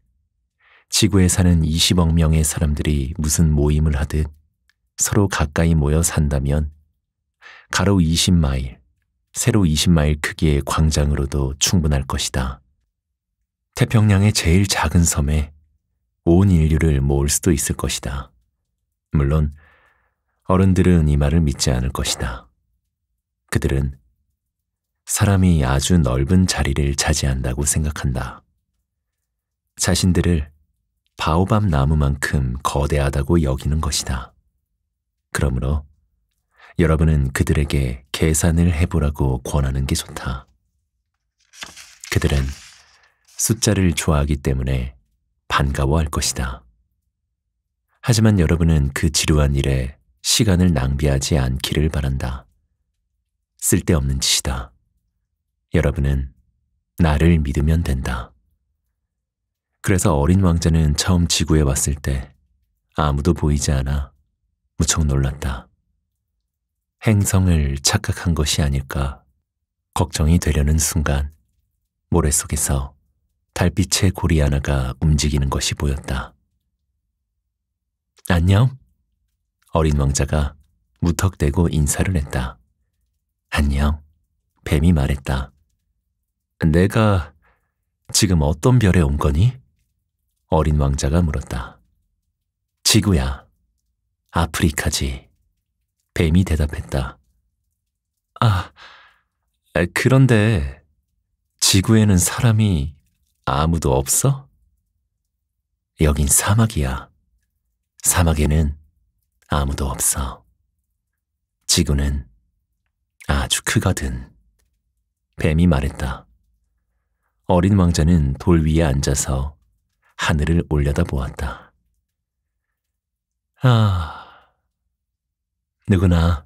지구에 사는 20억 명의 사람들이 무슨 모임을 하듯 서로 가까이 모여 산다면 가로 20마일, 세로 20마일 크기의 광장으로도 충분할 것이다. 태평양의 제일 작은 섬에 온 인류를 모을 수도 있을 것이다. 물론 어른들은 이 말을 믿지 않을 것이다. 그들은 사람이 아주 넓은 자리를 차지한다고 생각한다. 자신들을 바오밤 나무만큼 거대하다고 여기는 것이다. 그러므로 여러분은 그들에게 계산을 해보라고 권하는 게 좋다. 그들은 숫자를 좋아하기 때문에 반가워할 것이다. 하지만 여러분은 그 지루한 일에 시간을 낭비하지 않기를 바란다. 쓸데없는 짓이다. 여러분은 나를 믿으면 된다. 그래서 어린 왕자는 처음 지구에 왔을 때 아무도 보이지 않아 무척 놀랐다. 행성을 착각한 것이 아닐까 걱정이 되려는 순간 모래 속에서 달빛의 고리 하나가 움직이는 것이 보였다. 안녕? 어린 왕자가 무턱대고 인사를 했다. 안녕. 뱀이 말했다. 내가 지금 어떤 별에 온 거니? 어린 왕자가 물었다. 지구야. 아프리카지. 뱀이 대답했다. 아, 그런데 지구에는 사람이 아무도 없어? 여긴 사막이야. 사막에는 아무도 없어. 지구는 아주 크거든. 뱀이 말했다. 어린 왕자는 돌 위에 앉아서 하늘을 올려다 보았다. 아, 누구나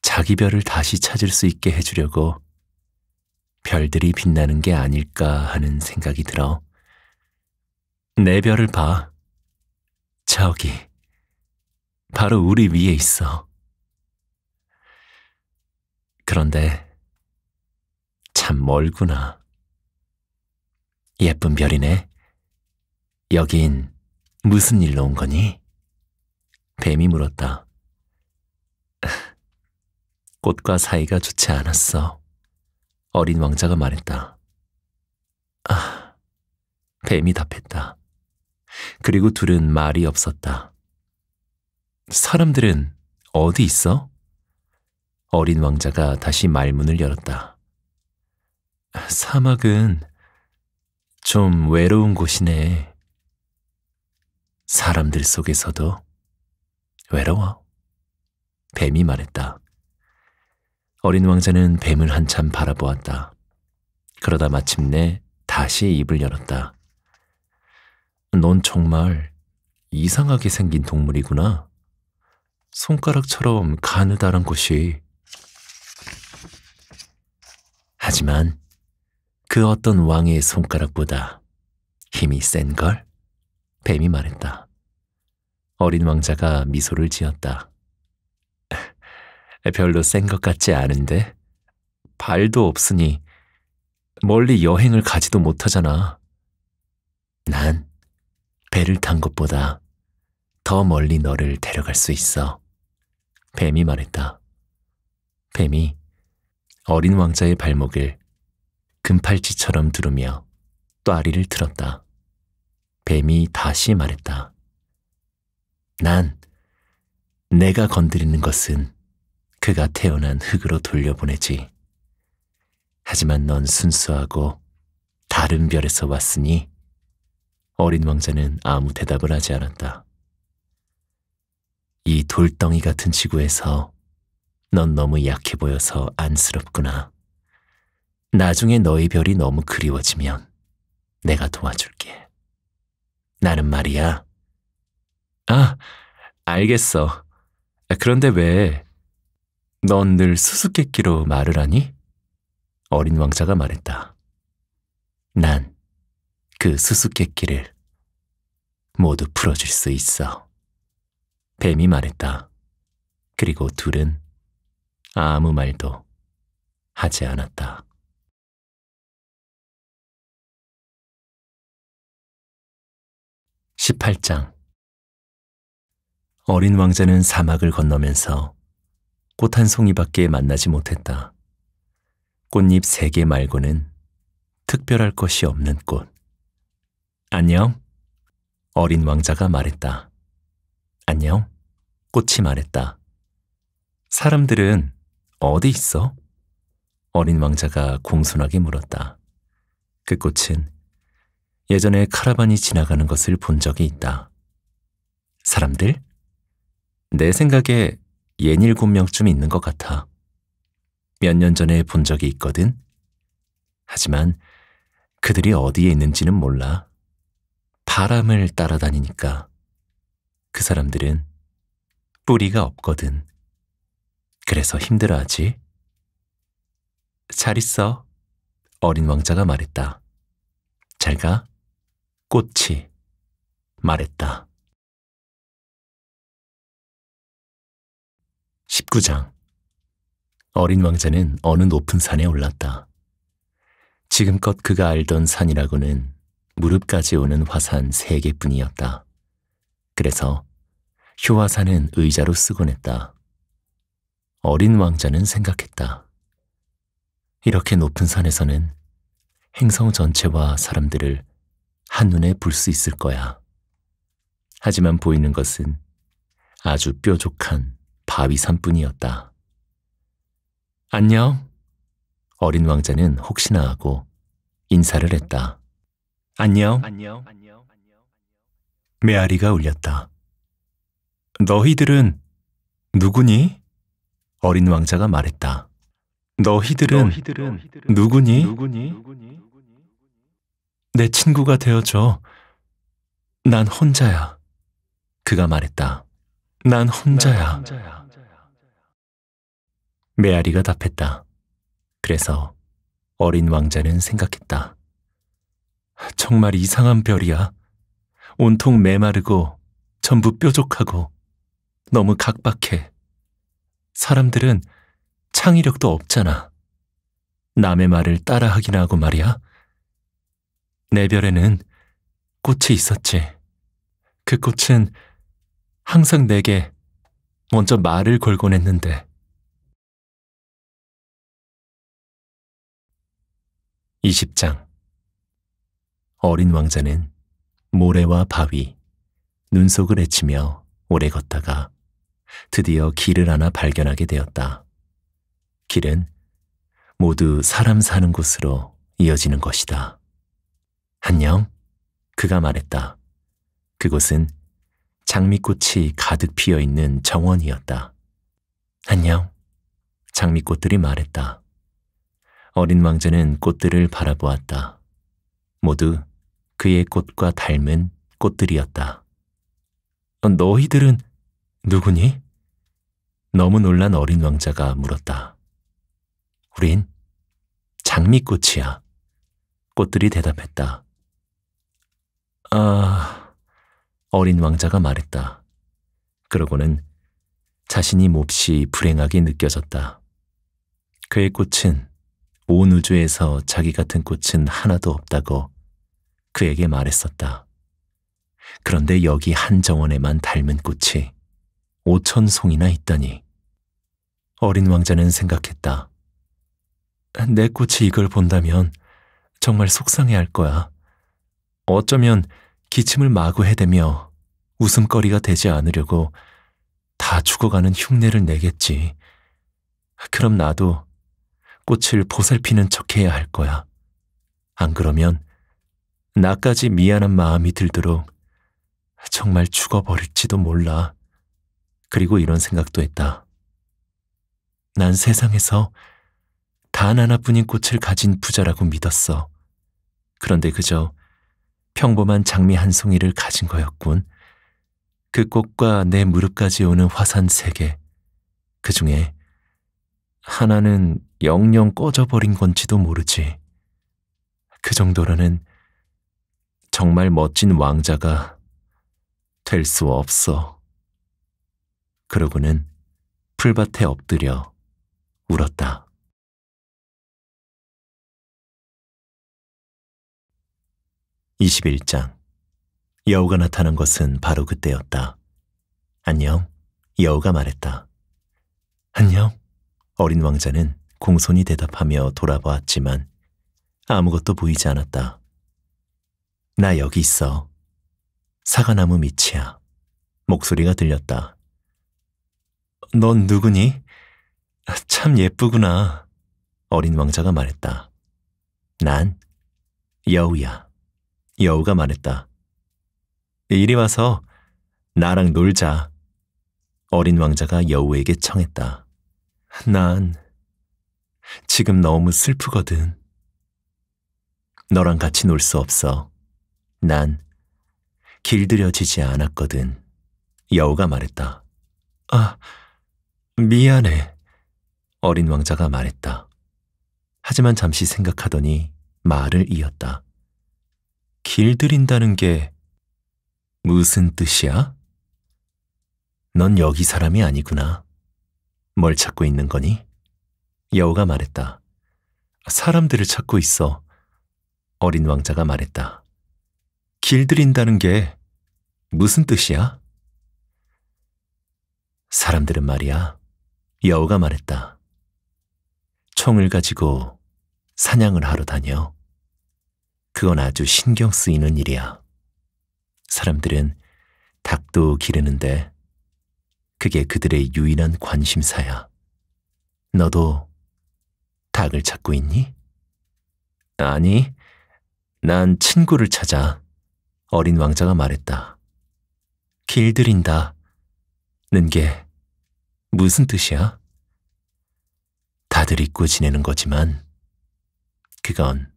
자기 별을 다시 찾을 수 있게 해주려고 별들이 빛나는 게 아닐까 하는 생각이 들어 내 별을 봐. 저기, 바로 우리 위에 있어. 그런데 참 멀구나. 예쁜 별이네. 여긴 무슨 일로 온 거니? 뱀이 물었다. 꽃과 사이가 좋지 않았어. 어린 왕자가 말했다. 아, 뱀이 답했다. 그리고 둘은 말이 없었다. 사람들은 어디 있어? 어린 왕자가 다시 말문을 열었다. 사막은 좀 외로운 곳이네. 사람들 속에서도 외로워. 뱀이 말했다. 어린 왕자는 뱀을 한참 바라보았다. 그러다 마침내 다시 입을 열었다. 넌 정말 이상하게 생긴 동물이구나. 손가락처럼 가느다란 것이. 하지만 그 어떤 왕의 손가락보다 힘이 센 걸? 뱀이 말했다. 어린 왕자가 미소를 지었다. 별로 센 것 같지 않은데? 발도 없으니 멀리 여행을 가지도 못하잖아. 난 배를 탄 것보다 더 멀리 너를 데려갈 수 있어. 뱀이 말했다. 뱀이 어린 왕자의 발목을 금팔찌처럼 두르며 또아리를 들었다. 뱀이 다시 말했다. 난 내가 건드리는 것은 그가 태어난 흙으로 돌려보내지. 하지만 넌 순수하고 다른 별에서 왔으니 어린 왕자는 아무 대답을 하지 않았다. 이 돌덩이 같은 지구에서 넌 너무 약해 보여서 안쓰럽구나. 나중에 너의 별이 너무 그리워지면 내가 도와줄게. 나는 말이야. 아, 알겠어. 그런데 왜 넌늘 수수께끼로 말을 하니? 어린 왕자가 말했다. 난 그 수수께끼를 모두 풀어줄 수 있어. 뱀이 말했다. 그리고 둘은 아무 말도 하지 않았다. (18장) 어린 왕자는 사막을 건너면서 꽃한 송이밖에 만나지 못했다. 꽃잎 세 개 말고는 특별할 것이 없는 꽃. 안녕. 어린 왕자가 말했다. 안녕. 꽃이 말했다. 사람들은 어디 있어? 어린 왕자가 공손하게 물었다. 그 꽃은 예전에 카라반이 지나가는 것을 본 적이 있다. 사람들? 내 생각에 예닐곱 명쯤 있는 것 같아. 몇 년 전에 본 적이 있거든. 하지만 그들이 어디에 있는지는 몰라. 바람을 따라다니니까 그 사람들은 뿌리가 없거든. 그래서 힘들어하지. 잘 있어. 어린 왕자가 말했다. 잘 가. 꽃이 말했다. 19장 어린 왕자는 어느 높은 산에 올랐다. 지금껏 그가 알던 산이라고는 무릎까지 오는 화산 세 개뿐이었다. 그래서 효화산은 의자로 쓰곤 했다. 어린 왕자는 생각했다. 이렇게 높은 산에서는 행성 전체와 사람들을 한눈에 볼 수 있을 거야. 하지만 보이는 것은 아주 뾰족한 바위산뿐이었다. 안녕. 어린 왕자는 혹시나 하고 인사를 했다. 안녕. 안녕. 메아리가 울렸다. 너희들은 누구니? 어린 왕자가 말했다. 너희들은, 너희들은 누구니? 누구니? 내 친구가 되어줘. 난 혼자야. 그가 말했다. 난 혼자야. 난 혼자야. 메아리가 답했다. 그래서 어린 왕자는 생각했다. 정말 이상한 별이야. 온통 메마르고 전부 뾰족하고 너무 각박해. 사람들은 창의력도 없잖아. 남의 말을 따라하기나 하고 말이야. 내 별에는 꽃이 있었지. 그 꽃은 항상 내게 먼저 말을 걸곤 했는데 20장 어린 왕자는 모래와 바위, 눈속을 헤치며 오래 걷다가 드디어 길을 하나 발견하게 되었다. 길은 모두 사람 사는 곳으로 이어지는 것이다. 안녕, 그가 말했다. 그곳은 장미꽃이 가득 피어 있는 정원이었다. 안녕, 장미꽃들이 말했다. 어린 왕자는 꽃들을 바라보았다. 모두 그의 꽃과 닮은 꽃들이었다. 어, 너희들은 누구니? 너무 놀란 어린 왕자가 물었다. 우린 장미꽃이야. 꽃들이 대답했다. 아, 어린 왕자가 말했다. 그러고는 자신이 몹시 불행하게 느껴졌다. 그의 꽃은 온 우주에서 자기 같은 꽃은 하나도 없다고 그에게 말했었다. 그런데 여기 한 정원에만 닮은 꽃이 오천 송이나 있다니. 어린 왕자는 생각했다. 내 꽃이 이걸 본다면 정말 속상해할 거야. 어쩌면 기침을 마구 해대며 웃음거리가 되지 않으려고 다 죽어가는 흉내를 내겠지. 그럼 나도 꽃을 보살피는 척 해야 할 거야. 안 그러면 나까지 미안한 마음이 들도록 정말 죽어버릴지도 몰라. 그리고 이런 생각도 했다. 난 세상에서 단 하나뿐인 꽃을 가진 부자라고 믿었어. 그런데 그저 평범한 장미 한 송이를 가진 거였군. 그 꽃과 내 무릎까지 오는 화산 세 개. 그 중에 하나는 영영 꺼져버린 건지도 모르지. 그 정도로는 정말 멋진 왕자가 될 수 없어. 그러고는 풀밭에 엎드려 울었다. (21장) 여우가 나타난 것은 바로 그때였다. 안녕, 여우가 말했다. 안녕, 어린 왕자는 공손히 대답하며 돌아보았지만 아무것도 보이지 않았다. 나 여기 있어. 사과나무 밑이야. 목소리가 들렸다. 넌 누구니? 아, 참 예쁘구나. 어린 왕자가 말했다. 난 여우야. 여우가 말했다. 이리 와서 나랑 놀자. 어린 왕자가 여우에게 청했다. 난 지금 너무 슬프거든. 너랑 같이 놀 수 없어. 난 길들여지지 않았거든. 여우가 말했다. 아, 미안해. 어린 왕자가 말했다. 하지만 잠시 생각하더니 말을 이었다. 길들인다는 게 무슨 뜻이야? 넌 여기 사람이 아니구나. 뭘 찾고 있는 거니? 여우가 말했다. 사람들을 찾고 있어. 어린 왕자가 말했다. 길들인다는 게 무슨 뜻이야? 사람들은 말이야. 여우가 말했다. 총을 가지고 사냥을 하러 다녀. 그건 아주 신경 쓰이는 일이야. 사람들은 닭도 기르는데 그게 그들의 유일한 관심사야. 너도 닭을 찾고 있니? 아니, 난 친구를 찾아. 어린 왕자가 말했다. 길들인다. 는 게 무슨 뜻이야? 다들 잊고 지내는 거지만 그건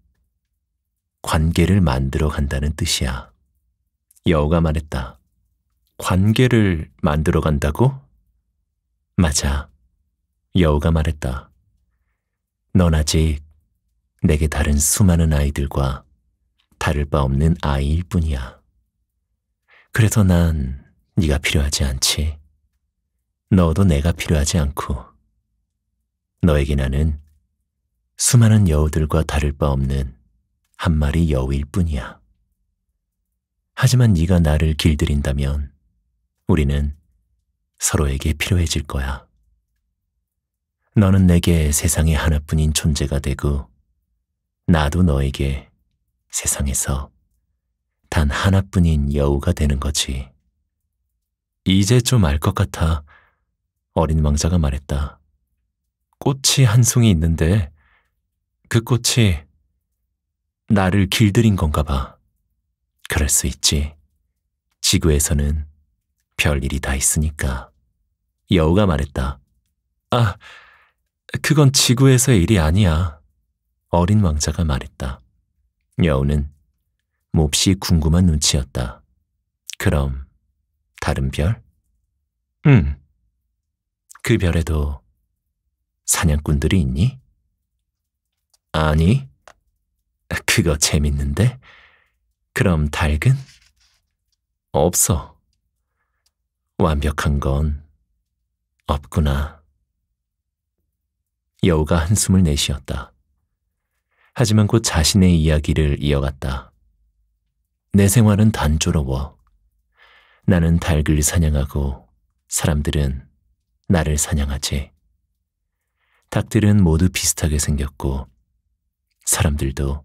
관계를 만들어 간다는 뜻이야. 여우가 말했다. 관계를 만들어 간다고? 맞아. 여우가 말했다. 넌 아직 내게 다른 수많은 아이들과 다를 바 없는 아이일 뿐이야. 그래서 난 네가 필요하지 않지. 너도 내가 필요하지 않고. 너에게 나는 수많은 여우들과 다를 바 없는 한 마리 여우일 뿐이야. 하지만 네가 나를 길들인다면 우리는 서로에게 필요해질 거야. 너는 내게 세상의 하나뿐인 존재가 되고 나도 너에게 세상에서 단 하나뿐인 여우가 되는 거지. 이제 좀 알 것 같아. 어린 왕자가 말했다. 꽃이 한 송이 있는데 그 꽃이 나를 길들인 건가 봐. 그럴 수 있지. 지구에서는 별일이 다 있으니까. 여우가 말했다. 아, 그건 지구에서의 일이 아니야. 어린 왕자가 말했다. 여우는 몹시 궁금한 눈치였다. 그럼 다른 별? 응. 그 별에도 사냥꾼들이 있니? 아니. 그거 재밌는데? 그럼 닭은? 없어. 완벽한 건 없구나. 여우가 한숨을 내쉬었다. 하지만 곧 자신의 이야기를 이어갔다. 내 생활은 단조로워. 나는 닭을 사냥하고 사람들은 나를 사냥하지. 닭들은 모두 비슷하게 생겼고 사람들도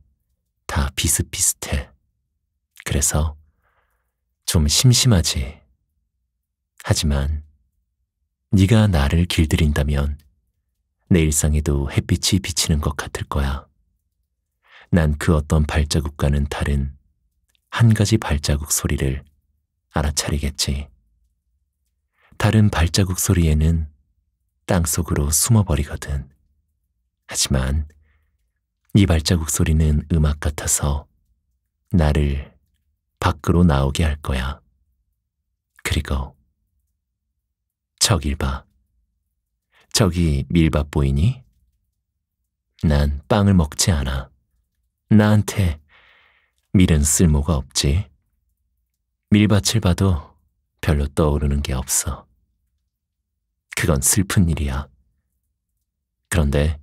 다 비슷비슷해. 그래서 좀 심심하지. 하지만 네가 나를 길들인다면 내 일상에도 햇빛이 비치는 것 같을 거야. 난 그 어떤 발자국과는 다른 한 가지 발자국 소리를 알아차리겠지. 다른 발자국 소리에는 땅속으로 숨어버리거든. 하지만 이 발자국 소리는 음악 같아서 나를 밖으로 나오게 할 거야. 그리고 저길 봐. 저기 밀밥 보이니? 난 빵을 먹지 않아. 나한테 밀은 쓸모가 없지. 밀밭을 봐도 별로 떠오르는 게 없어. 그건 슬픈 일이야. 그런데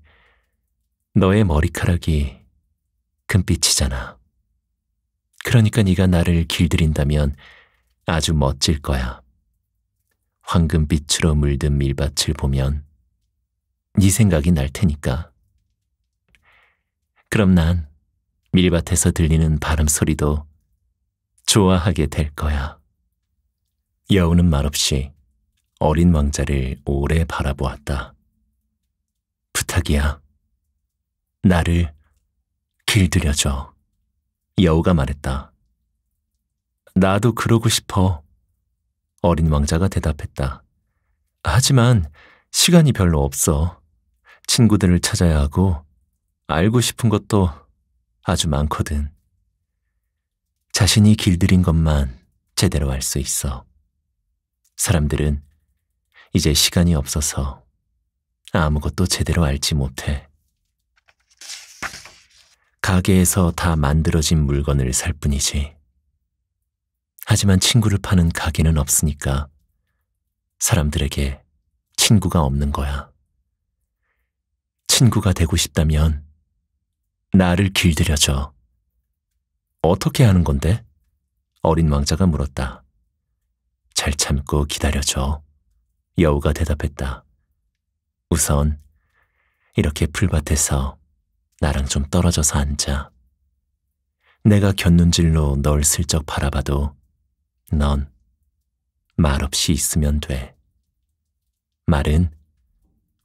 너의 머리카락이 금빛이잖아. 그러니까 네가 나를 길들인다면 아주 멋질 거야. 황금빛으로 물든 밀밭을 보면 네 생각이 날 테니까. 그럼 난 밀밭에서 들리는 바람 소리도 좋아하게 될 거야. 여우는 말없이 어린 왕자를 오래 바라보았다. 부탁이야. 나를 길들여줘. 여우가 말했다. 나도 그러고 싶어. 어린 왕자가 대답했다. 하지만 시간이 별로 없어. 친구들을 찾아야 하고 알고 싶은 것도 아주 많거든. 자신이 길들인 것만 제대로 알 수 있어. 사람들은 이제 시간이 없어서 아무것도 제대로 알지 못해. 가게에서 다 만들어진 물건을 살 뿐이지. 하지만 친구를 파는 가게는 없으니까 사람들에게 친구가 없는 거야. 친구가 되고 싶다면 나를 길들여줘. 어떻게 하는 건데? 어린 왕자가 물었다. 잘 참고 기다려줘. 여우가 대답했다. 우선 이렇게 풀밭에서 나랑 좀 떨어져서 앉아. 내가 곁눈질로 널 슬쩍 바라봐도 넌 말없이 있으면 돼. 말은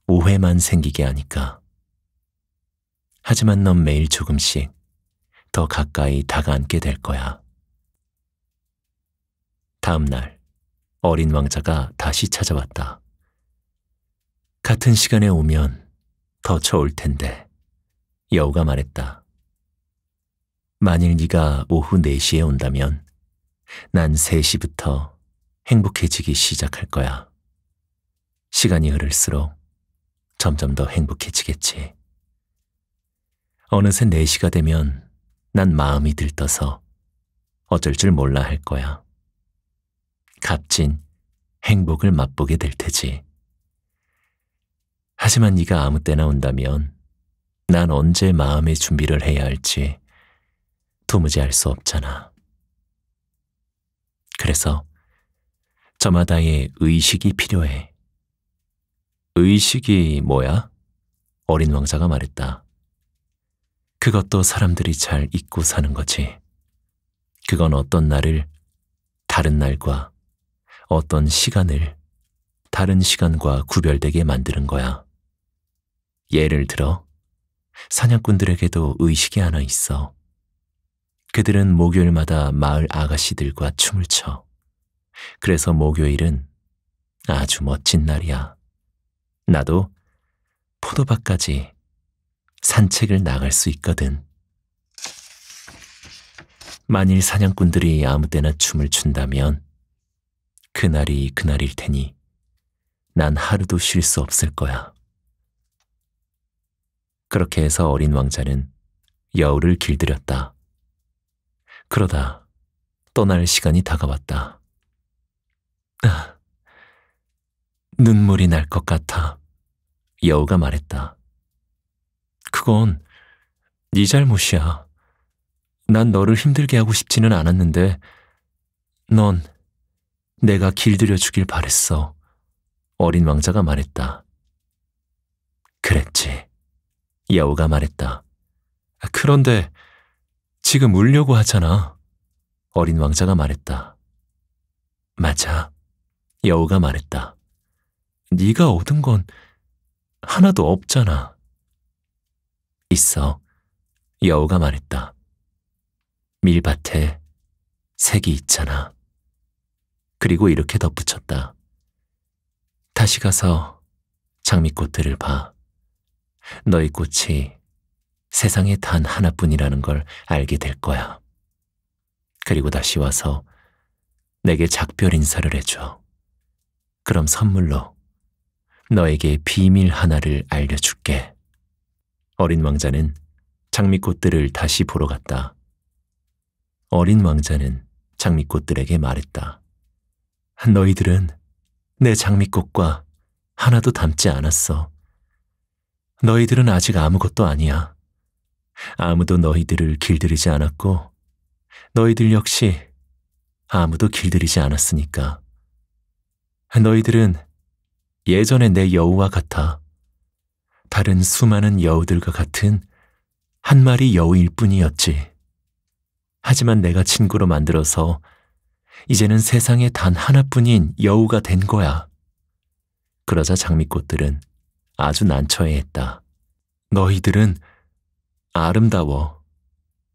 오해만 생기게 하니까. 하지만 넌 매일 조금씩 더 가까이 다가앉게 될 거야. 다음 날, 어린 왕자가 다시 찾아왔다. 같은 시간에 오면 더 추울 텐데, 여우가 말했다. 만일 네가 오후 4시에 온다면 난 3시부터 행복해지기 시작할 거야. 시간이 흐를수록 점점 더 행복해지겠지. 어느새 4시가 되면 난 마음이 들떠서 어쩔 줄 몰라 할 거야. 값진 행복을 맛보게 될 테지. 하지만 네가 아무 때나 온다면 난 언제 마음의 준비를 해야 할지 도무지 알 수 없잖아. 그래서 저마다의 의식이 필요해. 의식이 뭐야? 어린 왕자가 말했다. 그것도 사람들이 잘 잊고 사는 거지. 그건 어떤 날을 다른 날과 어떤 시간을 다른 시간과 구별되게 만드는 거야. 예를 들어 사냥꾼들에게도 의식이 하나 있어. 그들은 목요일마다 마을 아가씨들과 춤을 춰. 그래서 목요일은 아주 멋진 날이야. 나도 포도밭까지 산책을 나갈 수 있거든. 만일 사냥꾼들이 아무 때나 춤을 춘다면 그날이 그날일 테니 난 하루도 쉴 수 없을 거야. 그렇게 해서 어린 왕자는 여우를 길들였다. 그러다 떠날 시간이 다가왔다. 아, 눈물이 날 것 같아. 여우가 말했다. 그건 네 잘못이야. 난 너를 힘들게 하고 싶지는 않았는데 넌 내가 길들여 주길 바랬어. 어린 왕자가 말했다. 그랬지. 여우가 말했다. 아, 그런데 지금 울려고 하잖아. 어린 왕자가 말했다. 맞아. 여우가 말했다. 네가 얻은 건 하나도 없잖아. 있어 여우가 말했다. 밀밭에 색이 있잖아. 그리고 이렇게 덧붙였다. 다시 가서 장미꽃들을 봐. 너희 꽃이 세상에 단 하나뿐이라는 걸 알게 될 거야. 그리고 다시 와서 내게 작별 인사를 해줘. 그럼 선물로 너에게 비밀 하나를 알려줄게. 어린 왕자는 장미꽃들을 다시 보러 갔다. 어린 왕자는 장미꽃들에게 말했다. 너희들은 내 장미꽃과 하나도 닮지 않았어. 너희들은 아직 아무것도 아니야. 아무도 너희들을 길들이지 않았고, 너희들 역시 아무도 길들이지 않았으니까. 너희들은 예전의 내 여우와 같아. 다른 수많은 여우들과 같은 한 마리 여우일 뿐이었지. 하지만 내가 친구로 만들어서 이제는 세상에 단 하나뿐인 여우가 된 거야. 그러자 장미꽃들은 아주 난처해했다. 너희들은 아름다워.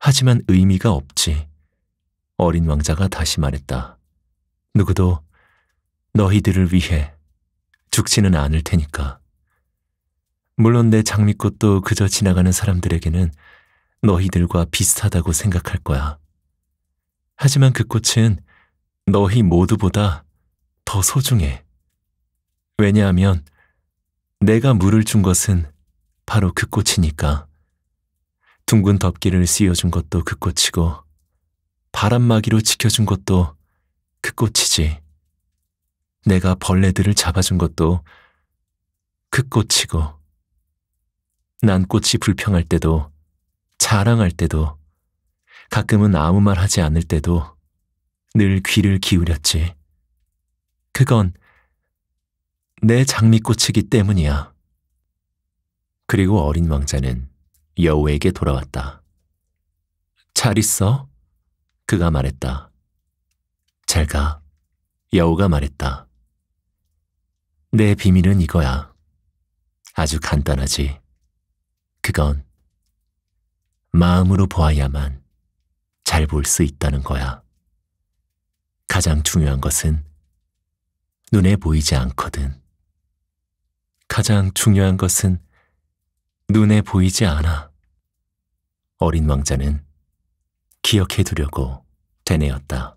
하지만 의미가 없지. 어린 왕자가 다시 말했다. 누구도 너희들을 위해 죽지는 않을 테니까. 물론 내 장미꽃도 그저 지나가는 사람들에게는 너희들과 비슷하다고 생각할 거야. 하지만 그 꽃은 너희 모두보다 더 소중해. 왜냐하면 내가 물을 준 것은 바로 그 꽃이니까. 둥근 덮개를 씌워준 것도 그 꽃이고 바람막이로 지켜준 것도 그 꽃이지. 내가 벌레들을 잡아준 것도 그 꽃이고 난꽃이 불평할 때도 자랑할 때도 가끔은 아무 말 하지 않을 때도 늘 귀를 기울였지. 그건 내 장미꽃이기 때문이야. 그리고 어린 왕자는 여우에게 돌아왔다. 잘 있어? 그가 말했다. 잘 가. 여우가 말했다. 내 비밀은 이거야. 아주 간단하지. 그건 마음으로 보아야만 잘 볼 수 있다는 거야. 가장 중요한 것은 눈에 보이지 않거든. 가장 중요한 것은 눈에 보이지 않아. 어린 왕자는 기억해 두려고 되뇌었다.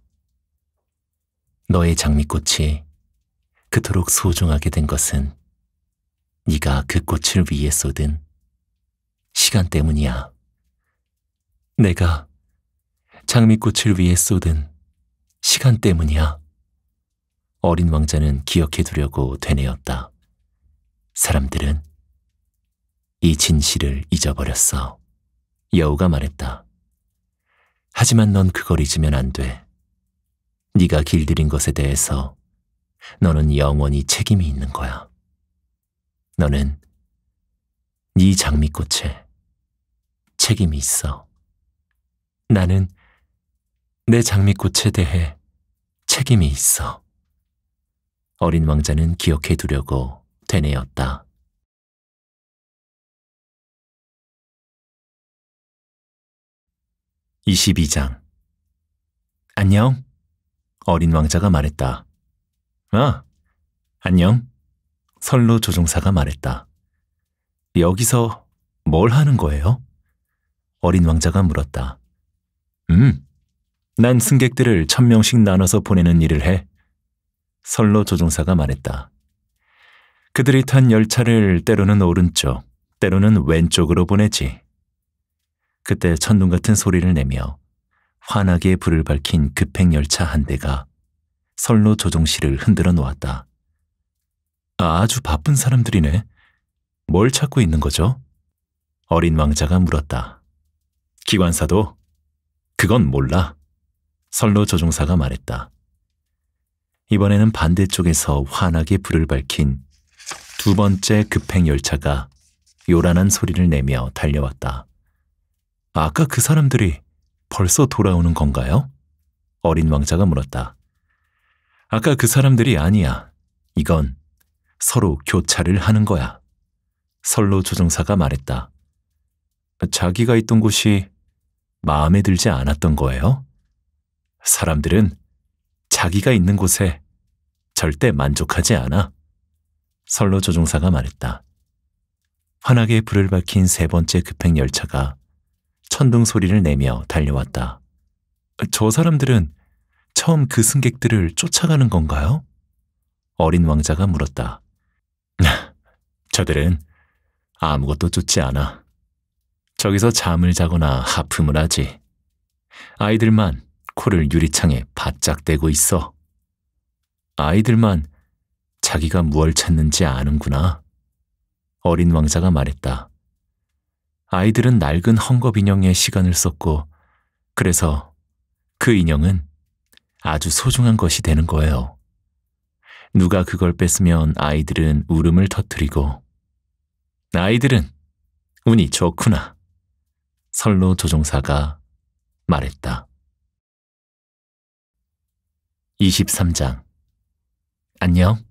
너의 장미꽃이 그토록 소중하게 된 것은 네가 그 꽃을 위해 쏟은 시간 때문이야. 내가 장미꽃을 위해 쏟은 시간 때문이야. 어린 왕자는 기억해두려고 되뇌었다. 사람들은 이 진실을 잊어버렸어. 여우가 말했다. 하지만 넌 그걸 잊으면 안 돼. 네가 길들인 것에 대해서 너는 영원히 책임이 있는 거야. 너는 네 장미꽃에 책임이 있어. 나는 내 장미꽃에 대해 책임이 있어. 어린 왕자는 기억해 두려고 되뇌었다. (22장) 안녕. 어린 왕자가 말했다. 아, 안녕. 선로 조종사가 말했다. 여기서 뭘 하는 거예요? 어린 왕자가 물었다. 음, 난 승객들을 천 명씩 나눠서 보내는 일을 해. 선로 조종사가 말했다. 그들이 탄 열차를 때로는 오른쪽, 때로는 왼쪽으로 보내지. 그때 천둥 같은 소리를 내며 환하게 불을 밝힌 급행열차 한 대가 선로 조종실을 흔들어 놓았다. 아주 바쁜 사람들이네. 뭘 찾고 있는 거죠? 어린 왕자가 물었다. 기관사도 그건 몰라. 선로 조종사가 말했다. 이번에는 반대쪽에서 환하게 불을 밝힌 두 번째 급행 열차가 요란한 소리를 내며 달려왔다. 아까 그 사람들이 벌써 돌아오는 건가요? 어린 왕자가 물었다. 아까 그 사람들이 아니야. 이건 서로 교차를 하는 거야. 선로 조종사가 말했다. 자기가 있던 곳이 마음에 들지 않았던 거예요? 사람들은 자기가 있는 곳에 절대 만족하지 않아. 설로 조종사가 말했다. 환하게 불을 밝힌 세 번째 급행열차가 천둥 소리를 내며 달려왔다. 저 사람들은 처음 그 승객들을 쫓아가는 건가요? 어린 왕자가 물었다. 저들은 아무것도 좋지 않아. 저기서 잠을 자거나 하품을 하지. 아이들만 코를 유리창에 바짝 대고 있어. 아이들만 자기가 무얼 찾는지 아는구나. 어린 왕자가 말했다. 아이들은 낡은 헝겊 인형에 시간을 썼고, 그래서 그 인형은 아주 소중한 것이 되는 거예요. 누가 그걸 뺐으면 아이들은 울음을 터뜨리고, 아이들은 운이 좋구나. 선로 조종사가 말했다. 23장 안녕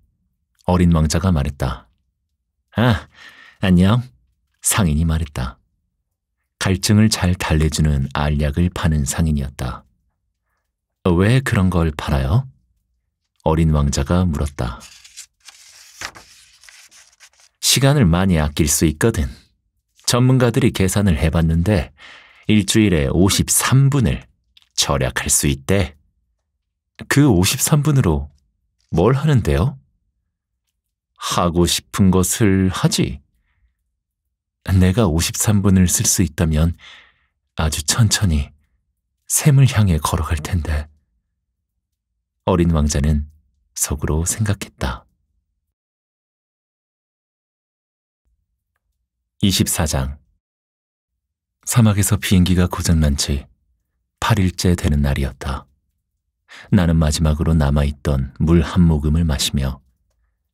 어린 왕자가 말했다. 아 안녕 상인이 말했다. 갈증을 잘 달래주는 알약을 파는 상인이었다. 어, 왜 그런 걸 팔아요? 어린 왕자가 물었다. 시간을 많이 아낄 수 있거든. 전문가들이 계산을 해봤는데 일주일에 53분을 절약할 수 있대. 그 53분으로 뭘 하는데요? 하고 싶은 것을 하지. 내가 53분을 쓸 수 있다면 아주 천천히 샘을 향해 걸어갈 텐데. 어린 왕자는 속으로 생각했다. 24장 사막에서 비행기가 고장난 지 8일째 되는 날이었다. 나는 마지막으로 남아있던 물 한 모금을 마시며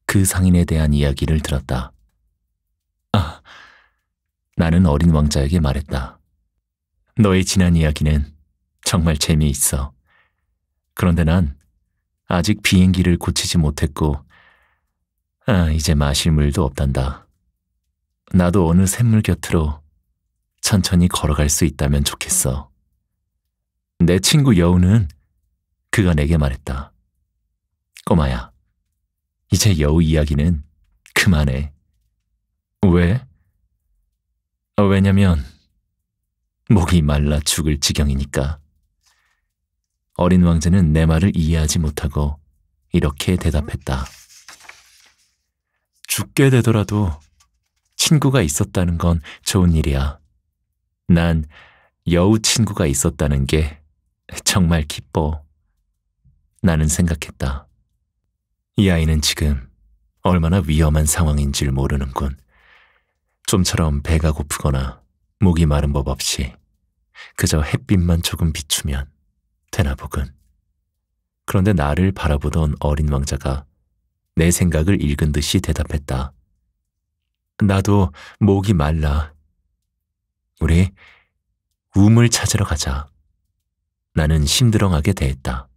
그 상인에 대한 이야기를 들었다. 아, 나는 어린 왕자에게 말했다. 너의 지난 이야기는 정말 재미있어. 그런데 난 아직 비행기를 고치지 못했고, 아, 이제 마실 물도 없단다. 나도 어느 샘물 곁으로 천천히 걸어갈 수 있다면 좋겠어. 내 친구 여우는 그가 내게 말했다. 꼬마야, 이제 여우 이야기는 그만해. 왜? 왜냐면 목이 말라 죽을 지경이니까. 어린 왕자는 내 말을 이해하지 못하고 이렇게 대답했다. 죽게 되더라도 친구가 있었다는 건 좋은 일이야. 난 여우 친구가 있었다는 게 정말 기뻐. 나는 생각했다. 이 아이는 지금 얼마나 위험한 상황인줄 모르는군. 좀처럼 배가 고프거나 목이 마른 법 없이 그저 햇빛만 조금 비추면 되나 보군. 그런데 나를 바라보던 어린 왕자가 내 생각을 읽은 듯이 대답했다. 나도 목이 말라. 우리 우물 찾으러 가자. 나는 심드렁하게 대했다.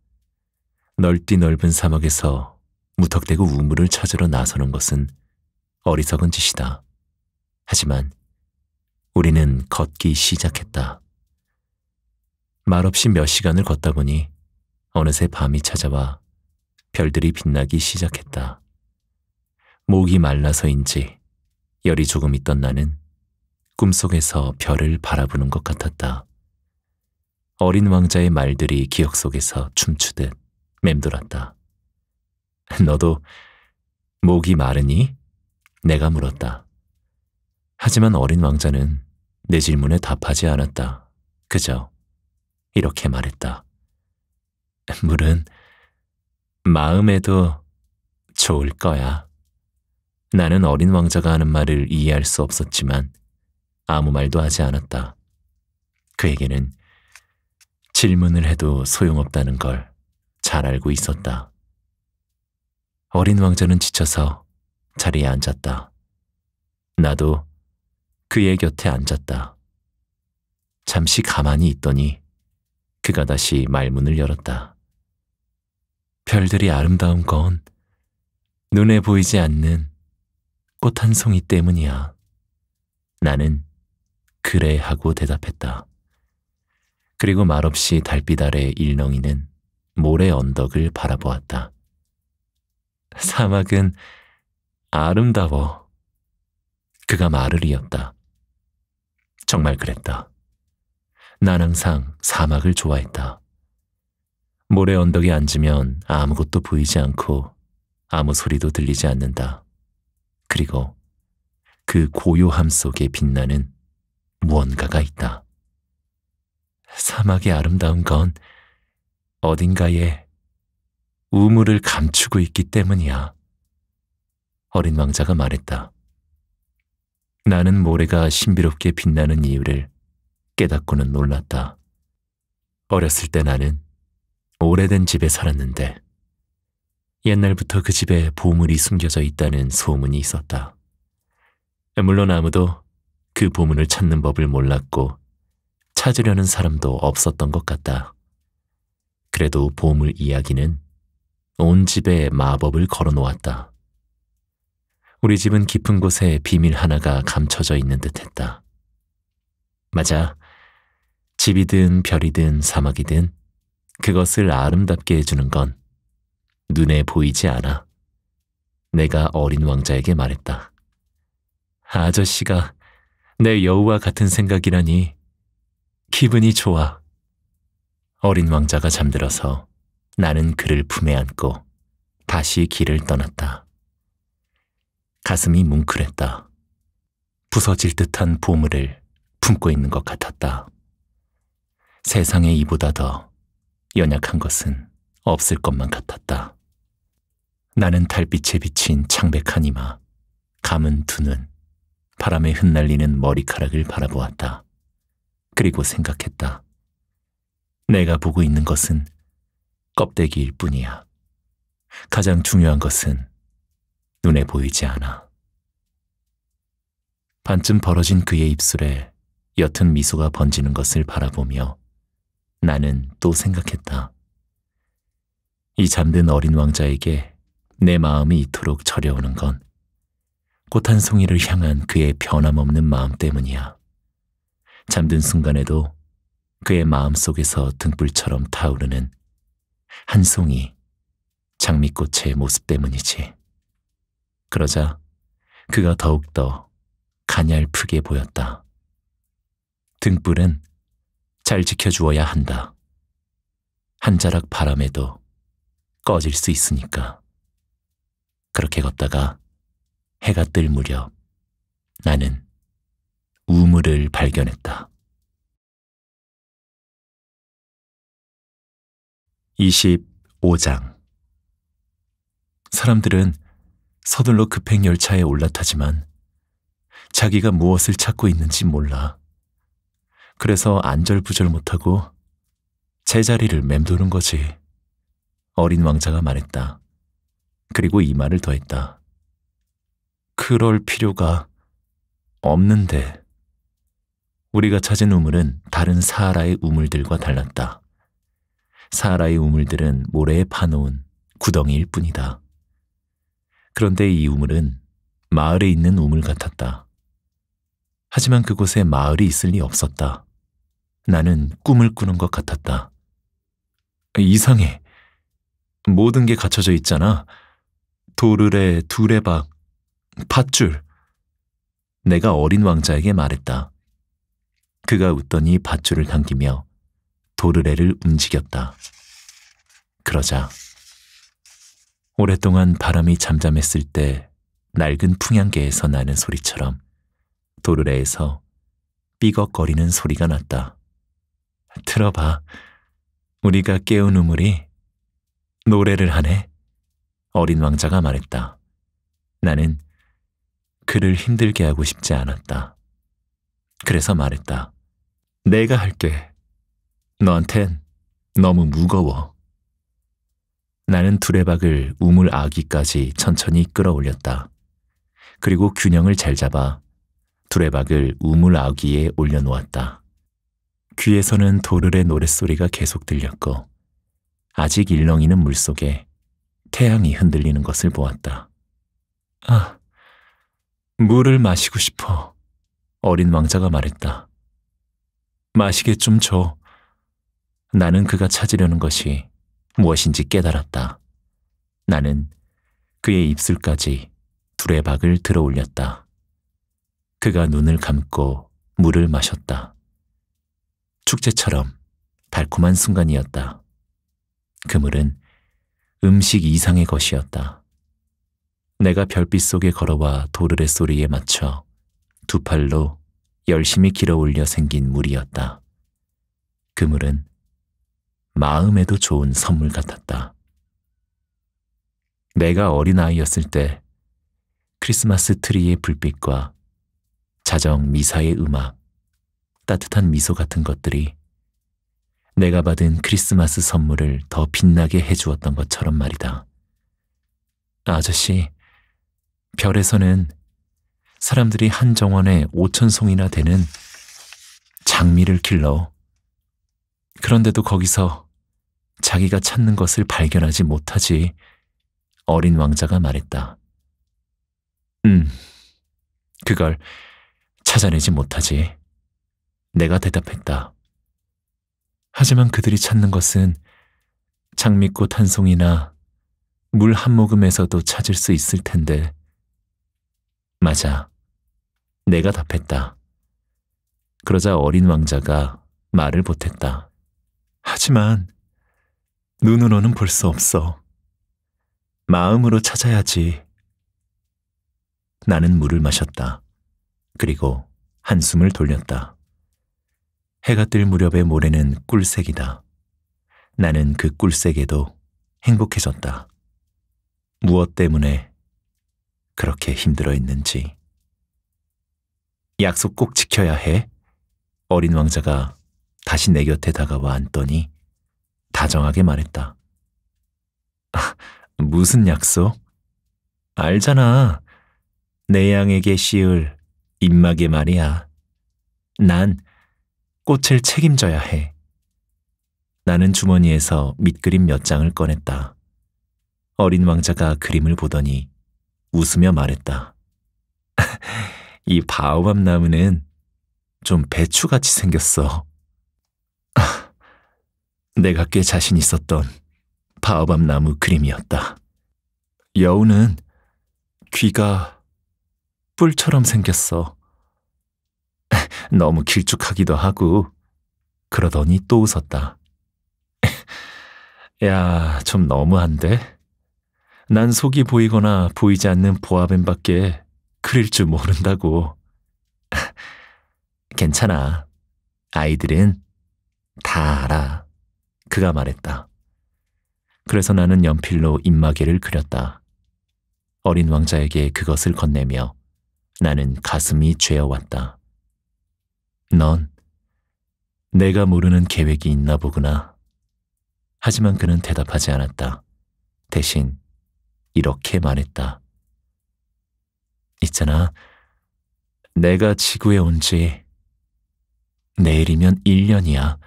넓디 넓은 사막에서 무턱대고 우물을 찾으러 나서는 것은 어리석은 짓이다. 하지만 우리는 걷기 시작했다. 말없이 몇 시간을 걷다 보니 어느새 밤이 찾아와 별들이 빛나기 시작했다. 목이 말라서인지 열이 조금 있던 나는 꿈속에서 별을 바라보는 것 같았다. 어린 왕자의 말들이 기억 속에서 춤추듯 맴돌았다. 너도 목이 마르니? 내가 물었다. 하지만 어린 왕자는 내 질문에 답하지 않았다. 그저 이렇게 말했다. 물은 마음에도 좋을 거야. 나는 어린 왕자가 하는 말을 이해할 수 없었지만 아무 말도 하지 않았다. 그에게는 질문을 해도 소용없다는 걸 잘 알고 있었다. 어린 왕자는 지쳐서 자리에 앉았다. 나도 그의 곁에 앉았다. 잠시 가만히 있더니 그가 다시 말문을 열었다. 별들이 아름다운 건 눈에 보이지 않는 꽃한 송이 때문이야. 나는 그래 하고 대답했다. 그리고 말없이 달빛 아래 일렁이는 모래 언덕을 바라보았다. 사막은 아름다워. 그가 말을 이었다. 정말 그랬다. 난 항상 사막을 좋아했다. 모래 언덕에 앉으면 아무것도 보이지 않고 아무 소리도 들리지 않는다. 그리고 그 고요함 속에 빛나는 무언가가 있다. 사막의 아름다운 건 어딘가에 우물을 감추고 있기 때문이야. 어린 왕자가 말했다. 나는 모래가 신비롭게 빛나는 이유를 깨닫고는 놀랐다. 어렸을 때 나는 오래된 집에 살았는데 옛날부터 그 집에 보물이 숨겨져 있다는 소문이 있었다. 물론 아무도 그 보물을 찾는 법을 몰랐고 찾으려는 사람도 없었던 것 같다. 그래도 보물 이야기는 온 집에 마법을 걸어 놓았다. 우리 집은 깊은 곳에 비밀 하나가 감춰져 있는 듯 했다. 맞아. 집이든 별이든 사막이든 그것을 아름답게 해주는 건 눈에 보이지 않아. 내가 어린 왕자에게 말했다. 아저씨가 내 여우와 같은 생각이라니 기분이 좋아. 어린 왕자가 잠들어서 나는 그를 품에 안고 다시 길을 떠났다. 가슴이 뭉클했다. 부서질 듯한 보물을 품고 있는 것 같았다. 세상에 이보다 더 연약한 것은 없을 것만 같았다. 나는 달빛에 비친 창백한 이마, 감은 두 눈, 바람에 흩날리는 머리카락을 바라보았다. 그리고 생각했다. 내가 보고 있는 것은 껍데기일 뿐이야. 가장 중요한 것은 눈에 보이지 않아. 반쯤 벌어진 그의 입술에 옅은 미소가 번지는 것을 바라보며 나는 또 생각했다. 이 잠든 어린 왕자에게 내 마음이 이토록 저려오는 건 꽃 한 송이를 향한 그의 변함없는 마음 때문이야. 잠든 순간에도 그의 마음 속에서 등불처럼 타오르는 한 송이 장미꽃의 모습 때문이지. 그러자 그가 더욱더 가냘프게 보였다. 등불은 잘 지켜주어야 한다. 한 자락 바람에도 꺼질 수 있으니까. 그렇게 걷다가 해가 뜰 무렵 나는 우물을 발견했다. 25장 사람들은 서둘러 급행열차에 올라타지만 자기가 무엇을 찾고 있는지 몰라. 그래서 안절부절 못하고 제자리를 맴도는 거지. 어린 왕자가 말했다. 그리고 이 말을 더했다. 그럴 필요가 없는데. 우리가 찾은 우물은 다른 사하라의 우물들과 달랐다. 사하라의 우물들은 모래에 파놓은 구덩이일 뿐이다. 그런데 이 우물은 마을에 있는 우물 같았다. 하지만 그곳에 마을이 있을 리 없었다. 나는 꿈을 꾸는 것 같았다. 이상해. 모든 게 갖춰져 있잖아. 도르래, 두레박, 밧줄. 내가 어린 왕자에게 말했다. 그가 웃더니 밧줄을 당기며 도르래를 움직였다. 그러자 오랫동안 바람이 잠잠했을 때 낡은 풍향계에서 나는 소리처럼 도르래에서 삐걱거리는 소리가 났다. 들어봐 우리가 깨운 우물이 노래를 하네. 어린 왕자가 말했다. 나는 그를 힘들게 하고 싶지 않았다. 그래서 말했다. 내가 할게. 너한텐 너무 무거워. 나는 두레박을 우물 아기까지 천천히 끌어올렸다. 그리고 균형을 잘 잡아 두레박을 우물 아기에 올려놓았다. 귀에서는 도르의 노랫소리가 계속 들렸고 아직 일렁이는 물속에 태양이 흔들리는 것을 보았다. 아, 물을 마시고 싶어. 어린 왕자가 말했다. 마시게 좀 줘. 나는 그가 찾으려는 것이 무엇인지 깨달았다. 나는 그의 입술까지 두레박을 들어 올렸다. 그가 눈을 감고 물을 마셨다. 축제처럼 달콤한 순간이었다. 그물은 음식 이상의 것이었다. 내가 별빛 속에 걸어와 도르레 소리에 맞춰 두 팔로 열심히 길어 올려 생긴 물이었다. 그물은 마음에도 좋은 선물 같았다. 내가 어린아이였을 때 크리스마스 트리의 불빛과 자정 미사의 음악, 따뜻한 미소 같은 것들이 내가 받은 크리스마스 선물을 더 빛나게 해주었던 것처럼 말이다. 아저씨, 별에서는 사람들이 한 정원에 오천 송이나 되는 장미를 길러. 그런데도 거기서 자기가 찾는 것을 발견하지 못하지 어린 왕자가 말했다. 음, 그걸 찾아내지 못하지. 내가 대답했다. 하지만 그들이 찾는 것은 장미꽃 한 송이나 물 한 모금에서도 찾을 수 있을 텐데. 맞아. 내가 답했다. 그러자 어린 왕자가 말을 보탰다. 하지만 눈으로는 볼 수 없어. 마음으로 찾아야지. 나는 물을 마셨다. 그리고 한숨을 돌렸다. 해가 뜰 무렵의 모래는 꿀색이다. 나는 그 꿀색에도 행복해졌다. 무엇 때문에 그렇게 힘들어 했는지. 약속 꼭 지켜야 해. 어린 왕자가 다시 내 곁에 다가와 앉더니 다정하게 말했다. 아, 무슨 약속? 알잖아. 내 양에게 씌울 입막이 말이야. 난 꽃을 책임져야 해. 나는 주머니에서 밑그림 몇 장을 꺼냈다. 어린 왕자가 그림을 보더니 웃으며 말했다. 이 바오밤 나무는 좀 배추같이 생겼어. 내가 꽤 자신 있었던 바오밤 나무 그림이었다. 여우는 귀가 뿔처럼 생겼어. 너무 길쭉하기도 하고 그러더니 또 웃었다. 야, 좀 너무한데? 난 속이 보이거나 보이지 않는 보아뱀밖에 그릴 줄 모른다고. 괜찮아. 아이들은 다 알아. 그가 말했다. 그래서 나는 연필로 입마개를 그렸다. 어린 왕자에게 그것을 건네며 나는 가슴이 죄어왔다. 넌 내가 모르는 계획이 있나 보구나. 하지만 그는 대답하지 않았다. 대신 이렇게 말했다. 있잖아. 내가 지구에 온 지 내일이면 1년이야.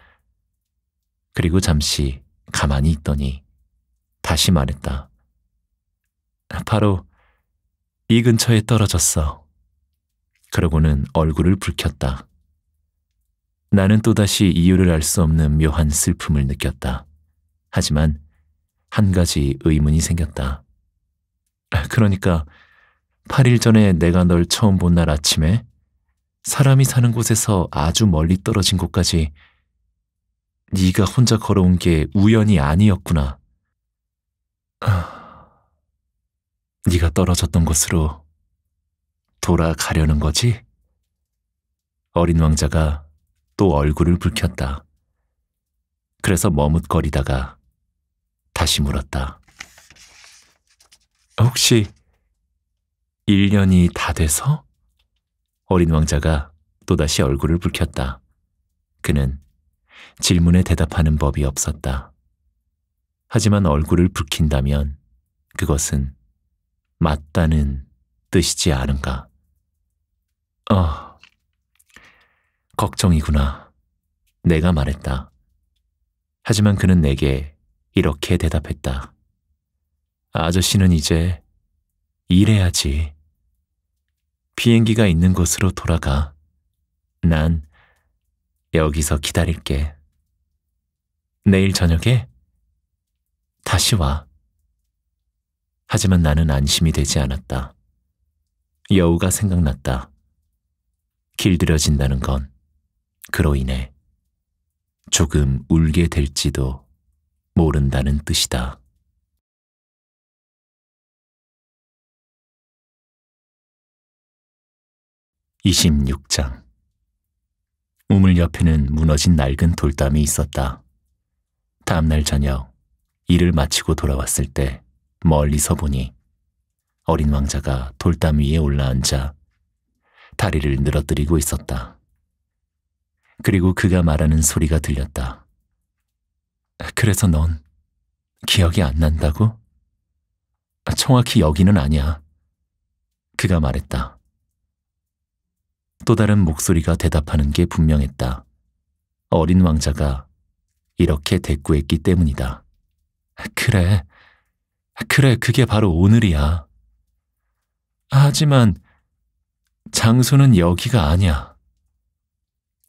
그리고 잠시 가만히 있더니 다시 말했다. 바로 이 근처에 떨어졌어. 그러고는 얼굴을 붉혔다. 나는 또다시 이유를 알 수 없는 묘한 슬픔을 느꼈다. 하지만 한 가지 의문이 생겼다. 아, 그러니까 8일 전에 내가 널 처음 본 날 아침에 사람이 사는 곳에서 아주 멀리 떨어진 곳까지 네가 혼자 걸어온 게 우연이 아니었구나. 아, 네가 떨어졌던 곳으로 돌아가려는 거지? 어린 왕자가 또 얼굴을 붉혔다. 그래서 머뭇거리다가 다시 물었다. 혹시 1년이 다 돼서? 어린 왕자가 또다시 얼굴을 붉혔다. 그는 질문에 대답하는 법이 없었다. 하지만 얼굴을 붉힌다면 그것은 맞다는 뜻이지 않은가. 어. 걱정이구나. 내가 말했다. 하지만 그는 내게 이렇게 대답했다. 아저씨는 이제 일해야지. 비행기가 있는 곳으로 돌아가. 난 여기서 기다릴게. 내일 저녁에 다시 와. 하지만 나는 안심이 되지 않았다. 여우가 생각났다. 길들여진다는 건 그로 인해 조금 울게 될지도 모른다는 뜻이다. (26장) 우물 옆에는 무너진 낡은 돌담이 있었다. 다음날 저녁 일을 마치고 돌아왔을 때 멀리서 보니 어린 왕자가 돌담 위에 올라앉아 다리를 늘어뜨리고 있었다. 그리고 그가 말하는 소리가 들렸다. 그래서 넌 기억이 안 난다고? 정확히 여기는 아니야. 그가 말했다. 또 다른 목소리가 대답하는 게 분명했다. 어린 왕자가 이렇게 대꾸했기 때문이다. 그래, 그래, 그게 바로 오늘이야. 하지만 장소는 여기가 아니야.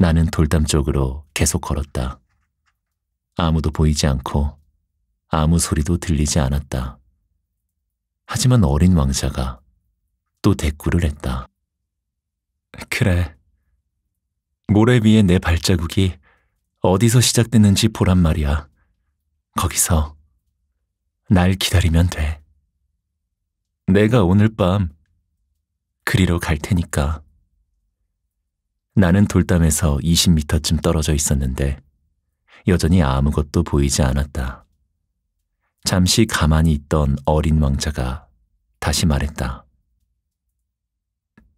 나는 돌담 쪽으로 계속 걸었다. 아무도 보이지 않고 아무 소리도 들리지 않았다. 하지만 어린 왕자가 또 대꾸를 했다. 그래. 모래 위에 내 발자국이 어디서 시작됐는지 보란 말이야. 거기서 날 기다리면 돼. 내가 오늘 밤 그리러 갈 테니까. 나는 돌담에서 20미터쯤 떨어져 있었는데 여전히 아무것도 보이지 않았다. 잠시 가만히 있던 어린 왕자가 다시 말했다.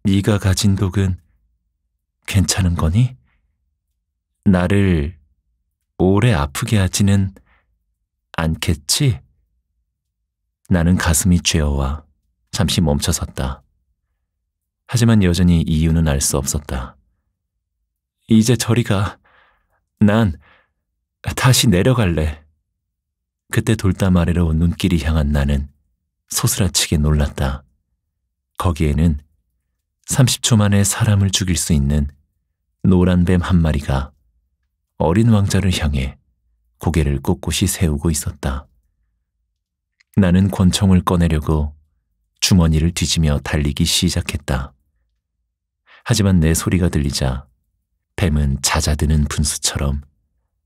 네가 가진 독은 괜찮은 거니? 나를 오래 아프게 하지는 않겠지? 나는 가슴이 죄어와 잠시 멈춰섰다. 하지만 여전히 이유는 알 수 없었다. 이제 저리 가. 난 다시 내려갈래. 그때 돌담 아래로 눈길이 향한 나는 소스라치게 놀랐다. 거기에는 30초 만에 사람을 죽일 수 있는 노란 뱀 한 마리가 어린 왕자를 향해 고개를 꼿꼿이 세우고 있었다. 나는 권총을 꺼내려고 주머니를 뒤지며 달리기 시작했다. 하지만 내 소리가 들리자 뱀은 잦아드는 분수처럼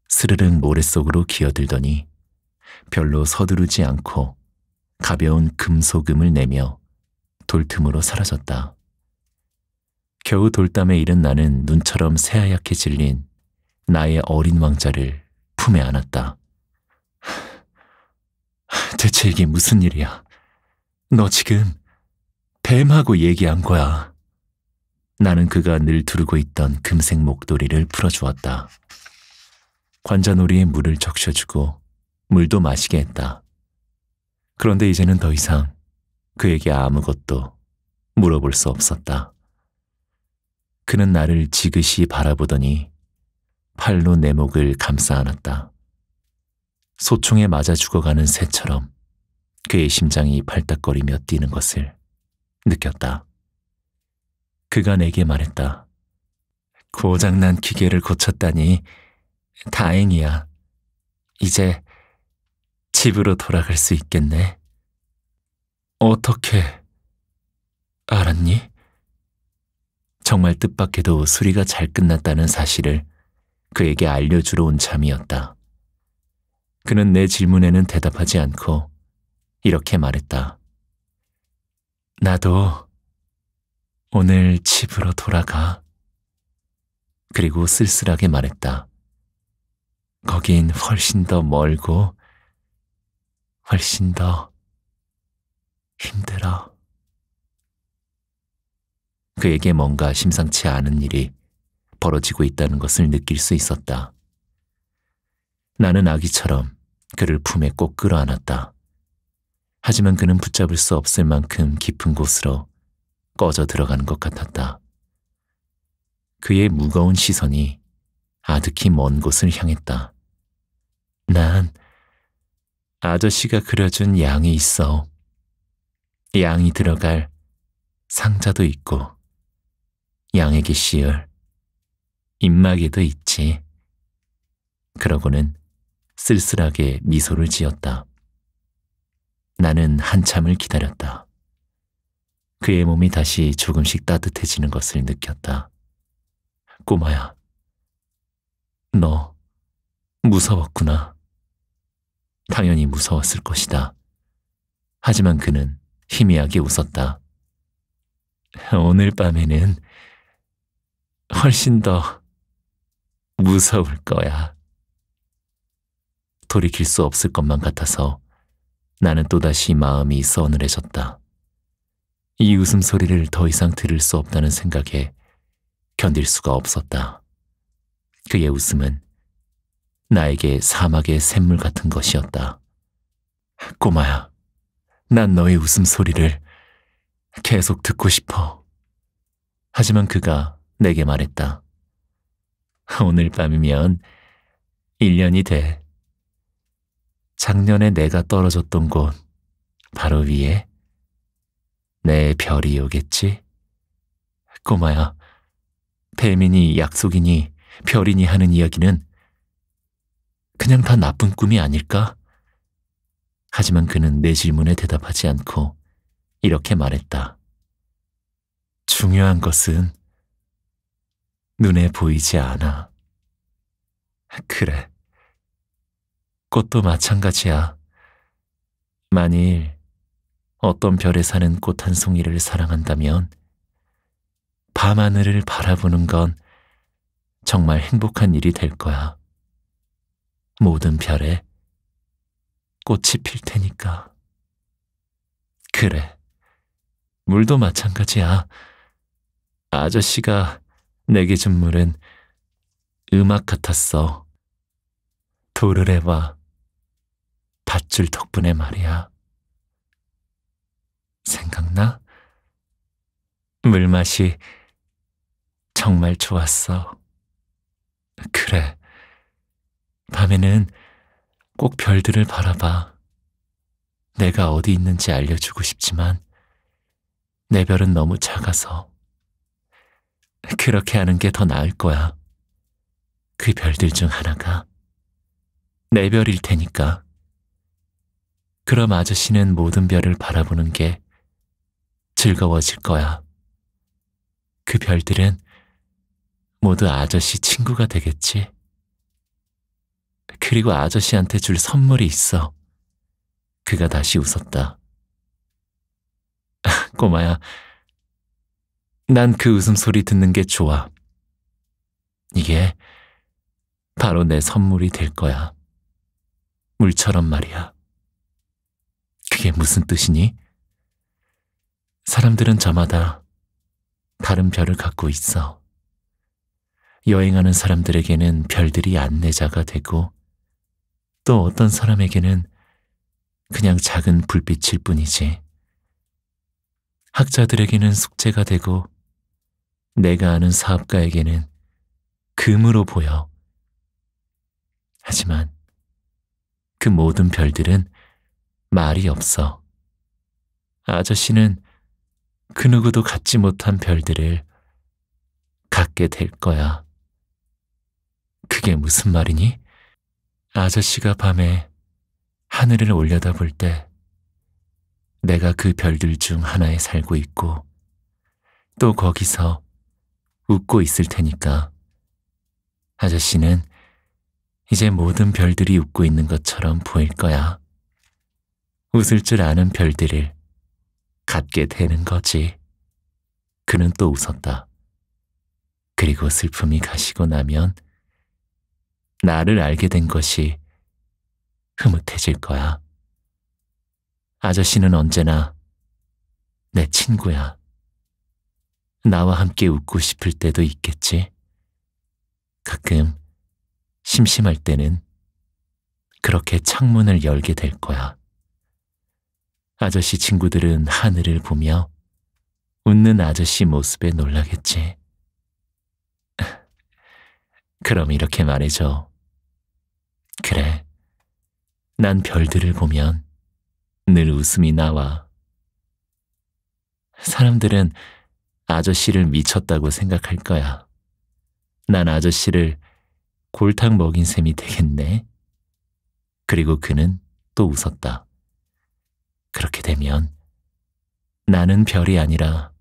스르릉 모래 속으로 기어들더니 별로 서두르지 않고 가벼운 금소금을 내며 돌틈으로 사라졌다. 겨우 돌담에 이른 나는 눈처럼 새하얗게 질린 나의 어린 왕자를 품에 안았다. 대체 이게 무슨 일이야? 너 지금 뱀하고 얘기한 거야. 나는 그가 늘 두르고 있던 금색 목도리를 풀어주었다. 관자놀이에 물을 적셔주고 물도 마시게 했다. 그런데 이제는 더 이상 그에게 아무것도 물어볼 수 없었다. 그는 나를 지그시 바라보더니 팔로 내 목을 감싸 안았다. 소총에 맞아 죽어가는 새처럼 그의 심장이 팔딱거리며 뛰는 것을 느꼈다. 그가 내게 말했다. 고장난 기계를 고쳤다니 다행이야. 이제 집으로 돌아갈 수 있겠네. 어떻게 알았니? 정말 뜻밖에도 수리가 잘 끝났다는 사실을 그에게 알려주러 온 참이었다. 그는 내 질문에는 대답하지 않고 이렇게 말했다. 나도 오늘 집으로 돌아가. 그리고 쓸쓸하게 말했다. 거긴 훨씬 더 멀고, 훨씬 더 힘들어. 그에게 뭔가 심상치 않은 일이 벌어지고 있다는 것을 느낄 수 있었다. 나는 아기처럼 그를 품에 꼭 끌어안았다. 하지만 그는 붙잡을 수 없을 만큼 깊은 곳으로 꺼져 들어가는 것 같았다. 그의 무거운 시선이 아득히 먼 곳을 향했다. 난 아저씨가 그려준 양이 있어. 양이 들어갈 상자도 있고, 양에게 씌울 입마개도 있지. 그러고는 쓸쓸하게 미소를 지었다. 나는 한참을 기다렸다. 그의 몸이 다시 조금씩 따뜻해지는 것을 느꼈다. 꼬마야, 너 무서웠구나. 당연히 무서웠을 것이다. 하지만 그는 희미하게 웃었다. 오늘 밤에는 훨씬 더 무서울 거야. 돌이킬 수 없을 것만 같아서 나는 또다시 마음이 서늘해졌다. 이 웃음소리를 더 이상 들을 수 없다는 생각에 견딜 수가 없었다. 그의 웃음은 나에게 사막의 샘물 같은 것이었다. 꼬마야, 난 너의 웃음소리를 계속 듣고 싶어. 하지만 그가 내게 말했다. 오늘 밤이면 1년이 돼. 작년에 내가 떨어졌던 곳 바로 위에 내 별이 오겠지? 꼬마야, 배민이 약속이니 별이니 하는 이야기는 그냥 다 나쁜 꿈이 아닐까? 하지만 그는 내 질문에 대답하지 않고 이렇게 말했다. 중요한 것은 눈에 보이지 않아. 그래. 꽃도 마찬가지야. 만일 어떤 별에 사는 꽃 한 송이를 사랑한다면 밤하늘을 바라보는 건 정말 행복한 일이 될 거야. 모든 별에 꽃이 필 테니까. 그래. 물도 마찬가지야. 아저씨가 내게 준 물은 음악 같았어. 도르래와 밧줄 덕분에 말이야. 생각나? 물맛이 정말 좋았어. 그래. 밤에는 꼭 별들을 바라봐. 내가 어디 있는지 알려주고 싶지만 내 별은 너무 작아서. 그렇게 하는 게 더 나을 거야. 그 별들 중 하나가 내 별일 테니까. 그럼 아저씨는 모든 별을 바라보는 게 즐거워질 거야. 그 별들은 모두 아저씨 친구가 되겠지. 그리고 아저씨한테 줄 선물이 있어. 그가 다시 웃었다. 꼬마야, 난 그 웃음소리 듣는 게 좋아. 이게 바로 내 선물이 될 거야. 물처럼 말이야. 그게 무슨 뜻이니? 사람들은 저마다 다른 별을 갖고 있어. 여행하는 사람들에게는 별들이 안내자가 되고 또 어떤 사람에게는 그냥 작은 불빛일 뿐이지. 학자들에게는 숙제가 되고 내가 아는 사업가에게는 금으로 보여. 하지만 그 모든 별들은 말이 없어. 아저씨는 그 누구도 갖지 못한 별들을 갖게 될 거야. 그게 무슨 말이니? 아저씨가 밤에 하늘을 올려다 볼때 내가 그 별들 중 하나에 살고 있고 또 거기서 웃고 있을 테니까 아저씨는 이제 모든 별들이 웃고 있는 것처럼 보일 거야. 웃을 줄 아는 별들을 갖게 되는 거지. 그는 또 웃었다. 그리고 슬픔이 가시고 나면 나를 알게 된 것이 흐뭇해질 거야. 아저씨는 언제나 내 친구야. 나와 함께 웃고 싶을 때도 있겠지. 가끔 심심할 때는 그렇게 창문을 열게 될 거야. 아저씨 친구들은 하늘을 보며 웃는 아저씨 모습에 놀라겠지. 그럼 이렇게 말해줘. 그래. 난 별들을 보면 늘 웃음이 나와. 사람들은 아저씨를 미쳤다고 생각할 거야. 난 아저씨를 골탕 먹인 셈이 되겠네. 그리고 그는 또 웃었다. 그렇게 되면 나는 별이 아니라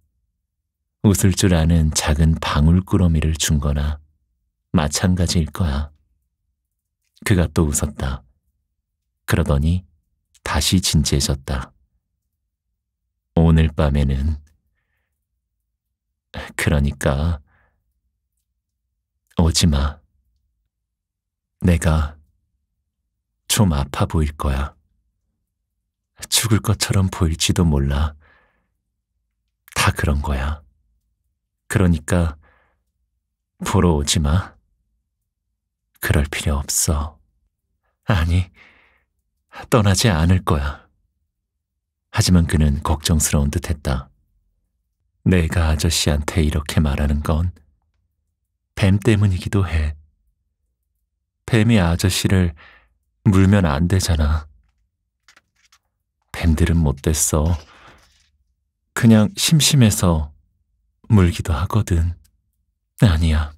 웃을 줄 아는 작은 방울꾸러미를 준 거나 마찬가지일 거야. 그가 또 웃었다. 그러더니 다시 진지해졌다. 오늘 밤에는 그러니까 오지 마. 내가 좀 아파 보일 거야. 죽을 것처럼 보일지도 몰라. 다 그런 거야. 그러니까 보러 오지 마. 그럴 필요 없어. 아니, 떠나지 않을 거야. 하지만 그는 걱정스러운 듯 했다. 내가 아저씨한테 이렇게 말하는 건 뱀 때문이기도 해. 뱀이 아저씨를 물면 안 되잖아. 뱀들은 못됐어. 그냥 심심해서 물기도 하거든. 아니야.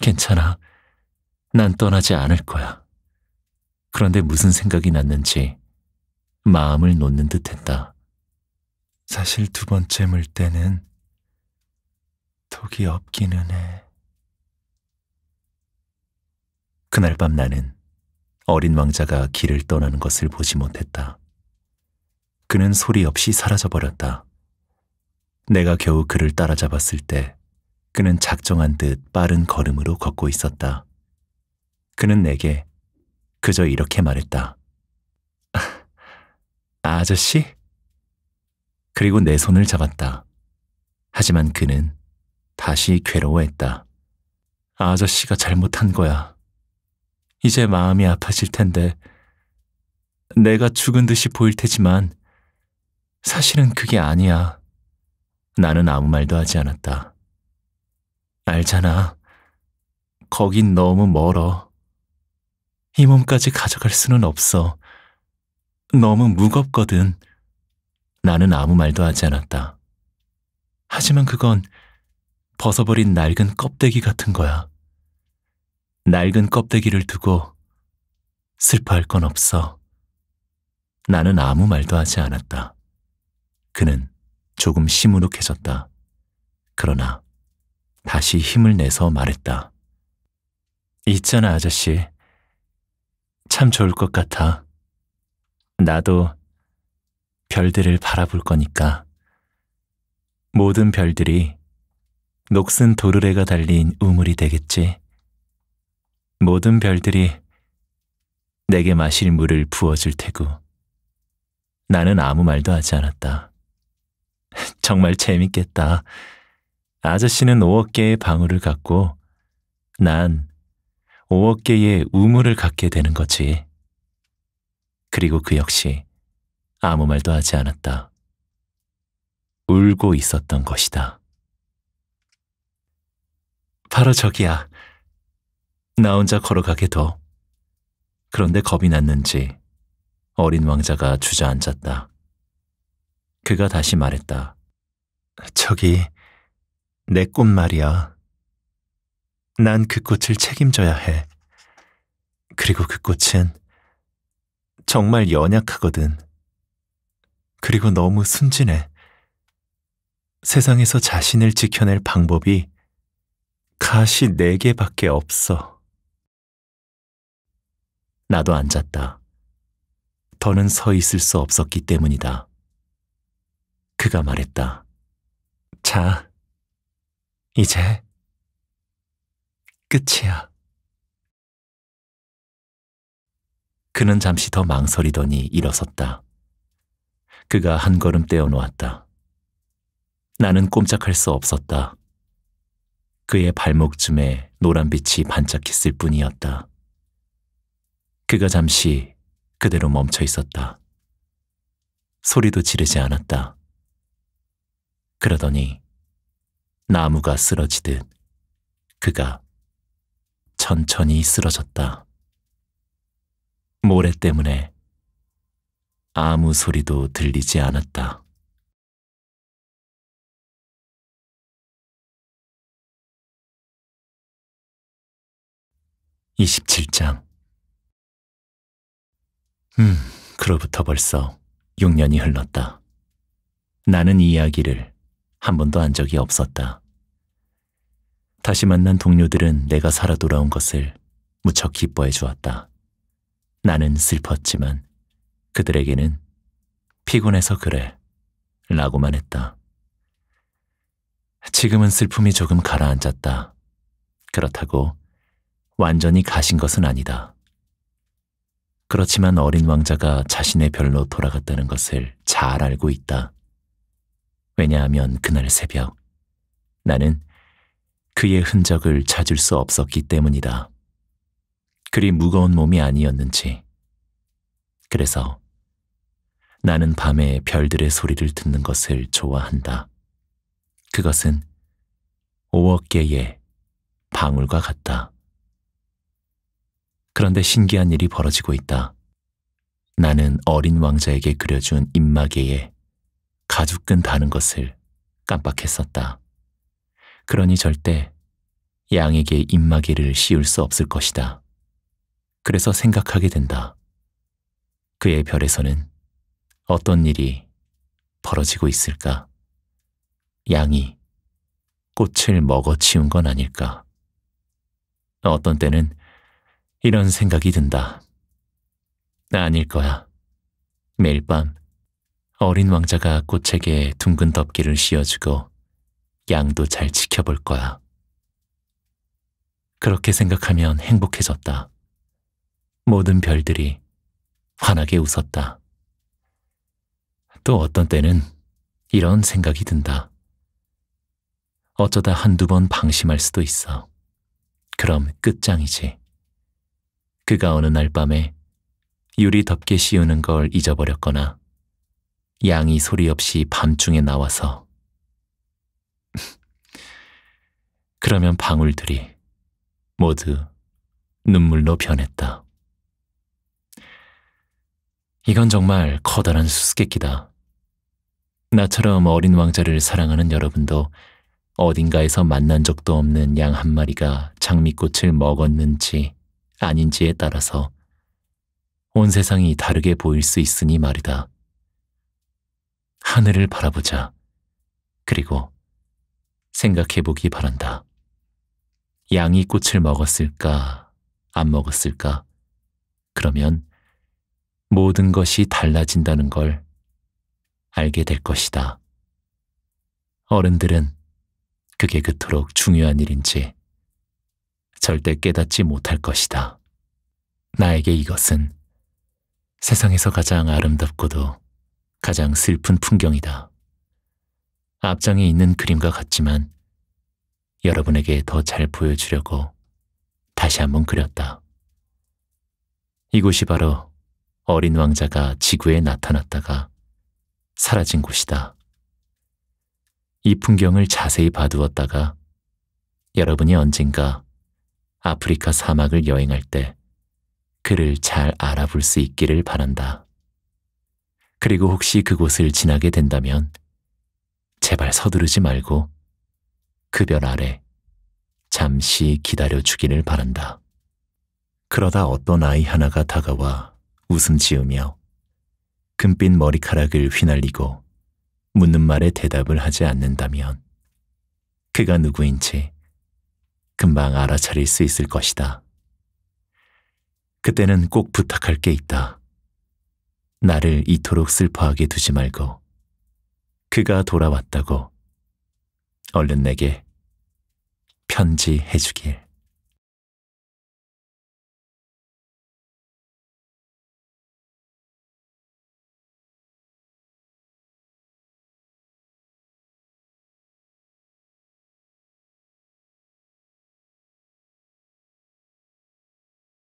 괜찮아. 난 떠나지 않을 거야. 그런데 무슨 생각이 났는지 마음을 놓는 듯 했다. 사실 두 번째 물 때는 독이 없기는 해. 그날 밤 나는 어린 왕자가 길을 떠나는 것을 보지 못했다. 그는 소리 없이 사라져버렸다. 내가 겨우 그를 따라잡았을 때 그는 작정한 듯 빠른 걸음으로 걷고 있었다. 그는 내게 그저 이렇게 말했다. 아, 아저씨? 그리고 내 손을 잡았다. 하지만 그는 다시 괴로워했다. 아저씨가 잘못한 거야. 이제 마음이 아파질 텐데, 내가 죽은 듯이 보일 테지만, 사실은 그게 아니야. 나는 아무 말도 하지 않았다. 알잖아. 거긴 너무 멀어. 이 몸까지 가져갈 수는 없어. 너무 무겁거든. 나는 아무 말도 하지 않았다. 하지만 그건 벗어버린 낡은 껍데기 같은 거야. 낡은 껍데기를 두고 슬퍼할 건 없어. 나는 아무 말도 하지 않았다. 그는 조금 시무룩해졌다. 그러나 다시 힘을 내서 말했다. 있잖아, 아저씨. 참 좋을 것 같아. 나도 별들을 바라볼 거니까. 모든 별들이 녹슨 도르래가 달린 우물이 되겠지. 모든 별들이 내게 마실 물을 부어줄 테고. 나는 아무 말도 하지 않았다. 정말 재밌겠다. 아저씨는 5억 개의 방울을 갖고 난 5억 개의 우물을 갖게 되는 거지. 그리고 그 역시 아무 말도 하지 않았다. 울고 있었던 것이다. 바로 저기야. 나 혼자 걸어가게 둬. 그런데 겁이 났는지 어린 왕자가 주저앉았다. 그가 다시 말했다. 저기, 내 꽃 말이야. 난 그 꽃을 책임져야 해. 그리고 그 꽃은 정말 연약하거든. 그리고 너무 순진해. 세상에서 자신을 지켜낼 방법이 가시 네 개밖에 없어. 나도 앉았다. 더는 서 있을 수 없었기 때문이다. 그가 말했다. 자, 이제 끝이야. 그는 잠시 더 망설이더니 일어섰다. 그가 한 걸음 떼어놓았다. 나는 꼼짝할 수 없었다. 그의 발목쯤에 노란빛이 반짝했을 뿐이었다. 그가 잠시 그대로 멈춰 있었다. 소리도 지르지 않았다. 그러더니 나무가 쓰러지듯 그가 천천히 쓰러졌다. 모래 때문에 아무 소리도 들리지 않았다. (27장) 음, 그로부터 벌써 6년이 흘렀다. 나는 이 이야기를 한 번도 안 적이 없었다. 다시 만난 동료들은 내가 살아 돌아온 것을 무척 기뻐해 주었다. 나는 슬펐지만 그들에게는 피곤해서 그래 라고만 했다. 지금은 슬픔이 조금 가라앉았다. 그렇다고 완전히 가신 것은 아니다. 그렇지만 어린 왕자가 자신의 별로 돌아갔다는 것을 잘 알고 있다. 왜냐하면 그날 새벽 나는 그의 흔적을 찾을 수 없었기 때문이다. 그리 무거운 몸이 아니었는지. 그래서 나는 밤에 별들의 소리를 듣는 것을 좋아한다. 그것은 5억 개의 방울과 같다. 그런데 신기한 일이 벌어지고 있다. 나는 어린 왕자에게 그려준 입마개에 가죽끈 다는 것을 깜빡했었다. 그러니 절대 양에게 입마개를 씌울 수 없을 것이다. 그래서 생각하게 된다. 그의 별에서는 어떤 일이 벌어지고 있을까? 양이 꽃을 먹어치운 건 아닐까? 어떤 때는 이런 생각이 든다. 아닐 거야. 매일 밤 어린 왕자가 꽃에게 둥근 덮개를 씌워주고 양도 잘 지켜볼 거야. 그렇게 생각하면 행복해졌다. 모든 별들이 환하게 웃었다. 또 어떤 때는 이런 생각이 든다. 어쩌다 한두 번 방심할 수도 있어. 그럼 끝장이지. 그가 어느 날 밤에 유리 덮개 씌우는 걸 잊어버렸거나 양이 소리 없이 밤중에 나와서 그러면 방울들이 모두 눈물로 변했다. 이건 정말 커다란 수수께끼다. 나처럼 어린 왕자를 사랑하는 여러분도 어딘가에서 만난 적도 없는 양 한 마리가 장미꽃을 먹었는지 아닌지에 따라서 온 세상이 다르게 보일 수 있으니 말이다. 하늘을 바라보자. 그리고 생각해보기 바란다. 양이 꽃을 먹었을까, 안 먹었을까? 그러면 모든 것이 달라진다는 걸 알게 될 것이다. 어른들은 그게 그토록 중요한 일인지 절대 깨닫지 못할 것이다. 나에게 이것은 세상에서 가장 아름답고도 가장 슬픈 풍경이다. 앞장에 있는 그림과 같지만 여러분에게 더 잘 보여주려고 다시 한번 그렸다. 이곳이 바로 어린 왕자가 지구에 나타났다가 사라진 곳이다. 이 풍경을 자세히 봐두었다가 여러분이 언젠가 아프리카 사막을 여행할 때 그를 잘 알아볼 수 있기를 바란다. 그리고 혹시 그곳을 지나게 된다면 제발 서두르지 말고 그 별 아래 잠시 기다려 주기를 바란다. 그러다 어떤 아이 하나가 다가와 웃음 지으며 금빛 머리카락을 휘날리고 묻는 말에 대답을 하지 않는다면 그가 누구인지 금방 알아차릴 수 있을 것이다. 그때는 꼭 부탁할 게 있다. 나를 이토록 슬퍼하게 두지 말고 그가 돌아왔다고 얼른 내게 편지해주길.